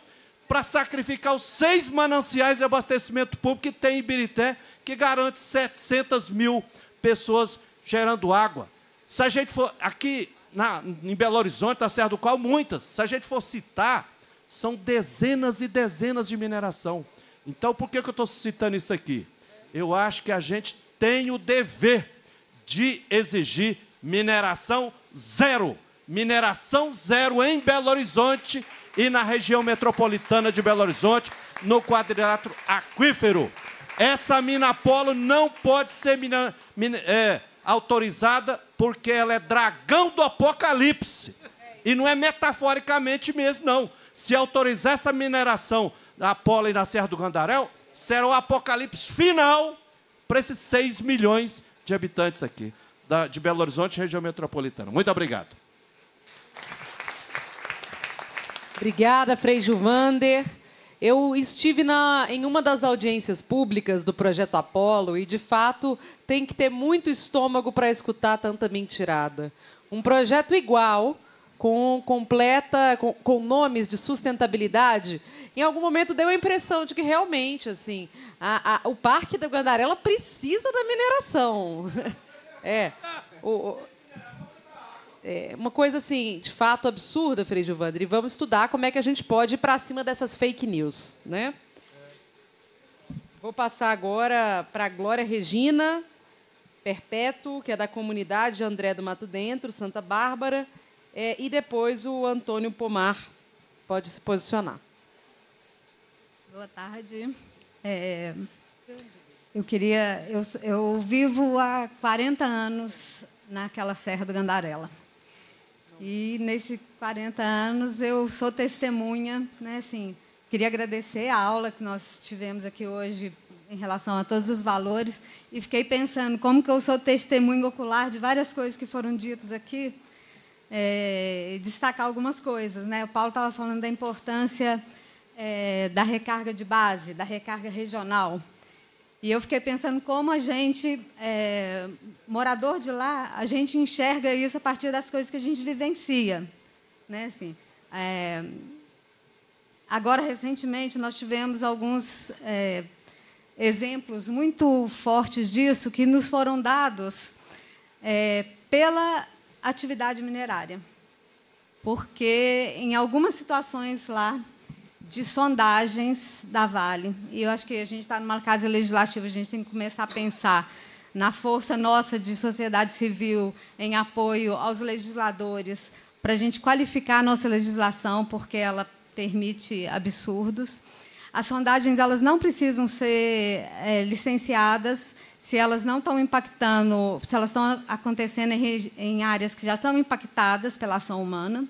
para sacrificar os seis mananciais de abastecimento público que tem em Ibirité, que garante 700 mil pessoas gerando água. Se a gente for aqui na, em Belo Horizonte, na Serra do Qual, muitas. Se a gente for citar, são dezenas e dezenas de mineração. Então, por que, que eu estou citando isso aqui? Eu acho que a gente tem o dever de exigir mineração zero. Mineração zero em Belo Horizonte e na região metropolitana de Belo Horizonte, no quadrilátero aquífero. Essa mina Apolo não pode ser mina, mina, é, autorizada porque ela é dragão do apocalipse. E não é metaforicamente mesmo, não. Se autorizar essa mineração da Apolo e na Serra do Gandaréu, será o apocalipse final para esses 6 milhões de habitantes aqui, da, de Belo Horizonte, região metropolitana. Muito obrigado.
Obrigada, Frei Juvander. Eu estive na, em uma das audiências públicas do Projeto Apolo e, de fato, tem que ter muito estômago para escutar tanta mentirada. Um projeto igual, com completa, com, com, nomes de sustentabilidade, em algum momento deu a impressão de que realmente, assim, a, a, o Parque da Guandarela precisa da mineração. [laughs] É. O, é uma coisa assim, de fato absurda, Frei Gilvandro, e vamos estudar como é que a gente pode ir para cima dessas fake news. Né? Vou passar agora para a Glória Regina Perpétuo, que é da comunidade André do Mato Dentro, Santa Bárbara, é, e depois o Antônio Pomar pode se posicionar.
Boa tarde.
É, eu queria. Eu,
eu vivo há 40 anos naquela Serra do Gandarela. E nesses 40 anos eu sou testemunha, né, assim, queria agradecer a aula que nós tivemos aqui hoje em relação a todos os valores e fiquei pensando como que eu sou testemunho ocular de várias coisas que foram ditas aqui, é, destacar algumas coisas, né? O Paulo estava falando da importância é, da recarga de base, da recarga regional. E eu fiquei pensando como a gente, é, morador de lá, a gente enxerga isso a partir das coisas que a gente vivencia. Né? Assim, é, agora, recentemente, nós tivemos alguns é, exemplos muito fortes disso que nos foram dados é, pela atividade minerária. Porque, em algumas situações lá, de sondagens da Vale. E eu acho que a gente está numa casa legislativa, a gente tem que começar a pensar na força nossa de sociedade civil em apoio aos legisladores para a gente qualificar a nossa legislação, porque ela permite absurdos. As sondagens elas não precisam ser é, licenciadas se elas não estão impactando, se elas estão acontecendo em, em áreas que já estão impactadas pela ação humana.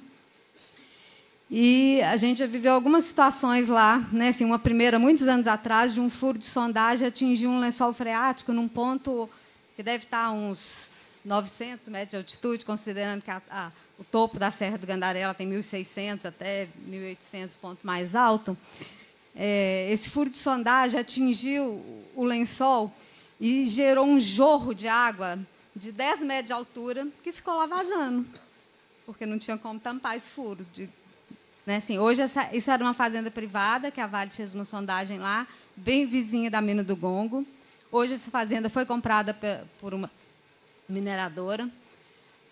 E a gente já viveu algumas situações lá, né? Assim, uma primeira, muitos anos atrás, de um furo de sondagem atingir um lençol freático num ponto que deve estar a uns 900 metros de altitude, considerando que a, a, o topo da Serra do Gandarela tem 1.600 até 1.800 pontos mais alto. É, esse furo de sondagem atingiu o lençol e gerou um jorro de água de 10 metros de altura que ficou lá vazando, porque não tinha como tampar esse furo. De, né, assim, hoje essa, isso era uma fazenda privada, que a Vale fez uma sondagem lá, bem vizinha da mina do Gongo. Hoje essa fazenda foi comprada por uma mineradora.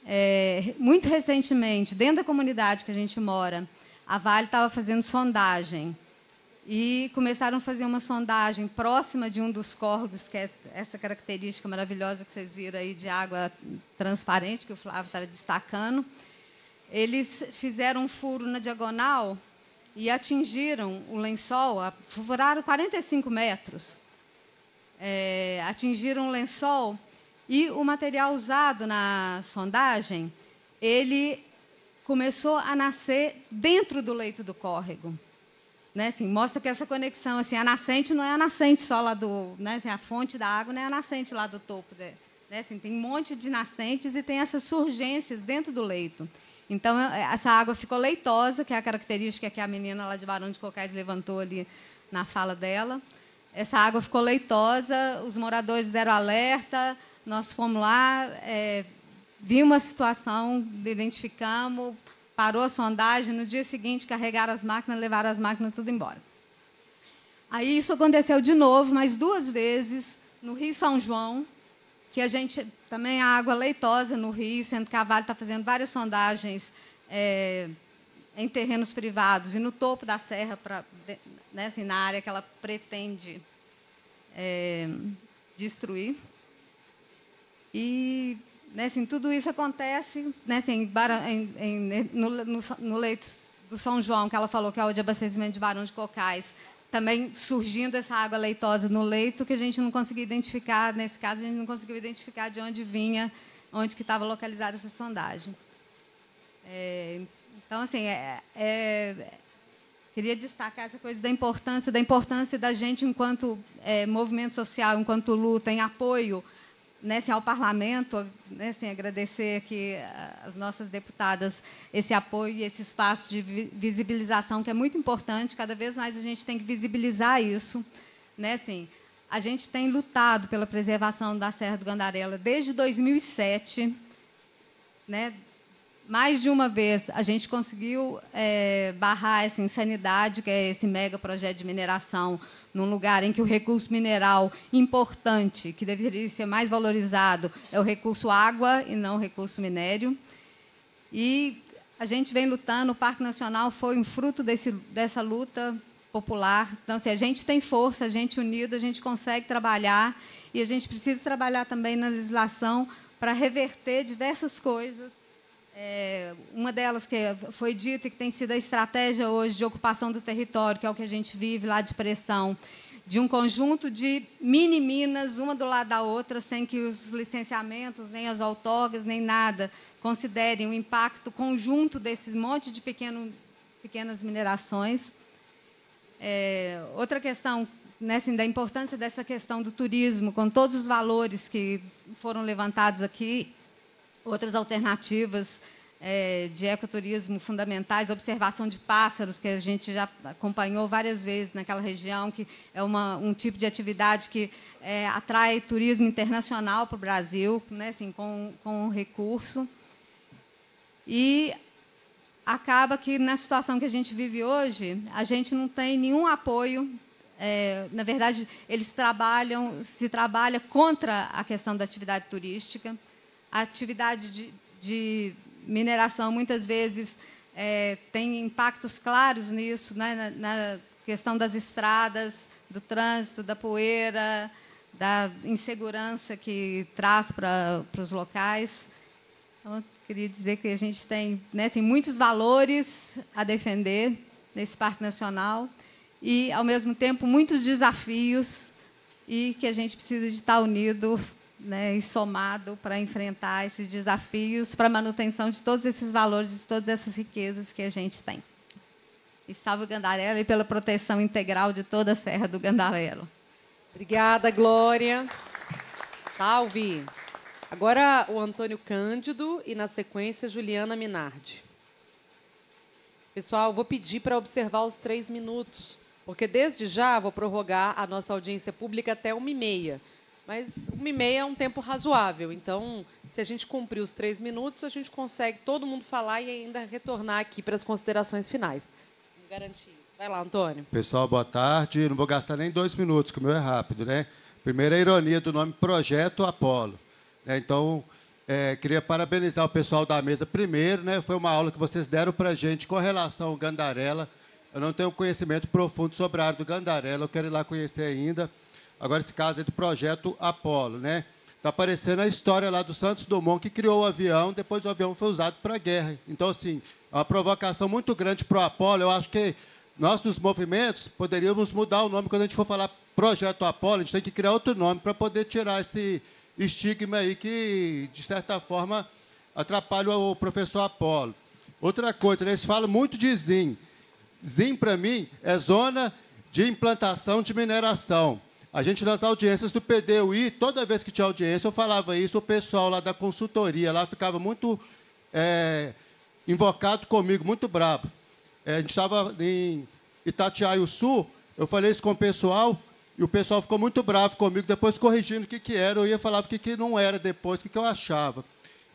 É, muito recentemente, dentro da comunidade que a gente mora, a Vale estava fazendo sondagem. E começaram a fazer uma sondagem próxima de um dos córregos, que é essa característica maravilhosa que vocês viram aí de água transparente, que o Flávio estava destacando. Eles fizeram um furo na diagonal e atingiram o lençol, furaram 45 metros. É, atingiram o lençol e o material usado na sondagem, ele começou a nascer dentro do leito do córrego. Né, assim, mostra que essa conexão, assim, a nascente não é a nascente só lá do... Né, assim, a fonte da água não é a nascente lá do topo. Né, assim, tem um monte de nascentes e tem essas surgências dentro do leito. Então, é, essa água ficou leitosa, que é a característica que a menina lá de Barão de Cocais levantou ali na fala dela. Essa água ficou leitosa, os moradores deram alerta, nós fomos lá, é, vimos a situação, identificamos, parou a sondagem, no dia seguinte carregaram as máquinas, levaram as máquinas tudo embora. Aí isso aconteceu de novo, mais duas vezes, no Rio São João, que a gente também a água leitosa no Rio, sendo que a Vale está fazendo várias sondagens é, em terrenos privados e no topo da serra, pra, né, assim, na área que ela pretende é, destruir. E né, assim, tudo isso acontece né, assim, em, em, no, no, no leito do São João, que ela falou que é o de abastecimento de Barão de Cocais, também surgindo essa água leitosa no leito que a gente não conseguia identificar, nesse caso a gente não conseguiu identificar de onde vinha, onde que estava localizada essa sondagem. É, então, assim, é, é, queria destacar essa coisa da importância, da importância da gente enquanto é, movimento social, enquanto luta, em apoio né, assim, ao parlamento, né, assim, agradecer aqui às eh, nossas deputadas esse apoio e esse espaço de visibilização que é muito importante. Cada vez mais a gente tem que visibilizar isso, né, assim. A gente tem lutado pela preservação da Serra do Gandarela desde 2007, né? mais de uma vez a gente conseguiu é, barrar essa insanidade que é esse mega projeto de mineração num lugar em que o recurso mineral importante que deveria ser mais valorizado é o recurso água e não o recurso minério e a gente vem lutando o Parque Nacional foi um fruto desse, dessa luta popular então se assim, a gente tem força a gente unido a gente consegue trabalhar e a gente precisa trabalhar também na legislação para reverter diversas coisas é, uma delas que foi dita e que tem sido a estratégia hoje de ocupação do território, que é o que a gente vive lá de pressão, de um conjunto de mini minas, uma do lado da outra, sem que os licenciamentos, nem as outorgas, nem nada considerem o impacto conjunto desses monte de pequeno, pequenas minerações. É, outra questão né, assim, da importância dessa questão do turismo, com todos os valores que foram levantados aqui, Outras alternativas é, de ecoturismo fundamentais, observação de pássaros, que a gente já acompanhou várias vezes naquela região, que é uma, um tipo de atividade que é, atrai turismo internacional para o Brasil, né, assim, com, com recurso. E acaba que, na situação que a gente vive hoje, a gente não tem nenhum apoio. É, na verdade, eles trabalham, se trabalha contra a questão da atividade turística a atividade de, de mineração muitas vezes é, tem impactos claros nisso, né? na, na questão das estradas, do trânsito, da poeira, da insegurança que traz para os locais. Então, eu queria dizer que a gente tem, né, tem assim, muitos valores a defender nesse Parque Nacional e, ao mesmo tempo, muitos desafios e que a gente precisa de estar unido né, e somado para enfrentar esses desafios, para a manutenção de todos esses valores, de todas essas riquezas que a gente tem. E salve o Gandarela e pela proteção integral de toda a Serra do Gandarelo. Obrigada, Glória.
Salve. Agora o Antônio Cândido e, na sequência, Juliana Minardi. Pessoal, vou pedir para observar os três minutos, porque desde já vou prorrogar a nossa audiência pública até uma e meia. Mas uma e meia é um tempo razoável. Então, se a gente cumprir os três minutos, a gente consegue todo mundo falar e ainda retornar aqui para as considerações finais. Garantir isso. Vai lá, Antônio.
Pessoal, boa tarde. Não vou gastar nem dois minutos, que o meu é rápido, né? Primeira ironia do nome Projeto Apolo. Né, então, é, queria parabenizar o pessoal da mesa primeiro, né? Foi uma aula que vocês deram para a gente com relação ao Gandarela. Eu não tenho conhecimento profundo sobre a área do Gandarela, eu quero ir lá conhecer ainda. Agora, esse caso é do projeto Apolo, né? Está aparecendo a história lá do Santos Dumont, que criou o avião, depois o avião foi usado para a guerra. Então, assim, é uma provocação muito grande para o Apolo. Eu acho que nós, dos movimentos, poderíamos mudar o nome. Quando a gente for falar Projeto Apolo, a gente tem que criar outro nome para poder tirar esse estigma aí que, de certa forma, atrapalha o professor Apolo. Outra coisa, né? eles falam muito de ZIM. ZIM, para mim, é Zona de Implantação de Mineração. A gente, nas audiências do PDUI, toda vez que tinha audiência, eu falava isso, o pessoal lá da consultoria lá ficava muito é, invocado comigo, muito brabo. É, a gente estava em Itatiaio Sul, eu falei isso com o pessoal, e o pessoal ficou muito bravo comigo, depois corrigindo o que, que era, eu ia falar o que, que não era depois, o que, que eu achava.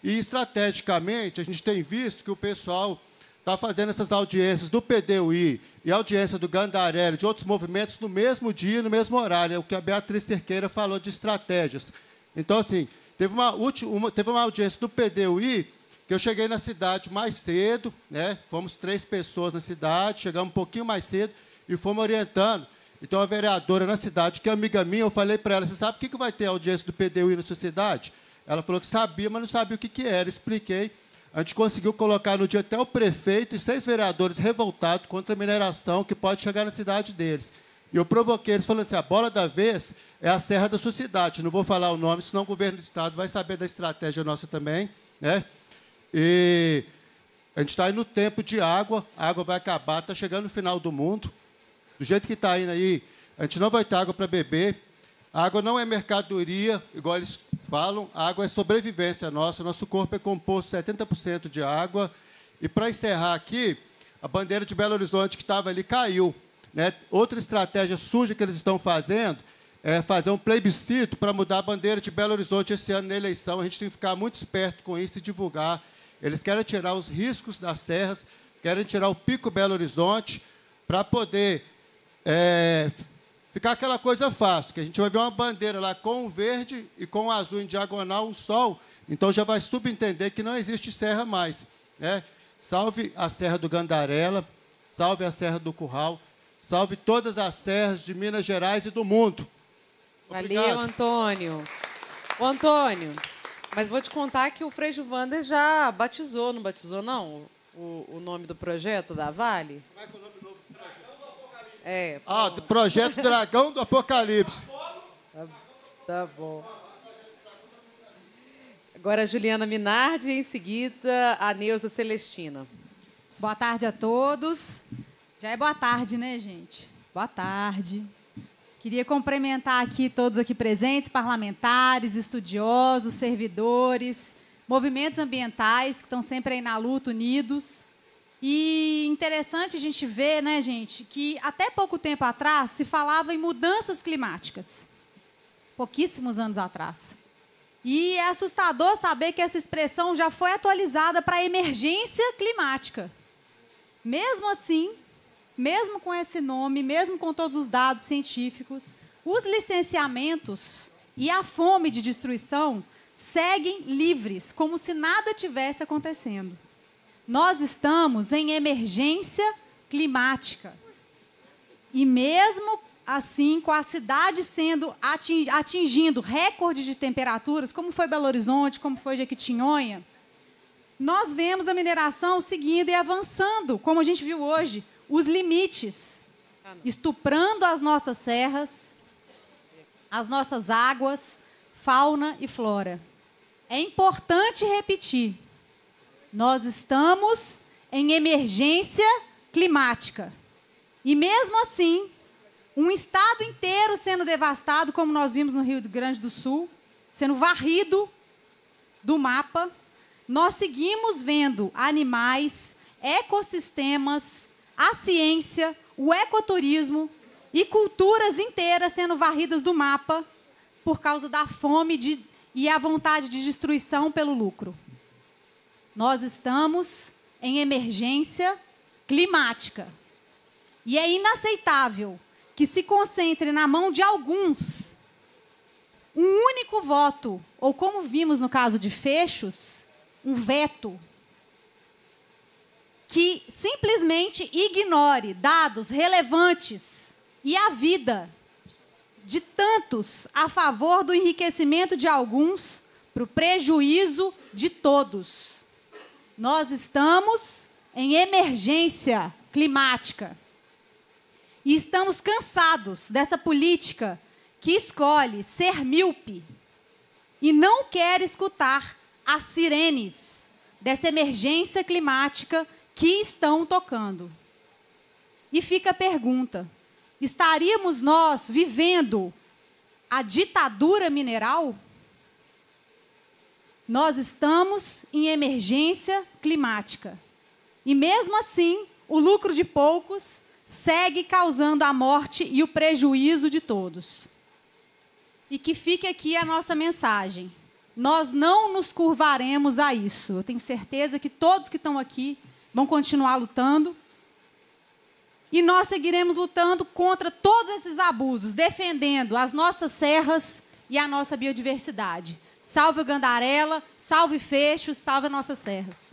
E, estrategicamente, a gente tem visto que o pessoal está fazendo essas audiências do PDUI e audiência do Gandarelli, de outros movimentos, no mesmo dia, no mesmo horário. É o que a Beatriz Cerqueira falou de estratégias. Então, assim, teve uma, última, uma, teve uma audiência do PDUI que eu cheguei na cidade mais cedo, né? fomos três pessoas na cidade, chegamos um pouquinho mais cedo e fomos orientando. Então, a vereadora na cidade, que é amiga minha, eu falei para ela, você sabe o que, que vai ter audiência do PDUI na sua cidade? Ela falou que sabia, mas não sabia o que, que era. Expliquei. A gente conseguiu colocar no dia até o prefeito e seis vereadores revoltados contra a mineração que pode chegar na cidade deles. E eu provoquei eles falando assim: a bola da vez é a serra da sua cidade. Não vou falar o nome, senão o governo do estado vai saber da estratégia nossa também. Né? E a gente está aí no tempo de água, a água vai acabar, está chegando o final do mundo. Do jeito que está indo aí, a gente não vai ter água para beber. A água não é mercadoria, igual eles falam, água é sobrevivência nossa, nosso corpo é composto 70% de água. E para encerrar aqui, a bandeira de Belo Horizonte que estava ali caiu. Né? Outra estratégia suja que eles estão fazendo é fazer um plebiscito para mudar a bandeira de Belo Horizonte esse ano na eleição. A gente tem que ficar muito esperto com isso e divulgar. Eles querem tirar os riscos das serras, querem tirar o pico Belo Horizonte para poder é, Ficar aquela coisa fácil, que a gente vai ver uma bandeira lá com o verde e com o azul em diagonal, o sol, então já vai subentender que não existe serra mais. Né? Salve a Serra do Gandarela, salve a Serra do Curral, salve todas as serras de Minas Gerais e do mundo.
Obrigado. Valeu, Antônio. o Antônio, mas vou te contar que o Frejo Vander já batizou, não batizou, não? O, o nome do projeto da Vale? Como é que é o nome do é. Ah, projeto Dragão do Apocalipse. Tá, tá bom. Agora a Juliana Minardi e em seguida a Neuza Celestina. Boa tarde a todos. Já é boa tarde, né, gente? Boa
tarde. Queria cumprimentar aqui todos aqui presentes, parlamentares, estudiosos, servidores, movimentos ambientais que estão sempre aí na luta, unidos. E interessante a gente ver, né, gente, que até pouco tempo atrás se falava em mudanças climáticas. Pouquíssimos anos atrás. E é assustador saber que essa expressão já foi atualizada para emergência climática. Mesmo assim, mesmo com esse nome, mesmo com todos os dados científicos, os licenciamentos e a fome de destruição seguem livres, como se nada tivesse acontecendo. Nós estamos em emergência climática. E mesmo assim, com a cidade sendo ating, atingindo recordes de temperaturas, como foi Belo Horizonte, como foi Jequitinhonha, nós vemos a mineração seguindo e avançando, como a gente viu hoje, os limites, estuprando as nossas serras, as nossas águas, fauna e flora. É importante repetir nós estamos em emergência climática. E mesmo assim, um estado inteiro sendo devastado, como nós vimos no Rio Grande do Sul, sendo varrido do mapa, nós seguimos vendo animais, ecossistemas, a ciência, o ecoturismo e culturas inteiras sendo varridas do mapa por causa da fome de, e a vontade de destruição pelo lucro. Nós estamos em emergência climática. E é inaceitável que se concentre na mão de alguns um único voto, ou como vimos no caso de Fechos, um veto, que simplesmente ignore dados relevantes e a vida de tantos a favor do enriquecimento de alguns para o prejuízo de todos. Nós estamos em emergência climática. E estamos cansados dessa política que escolhe ser míope e não quer escutar as sirenes dessa emergência climática que estão tocando. E fica a pergunta: estaríamos nós vivendo a ditadura mineral? Nós estamos em emergência climática. E mesmo assim, o lucro de poucos segue causando a morte e o prejuízo de todos. E que fique aqui a nossa mensagem. Nós não nos curvaremos a isso. Eu tenho certeza que todos que estão aqui vão continuar lutando. E nós seguiremos lutando contra todos esses abusos, defendendo as nossas serras e a nossa biodiversidade salve o Gandarela, salve Fecho, salve nossas serras.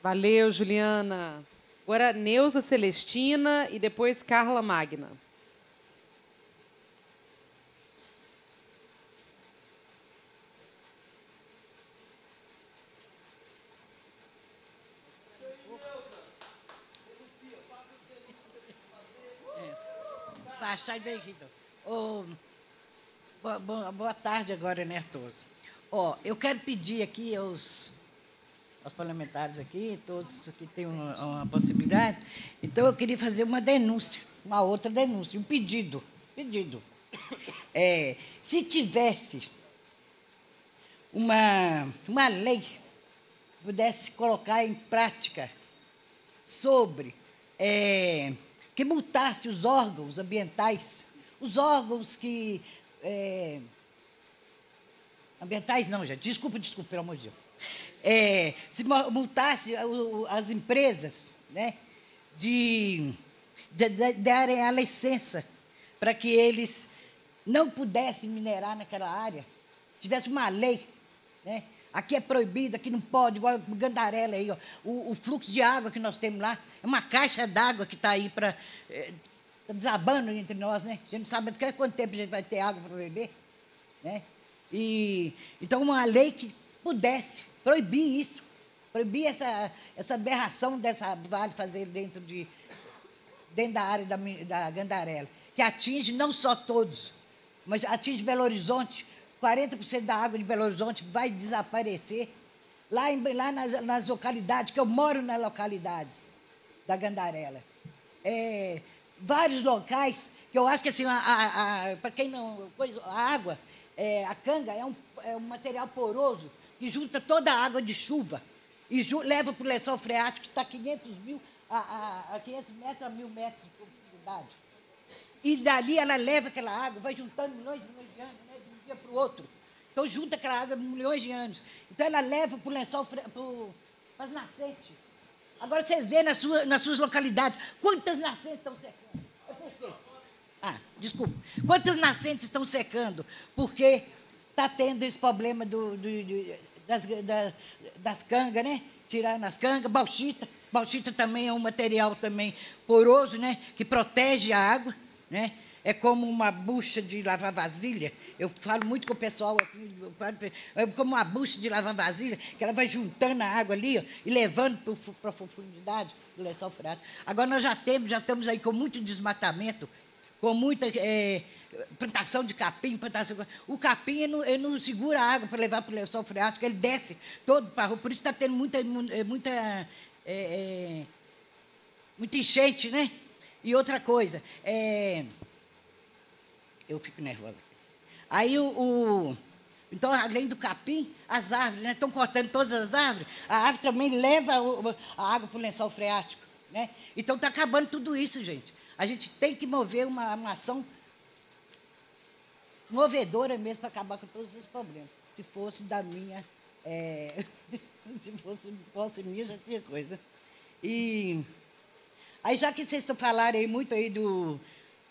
Valeu, Juliana. Agora Neuza Celestina e depois Carla Magna.
Vai, sai bem então. Oh, boa, boa, tarde agora, Nertoso. Né, oh, eu quero pedir aqui aos, aos parlamentares aqui, todos que têm uma, uma possibilidade, então eu queria fazer uma denúncia, uma outra denúncia, um pedido, pedido. É, se tivesse uma, uma lei que pudesse colocar em prática sobre é, que multasse os órgãos ambientais os órgãos que. É, ambientais não, já. Desculpa, desculpa, pelo amor de Deus. É, se multasse as empresas né, de, de, de darem a licença para que eles não pudessem minerar naquela área, tivesse uma lei. Né? Aqui é proibido, aqui não pode, igual Gandarela aí, ó, o, o, fluxo de água que nós temos lá, é uma caixa d'água que está aí para. É, Está desabando entre nós, né? A gente não sabe até quanto tempo a gente vai ter água para beber. Né? E, então, uma lei que pudesse proibir isso, proibir essa, essa aberração dessa Vale fazer dentro, de, dentro da área da, da Gandarela, que atinge não só todos, mas atinge Belo Horizonte. 40% da água de Belo Horizonte vai desaparecer lá, em, lá nas, nas localidades, que eu moro nas localidades da Gandarela. É, vários locais que eu acho que assim, para quem não coisa, a água, é, a canga é um, é um material poroso que junta toda a água de chuva e ju, leva para o lençol freático que está 500 mil a, a, a 500 metros a mil metros de profundidade. E dali ela leva aquela água, vai juntando milhões e milhões de anos, né, de um dia para o outro. Então junta aquela água milhões de anos. Então ela leva para o lençol para as nascentes Agora vocês veem nas suas nas suas localidades quantas nascentes estão secando. Ah, desculpa. Quantas nascentes estão secando? Porque está tendo esse problema do, do, do das, da, das cangas, né? Tirar nas cangas, bauxita. Bauxita também é um material também poroso, né? Que protege a água, né? é como uma bucha de lavar vasilha. Eu falo muito com o pessoal assim, é como uma bucha de lavar vasilha, que ela vai juntando a água ali ó, e levando para a profundidade do lençol freático. Agora nós já temos, já estamos aí com muito desmatamento, com muita é, plantação de capim, plantação de... O capim ele não, ele não segura a água para levar para o lençol freático, ele desce todo para a rua. Por isso está tendo muita, é, muita, é, é, muita enchente, né? E outra coisa, é, eu fico nervosa. Aí o, o então, além do capim, as árvores, né? Estão cortando todas as árvores. A árvore também leva o, a água para o lençol freático, né? Então, está acabando tudo isso, gente. A gente tem que mover uma, uma ação movedora mesmo para acabar com todos os problemas. Se fosse da minha... É... [laughs] se fosse, fosse minha, já tinha coisa. E... Aí, já que vocês falaram aí muito aí do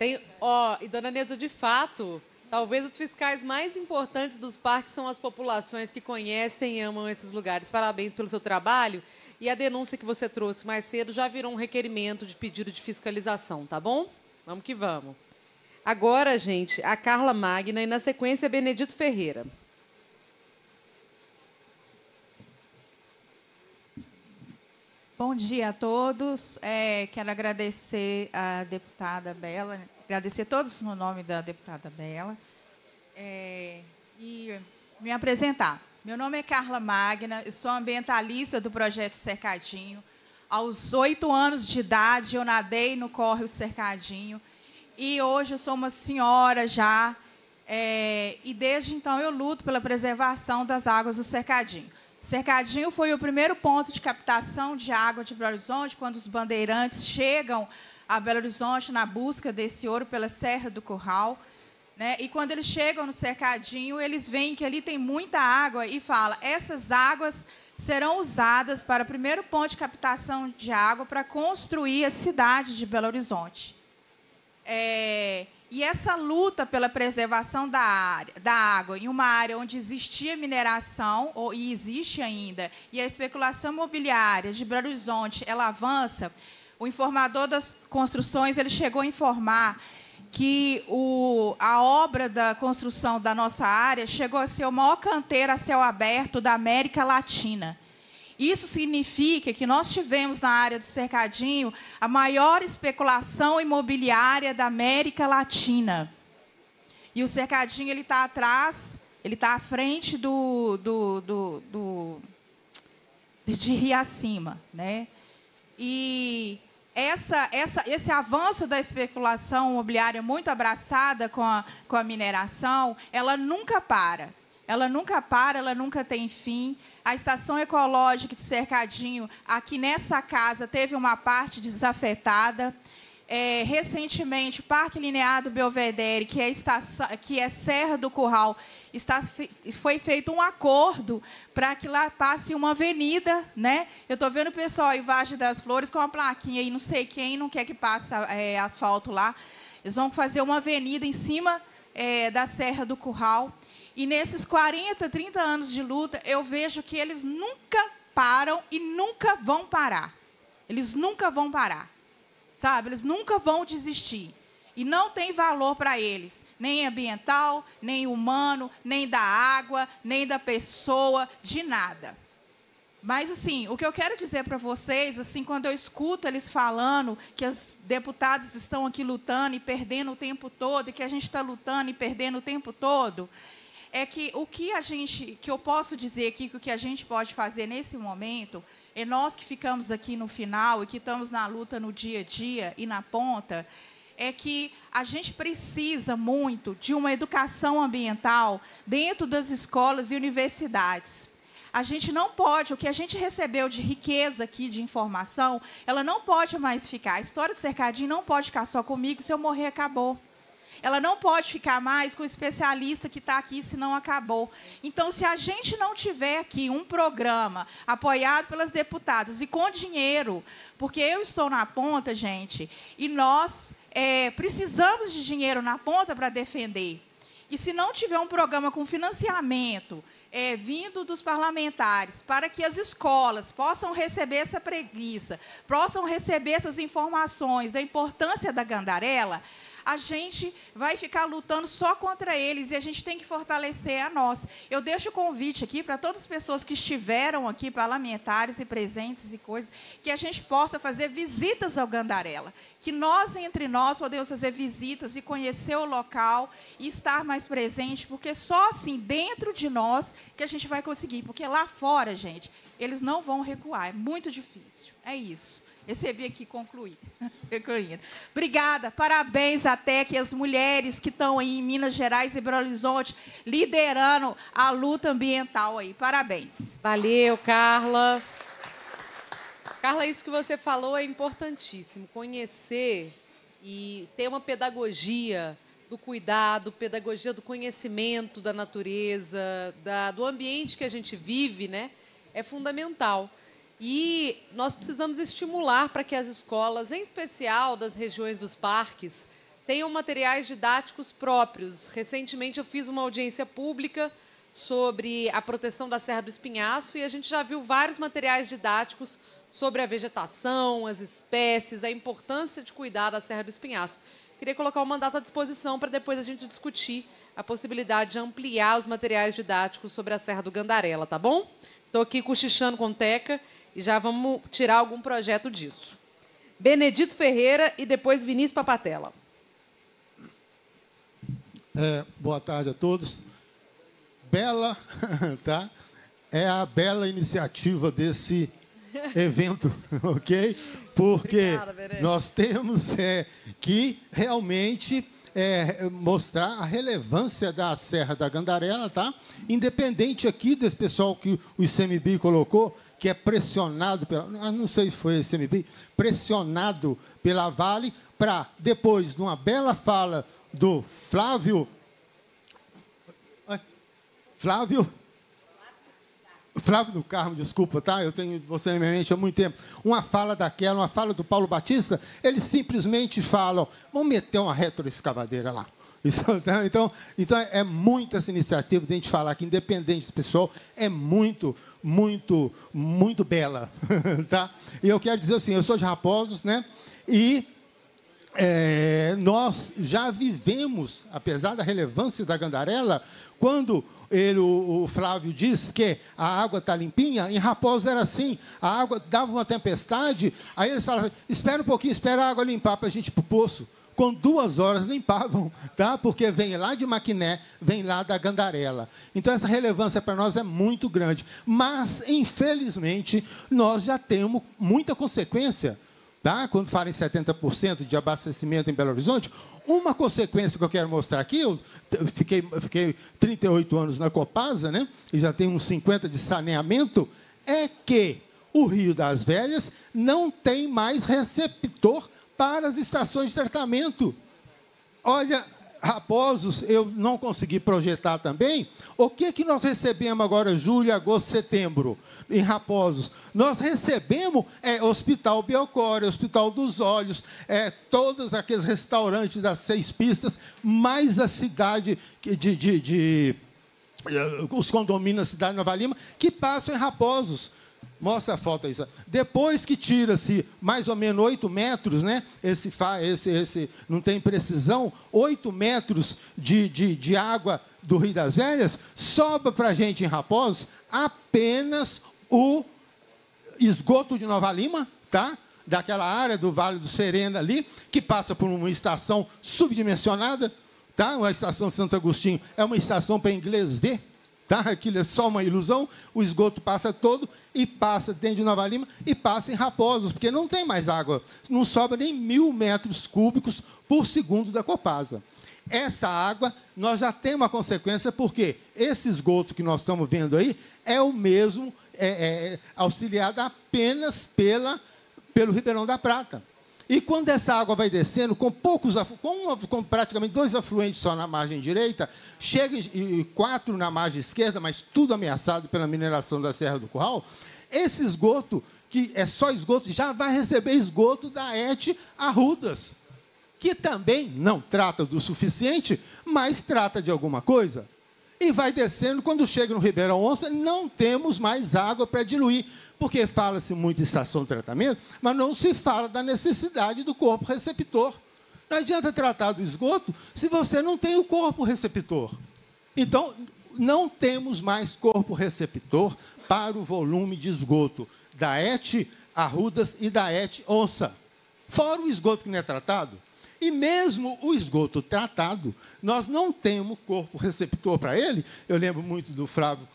Tem, ó, e dona Neuza, de fato, talvez os fiscais mais importantes dos parques são as populações que conhecem e amam esses lugares. Parabéns pelo seu trabalho. E a denúncia que você trouxe mais cedo já virou um requerimento de pedido de fiscalização, tá bom? Vamos que vamos. Agora, gente, a Carla Magna e, na sequência, Benedito Ferreira. Bom dia
a todos. É, quero agradecer a deputada Bela, agradecer a todos no nome da deputada Bela é, e me apresentar. Meu nome é Carla Magna, sou ambientalista do projeto Cercadinho. Aos oito anos de idade, eu nadei no Corre o Cercadinho e hoje eu sou uma senhora já. É, e desde então eu luto pela preservação das águas do Cercadinho. Cercadinho foi o primeiro ponto de captação de água de Belo Horizonte, quando os bandeirantes chegam a Belo Horizonte na busca desse ouro pela Serra do Curral. Né? E quando eles chegam no cercadinho, eles veem que ali tem muita água e fala: essas águas serão usadas para o primeiro ponto de captação de água para construir a cidade de Belo Horizonte. É, e essa luta pela preservação da, área, da água em uma área onde existia mineração, ou, e existe ainda, e a especulação imobiliária de Belo Horizonte ela avança, o informador das construções ele chegou a informar que o, a obra da construção da nossa área chegou a ser o maior canteiro a céu aberto da América Latina. Isso significa que nós tivemos na área do cercadinho a maior especulação imobiliária da América Latina. E o cercadinho ele está atrás, ele está à frente do, do, do, do de Riacima, né? E essa, essa, esse avanço da especulação imobiliária muito abraçada com a, com a mineração, ela nunca para ela nunca para, ela nunca tem fim. A estação ecológica de Cercadinho, aqui nessa casa, teve uma parte desafetada. É, recentemente, o Parque Lineado Belvedere, que é, estação, que é Serra do Curral, está, foi feito um acordo para que lá passe uma avenida. Né? Eu estou vendo o pessoal em Vargem das Flores com uma plaquinha aí. não sei quem não quer que passe é, asfalto lá. Eles vão fazer uma avenida em cima é, da Serra do Curral. E nesses 40, 30 anos de luta, eu vejo que eles nunca param e nunca vão parar. Eles nunca vão parar. Sabe? Eles nunca vão desistir. E não tem valor para eles, nem ambiental, nem humano, nem da água, nem da pessoa, de nada. Mas assim, o que eu quero dizer para vocês, assim, quando eu escuto eles falando que as deputadas estão aqui lutando e perdendo o tempo todo, e que a gente está lutando e perdendo o tempo todo, é que o que a gente, que eu posso dizer aqui que o que a gente pode fazer nesse momento, é nós que ficamos aqui no final e que estamos na luta no dia a dia e na ponta, é que a gente precisa muito de uma educação ambiental dentro das escolas e universidades. A gente não pode, o que a gente recebeu de riqueza aqui, de informação, ela não pode mais ficar. A história do cercadinho não pode ficar só comigo, se eu morrer, acabou. Ela não pode ficar mais com o especialista que está aqui, senão acabou. Então, se a gente não tiver aqui um programa apoiado pelas deputadas e com dinheiro, porque eu estou na ponta, gente, e nós é, precisamos de dinheiro na ponta para defender. E se não tiver um programa com financiamento é, vindo dos parlamentares para que as escolas possam receber essa preguiça, possam receber essas informações da importância da gandarela, a gente vai ficar lutando só contra eles e a gente tem que fortalecer a nós. Eu deixo o convite aqui para todas as pessoas que estiveram aqui, parlamentares e presentes e coisas, que a gente possa fazer visitas ao Gandarela, que nós entre nós podemos fazer visitas e conhecer o local e estar mais presente, porque só assim dentro de nós que a gente vai conseguir, porque lá fora, gente, eles não vão recuar, é muito difícil. É isso. Recebi aqui concluir. [laughs] concluindo. Obrigada. Parabéns até que as mulheres que estão aí em Minas Gerais e Belo Horizonte liderando a luta ambiental
aí. Parabéns. Valeu, Carla. Carla, isso que você falou é importantíssimo. Conhecer e ter uma pedagogia do cuidado, pedagogia do conhecimento da natureza, da, do ambiente que a gente vive, né? É fundamental. E nós precisamos estimular para que as escolas, em especial das regiões dos parques, tenham materiais didáticos próprios. Recentemente eu fiz uma audiência pública sobre a proteção da Serra do Espinhaço e a gente já viu vários materiais didáticos sobre a vegetação, as espécies, a importância de cuidar da Serra do Espinhaço. Queria colocar o mandato à disposição para depois a gente discutir a possibilidade de ampliar os materiais didáticos sobre a Serra do Gandarela, tá bom? Estou aqui cochichando com Teca e já vamos tirar algum projeto disso. Benedito Ferreira e depois Vinícius Papatella.
É, boa tarde a todos. Bela, [laughs] tá? É a bela iniciativa desse [laughs] evento, [laughs] ok? Porque Obrigada, nós temos é, que realmente é, mostrar a relevância da Serra da Gandarela, tá? Independente aqui desse pessoal que o ICMBio colocou, que é pressionado pela, ah, não sei se foi a pressionado pela Vale para depois de uma bela fala do Flávio Flávio Flávio do Carmo, desculpa, tá? Eu tenho você na minha mente há muito tempo. Uma fala daquela, uma fala do Paulo Batista, eles simplesmente falam: vamos meter uma retroescavadeira lá. [laughs] Tá? Então, então, é muita essa iniciativa de a gente falar que, independente do pessoal, é muito muito, muito bela, [laughs] tá? E eu quero dizer assim, eu sou de Raposos, né? E é, nós já vivemos, apesar da relevância da Gandarela, quando ele, o, Flávio diz que a água está limpinha, em Raposos era assim, a água dava uma tempestade, aí eles falavam espera um pouquinho, espera a água limpar para a gente ir para o poço com duas horas limpavam, tá? Porque vem lá de Maquiné, vem lá da Gandarela. Então essa relevância para nós é muito grande, mas infelizmente nós já temos muita consequência, tá? Quando falam em 70% de abastecimento em Belo Horizonte, uma consequência que eu quero mostrar aqui, eu fiquei, fiquei 38 anos na Copasa, né? E já tenho uns 50 de saneamento, é que o Rio das Velhas não tem mais receptor para as estações de tratamento. Olha, Raposos, eu não consegui projetar também. O que que nós recebemos agora, julho, agosto, setembro, em Raposos? Nós recebemos é, Hospital Belcore, Hospital dos Olhos, é, todos aqueles restaurantes das seis pistas, mais a cidade de, de, de, de eh, os condomínios da cidade de Nova Lima, que passam em Raposos. Mostra a foto aí. Depois que tira-se mais ou menos 8 metros, né? Esse, esse, esse não tem precisão, 8 metros de, de, de água do Rio das Velhas, sobra para a gente em Raposos apenas o esgoto de Nova Lima, tá? Daquela área do Vale do Serena ali, que passa por uma estação subdimensionada, tá? Uma estação Santo Agostinho é uma estação para inglês ver tá? aquilo é só uma ilusão, o esgoto passa todo e passa dentro de Nova Lima e passa em Raposos, porque não tem mais água, não sobra nem mil metros cúbicos por segundo da Copasa. Essa água, nós já temos uma consequência, porque esse esgoto que nós estamos vendo aí é o mesmo é, é, é auxiliado apenas pela, pelo Ribeirão da Prata. E quando essa água vai descendo, com poucos, com, uma, com praticamente dois afluentes só na margem direita, chega e quatro na margem esquerda, mas tudo ameaçado pela mineração da Serra do Curral, esse esgoto, que é só esgoto, já vai receber esgoto da ET Arrudas, que também não trata do suficiente, mas trata de alguma coisa. E vai descendo, quando chega no Ribeirão Onça, não temos mais água para diluir, porque fala-se muito de estação de tratamento, mas não se fala da necessidade do corpo receptor. Não adianta tratar do esgoto se você não tem o corpo receptor. Então, não temos mais corpo receptor para o volume de esgoto da ET Arrudas e da ET Onça. Fora o esgoto que não é tratado. E mesmo o esgoto tratado, nós não temos corpo receptor para ele. Eu lembro muito do Flávio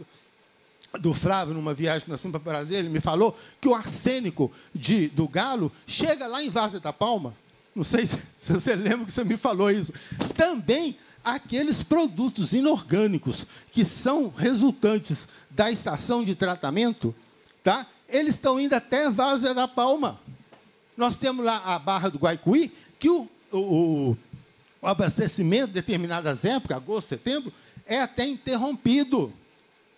do Flávio, numa viagem que nós fomos assim para Brasília, ele me falou que o arsênico de, do galo chega lá em Várzea da Palma. Não sei se, [laughs] se você lembra que você me falou isso. Também aqueles produtos inorgânicos que são resultantes da estação de tratamento, tá? eles estão indo até Várzea da Palma. Nós temos lá a Barra do Guaicuí, que o, o, o abastecimento, em determinadas épocas, agosto, setembro, é até interrompido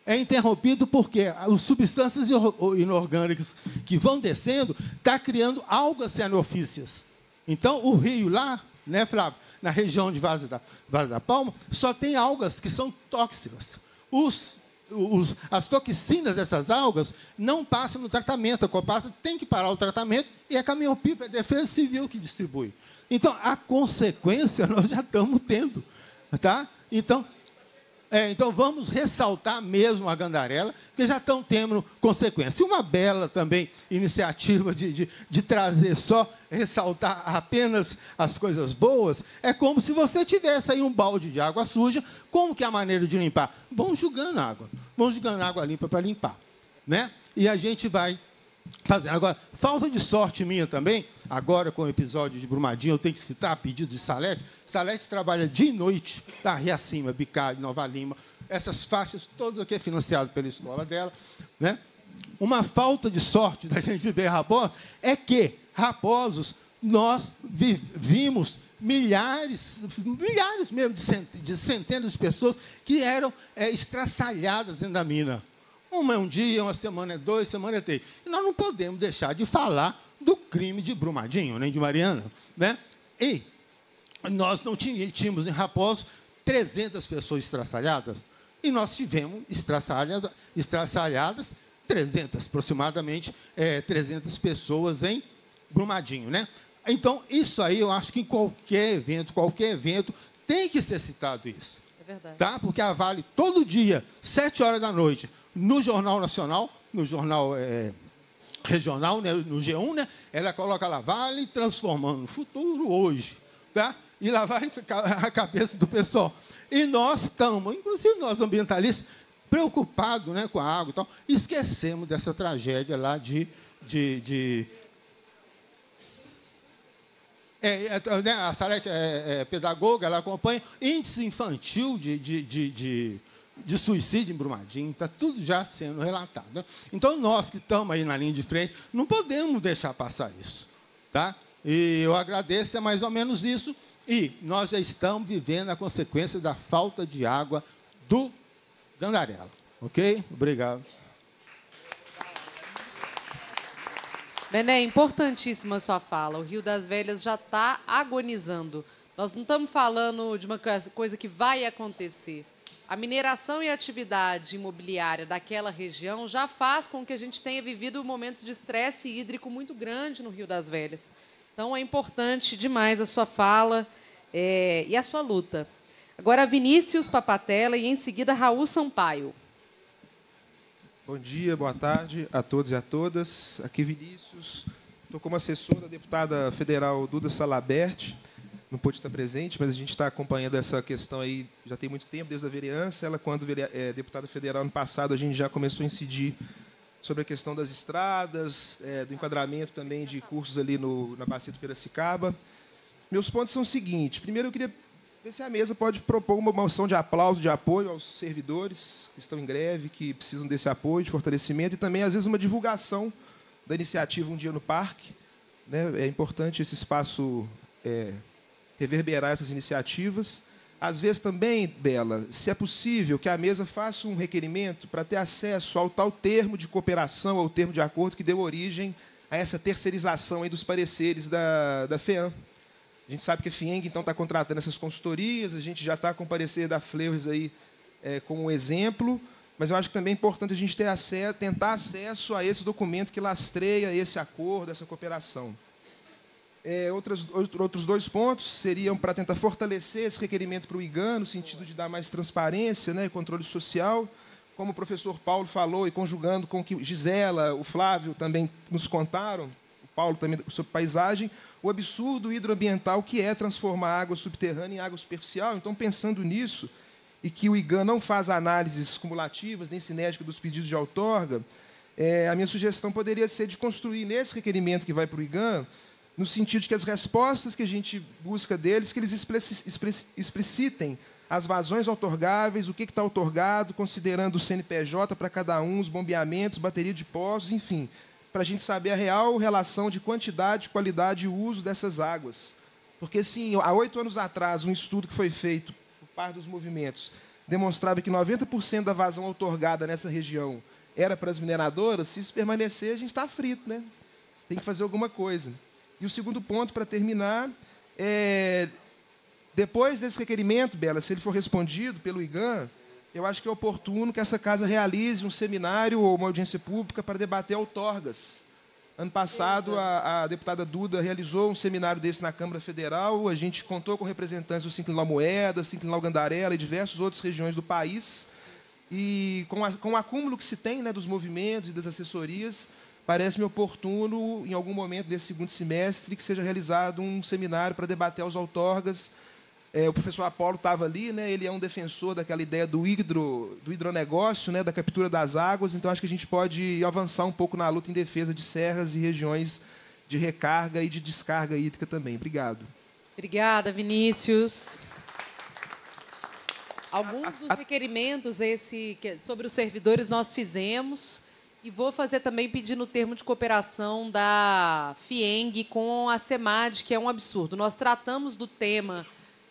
é interrompido porque as substâncias inorgânicas que vão descendo está criando algas cianofícias. Então, o rio lá, né, Flávio, na região de Vaza da, Vaza da Palma, só tem algas que são tóxicas. Os, os, as toxinas dessas algas não passam no tratamento. A Copasa tem que parar o tratamento e a caminhão-pipa é a Defesa Civil que distribui. Então, a consequência [laughs] nós já estamos tendo. Tá? Então, é, então vamos ressaltar mesmo a Gandarela, porque já estão tendo consequências. E uma bela também iniciativa de, de, de, trazer só, ressaltar apenas as coisas boas, é como se você tivesse aí um balde de água suja, como que é a maneira de limpar? Vão jogando água, vão jogando água limpa para limpar. Né? E a gente vai fazendo. Agora, falta de sorte minha também, agora com o episódio de Brumadinho, eu tenho que citar a pedido de Salete. Salete trabalha de noite na tá? Riacima, Bicade, Nova Lima, essas faixas, tudo que é financiado pela escola dela. Né? Uma falta de sorte da [laughs] gente ver Raposo é que Raposos nós vi vimos milhares, milhares mesmo, de, cent de centenas de pessoas que eram é, estraçalhadas dentro da mina. Uma é um dia, uma semana é dois, semana é três. E nós não podemos deixar de falar do crime de Brumadinho, nem de Mariana. Né? E nós não tínhamos em Raposo 300 pessoas estraçalhadas, e nós tivemos estraçalhadas, estraçalhadas 300, aproximadamente é, 300 pessoas em Brumadinho. Né? Então, isso aí eu acho que em qualquer evento, qualquer evento, tem que ser citado isso. É verdade. Tá? Porque a Vale, todo dia, 7 horas da noite, no Jornal Nacional, no Jornal é, regional, né, no G1, né, ela coloca lá, vale transformando o futuro hoje. Tá? E lá vai [laughs] a cabeça do pessoal. E nós estamos, inclusive nós ambientalistas, preocupados né, com a água e tal, esquecemos dessa tragédia lá de. de, de... É, é, né, a Salete é, é, pedagoga, ela acompanha índice infantil de, de, de, de de suicídio em Brumadinho, está tudo já sendo relatado. Né? Então, nós que estamos aí na linha de frente, não podemos deixar passar isso. Tá? E eu agradeço, é mais ou menos isso. E nós já estamos vivendo a consequência da falta de água do Gandarela. Ok? Obrigado.
Bené, é importantíssima sua fala. O Rio das Velhas já está agonizando. Nós não estamos falando de uma coisa que vai acontecer. A mineração e a atividade imobiliária daquela região já faz com que a gente tenha vivido momentos de estresse hídrico muito grande no Rio das Velhas. Então, é importante demais a sua fala é, e a sua luta. Agora, Vinícius Papatella e, em seguida, Raul Sampaio.
Bom dia, boa tarde a todos e a todas. Aqui, Vinícius. Estou como assessor da deputada federal Duda Salabert não pôde estar presente, mas a gente está acompanhando essa questão aí já tem muito tempo, desde a vereança. Ela, quando é, deputada federal ano passado, a gente já começou a incidir sobre a questão das estradas, é, do enquadramento também de cursos ali no, na Bacia do Piracicaba. Meus pontos são os seguintes. Primeiro, eu queria ver se a mesa pode propor uma moção de aplauso, de apoio aos servidores que estão em greve, que precisam desse apoio, de fortalecimento, e também, às vezes, uma divulgação da iniciativa Um Dia no Parque. Né? É importante esse espaço é, reverberar essas iniciativas. Às vezes também, Bela, se é possível que a mesa faça um requerimento para ter acesso ao tal termo de cooperação, ao termo de acordo que deu origem a essa terceirização dos pareceres da, da FEAM. A gente sabe que a FIENG então está contratando essas consultorias, a gente já está com o parecer da Fleuris aí é, como exemplo, mas eu acho que também é importante a gente ter acesso, tentar acesso a esse documento que lastreia esse acordo, essa cooperação. É, outras, outros dois pontos seriam para tentar fortalecer esse requerimento para o IGAN, no sentido de dar mais transparência, né, controle social, como o professor Paulo falou, e conjugando com o que Gisela, o Flávio também nos contaram, o Paulo também sobre paisagem, o absurdo hidroambiental que é transformar a água subterrânea em água superficial. Então, pensando nisso, e que o IGAN não faz análises cumulativas nem cinéticas dos pedidos de outorga, é, a minha sugestão poderia ser de construir nesse requerimento que vai para o IGAN no sentido de que as respostas que a gente busca deles, que eles explicitem as vazões otorgáveis, o que está otorgado, considerando o CNPJ para cada um, os bombeamentos, bateria de poços, enfim, para a gente saber a real relação de quantidade, qualidade e uso dessas águas. Porque, sim, há oito anos atrás, um estudo que foi feito por parte dos movimentos demonstrava que 90% da vazão otorgada nessa região era para as mineradoras. Se isso permanecer, a gente está frito, né? Tem que fazer alguma coisa. E o segundo ponto, para terminar, é, depois desse requerimento, Bela, se ele for respondido pelo IGAN, eu acho que é oportuno que essa casa realize um seminário ou uma audiência pública para debater outorgas. Ano passado, é. a, a, deputada Duda realizou um seminário desse na Câmara Federal. A gente contou com representantes do Sinclinal Moeda, Sinclinal Gandarela e diversas outras regiões do país. E com, a, com o acúmulo que se tem né, dos movimentos e das assessorias, parece-me oportuno, em algum momento desse segundo semestre, que seja realizado um seminário para debater os outorgas. É, o professor Apolo estava ali, né? ele é um defensor daquela ideia do, hidro, do hidronegócio, né? da captura das águas, então acho que a gente pode avançar um pouco na luta em defesa de serras e regiões de recarga e de descarga hídrica também. Obrigado.
Obrigada, Vinícius. Alguns dos requerimentos esse, sobre os servidores nós fizemos. E vou fazer também pedindo o termo de cooperação da FIENG com a SEMAD, que é um absurdo. Nós tratamos do tema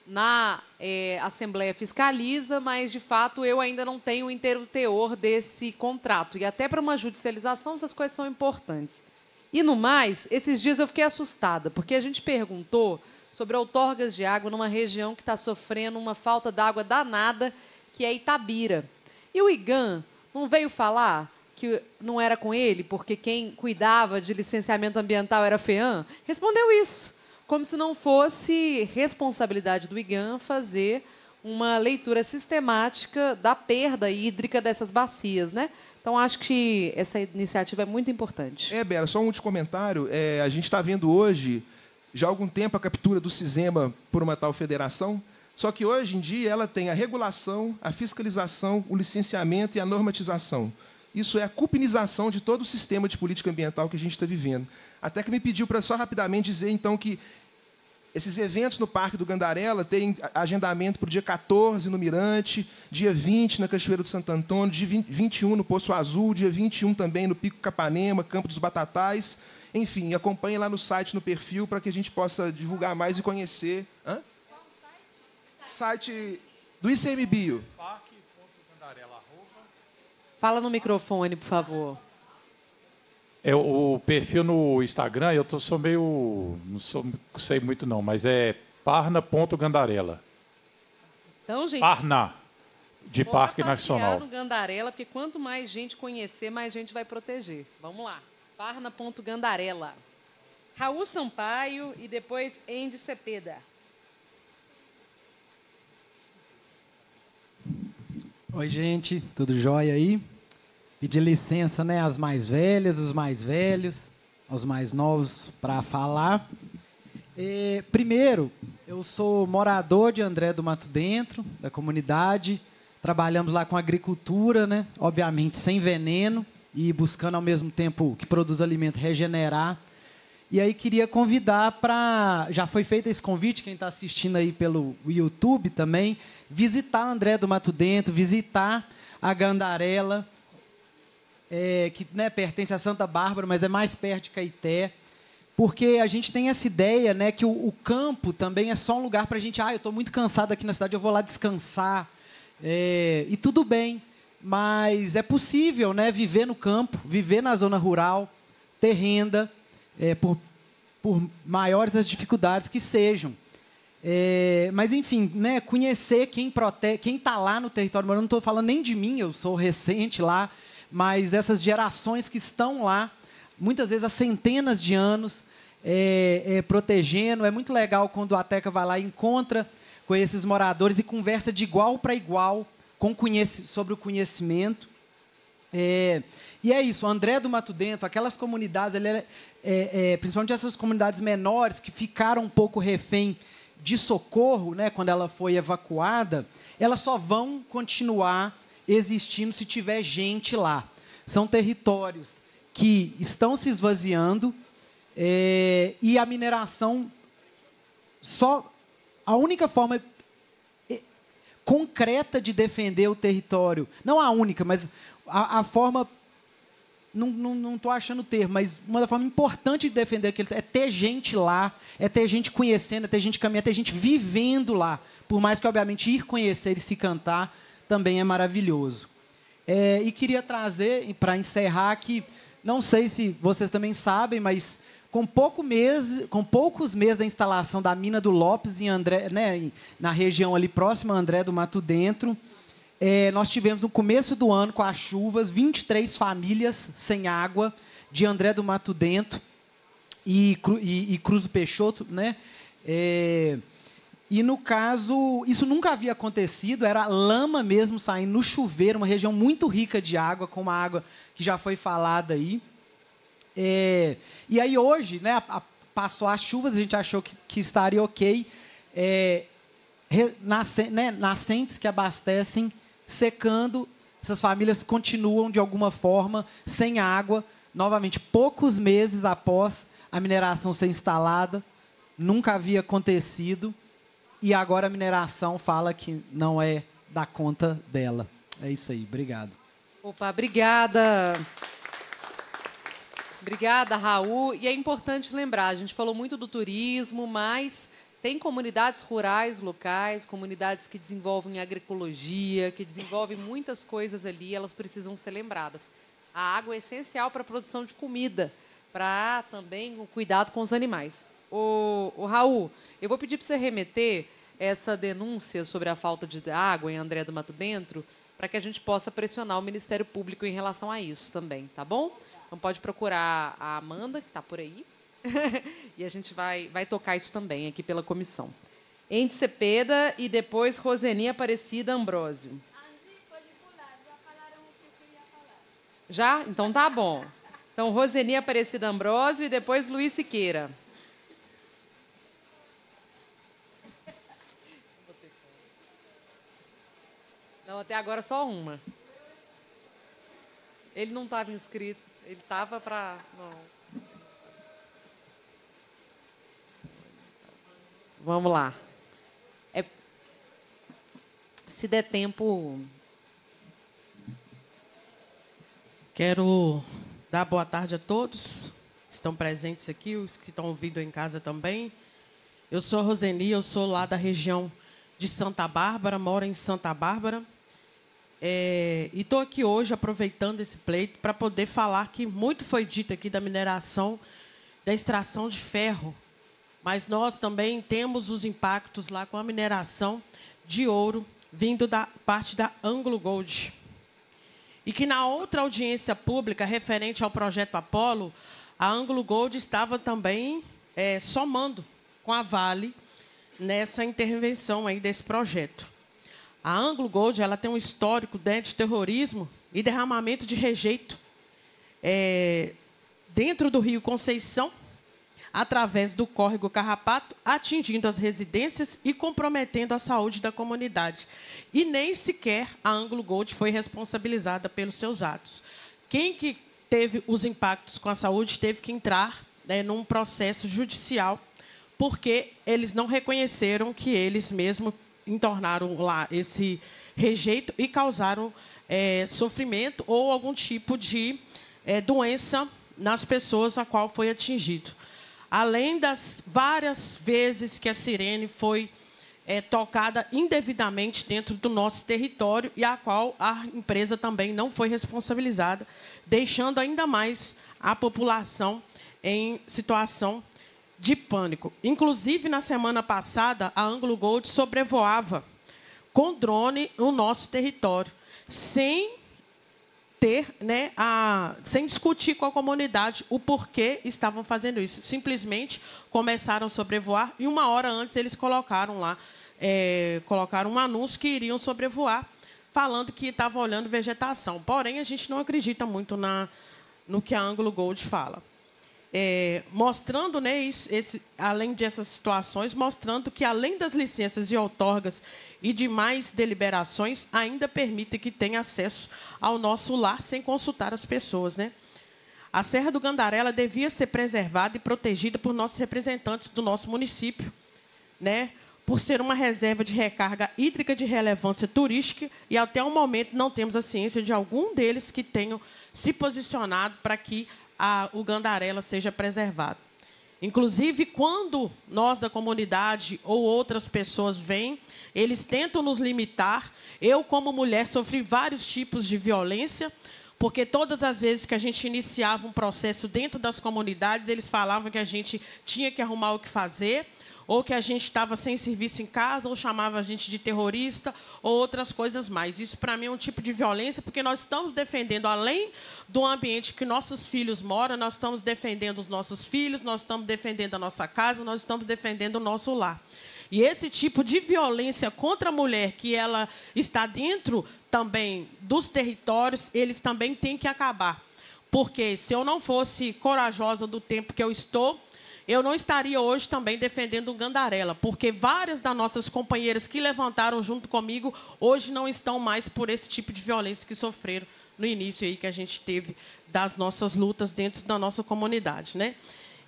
na é, Assembleia Fiscaliza, mas, de fato, eu ainda não tenho o inteiro teor desse contrato. E até para uma judicialização, essas coisas são importantes. E, no mais, esses dias eu fiquei assustada, porque a gente perguntou sobre outorgas de água numa região que está sofrendo uma falta d'água danada, que é Itabira. E o IGAN não veio falar que não era com ele, porque quem cuidava de licenciamento ambiental era a FEAM, respondeu isso, como se não fosse responsabilidade do IGAN fazer uma leitura sistemática da perda hídrica dessas bacias, né? Então, acho que essa iniciativa é muito importante.
É, Bera, só um último comentário. É, a gente está vendo hoje, já há algum tempo, a captura do Cisema por uma tal federação, só que hoje em dia ela tem a regulação, a fiscalização, o licenciamento e a normatização. Isso é a cupinização de todo o sistema de política ambiental que a gente está vivendo. Até que me pediu para só rapidamente dizer, então, que esses eventos no Parque do Gandarela têm agendamento para o dia 14 no Mirante, dia 20 na Cachoeira do Santo Antônio, dia 21 no Poço Azul, dia 21 também no Pico Capanema, Campo dos Batatais. Enfim, acompanhe lá no site, no perfil, para que a gente possa divulgar mais e conhecer. Hã? Qual site? Site
do ICMBio. Parque
Fala no microfone,
por favor.
É, o perfil no Instagram, eu tô, sou meio. Não sou, sei muito não, mas é parna.gandarela.
Então, gente. Parna,
de Parque Nacional. no
Gandarela, porque quanto mais gente conhecer, mais gente vai proteger. Vamos lá. Parna.gandarela. Raul Sampaio e depois Andy Cepeda.
Oi, gente, tudo jóia aí? Pedir licença, né, às mais velhas, os mais velhos, aos mais novos para falar. E, primeiro, eu sou morador de André do Mato Dentro, da comunidade. Trabalhamos lá com agricultura, né? Obviamente sem veneno e buscando ao mesmo tempo que produz alimento regenerar. E aí queria convidar para, já foi feito esse convite, quem está assistindo aí pelo YouTube também, visitar André do Mato Dentro, visitar a Gandarela, é, que né, pertence a Santa Bárbara, mas é mais perto de Caeté. Porque a gente tem essa ideia né, que o, o campo também é só um lugar para a gente. Ah, eu estou muito cansado aqui na cidade, eu vou lá descansar. É, e tudo bem, mas é possível né, viver no campo, viver na zona rural, ter renda, é, por, por maiores as dificuldades que sejam. É, mas, enfim, né, conhecer quem quem está lá no território. Eu não estou falando nem de mim, eu sou recente lá, mas essas gerações que estão lá, muitas vezes há centenas de anos, é, é, protegendo. É muito legal quando a Teca vai lá e encontra com esses moradores e conversa de igual para igual com sobre o conhecimento. É, e é isso, André do Mato Dentro, aquelas comunidades, ele é, é, é principalmente essas comunidades menores que ficaram um pouco refém de socorro, né, quando ela foi evacuada, elas só vão continuar existindo se tiver gente lá. São territórios que estão se esvaziando é, e a mineração só a única forma é, é, concreta de defender o território, não a única, mas a, a forma não, não, não achando o termo, mas uma da forma importante de defender aquele é ter gente lá, é ter gente conhecendo, é ter gente caminhando, é ter gente vivendo lá. Por mais que, obviamente, ir conhecer e se cantar também é maravilhoso. É, e queria trazer, para encerrar, que não sei se vocês também sabem, mas com, pouco mês, com poucos meses da instalação da mina do Lopes em André, né, na região ali próxima, André do Mato Dentro, é, nós tivemos no começo do ano, com as chuvas, 23 famílias sem água, de André do Mato Dentro e, e, e Cruz do Peixoto, né? É, e no caso, isso nunca havia acontecido, era lama mesmo saindo no chuveiro, uma região muito rica de água, com uma água que já foi falada aí. É, e aí hoje, né, a, a, passou as chuvas, a gente achou que, que estaria ok. É, né, nascentes que abastecem secando, essas famílias continuam de alguma forma sem água, novamente poucos meses após a mineração ser instalada, nunca havia acontecido e agora a mineração fala que não é da conta dela. É isso aí, obrigado.
Opa, obrigada. Obrigada, Raul. E é importante lembrar, a gente falou muito do turismo, mas tem comunidades rurais locais, comunidades que desenvolvem agroecologia, que desenvolvem muitas coisas ali, elas precisam ser lembradas. A água é essencial para a produção de comida, para também o cuidado com os animais. O, o Raul, eu vou pedir para você remeter essa denúncia sobre a falta de água em André do Mato Dentro para que a gente possa pressionar o Ministério Público em relação a isso também, tá bom? Então pode procurar a Amanda, que está por aí, [laughs] e a gente vai, vai tocar isso também aqui pela comissão. Ente Cepeda e depois Roseni Aparecida Ambrósio. Já? Então tá bom. Então, Roseni Aparecida Ambrósio e depois Luiz Siqueira. Não, até agora só uma. Ele não estava inscrito, ele estava para. Não. Vamos lá. É... Se der tempo.
Quero dar boa tarde a todos que estão presentes aqui, os que estão ouvindo em casa também. Eu sou a Roseni, eu sou lá da região de Santa Bárbara, moro em Santa Bárbara. É, e estou aqui hoje aproveitando esse pleito para poder falar que muito foi dito aqui da mineração, da extração de ferro mas nós também temos os impactos lá com a mineração de ouro vindo da parte da Anglo Gold. E que na outra audiência pública referente ao projeto Apolo, a Anglo Gold estava também é, somando com a Vale nessa intervenção aí desse projeto. A Anglo Gold ela tem um histórico né, de terrorismo e derramamento de rejeito é, dentro do Rio Conceição através do córrego Carrapato, atingindo as residências e comprometendo a saúde da comunidade. E nem sequer a Anglo Gold foi responsabilizada pelos seus atos. Quem que teve os impactos com a saúde teve que entrar né, num processo judicial porque eles não reconheceram que eles mesmos entornaram lá esse rejeito e causaram é, sofrimento ou algum tipo de é, doença nas pessoas a qual foi atingido além das várias vezes que a sirene foi é, tocada indevidamente dentro do nosso território e a qual a empresa também não foi responsabilizada, deixando ainda mais a população em situação de pânico. Inclusive, na semana passada, a Anglo Gold sobrevoava com drone o nosso território, sem né, a, sem discutir com a comunidade o porquê estavam fazendo isso. Simplesmente começaram a sobrevoar e uma hora antes eles colocaram lá, é, colocaram um anúncio que iriam sobrevoar, falando que estavam olhando vegetação. Porém, a gente não acredita muito na, no que a Anglo Gold fala é, mostrando, né, esse, esse, além dessas situações, mostrando que, além das licenças e outorgas e demais deliberações, ainda permite que tenha acesso ao nosso lar sem consultar as pessoas. Né? A Serra do Gandarela devia ser preservada e protegida por nossos representantes do nosso município, né? por ser uma reserva de recarga hídrica de relevância turística e até o momento não temos a ciência de algum deles que tenham se posicionado para que a, o Gandarela seja preservado. Inclusive, quando nós da comunidade ou outras pessoas vêm, eles tentam nos limitar. Eu, como mulher, sofri vários tipos de violência, porque todas as vezes que a gente iniciava um processo dentro das comunidades, eles falavam que a gente tinha que arrumar o que fazer, ou que a gente estava sem serviço em casa, ou chamava a gente de terrorista, ou outras coisas mais. Isso, para mim, é um tipo de violência, porque nós estamos defendendo, além do ambiente que nossos filhos moram, nós estamos defendendo os nossos filhos, nós estamos defendendo a nossa casa, nós estamos defendendo o nosso lar. E esse tipo de violência contra a mulher, que ela está dentro também dos territórios, eles também têm que acabar. Porque se eu não fosse corajosa do tempo que eu estou, eu não estaria hoje também defendendo o Gandarela, porque várias das nossas companheiras que levantaram junto comigo hoje não estão mais por esse tipo de violência que sofreram no início aí que a gente teve das nossas lutas dentro da nossa comunidade, né?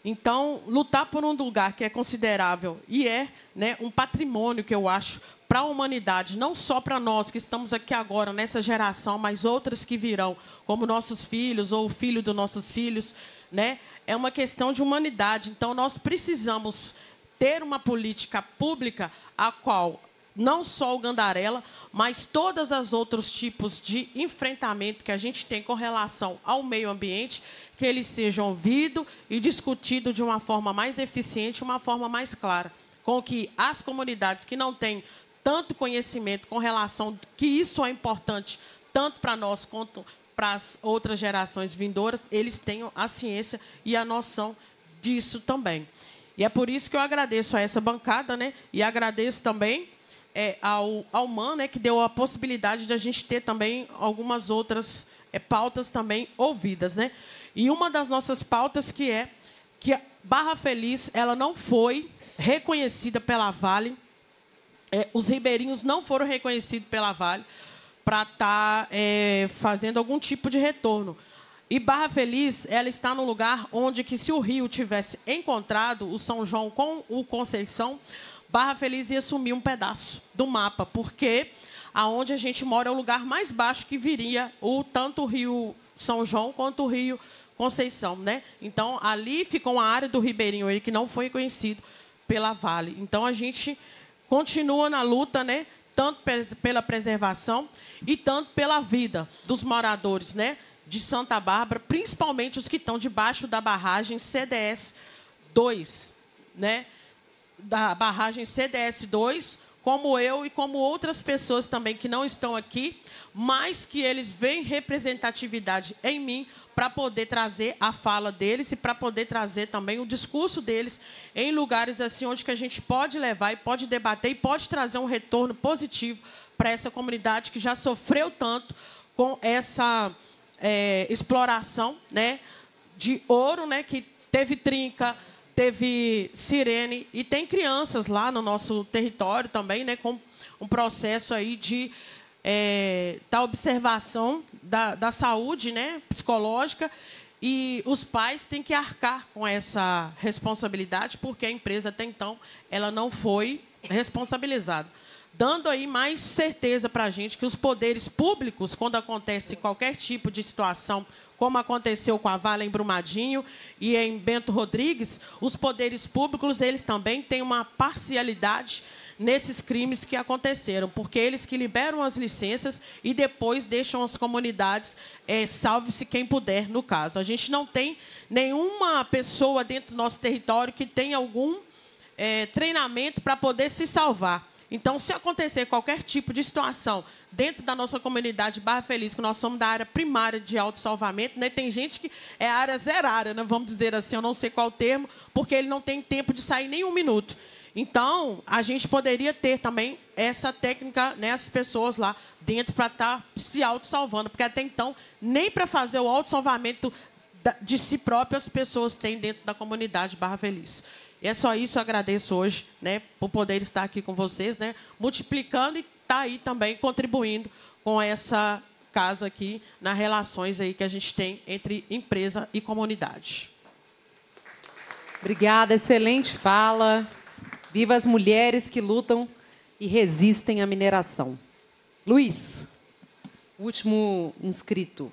Então, lutar por um lugar que é considerável e é né, um patrimônio que eu acho para a humanidade, não só para nós que estamos aqui agora, nessa geração, mas outras que virão, como nossos filhos ou o filho dos nossos filhos, né? é uma questão de humanidade. Então, nós precisamos ter uma política pública a qual não só o Gandarela, mas todos os outros tipos de enfrentamento que a gente tem com relação ao meio ambiente, que eles sejam ouvidos e discutidos de uma forma mais eficiente, uma forma mais clara, com que as comunidades que não têm tanto conhecimento com relação que isso é importante tanto para nós quanto para as outras gerações vindouras, eles tenham a ciência e a noção disso também. E é por isso que eu agradeço a essa bancada, né? E agradeço também é, ao, ao MAN, né, que deu a possibilidade de a gente ter também algumas outras é, pautas também ouvidas, né? E uma das nossas pautas que é que a Barra Feliz ela não foi reconhecida pela Vale, é, os ribeirinhos não foram reconhecidos pela Vale para estar tá, é, fazendo algum tipo de retorno. E Barra Feliz, ela está no lugar onde que se o Rio tivesse encontrado o São João com o Conceição, Barra Feliz ia sumir um pedaço do mapa, porque aonde a gente mora é o lugar mais baixo que viria o tanto o Rio São João quanto o Rio Conceição, né? Então ali ficou uma área do Ribeirinho aí que não foi conhecido pela Vale. Então a gente continua na luta, né, tanto pela preservação e tanto pela vida dos moradores né, de Santa Bárbara, principalmente os que estão debaixo da barragem CDS 2, né, da barragem CDS 2, como eu e como outras pessoas também que não estão aqui, mas que eles veem representatividade em mim para poder trazer a fala deles e para poder trazer também o discurso deles em lugares assim onde que a gente pode levar e pode debater e pode trazer um retorno positivo para essa comunidade que já sofreu tanto com essa é, exploração né, de ouro, né, que teve trinca, teve sirene e tem crianças lá no nosso território também, né, com um processo aí de é, da observação da, da saúde né, psicológica e os pais têm que arcar com essa responsabilidade, porque a empresa até então ela não foi responsabilizada. Dando aí mais certeza para a gente que os poderes públicos, quando acontece qualquer tipo de situação, como aconteceu com a Vale em Brumadinho e em Bento Rodrigues, os poderes públicos eles também têm uma parcialidade nesses crimes que aconteceram, porque eles que liberam as licenças e depois deixam as comunidades, é, salve-se quem puder, no caso. A gente não tem nenhuma pessoa dentro do nosso território que tenha algum é, treinamento para poder se salvar. Então, se acontecer qualquer tipo de situação dentro da nossa comunidade Barra Feliz, que nós somos da área primária de salvamento né? tem gente que é área zerada, né? vamos dizer assim, eu não sei qual o termo, porque ele não tem tempo de sair nem um minuto. Então, a gente poderia ter também essa técnica nessas né, pessoas lá dentro para estar tá se auto-salvando, porque até então, nem para fazer o auto-salvamento de si próprios as pessoas têm dentro da comunidade Barra Feliz. E é só isso, eu agradeço hoje, né, por poder estar aqui com vocês, né, multiplicando e tá aí também contribuindo com essa casa aqui nas relações aí que a gente tem entre empresa e comunidade.
Obrigada, excelente fala. Viva as mulheres que lutam e resistem à mineração. Luiz, último inscrito.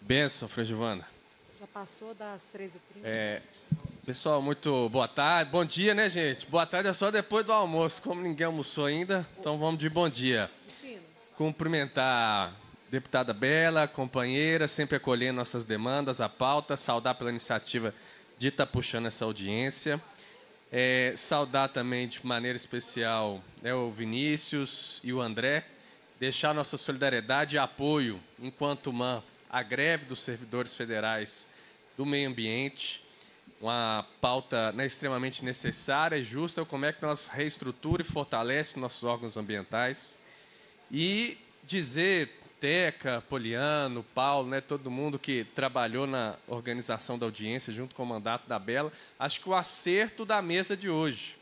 Benção, Frei Já
passou das 13h30.
É, pessoal, muito boa tarde. Bom dia, né, gente? Boa tarde é só depois do almoço. Como ninguém almoçou ainda, então vamos de bom dia. Cumprimentar Deputada Bela, companheira, sempre acolhendo nossas demandas, a pauta, saudar pela iniciativa de estar tá puxando essa audiência. É, saudar também de maneira especial né, o Vinícius e o André, deixar nossa solidariedade e apoio, enquanto uma à greve dos servidores federais do meio ambiente, uma pauta né, extremamente necessária e justa, como é que nós reestrutura e fortalece nossos órgãos ambientais. E dizer Teca, Poliano, Paulo, né, todo mundo que trabalhou na organização da audiência junto com o mandato da Bela, acho que o acerto da mesa de hoje,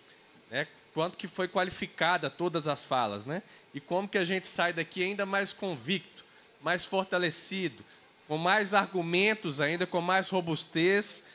né, quanto que foi qualificada todas as falas, né? E como que a gente sai daqui ainda mais convicto, mais fortalecido, com mais argumentos ainda, com mais robustez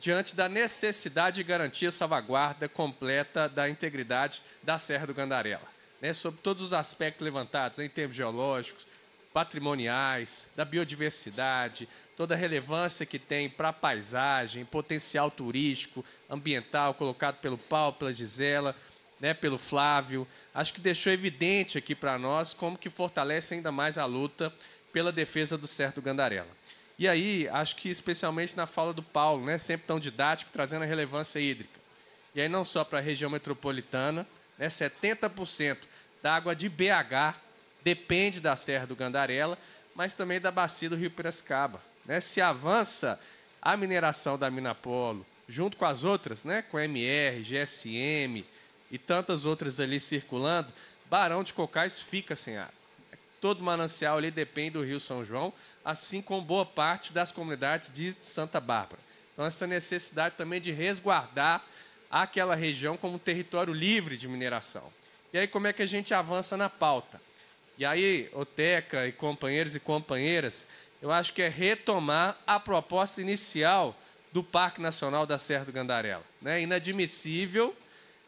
diante da necessidade de garantir a salvaguarda completa da integridade da Serra do Gandarela, né? Sobre todos os aspectos levantados, né, em termos geológicos, patrimoniais, da biodiversidade, toda a relevância que tem para a paisagem, potencial turístico, ambiental colocado pelo Paulo, pela Gisela, né, pelo Flávio. Acho que deixou evidente aqui para nós como que fortalece ainda mais a luta pela defesa do certo Gandarela. E aí, acho que especialmente na fala do Paulo, né, sempre tão didático, trazendo a relevância hídrica. E aí não só para a região metropolitana, né, 70% da água de BH depende da Serra do Gandarela, mas também da bacia do Rio Piracicaba. Né? Se avança a mineração da Minapolo, junto com as outras, né? com MR, GSM e tantas outras ali circulando, Barão de Cocais fica sem água. Todo manancial ali depende do Rio São João, assim como boa parte das comunidades de Santa Bárbara. Então, essa necessidade também de resguardar aquela região como um território livre de mineração. E aí, como é que a gente avança na pauta? E aí, Oteca e companheiros e companheiras, eu acho que é retomar a proposta inicial do Parque Nacional da Serra do Gandarela. É inadmissível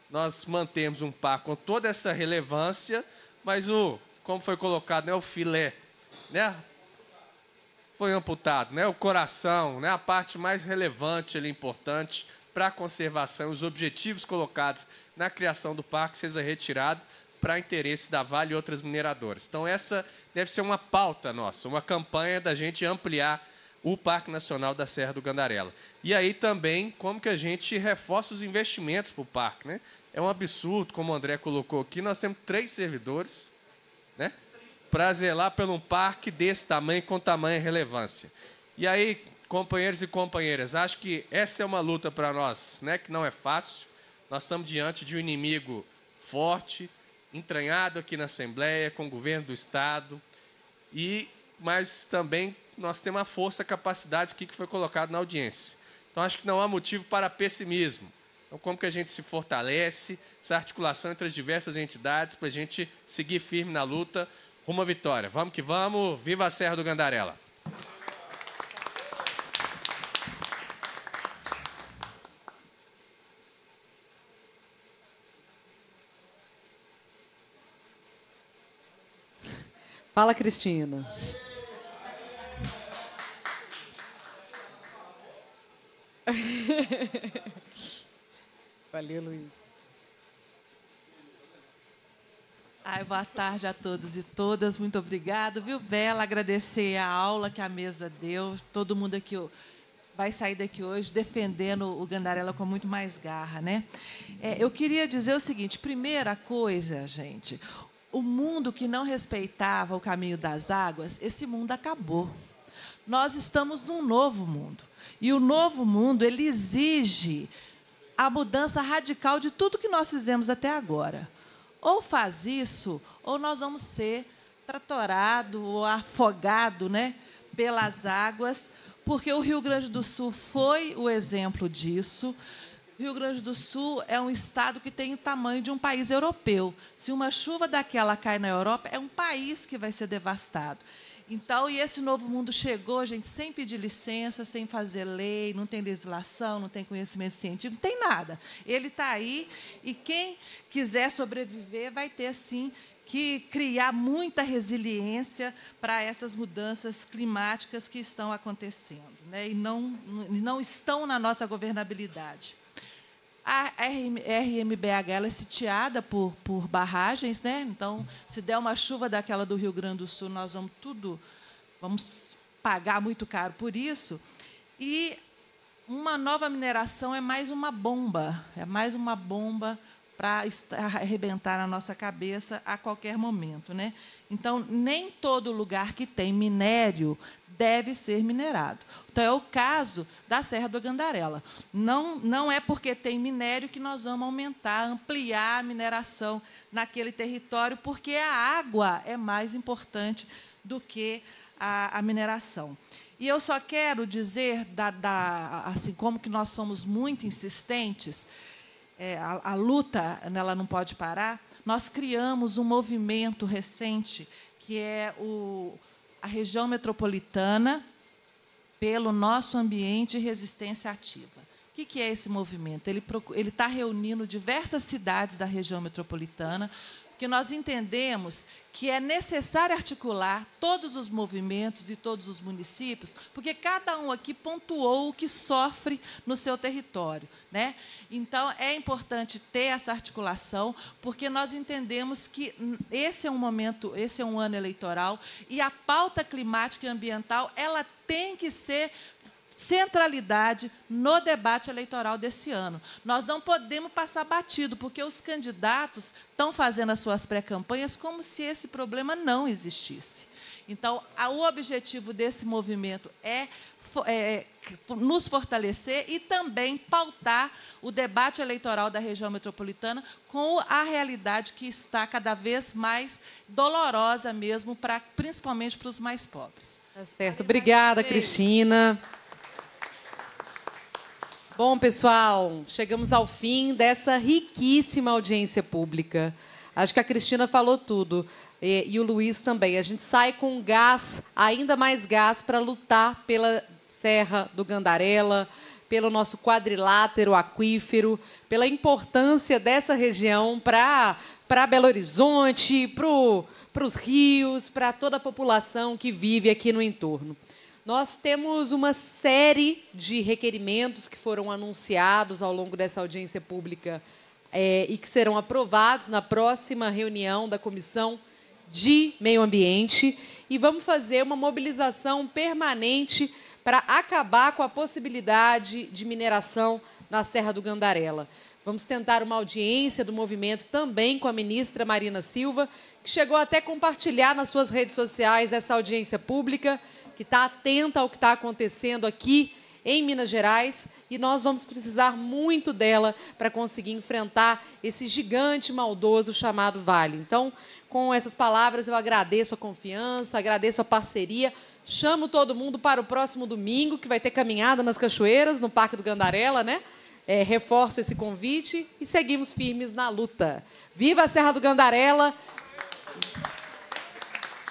nós mantermos um parque com toda essa relevância, mas o, como foi colocado, né, o filé, né, foi amputado, né, o coração, né, a parte mais relevante e é importante para a conservação, os objetivos colocados na criação do parque seja retirado para interesse da Vale e outras mineradoras. Então, essa deve ser uma pauta nossa, uma campanha da gente ampliar o Parque Nacional da Serra do Gandarela. E aí também como que a gente reforça os investimentos para o parque. Né? É um absurdo, como o André colocou aqui, nós temos três servidores né? para zelar por um parque desse tamanho, com tamanha relevância. E aí, companheiros e companheiras, acho que essa é uma luta para nós, né? que não é fácil. Nós estamos diante de um inimigo forte, entranhado aqui na Assembleia, com o governo do Estado, e mas também nós temos a força, a capacidade aqui que foi colocado na audiência. Então, acho que não há motivo para pessimismo. Então, como que a gente se fortalece, essa articulação entre as diversas entidades, para a gente seguir firme na luta rumo à vitória. Vamos que vamos, viva a Serra do Gandarela!
Fala, Cristina. [laughs] Valeu, Luiz.
Ai, boa tarde a todos e todas. Muito obrigado, viu, Bela? Agradecer a aula que a mesa deu. Todo mundo aqui vai sair daqui hoje defendendo o Gandarela com muito mais garra, né? É, eu queria dizer o seguinte: primeira coisa, gente, o mundo que não respeitava o caminho das águas, esse mundo acabou. Nós estamos num novo mundo. E o novo mundo, ele exige a mudança radical de tudo que nós fizemos até agora. Ou faz isso, ou nós vamos ser tratorado ou afogado, né, pelas águas, porque o Rio Grande do Sul foi o exemplo disso. Rio Grande do Sul é um estado que tem o tamanho de um país europeu. Se uma chuva daquela cai na Europa, é um país que vai ser devastado. Então, e esse novo mundo chegou, gente, sem pedir licença, sem fazer lei, não tem legislação, não tem conhecimento científico, não tem nada. Ele está aí e quem quiser sobreviver vai ter, sim, que criar muita resiliência para essas mudanças climáticas que estão acontecendo né, e não, não estão na nossa governabilidade. A RMBH ela é sitiada por, por barragens, né? Então, se der uma chuva daquela do Rio Grande do Sul, nós vamos tudo, vamos pagar muito caro por isso. E uma nova mineração é mais uma bomba, é mais uma bomba para arrebentar a nossa cabeça a qualquer momento, né? Então, nem todo lugar que tem minério deve ser minerado. Então, é o caso da Serra do Gandarela. Não, não é porque tem minério que nós vamos aumentar, ampliar a mineração naquele território, porque a água é mais importante do que a, a mineração. E eu só quero dizer, da, da, assim como que nós somos muito insistentes, é, a, a luta ela não pode parar, nós criamos um movimento recente que é o, a região metropolitana pelo nosso ambiente resistência ativa. O que, é esse movimento? Ele está reunindo diversas cidades da região metropolitana, porque nós entendemos que é necessário articular todos os movimentos e todos os municípios, porque cada um aqui pontuou o que sofre no seu território. Né? Então, é importante ter essa articulação, porque nós entendemos que esse é um momento, esse é um ano eleitoral, e a pauta climática e ambiental ela tem que ser centralidade no debate eleitoral desse ano. Nós não podemos passar batido, porque os candidatos estão fazendo as suas pré-campanhas como se esse problema não existisse. Então, o objetivo desse movimento é é, é nos fortalecer e também pautar o debate eleitoral da região metropolitana com a realidade que está cada vez mais dolorosa mesmo, pra, principalmente para os mais pobres. Tá
certo. Obrigada, Cristina. Bom, pessoal, chegamos ao fim dessa riquíssima audiência pública. Acho que a Cristina falou tudo. E, e, o Luiz também. A gente sai com gás, ainda mais gás, para lutar pela Serra, do Gandarela, pelo nosso quadrilátero aquífero, pela importância dessa região para Belo Horizonte, para os rios, para toda a população que vive aqui no entorno. Nós temos uma série de requerimentos que foram anunciados ao longo dessa audiência pública é, e que serão aprovados na próxima reunião da Comissão de Meio Ambiente. E vamos fazer uma mobilização permanente para acabar com a possibilidade de mineração na Serra do Gandarela. Vamos tentar uma audiência do movimento também com a ministra Marina Silva, que chegou até compartilhar nas suas redes sociais essa audiência pública, que está atenta ao que está acontecendo aqui em Minas Gerais e nós vamos precisar muito dela para conseguir enfrentar esse gigante maldoso chamado Vale. Então, com essas palavras, eu agradeço a confiança, agradeço a parceria. Chamo todo mundo para o próximo domingo, que vai ter caminhada nas cachoeiras, no Parque do Gandarela, né? É, reforço esse convite e seguimos firmes na luta. Viva a Serra do Gandarela!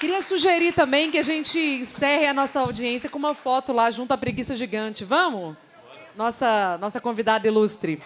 Queria sugerir também que a gente encerre a nossa audiência com uma foto lá junto à preguiça gigante. Vamos? Nossa, nossa convidada ilustre.